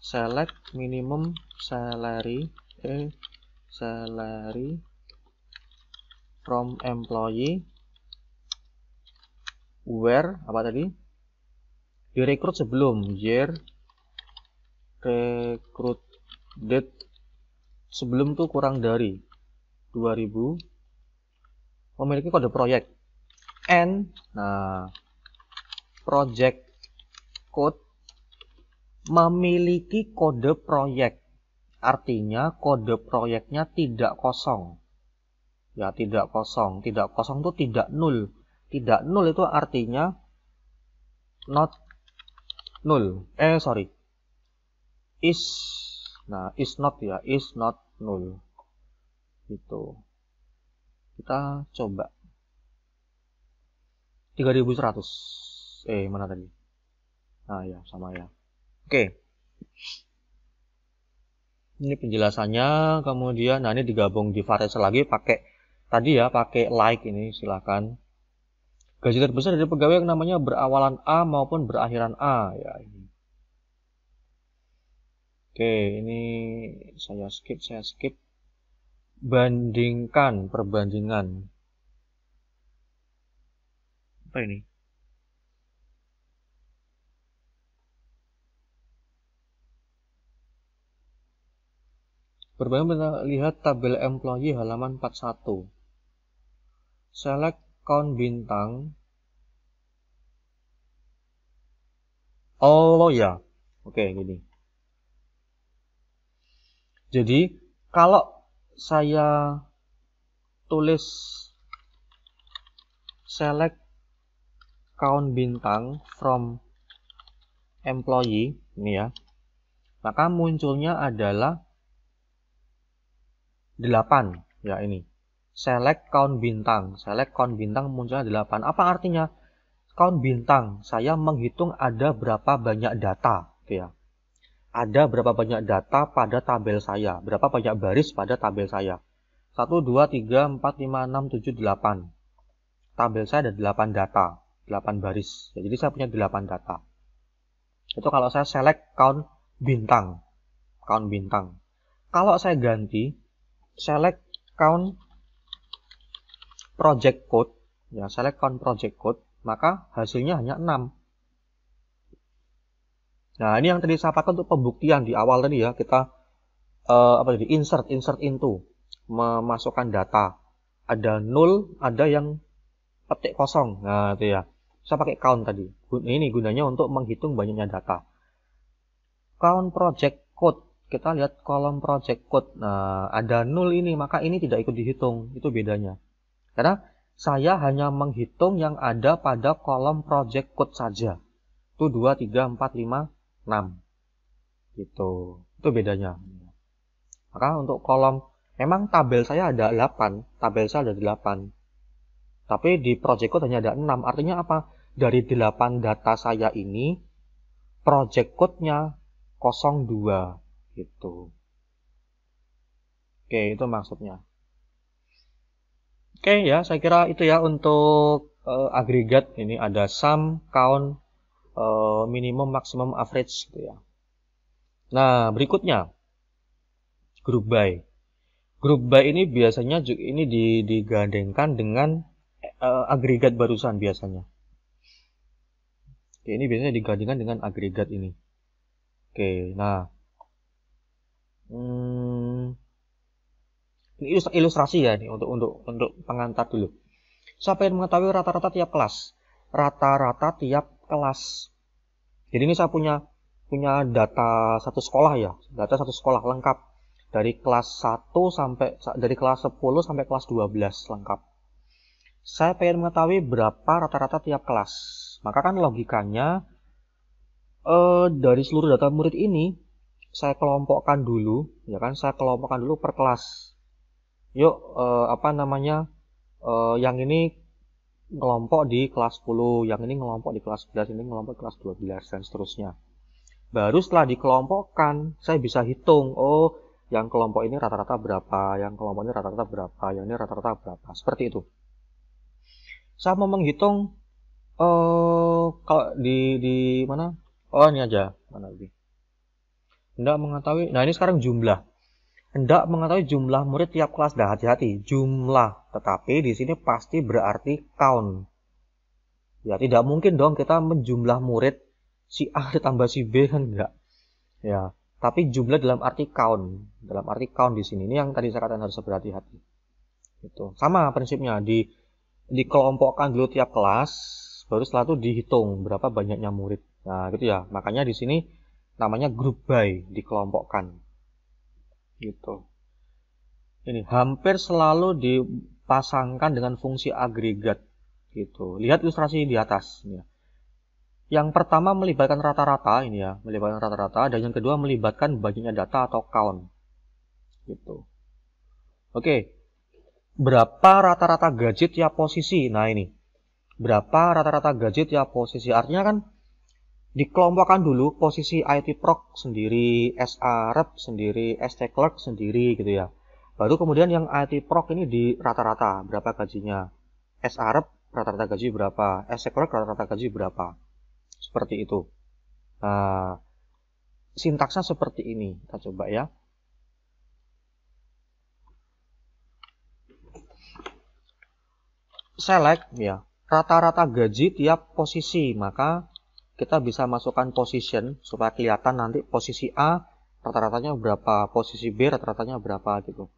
Speaker 1: select minimum salary eh salary from employee where apa tadi direkrut sebelum year recruit date sebelum tuh kurang dari 2000 memiliki kode proyek and nah project code memiliki kode proyek. Artinya kode proyeknya tidak kosong. Ya, tidak kosong. Tidak kosong itu tidak nul. Tidak nul itu artinya not nul. Eh, sorry. Is. Nah, is not ya. Is not nul. Itu. Kita coba. 3100. Eh, mana tadi? Nah, ya, sama ya. Oke. Ini penjelasannya, kemudian nah ini digabung di variasi lagi pakai tadi ya, pakai like ini silakan. Gaji terbesar dari pegawai yang namanya berawalan A maupun berakhiran A ya ini. Oke, ini saya skip, saya skip. Bandingkan perbandingan. Apa ini? Berbanding lihat tabel employee halaman 41. Select count bintang. Oh ya. Oke, gini. Jadi, kalau saya tulis select count bintang from employee ini ya maka munculnya adalah 8 ya ini select count bintang select count bintang munculnya 8 apa artinya count bintang saya menghitung ada berapa banyak data gitu ya ada berapa banyak data pada tabel saya berapa banyak baris pada tabel saya 1 2 3 4 5 6 7 8 tabel saya ada 8 data 8 baris ya, jadi saya punya 8 data itu kalau saya select count bintang count bintang kalau saya ganti select count project code ya select count project code maka hasilnya hanya 6 nah ini yang tadi saya pakai untuk pembuktian di awal tadi ya kita uh, apa jadi insert insert into memasukkan data ada nol ada yang petik kosong nah itu ya saya pakai count tadi ini gunanya untuk menghitung banyaknya data count project code kita lihat kolom project code. Nah, ada nol ini, maka ini tidak ikut dihitung. Itu bedanya. Karena saya hanya menghitung yang ada pada kolom project code saja. Itu 2, 3, 4, 5, 6. Gitu. Itu bedanya. Maka untuk kolom, memang tabel saya ada 8. Tabel saya ada 8. Tapi di project code hanya ada 6. Artinya apa? Dari 8 data saya ini, project code-nya 02 gitu oke itu maksudnya oke ya saya kira itu ya untuk uh, agregat ini ada sum count uh, minimum maksimum average gitu ya nah berikutnya group by group by ini biasanya ini digandengkan dengan uh, agregat barusan biasanya Oke, ini biasanya digandengkan dengan agregat ini. Oke, nah hmm, ini ilustrasi ya nih untuk untuk untuk pengantar dulu. Siapa yang mengetahui rata-rata tiap kelas? Rata-rata tiap kelas. Jadi ini saya punya punya data satu sekolah ya, data satu sekolah lengkap dari kelas 1 sampai dari kelas 10 sampai kelas 12 lengkap. Saya pengen mengetahui berapa rata-rata tiap kelas. Maka kan logikanya eh, dari seluruh data murid ini saya kelompokkan dulu, ya kan? Saya kelompokkan dulu per kelas. Yuk, eh, apa namanya? Eh, yang ini kelompok di kelas 10, yang ini kelompok di kelas 11, ini kelompok kelas 12 dan seterusnya. Baru setelah dikelompokkan, saya bisa hitung, oh, yang kelompok ini rata-rata berapa, yang kelompok ini rata-rata berapa, yang ini rata-rata berapa, seperti itu. Saya mau menghitung eh kalau di di mana? Oh, ini aja. Mana lagi? hendak mengetahui nah ini sekarang jumlah hendak mengetahui jumlah murid tiap kelas dah hati-hati jumlah tetapi di sini pasti berarti count ya tidak mungkin dong kita menjumlah murid si A ditambah si B kan enggak ya tapi jumlah dalam arti count dalam arti count di sini ini yang tadi saya katakan harus berhati-hati itu sama prinsipnya di dikelompokkan dulu tiap kelas baru setelah itu dihitung berapa banyaknya murid nah gitu ya makanya di sini namanya group by dikelompokkan gitu ini hampir selalu dipasangkan dengan fungsi agregat gitu lihat ilustrasi di atas ya. yang pertama melibatkan rata-rata ini ya melibatkan rata-rata dan yang kedua melibatkan banyaknya data atau count gitu oke berapa rata-rata gadget ya posisi nah ini berapa rata-rata gadget ya posisi artinya kan dikelompokkan dulu posisi IT Proc sendiri, SA Rep sendiri, ST Clerk sendiri gitu ya. Baru kemudian yang IT Proc ini di rata-rata berapa gajinya. SA Rep rata-rata gaji berapa, ST Clerk rata-rata gaji berapa. Seperti itu. Nah, sintaksnya seperti ini. Kita coba ya. Select ya, rata-rata gaji tiap posisi, maka kita bisa masukkan position supaya kelihatan nanti posisi A rata-ratanya berapa, posisi B rata-ratanya berapa gitu.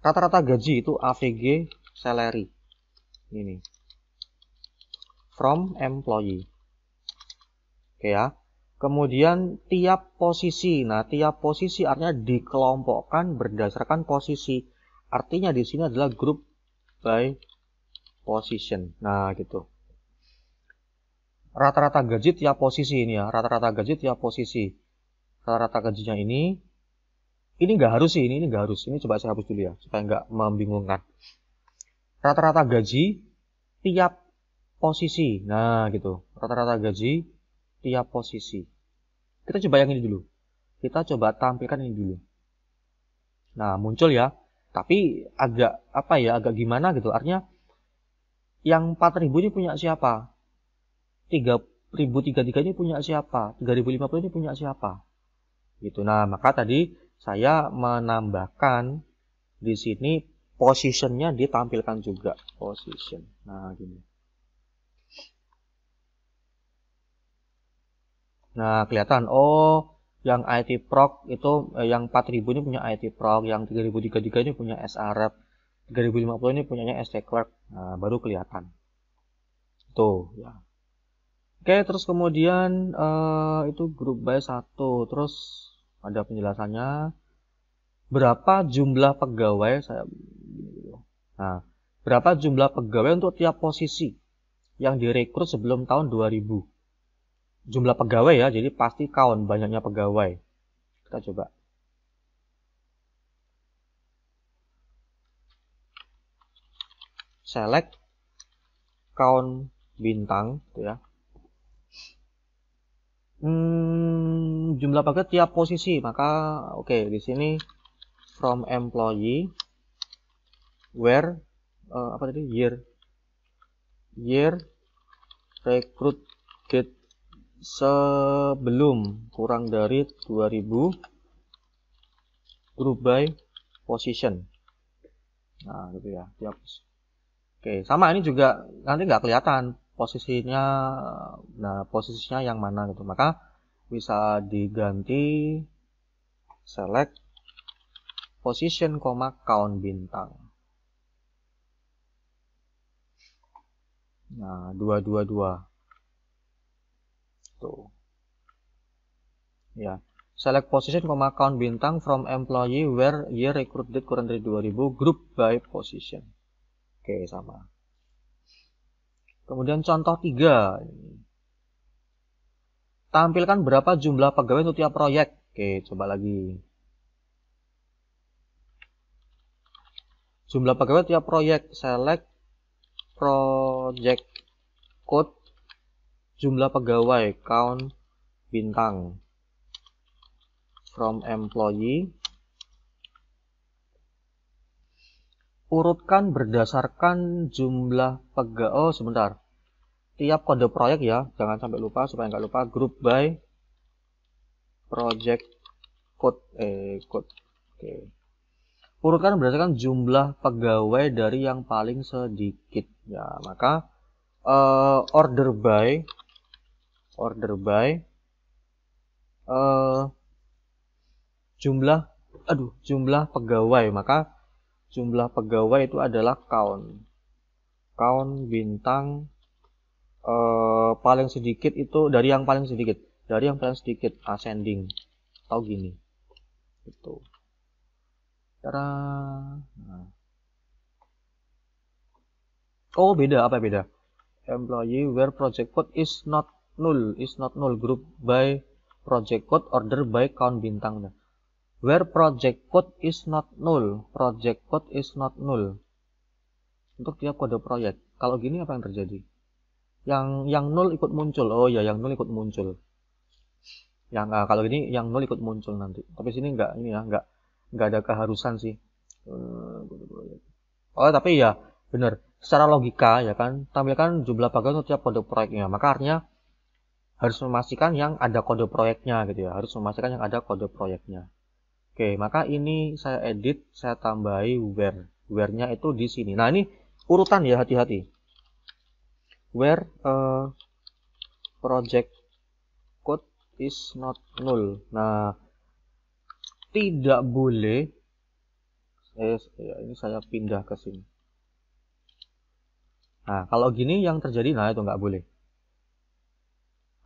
Speaker 1: Rata-rata gaji itu AVG salary. Ini. From employee. Oke ya. Kemudian tiap posisi. Nah, tiap posisi artinya dikelompokkan berdasarkan posisi. Artinya di sini adalah group by position. Nah, gitu rata-rata gaji tiap posisi ini ya, rata-rata gaji tiap posisi. Rata-rata gajinya ini, ini nggak harus sih, ini ini nggak harus. Ini coba saya hapus dulu ya, supaya nggak membingungkan. Rata-rata gaji tiap posisi. Nah gitu, rata-rata gaji tiap posisi. Kita coba yang ini dulu. Kita coba tampilkan ini dulu. Nah muncul ya, tapi agak apa ya, agak gimana gitu. Artinya yang 4000 ini punya siapa? 3033 ini punya siapa? 3050 ini punya siapa? Gitu. Nah, maka tadi saya menambahkan di sini positionnya ditampilkan juga position. Nah, gini. Nah, kelihatan oh yang IT proc itu eh, yang 4000 ini punya IT proc, yang 3033 ini punya SRF, 3050 ini punyanya ST clerk. Nah, baru kelihatan. Tuh, ya. Oke, terus kemudian uh, itu grup by 1. Terus ada penjelasannya berapa jumlah pegawai saya gitu. Nah, berapa jumlah pegawai untuk tiap posisi yang direkrut sebelum tahun 2000. Jumlah pegawai ya, jadi pasti count banyaknya pegawai. Kita coba. Select count bintang gitu ya hmm, jumlah paket tiap posisi maka oke okay, di sini from employee where uh, apa tadi year year recruit get sebelum kurang dari 2000 group by position nah gitu ya tiap oke okay, sama ini juga nanti nggak kelihatan posisinya nah posisinya yang mana gitu maka bisa diganti select position, koma count bintang nah dua dua dua tuh ya select position, koma count bintang from employee where year recruited currently 2000 group by position oke sama Kemudian contoh tiga, tampilkan berapa jumlah pegawai untuk tiap proyek. Oke, coba lagi. Jumlah pegawai tiap proyek, select project code jumlah pegawai, count bintang from employee urutkan berdasarkan jumlah pegawai oh sebentar tiap kode proyek ya jangan sampai lupa supaya nggak lupa group by project code eh code oke okay. urutkan berdasarkan jumlah pegawai dari yang paling sedikit ya maka uh, order by order by uh, jumlah aduh jumlah pegawai maka jumlah pegawai itu adalah count count bintang eh, paling sedikit itu dari yang paling sedikit dari yang paling sedikit ascending atau gini itu cara nah. oh beda apa beda employee where project code is not null is not null group by project code order by count bintang nah, where project code is not null project code is not null untuk tiap kode proyek kalau gini apa yang terjadi yang yang null ikut muncul oh ya yang null ikut muncul yang nah, kalau gini yang null ikut muncul nanti tapi sini nggak ini ya nggak nggak ada keharusan sih eh, oh tapi ya benar secara logika ya kan tampilkan jumlah bagian untuk tiap kode proyeknya maka artinya harus memastikan yang ada kode proyeknya gitu ya harus memastikan yang ada kode proyeknya Oke, maka ini saya edit, saya tambahi where. Where-nya itu di sini. Nah, ini urutan ya, hati-hati. Where uh, project code is not null. Nah, tidak boleh eh, ya, ini saya pindah ke sini. Nah, kalau gini yang terjadi, nah itu nggak boleh.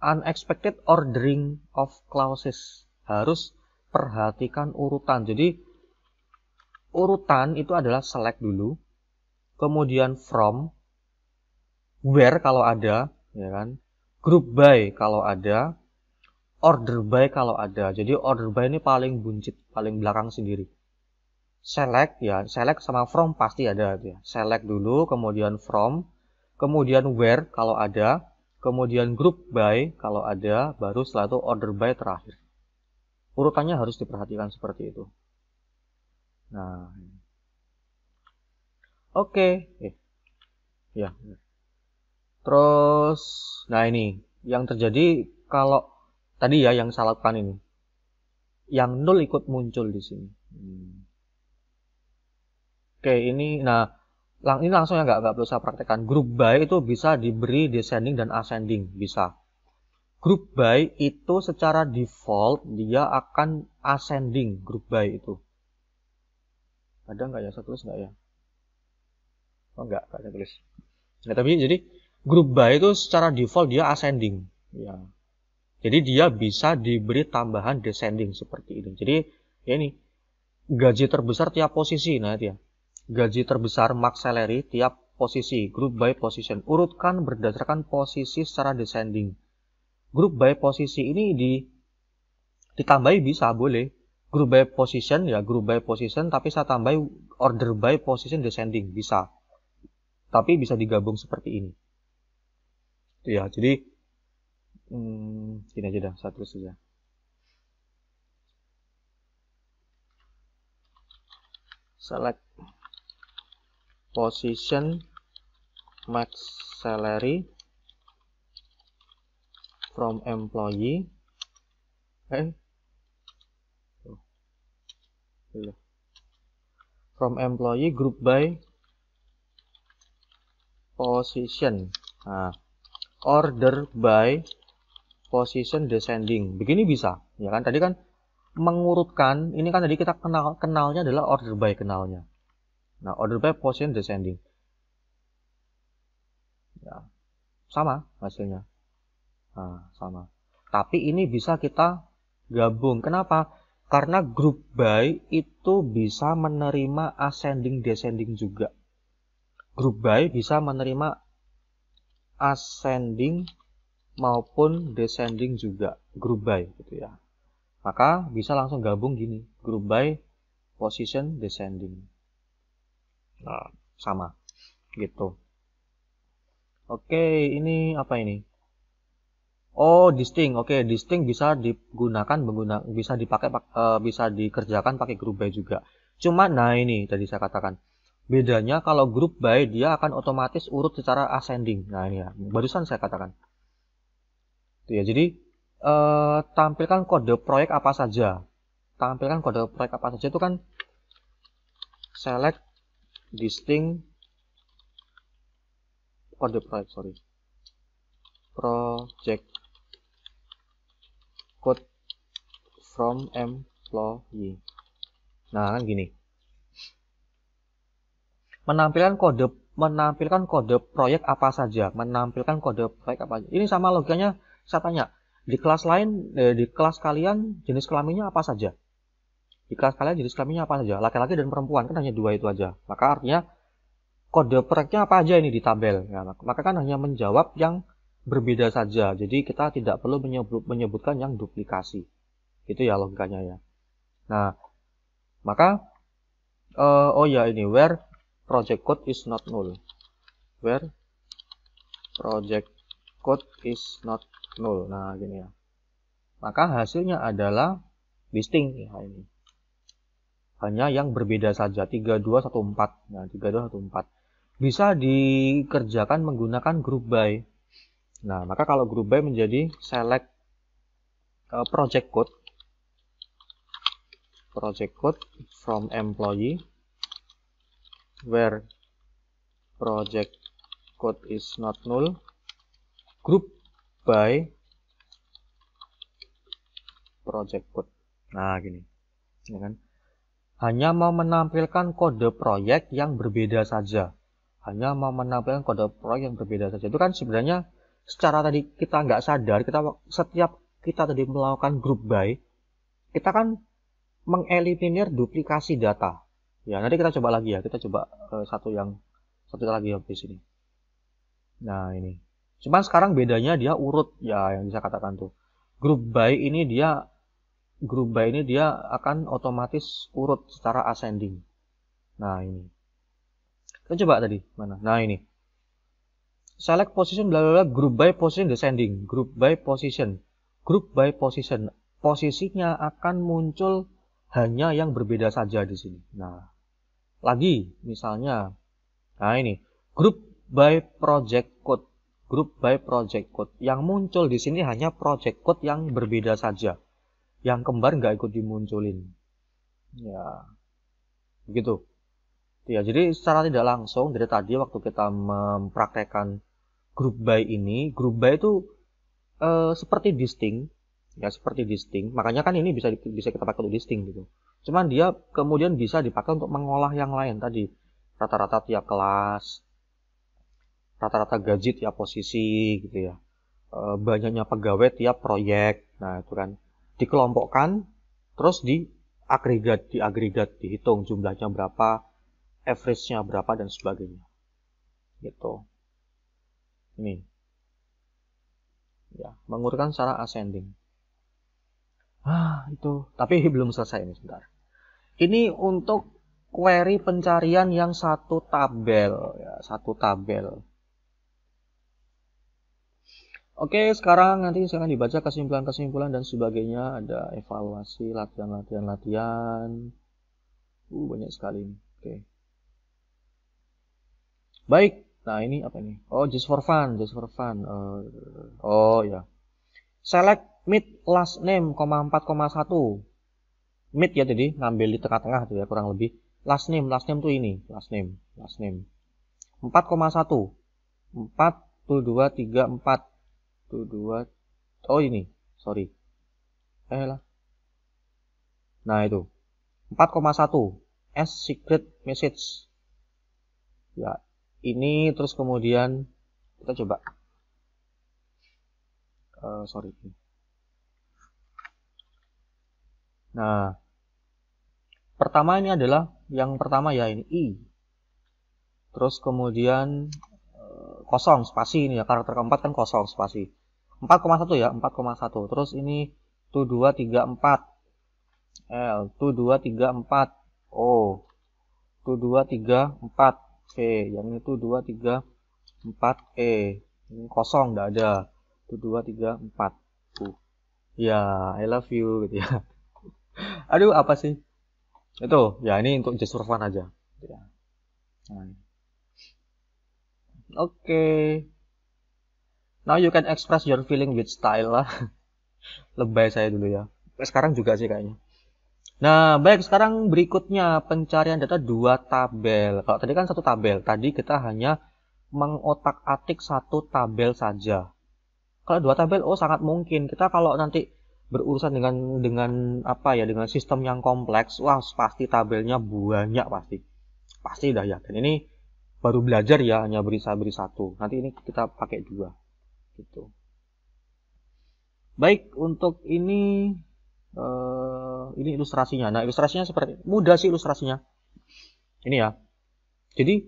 Speaker 1: Unexpected ordering of clauses harus perhatikan urutan. Jadi urutan itu adalah select dulu, kemudian from, where kalau ada, ya kan? Group by kalau ada, order by kalau ada. Jadi order by ini paling buncit, paling belakang sendiri. Select ya, select sama from pasti ada ya. Select dulu, kemudian from, kemudian where kalau ada, kemudian group by kalau ada, baru setelah itu order by terakhir urutannya harus diperhatikan seperti itu. Nah, oke, okay. eh. ya. Terus, nah ini yang terjadi kalau tadi ya yang saya lakukan ini, yang nol ikut muncul di sini. Hmm. Oke, okay, ini, nah lang ini langsung ya nggak nggak perlu saya praktekkan. Grup by itu bisa diberi descending dan ascending bisa grup buy itu secara default dia akan ascending grup buy itu. Ada nggak ya? Saya tulis nggak ya? Oh nggak, nggak saya tulis. Nah, tapi jadi grup buy itu secara default dia ascending. Ya. Jadi dia bisa diberi tambahan descending seperti ini. Jadi ya ini gaji terbesar tiap posisi. Nah dia ya. Gaji terbesar max salary tiap posisi, group by position. Urutkan berdasarkan posisi secara descending. Group by posisi ini di ditambahi bisa boleh. Group by position ya group by position tapi saya tambah order by position descending bisa. Tapi bisa digabung seperti ini. Ya, jadi hmm, ini aja dah, saya saja. select position max salary from employee eh from employee group by position nah, order by position descending begini bisa ya kan tadi kan mengurutkan ini kan tadi kita kenal kenalnya adalah order by kenalnya nah order by position descending ya, sama hasilnya Nah, sama. Tapi ini bisa kita gabung. Kenapa? Karena grup buy itu bisa menerima ascending descending juga. Grup buy bisa menerima ascending maupun descending juga. Grup buy gitu ya. Maka bisa langsung gabung gini. Grup buy position descending. Nah, sama gitu. Oke, ini apa ini? Oh, distinct. Oke, okay. distinct bisa digunakan menggunakan bisa dipakai eh, bisa dikerjakan pakai group by juga. Cuma nah ini tadi saya katakan. Bedanya kalau group by dia akan otomatis urut secara ascending. Nah, ini ya. Barusan saya katakan. Itu ya. Jadi uh, tampilkan kode proyek apa saja. Tampilkan kode proyek apa saja itu kan select distinct kode proyek, sorry. Project quote from employee. Nah, kan gini. Menampilkan kode menampilkan kode proyek apa saja, menampilkan kode proyek apa saja. Ini sama logikanya saya tanya, di kelas lain eh, di kelas kalian jenis kelaminnya apa saja? Di kelas kalian jenis kelaminnya apa saja? Laki-laki dan perempuan kan hanya dua itu aja. Maka artinya kode proyeknya apa aja ini di tabel. Ya, maka kan hanya menjawab yang berbeda saja. Jadi kita tidak perlu menyebut, menyebutkan yang duplikasi. Itu ya logikanya ya. Nah, maka uh, oh ya ini where project code is not null. Where project code is not null. Nah, gini ya. Maka hasilnya adalah listing ya ini. Hanya yang berbeda saja 3214. Nah, 3214 bisa dikerjakan menggunakan group by Nah, maka kalau group by menjadi select uh, project code project code from employee where project code is not null group by project code nah gini ya kan hanya mau menampilkan kode proyek yang berbeda saja hanya mau menampilkan kode proyek yang berbeda saja itu kan sebenarnya secara tadi kita nggak sadar kita setiap kita tadi melakukan group by kita kan mengeliminir duplikasi data ya nanti kita coba lagi ya kita coba uh, satu yang satu lagi yang di sini nah ini cuman sekarang bedanya dia urut ya yang bisa katakan tuh group by ini dia group by ini dia akan otomatis urut secara ascending nah ini kita coba tadi mana nah ini select position bla bla bla group by position descending group by position group by position posisinya akan muncul hanya yang berbeda saja di sini nah lagi misalnya nah ini group by project code group by project code yang muncul di sini hanya project code yang berbeda saja yang kembar nggak ikut dimunculin ya begitu ya jadi secara tidak langsung dari tadi waktu kita mempraktekkan group by ini group by itu uh, seperti distinct ya seperti distinct makanya kan ini bisa bisa kita pakai untuk distinct gitu cuman dia kemudian bisa dipakai untuk mengolah yang lain tadi rata-rata tiap kelas rata-rata gadget tiap posisi gitu ya e, banyaknya pegawai tiap proyek nah itu kan dikelompokkan terus di agregat di agregat dihitung jumlahnya berapa average-nya berapa dan sebagainya gitu ini ya mengurutkan secara ascending ah itu tapi <laughs> belum selesai ini sebentar ini untuk query pencarian yang satu tabel ya, satu tabel Oke, sekarang nanti saya akan dibaca kesimpulan-kesimpulan dan sebagainya. Ada evaluasi, latihan, latihan, latihan. Uh, banyak sekali. Oke. Baik, Nah ini apa ini? Oh just for fun, just for fun. Uh, oh ya. Yeah. Select mid last name, 4,1. Mid ya jadi ngambil di tengah-tengah tuh ya kurang lebih. Last name, last name tuh ini, last name, last name. 4,1. 4 tuh 2 3 4 tuh 2 Oh ini, sorry. Eh lah. Nah itu. 4,1 S secret message. Ya, ini terus kemudian kita coba uh, sorry nah pertama ini adalah yang pertama ya ini i terus kemudian uh, kosong spasi ini ya karakter keempat kan kosong spasi 4,1 ya 4,1 terus ini 2, 2 3 4 L 2, 2 3 4 O 2, 2 3 4 Oke, yang itu 2, 3, 4, E. Ini kosong, nggak ada. Itu 2, 3, 4. Uh. Ya, I love you, gitu ya. <laughs> Aduh, apa sih? Itu, ya ini untuk just for fun aja. Gitu ya. Nah. Oke. Okay. Now you can express your feeling with style lah. <laughs> Lebay saya dulu ya. Sekarang juga sih kayaknya. Nah, baik sekarang berikutnya pencarian data dua tabel. Kalau tadi kan satu tabel, tadi kita hanya mengotak-atik satu tabel saja. Kalau dua tabel oh sangat mungkin. Kita kalau nanti berurusan dengan dengan apa ya, dengan sistem yang kompleks, wah pasti tabelnya banyak pasti. Pasti udah yakin. Ini baru belajar ya hanya beri satu beri satu. Nanti ini kita pakai dua. Gitu. Baik, untuk ini uh, ini ilustrasinya. Nah, ilustrasinya seperti mudah sih ilustrasinya. Ini ya. Jadi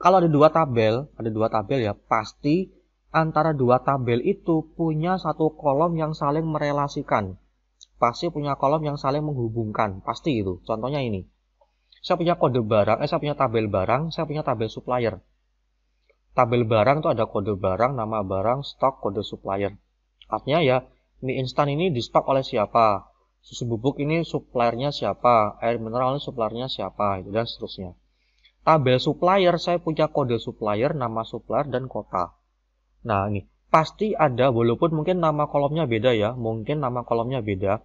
Speaker 1: kalau ada dua tabel, ada dua tabel ya, pasti antara dua tabel itu punya satu kolom yang saling merelasikan. Pasti punya kolom yang saling menghubungkan, pasti itu. Contohnya ini. Saya punya kode barang, eh saya punya tabel barang, saya punya tabel supplier tabel barang itu ada kode barang, nama barang, stok, kode supplier. Artinya ya, ini instan ini di stok oleh siapa? susu bubuk ini suppliernya siapa, air mineral ini suppliernya siapa, dan seterusnya. Tabel supplier, saya punya kode supplier, nama supplier, dan kota. Nah, ini pasti ada, walaupun mungkin nama kolomnya beda ya, mungkin nama kolomnya beda,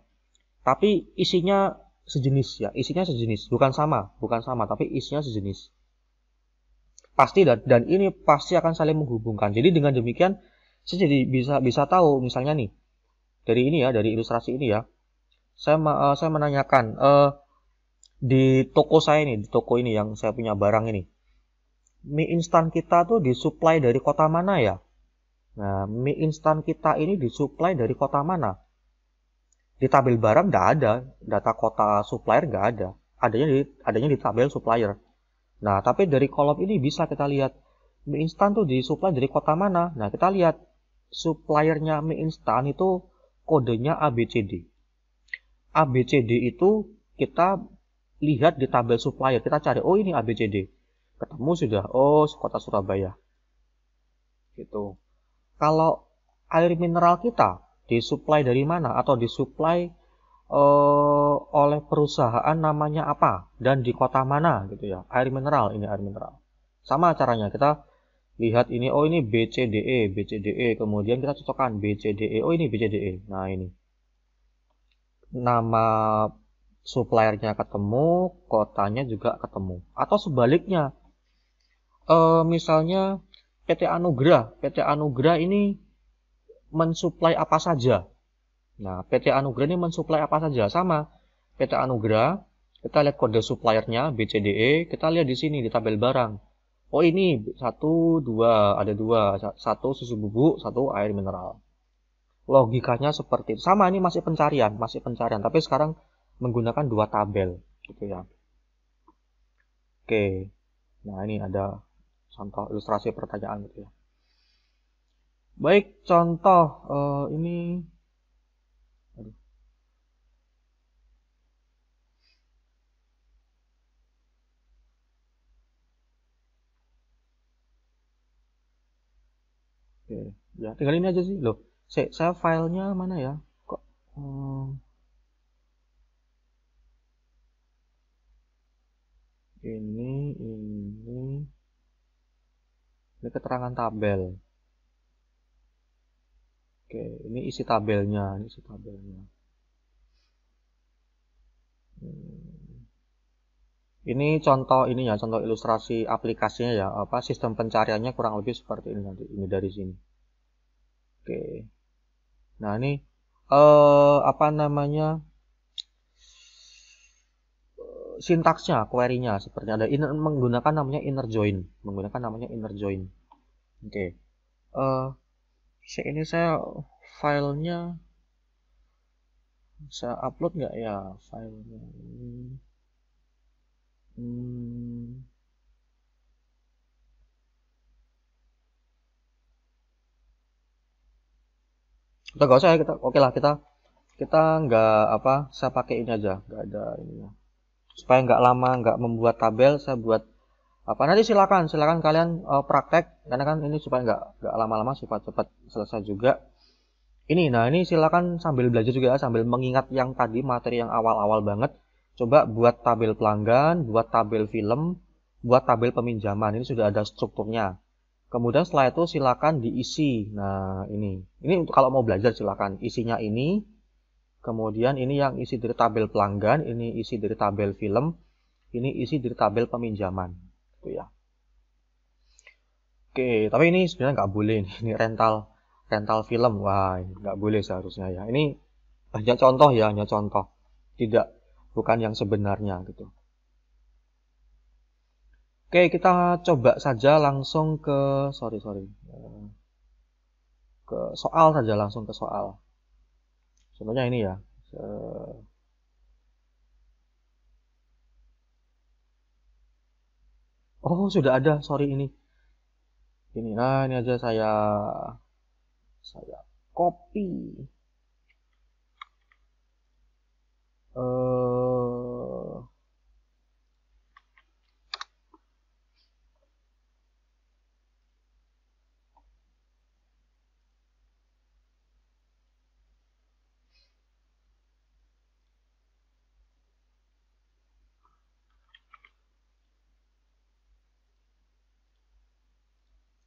Speaker 1: tapi isinya sejenis ya, isinya sejenis, bukan sama, bukan sama, tapi isinya sejenis. Pasti dan, dan ini pasti akan saling menghubungkan. Jadi dengan demikian, saya jadi bisa bisa tahu misalnya nih dari ini ya, dari ilustrasi ini ya, saya uh, saya menanyakan uh, di toko saya ini, di toko ini yang saya punya barang ini, mie instan kita tuh disuplai dari kota mana ya? Nah, mie instan kita ini disuplai dari kota mana? Di tabel barang nggak ada, data kota supplier nggak ada. Adanya di adanya di tabel supplier. Nah, tapi dari kolom ini bisa kita lihat mie instan tuh disuplai dari kota mana. Nah, kita lihat suppliernya mie instan itu kodenya ABCD. ABCD itu kita lihat di tabel supplier, kita cari oh ini ABCD. Ketemu sudah, oh kota Surabaya. Gitu. Kalau air mineral kita disuplai dari mana atau disuplai uh, oleh perusahaan namanya apa dan di kota mana gitu ya. Air mineral ini air mineral. Sama caranya kita lihat ini oh ini BCDE, BCDE kemudian kita cocokkan BCDE. Oh ini BCDE. Nah ini nama suppliernya ketemu, kotanya juga ketemu. Atau sebaliknya, e, misalnya PT Anugrah, PT Anugrah ini mensuplai apa saja. Nah, PT Anugrah ini mensuplai apa saja sama. PT Anugrah, kita lihat kode suppliernya BCDE, kita lihat di sini di tabel barang. Oh ini satu dua ada dua satu susu bubuk, satu air mineral logikanya seperti itu. Sama ini masih pencarian, masih pencarian, tapi sekarang menggunakan dua tabel gitu ya. Oke. Nah, ini ada contoh ilustrasi pertanyaan gitu ya. Baik, contoh uh, ini Oke, ya tinggal ini aja sih loh saya, saya filenya mana ya kok hmm. ini ini ini keterangan tabel oke ini isi tabelnya ini isi tabelnya hmm. ini contoh ini ya contoh ilustrasi aplikasinya ya apa sistem pencariannya kurang lebih seperti ini nanti ini dari sini oke Nah ini eh, apa namanya eh, sintaksnya, querynya nya seperti ada inner, menggunakan namanya inner join, menggunakan namanya inner join. Oke. Okay. Uh, eh, ini saya filenya saya upload nggak ya filenya? Hmm. kita gak usah ya kita oke okay lah kita kita nggak apa saya pakai ini aja nggak ada ini supaya nggak lama nggak membuat tabel saya buat apa nanti silakan silakan kalian uh, praktek karena kan ini supaya nggak nggak lama-lama supaya cepat selesai juga ini nah ini silakan sambil belajar juga ya, sambil mengingat yang tadi materi yang awal-awal banget coba buat tabel pelanggan buat tabel film buat tabel peminjaman ini sudah ada strukturnya Kemudian setelah itu silakan diisi. Nah, ini. Ini untuk kalau mau belajar silakan isinya ini. Kemudian ini yang isi dari tabel pelanggan, ini isi dari tabel film, ini isi dari tabel peminjaman. Gitu ya. Oke, tapi ini sebenarnya nggak boleh ini rental rental film. Wah, nggak boleh seharusnya ya. Ini hanya contoh ya, hanya contoh. Tidak bukan yang sebenarnya gitu. Oke, kita coba saja langsung ke sorry sorry eh, ke soal saja langsung ke soal. Sebenarnya ini ya. Eh, oh sudah ada, sorry ini. Ini, nah ini aja saya saya copy. Eh, uh,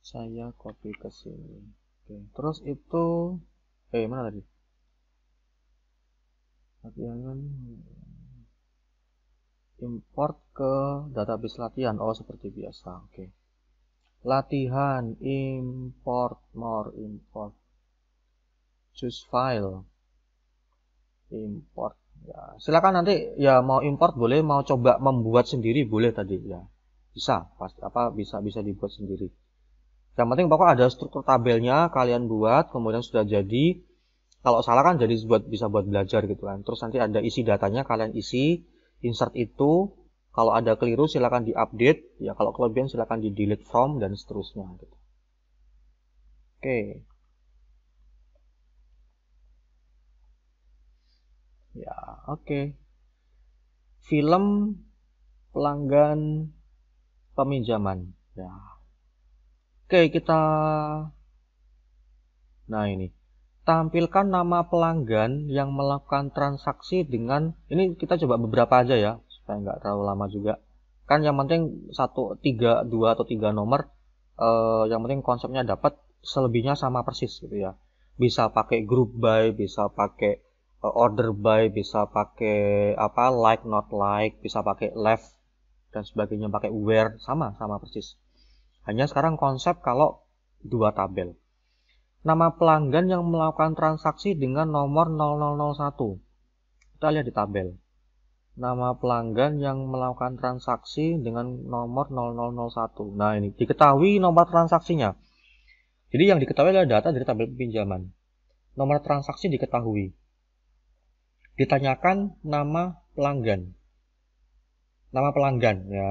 Speaker 1: saya copy ke sini oke terus itu eh mana tadi latihan import ke database latihan oh seperti biasa oke latihan import more import choose file import ya silakan nanti ya mau import boleh mau coba membuat sendiri boleh tadi ya bisa pasti apa bisa bisa dibuat sendiri yang penting pokoknya ada struktur tabelnya kalian buat, kemudian sudah jadi. Kalau salah kan jadi buat bisa buat belajar gitu kan. Terus nanti ada isi datanya kalian isi, insert itu. Kalau ada keliru silakan diupdate, ya kalau kelebihan silakan di delete from dan seterusnya gitu. Oke. Ya, oke. Film pelanggan peminjaman. Ya. Oke, kita Nah, ini. Tampilkan nama pelanggan yang melakukan transaksi dengan ini kita coba beberapa aja ya, supaya nggak terlalu lama juga. Kan yang penting 1 tiga dua atau 3 nomor eh, yang penting konsepnya dapat selebihnya sama persis gitu ya. Bisa pakai group by, bisa pakai eh, order by, bisa pakai apa like not like, bisa pakai left dan sebagainya, pakai where sama sama persis. Hanya sekarang konsep kalau dua tabel. Nama pelanggan yang melakukan transaksi dengan nomor 0001. Kita lihat di tabel. Nama pelanggan yang melakukan transaksi dengan nomor 0001. Nah, ini diketahui nomor transaksinya. Jadi yang diketahui adalah data dari tabel pinjaman. Nomor transaksi diketahui. Ditanyakan nama pelanggan. Nama pelanggan ya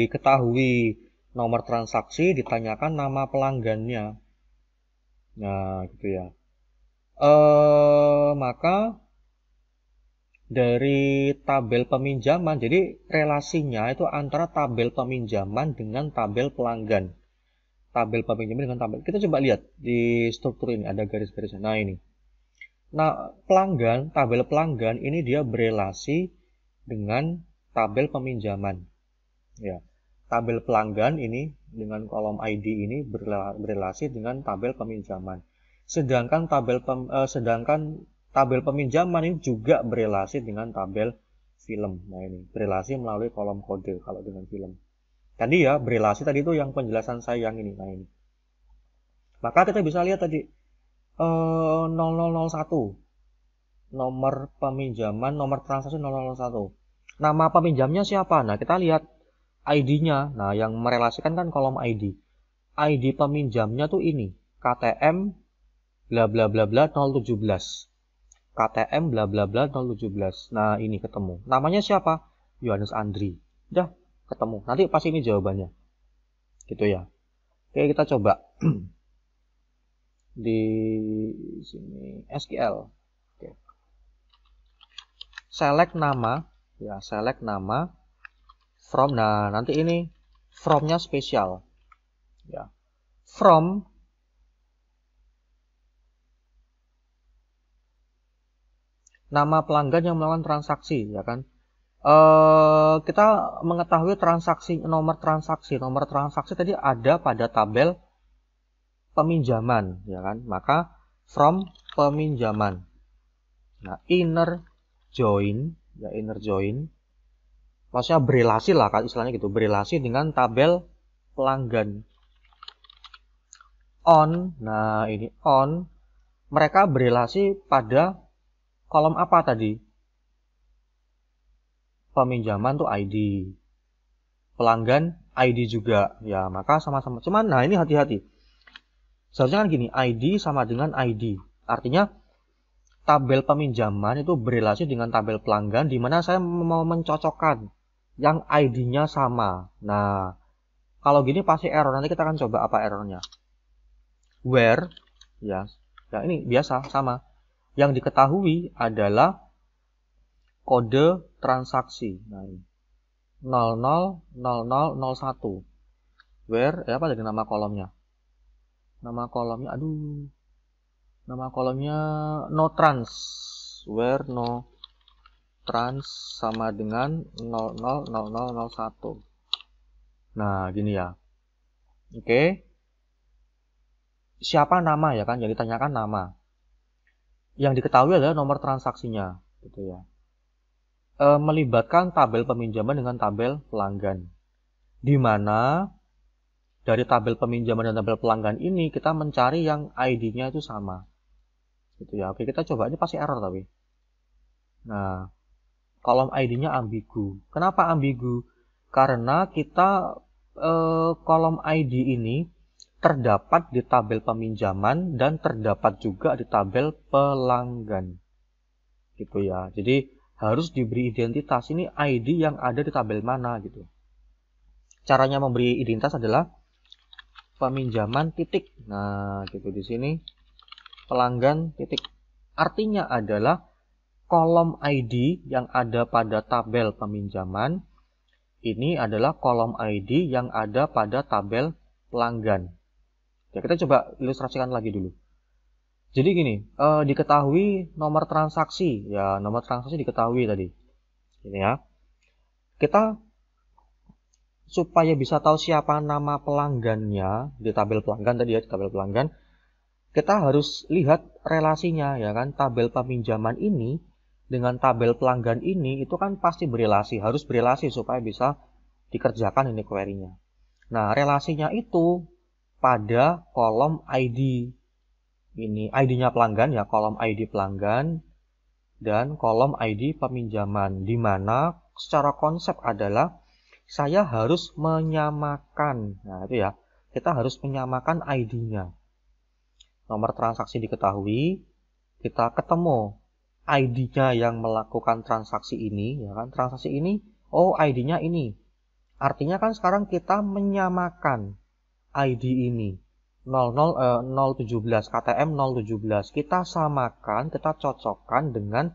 Speaker 1: diketahui nomor transaksi, ditanyakan nama pelanggannya. Nah, gitu ya. Eh, maka dari tabel peminjaman, jadi relasinya itu antara tabel peminjaman dengan tabel pelanggan. Tabel peminjaman dengan tabel. Kita coba lihat di struktur ini ada garis-garisnya. Nah, ini. Nah, pelanggan, tabel pelanggan ini dia berelasi dengan tabel peminjaman. Ya tabel pelanggan ini dengan kolom ID ini berrelasi dengan tabel peminjaman. Sedangkan tabel pem, eh, sedangkan tabel peminjaman ini juga berrelasi dengan tabel film. Nah, ini berrelasi melalui kolom kode kalau dengan film. Tadi ya, berrelasi tadi itu yang penjelasan saya yang ini. Nah, ini. Maka kita bisa lihat tadi eh, 0001 nomor peminjaman, nomor transaksi 001. Nama peminjamnya siapa? Nah, kita lihat ID-nya. Nah, yang merelasikan kan kolom ID. ID peminjamnya tuh ini, KTM bla bla bla bla 017. KTM bla bla bla 017. Nah, ini ketemu. Namanya siapa? Yohanes Andri. Udah, ketemu. Nanti pas ini jawabannya. Gitu ya. Oke, kita coba. <clears throat> Di sini SQL. Oke. Select nama, ya, select nama from nah nanti ini fromnya spesial ya from nama pelanggan yang melakukan transaksi ya kan e, kita mengetahui transaksi nomor transaksi nomor transaksi tadi ada pada tabel peminjaman ya kan maka from peminjaman nah inner join ya inner join maksudnya berelasi lah istilahnya gitu berelasi dengan tabel pelanggan on nah ini on mereka berelasi pada kolom apa tadi peminjaman tuh ID pelanggan ID juga ya maka sama-sama cuman nah ini hati-hati seharusnya kan gini ID sama dengan ID artinya tabel peminjaman itu berelasi dengan tabel pelanggan di mana saya mau mencocokkan yang ID-nya sama. Nah, kalau gini pasti error. Nanti kita akan coba apa errornya. Where, ya, ya ini biasa, sama. Yang diketahui adalah kode transaksi. Nah, ini. 000001. Where, ya apa jadi nama kolomnya? Nama kolomnya, aduh. Nama kolomnya no trans. Where no trans sama dengan 000001. Nah, gini ya. Oke. Siapa nama ya kan? Jadi tanyakan nama. Yang diketahui adalah nomor transaksinya, gitu ya. E, melibatkan tabel peminjaman dengan tabel pelanggan. Di mana dari tabel peminjaman dan tabel pelanggan ini kita mencari yang ID-nya itu sama. Gitu ya. Oke, kita coba ini pasti error tapi. Nah, kolom ID-nya ambigu. Kenapa ambigu? Karena kita eh, kolom ID ini terdapat di tabel peminjaman dan terdapat juga di tabel pelanggan. Gitu ya. Jadi harus diberi identitas ini ID yang ada di tabel mana gitu. Caranya memberi identitas adalah peminjaman titik. Nah, gitu di sini pelanggan titik. Artinya adalah kolom ID yang ada pada tabel peminjaman ini adalah kolom ID yang ada pada tabel pelanggan. Ya, kita coba ilustrasikan lagi dulu. Jadi gini, eh, diketahui nomor transaksi, ya nomor transaksi diketahui tadi. Ini ya. Kita supaya bisa tahu siapa nama pelanggannya di tabel pelanggan tadi ya, di tabel pelanggan, kita harus lihat relasinya ya kan. Tabel peminjaman ini dengan tabel pelanggan ini itu kan pasti berrelasi, harus berrelasi supaya bisa dikerjakan ini query-nya. Nah, relasinya itu pada kolom ID. Ini ID-nya pelanggan ya, kolom ID pelanggan dan kolom ID peminjaman di mana secara konsep adalah saya harus menyamakan. Nah, itu ya. Kita harus menyamakan ID-nya. Nomor transaksi diketahui, kita ketemu ID-nya yang melakukan transaksi ini, ya kan? Transaksi ini, oh ID-nya ini. Artinya kan sekarang kita menyamakan ID ini 00 eh, 017 KTM 017. Kita samakan, kita cocokkan dengan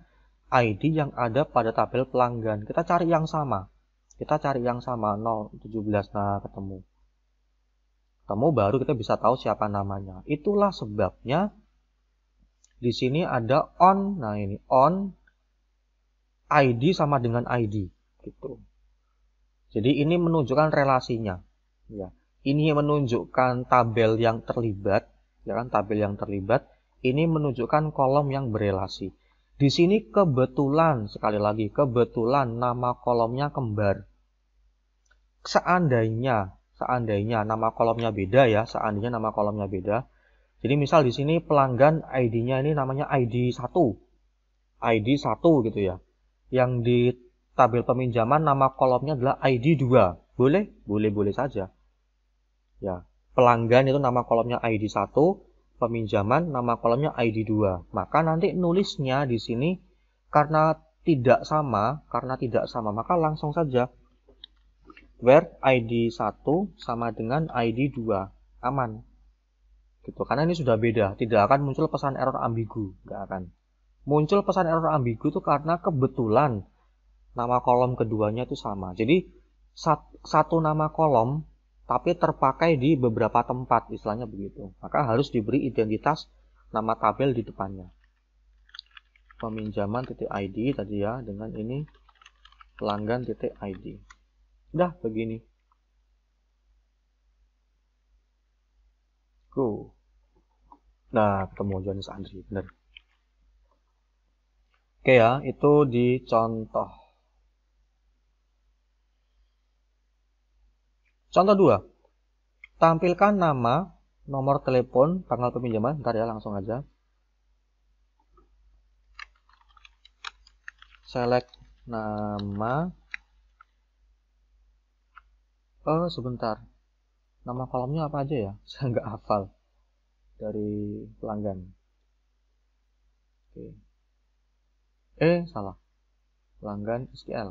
Speaker 1: ID yang ada pada tabel pelanggan. Kita cari yang sama. Kita cari yang sama 017 nah ketemu. Ketemu baru kita bisa tahu siapa namanya. Itulah sebabnya di sini ada on. Nah, ini on ID sama dengan ID gitu. Jadi ini menunjukkan relasinya ya. Ini menunjukkan tabel yang terlibat, ya kan tabel yang terlibat. Ini menunjukkan kolom yang berelasi. Di sini kebetulan sekali lagi kebetulan nama kolomnya kembar. Seandainya seandainya nama kolomnya beda ya, seandainya nama kolomnya beda, jadi misal di sini pelanggan ID-nya ini namanya ID 1. ID 1 gitu ya. Yang di tabel peminjaman nama kolomnya adalah ID 2. Boleh? Boleh-boleh saja. Ya, pelanggan itu nama kolomnya ID 1, peminjaman nama kolomnya ID 2. Maka nanti nulisnya di sini karena tidak sama, karena tidak sama, maka langsung saja where ID 1 sama dengan ID 2. Aman gitu karena ini sudah beda tidak akan muncul pesan error ambigu nggak akan muncul pesan error ambigu itu karena kebetulan nama kolom keduanya itu sama jadi sat, satu nama kolom tapi terpakai di beberapa tempat istilahnya begitu maka harus diberi identitas nama tabel di depannya peminjaman titik ID tadi ya dengan ini pelanggan titik ID udah begini go. Nah, ketemu Johannes Andri, bener. Oke ya, itu di contoh. Contoh 2. Tampilkan nama, nomor telepon, tanggal peminjaman. Ntar ya, langsung aja. Select nama. Oh, sebentar nama kolomnya apa aja ya <laughs> saya nggak hafal dari pelanggan oke eh salah pelanggan SQL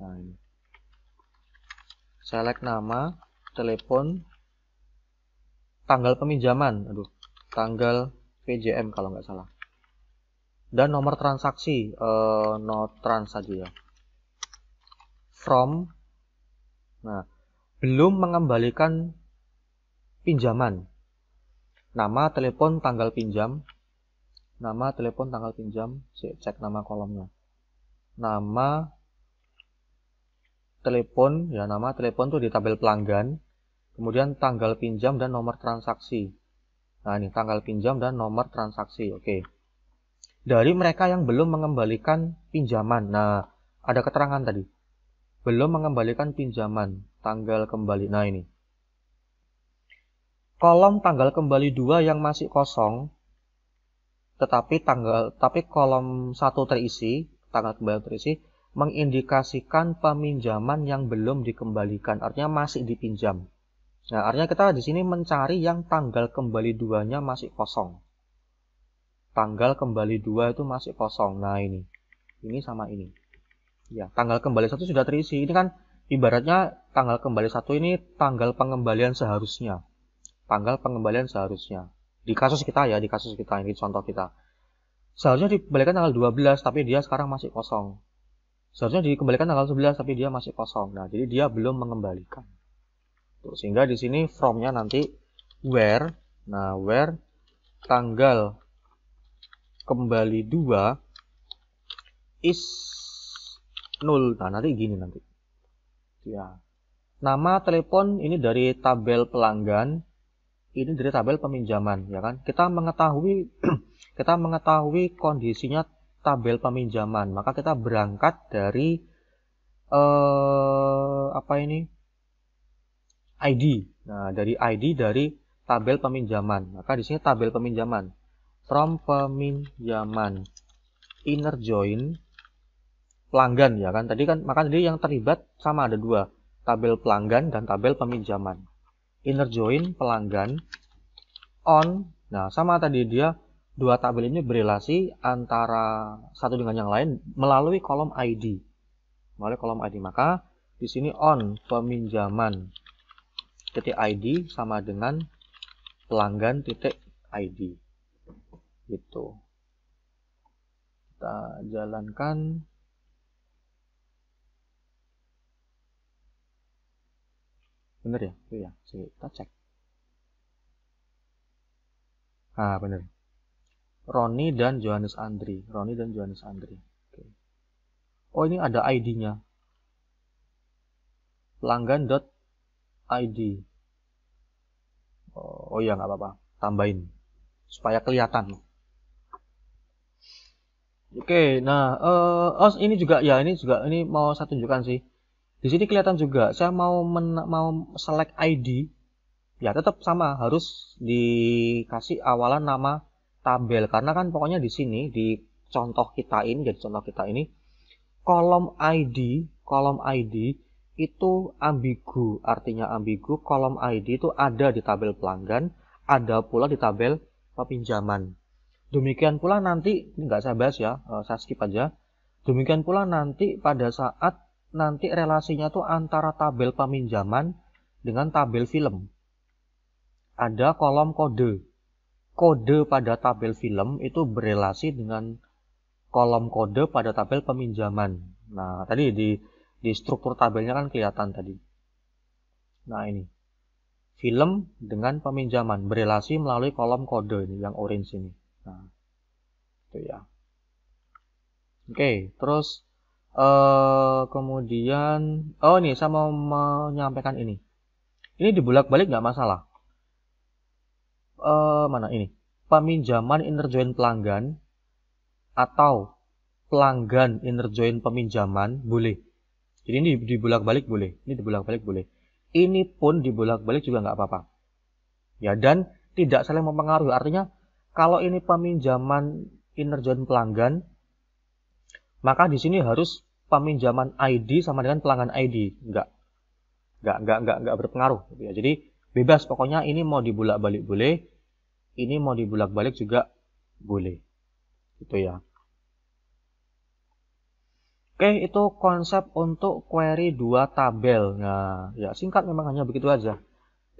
Speaker 1: nah ini select nama telepon tanggal peminjaman aduh tanggal PJM kalau nggak salah dan nomor transaksi uh, e, no trans saja ya from nah belum mengembalikan pinjaman nama telepon tanggal pinjam nama telepon tanggal pinjam cek, cek nama kolomnya nama telepon ya nama telepon tuh di tabel pelanggan kemudian tanggal pinjam dan nomor transaksi nah ini tanggal pinjam dan nomor transaksi oke dari mereka yang belum mengembalikan pinjaman nah ada keterangan tadi belum mengembalikan pinjaman tanggal kembali nah ini kolom tanggal kembali dua yang masih kosong tetapi tanggal tapi kolom satu terisi tanggal kembali terisi mengindikasikan peminjaman yang belum dikembalikan artinya masih dipinjam nah artinya kita di sini mencari yang tanggal kembali duanya masih kosong tanggal kembali dua itu masih kosong nah ini ini sama ini ya tanggal kembali satu sudah terisi ini kan ibaratnya tanggal kembali satu ini tanggal pengembalian seharusnya tanggal pengembalian seharusnya. Di kasus kita ya, di kasus kita ini contoh kita. Seharusnya dikembalikan tanggal 12 tapi dia sekarang masih kosong. Seharusnya dikembalikan tanggal 11 tapi dia masih kosong. Nah, jadi dia belum mengembalikan. Tuh, sehingga di sini from-nya nanti where. Nah, where tanggal kembali 2 is null. Nah, nanti gini nanti. Ya. Nama telepon ini dari tabel pelanggan ini dari tabel peminjaman ya kan kita mengetahui <clears throat> kita mengetahui kondisinya tabel peminjaman maka kita berangkat dari eh, apa ini ID nah dari ID dari tabel peminjaman maka di sini tabel peminjaman from peminjaman inner join pelanggan ya kan tadi kan maka jadi yang terlibat sama ada dua tabel pelanggan dan tabel peminjaman inner join pelanggan on. Nah, sama tadi dia dua tabel ini berelasi antara satu dengan yang lain melalui kolom ID. Melalui kolom ID. Maka di sini on peminjaman titik ID sama dengan pelanggan titik ID. Gitu. Kita jalankan bener ya itu ya iya. kita cek ah bener Roni dan Johannes Andri Roni dan Johannes Andri Oke. oh ini ada ID-nya pelanggan.id ID. oh ya nggak apa-apa tambahin supaya kelihatan Oke, nah, uh, oh ini juga ya, ini juga ini mau saya tunjukkan sih. Di sini kelihatan juga saya mau men mau select ID ya tetap sama harus dikasih awalan nama tabel karena kan pokoknya di sini di contoh kita ini jadi contoh kita ini kolom ID kolom ID itu ambigu artinya ambigu kolom ID itu ada di tabel pelanggan ada pula di tabel peminjaman demikian pula nanti nggak saya bahas ya eh, saya skip aja demikian pula nanti pada saat nanti relasinya tuh antara tabel peminjaman dengan tabel film. Ada kolom kode. Kode pada tabel film itu berelasi dengan kolom kode pada tabel peminjaman. Nah, tadi di di struktur tabelnya kan kelihatan tadi. Nah, ini. Film dengan peminjaman berelasi melalui kolom kode ini yang orange ini. Nah, itu ya. Oke, terus Uh, kemudian, oh nih, saya mau menyampaikan ini. Ini dibulak balik nggak masalah. Uh, mana ini? Peminjaman interjoin pelanggan atau pelanggan interjoin peminjaman boleh. Jadi ini dibulak balik boleh. Ini dibulak balik boleh. Ini pun dibulak balik juga nggak apa-apa. Ya dan tidak saling mempengaruhi. Artinya kalau ini peminjaman inner join pelanggan, maka di sini harus peminjaman ID sama dengan pelanggan ID, enggak enggak enggak enggak enggak berpengaruh gitu ya. Jadi bebas pokoknya ini mau dibulak-balik boleh, ini mau dibulak-balik juga boleh. Gitu ya. Oke, itu konsep untuk query dua tabel. Nah, ya singkat memang hanya begitu aja.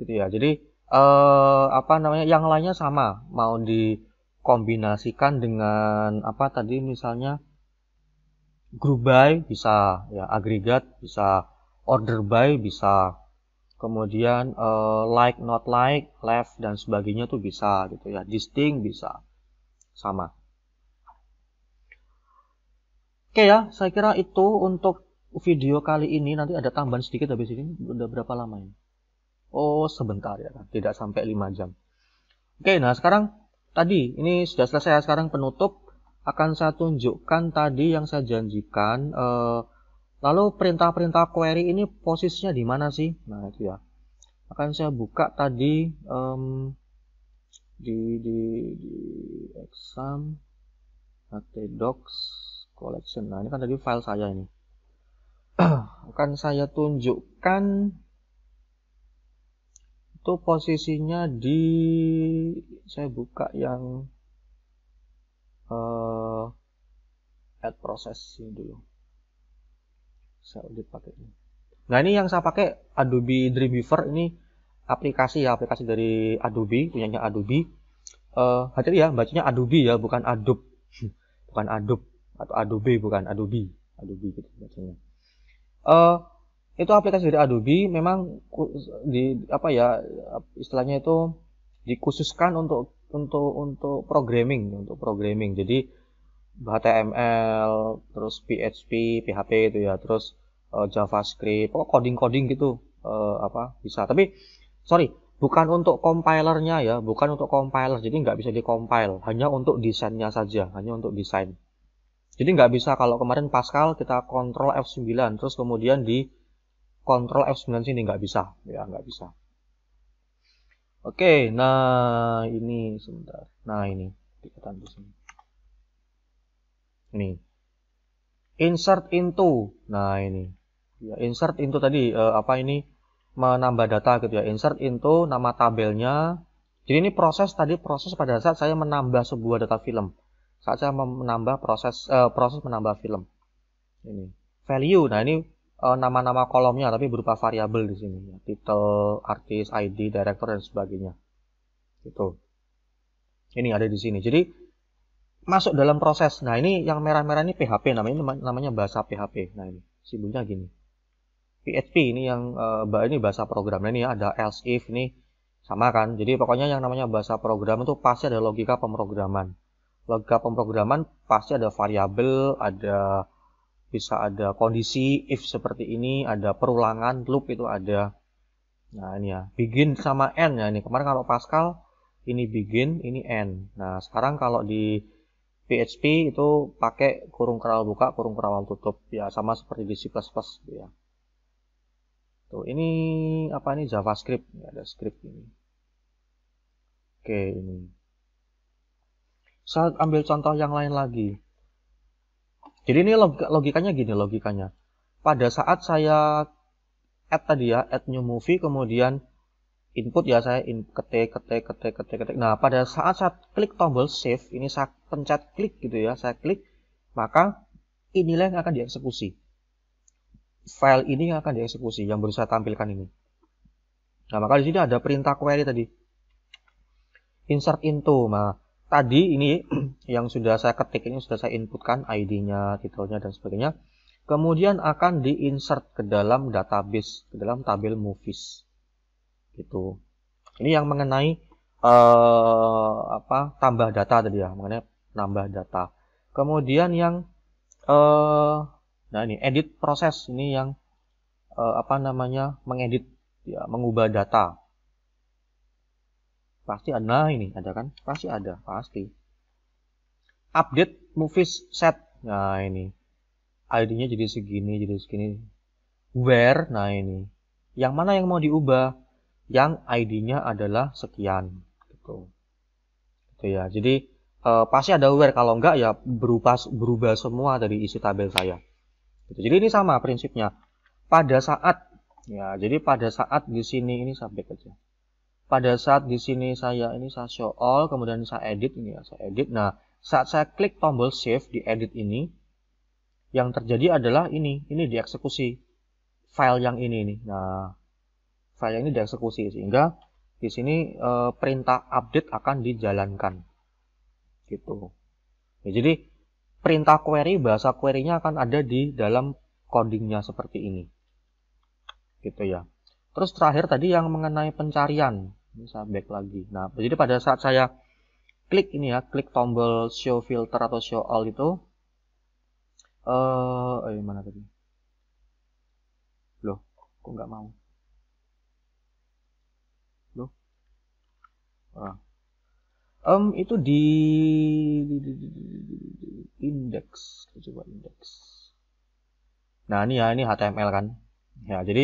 Speaker 1: Gitu ya. Jadi eh, apa namanya? Yang lainnya sama, mau dikombinasikan dengan apa tadi misalnya group buy, bisa ya agregat, bisa order buy, bisa kemudian uh, like not like, left dan sebagainya tuh bisa gitu ya. Distinct bisa. Sama. Oke ya, saya kira itu untuk video kali ini nanti ada tambahan sedikit habis ini udah berapa lama ini? Oh, sebentar ya, tidak sampai 5 jam. Oke, nah sekarang tadi ini sudah selesai ya. sekarang penutup akan saya tunjukkan tadi yang saya janjikan. Uh, lalu perintah-perintah query ini posisinya di mana sih? Nah itu ya. Akan saya buka tadi um, di di di exam htdocs collection. Nah ini kan tadi file saya ini. <clears throat> akan saya tunjukkan itu posisinya di saya buka yang uh, add process ini dulu saya edit ini. nah ini yang saya pakai Adobe Dreamweaver ini aplikasi ya aplikasi dari Adobe punyanya Adobe uh, hati-hati ya bacanya Adobe ya bukan Adobe <laughs> bukan Adobe atau Adobe bukan Adobe Adobe gitu bacanya uh, itu aplikasi dari Adobe memang di apa ya istilahnya itu dikhususkan untuk untuk untuk programming untuk programming jadi HTML terus PHP PHP itu ya terus uh, JavaScript pokok coding coding gitu uh, apa bisa tapi sorry bukan untuk compilernya ya bukan untuk compiler jadi nggak bisa dikompil hanya untuk desainnya saja hanya untuk desain jadi nggak bisa kalau kemarin Pascal kita kontrol F9 terus kemudian di kontrol F9 sini nggak bisa ya nggak bisa Oke, nah ini sebentar. Nah ini kita di sini. Ini insert into. Nah ini ya insert into tadi eh, apa ini menambah data gitu ya. Insert into nama tabelnya. Jadi ini proses tadi proses pada saat saya menambah sebuah data film. Saat saya menambah proses eh, proses menambah film. Ini value. Nah ini Eh, nama-nama kolomnya tapi berupa variabel di sini ya. title artis ID director dan sebagainya itu ini ada di sini jadi masuk dalam proses nah ini yang merah-merah ini PHP namanya namanya bahasa PHP nah ini simbolnya gini PHP ini yang uh, ini bahasa program nah, ini ada else if nih sama kan jadi pokoknya yang namanya bahasa program itu pasti ada logika pemrograman logika pemrograman pasti ada variabel ada bisa ada kondisi if seperti ini, ada perulangan loop itu ada. Nah, ini ya, begin sama end ya ini. Kemarin kalau Pascal ini begin, ini end. Nah, sekarang kalau di PHP itu pakai kurung kerawal buka, kurung kerawal tutup ya sama seperti di C++ gitu ya. Tuh, ini apa ini JavaScript, ini ada script ini. Oke, ini. Saya ambil contoh yang lain lagi. Jadi ini logikanya gini logikanya. Pada saat saya add tadi ya, add new movie kemudian input ya saya in, ketik ketik ketik ketik ketik. Nah, pada saat saya klik tombol save, ini saya pencet klik gitu ya, saya klik maka inilah yang akan dieksekusi. File ini yang akan dieksekusi yang baru saya tampilkan ini. Nah, maka di sini ada perintah query tadi. Insert into. Nah, tadi ini <clears throat> yang sudah saya ketik ini sudah saya inputkan ID-nya, titelnya dan sebagainya. Kemudian akan diinsert ke dalam database, ke dalam tabel movies. Gitu. Ini yang mengenai uh, apa? tambah data tadi ya, mengenai nambah data. Kemudian yang uh, nah ini edit proses ini yang uh, apa namanya? mengedit ya, mengubah data Pasti ada nah ini, ada kan? Pasti ada, pasti. Update movies set. Nah, ini. ID-nya jadi segini, jadi segini. Where, nah ini. Yang mana yang mau diubah? Yang ID-nya adalah sekian, gitu. Gitu ya. Jadi eh, pasti ada where kalau enggak ya berupa berubah semua dari isi tabel saya gitu. jadi ini sama prinsipnya pada saat ya jadi pada saat di sini ini sampai aja pada saat di sini saya ini saya show all kemudian saya edit ini ya saya edit nah saat saya klik tombol save di edit ini yang terjadi adalah ini ini dieksekusi file yang ini nih nah file yang ini dieksekusi sehingga di sini e, perintah update akan dijalankan gitu ya, jadi perintah query bahasa querynya akan ada di dalam codingnya seperti ini gitu ya Terus terakhir tadi yang mengenai pencarian. Ini saya back lagi. Nah, jadi pada saat saya klik ini ya, klik tombol show filter atau show all itu eh uh, mana tadi? Loh, kok nggak mau? Loh. Ah. Um, itu di, di, di, di, di, di coba index. Nah, ini ya, ini HTML kan. Ya, jadi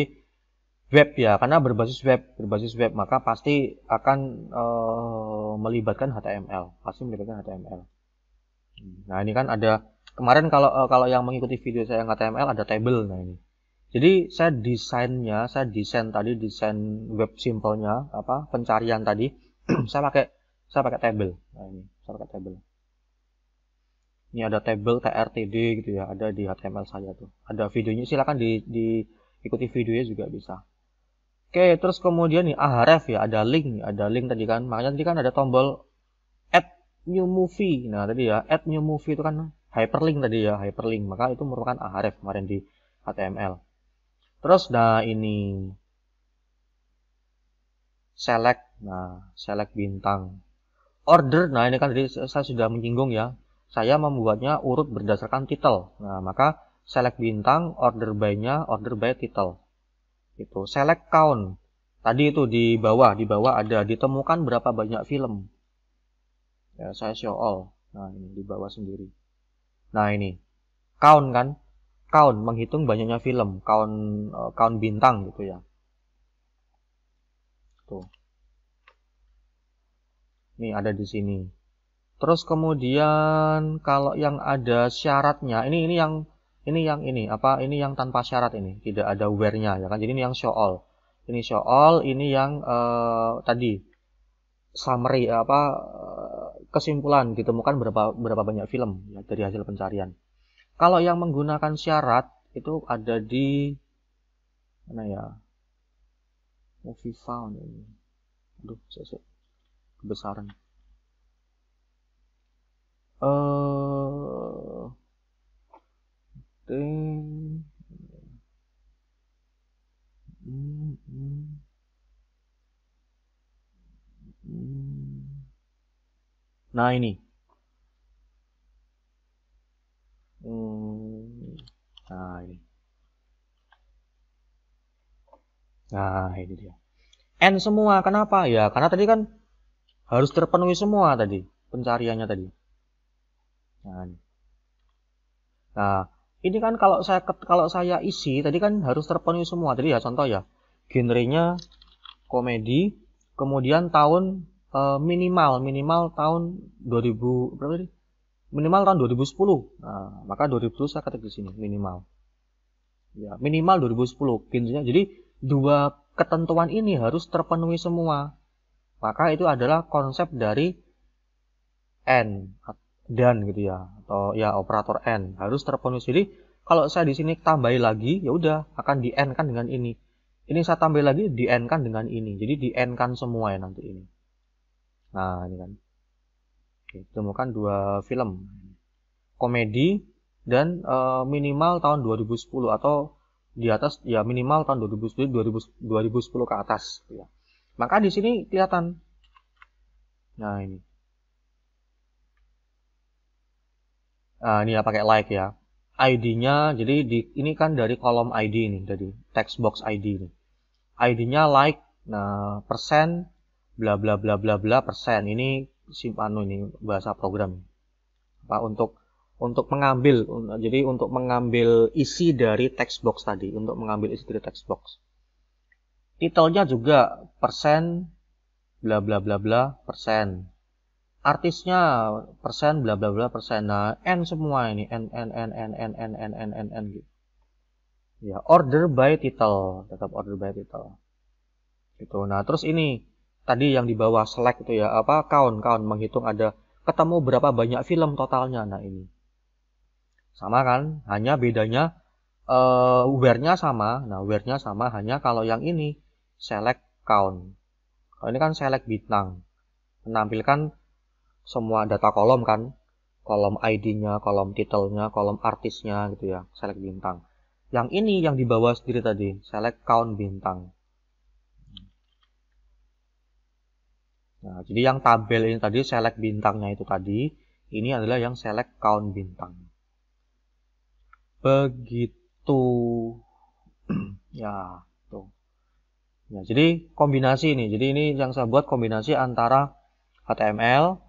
Speaker 1: web ya karena berbasis web berbasis web maka pasti akan uh, melibatkan HTML pasti melibatkan HTML nah ini kan ada kemarin kalau uh, kalau yang mengikuti video saya yang HTML ada table nah ini jadi saya desainnya saya desain tadi desain web simpelnya apa pencarian tadi <clears throat> saya pakai saya pakai table nah ini saya pakai table ini ada table trtd gitu ya ada di HTML saya tuh ada videonya silahkan di, di ikuti videonya juga bisa Oke, terus kemudian nih ahref ya, ada link, ada link tadi kan. Makanya tadi kan ada tombol add new movie. Nah, tadi ya, add new movie itu kan hyperlink tadi ya, hyperlink. Maka itu merupakan ahref kemarin di HTML. Terus nah ini select, nah select bintang. Order, nah ini kan tadi saya sudah menyinggung ya. Saya membuatnya urut berdasarkan title. Nah, maka select bintang, order by-nya, order by title itu select count tadi itu di bawah di bawah ada ditemukan berapa banyak film ya, saya show all nah ini di bawah sendiri nah ini count kan count menghitung banyaknya film count eh, count bintang gitu ya tuh ini ada di sini terus kemudian kalau yang ada syaratnya ini ini yang ini yang ini apa ini yang tanpa syarat ini tidak ada where-nya ya kan jadi ini yang show all ini show all ini yang uh, tadi summary apa eh, kesimpulan ditemukan gitu, berapa berapa banyak film ya, dari hasil pencarian kalau yang menggunakan syarat itu ada di mana ya movie found ini aduh saya kebesaran eh uh, Nah ini. Nah ini. Nah ini dia. N semua. Kenapa? Ya karena tadi kan harus terpenuhi semua tadi pencariannya tadi. Nah, ini. nah ini kan kalau saya kalau saya isi tadi kan harus terpenuhi semua tadi ya contoh ya genrenya komedi kemudian tahun e, minimal minimal tahun 2000 berapa tadi minimal tahun 2010 nah, maka 2010 saya ketik di sini minimal ya minimal 2010 genrenya jadi dua ketentuan ini harus terpenuhi semua maka itu adalah konsep dari N dan gitu ya atau ya operator n harus terpenuhi. Jadi kalau saya di sini tambahi lagi ya udah akan di n kan dengan ini. Ini saya tambah lagi di n kan dengan ini. Jadi di n kan semua ya nanti ini. Nah ini kan. Oke, temukan dua film komedi dan uh, minimal tahun 2010 atau di atas ya minimal tahun 2010 2010 ke atas gitu ya. Maka di sini kelihatan. Nah ini. uh, ini ya pakai like ya. ID-nya jadi di, ini kan dari kolom ID ini jadi text box ID ini. ID-nya like nah persen bla bla bla bla bla persen ini simpano ini bahasa program. Apa untuk untuk mengambil jadi untuk mengambil isi dari text box tadi untuk mengambil isi dari text box. Titelnya juga persen bla bla bla bla persen artisnya persen bla bla bla persen nah n semua ini n n n n n n n n n n gitu ya order by title tetap order by title gitu nah terus ini tadi yang di bawah select itu ya apa count count menghitung ada ketemu berapa banyak film totalnya nah ini sama kan hanya bedanya uh, where-nya sama nah where-nya sama hanya kalau yang ini select count kalau ini kan select bintang menampilkan semua data kolom kan kolom ID-nya, kolom titelnya, kolom artisnya gitu ya, select bintang. Yang ini yang di bawah sendiri tadi, select count bintang. Nah, jadi yang tabel ini tadi, select bintangnya itu tadi, ini adalah yang select count bintang. Begitu. <clears throat> ya, tuh. Ya, jadi kombinasi ini. Jadi ini yang saya buat kombinasi antara HTML,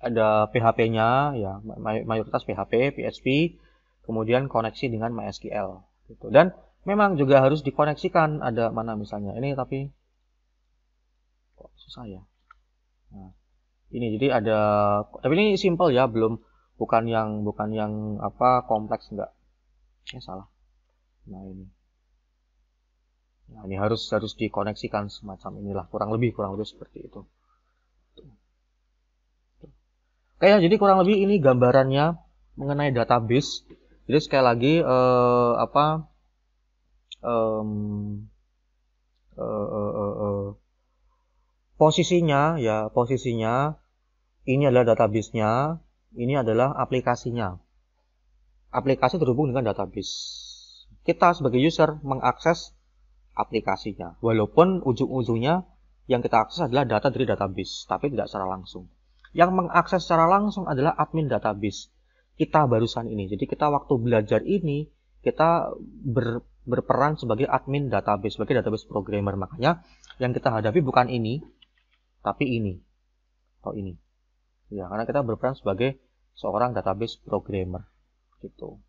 Speaker 1: ada PHP-nya ya mayoritas PHP, PHP, kemudian koneksi dengan MySQL gitu. Dan memang juga harus dikoneksikan ada mana misalnya ini tapi kok susah ya. Nah, ini jadi ada tapi ini simple ya, belum bukan yang bukan yang apa kompleks enggak. Ya salah. Nah, ini. Nah, ini harus harus dikoneksikan semacam inilah kurang lebih kurang lebih seperti itu. Oke ya, jadi kurang lebih ini gambarannya mengenai database. Jadi sekali lagi eh, apa um, eh, eh, posisinya ya posisinya ini adalah databasenya, ini adalah aplikasinya. Aplikasi terhubung dengan database. Kita sebagai user mengakses aplikasinya, walaupun ujung-ujungnya yang kita akses adalah data dari database, tapi tidak secara langsung. Yang mengakses secara langsung adalah admin database kita barusan ini. Jadi kita waktu belajar ini kita ber, berperan sebagai admin database, sebagai database programmer. Makanya yang kita hadapi bukan ini, tapi ini atau ini. Ya, karena kita berperan sebagai seorang database programmer gitu.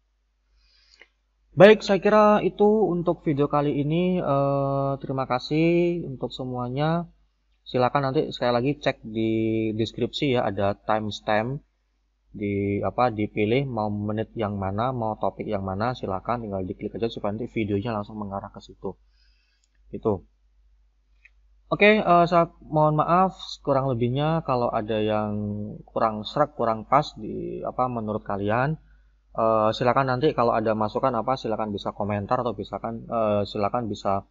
Speaker 1: Baik, saya kira itu untuk video kali ini. Eh, terima kasih untuk semuanya silakan nanti sekali lagi cek di deskripsi ya ada timestamp di apa dipilih mau menit yang mana mau topik yang mana silakan tinggal diklik aja supaya nanti videonya langsung mengarah ke situ itu oke okay, uh, eh, saya mohon maaf kurang lebihnya kalau ada yang kurang serak kurang pas di apa menurut kalian uh, silakan nanti kalau ada masukan apa silakan bisa komentar atau bisa kan uh, silakan bisa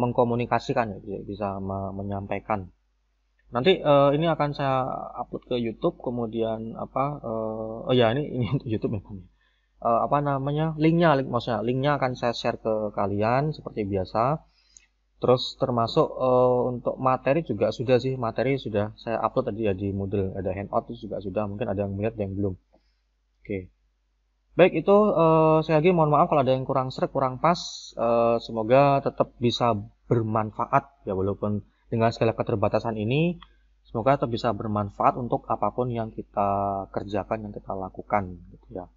Speaker 1: mengkomunikasikan ya bisa menyampaikan nanti uh, ini akan saya upload ke YouTube kemudian apa uh, oh ya ini ini YouTube memang ya, uh, eh, apa namanya linknya link maksudnya linknya akan saya share ke kalian seperti biasa terus termasuk uh, untuk materi juga sudah sih materi sudah saya upload tadi ya di Moodle ada handout itu juga sudah mungkin ada yang melihat ada yang belum oke okay. Baik, itu uh, eh, saya lagi mohon maaf kalau ada yang kurang serak, kurang pas. Uh, semoga tetap bisa bermanfaat ya walaupun dengan segala keterbatasan ini. Semoga tetap bisa bermanfaat untuk apapun yang kita kerjakan, yang kita lakukan gitu ya.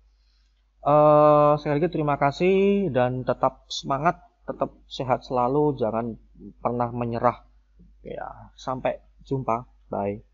Speaker 1: Uh, sekali lagi terima kasih dan tetap semangat, tetap sehat selalu, jangan pernah menyerah. Ya, sampai jumpa. Bye.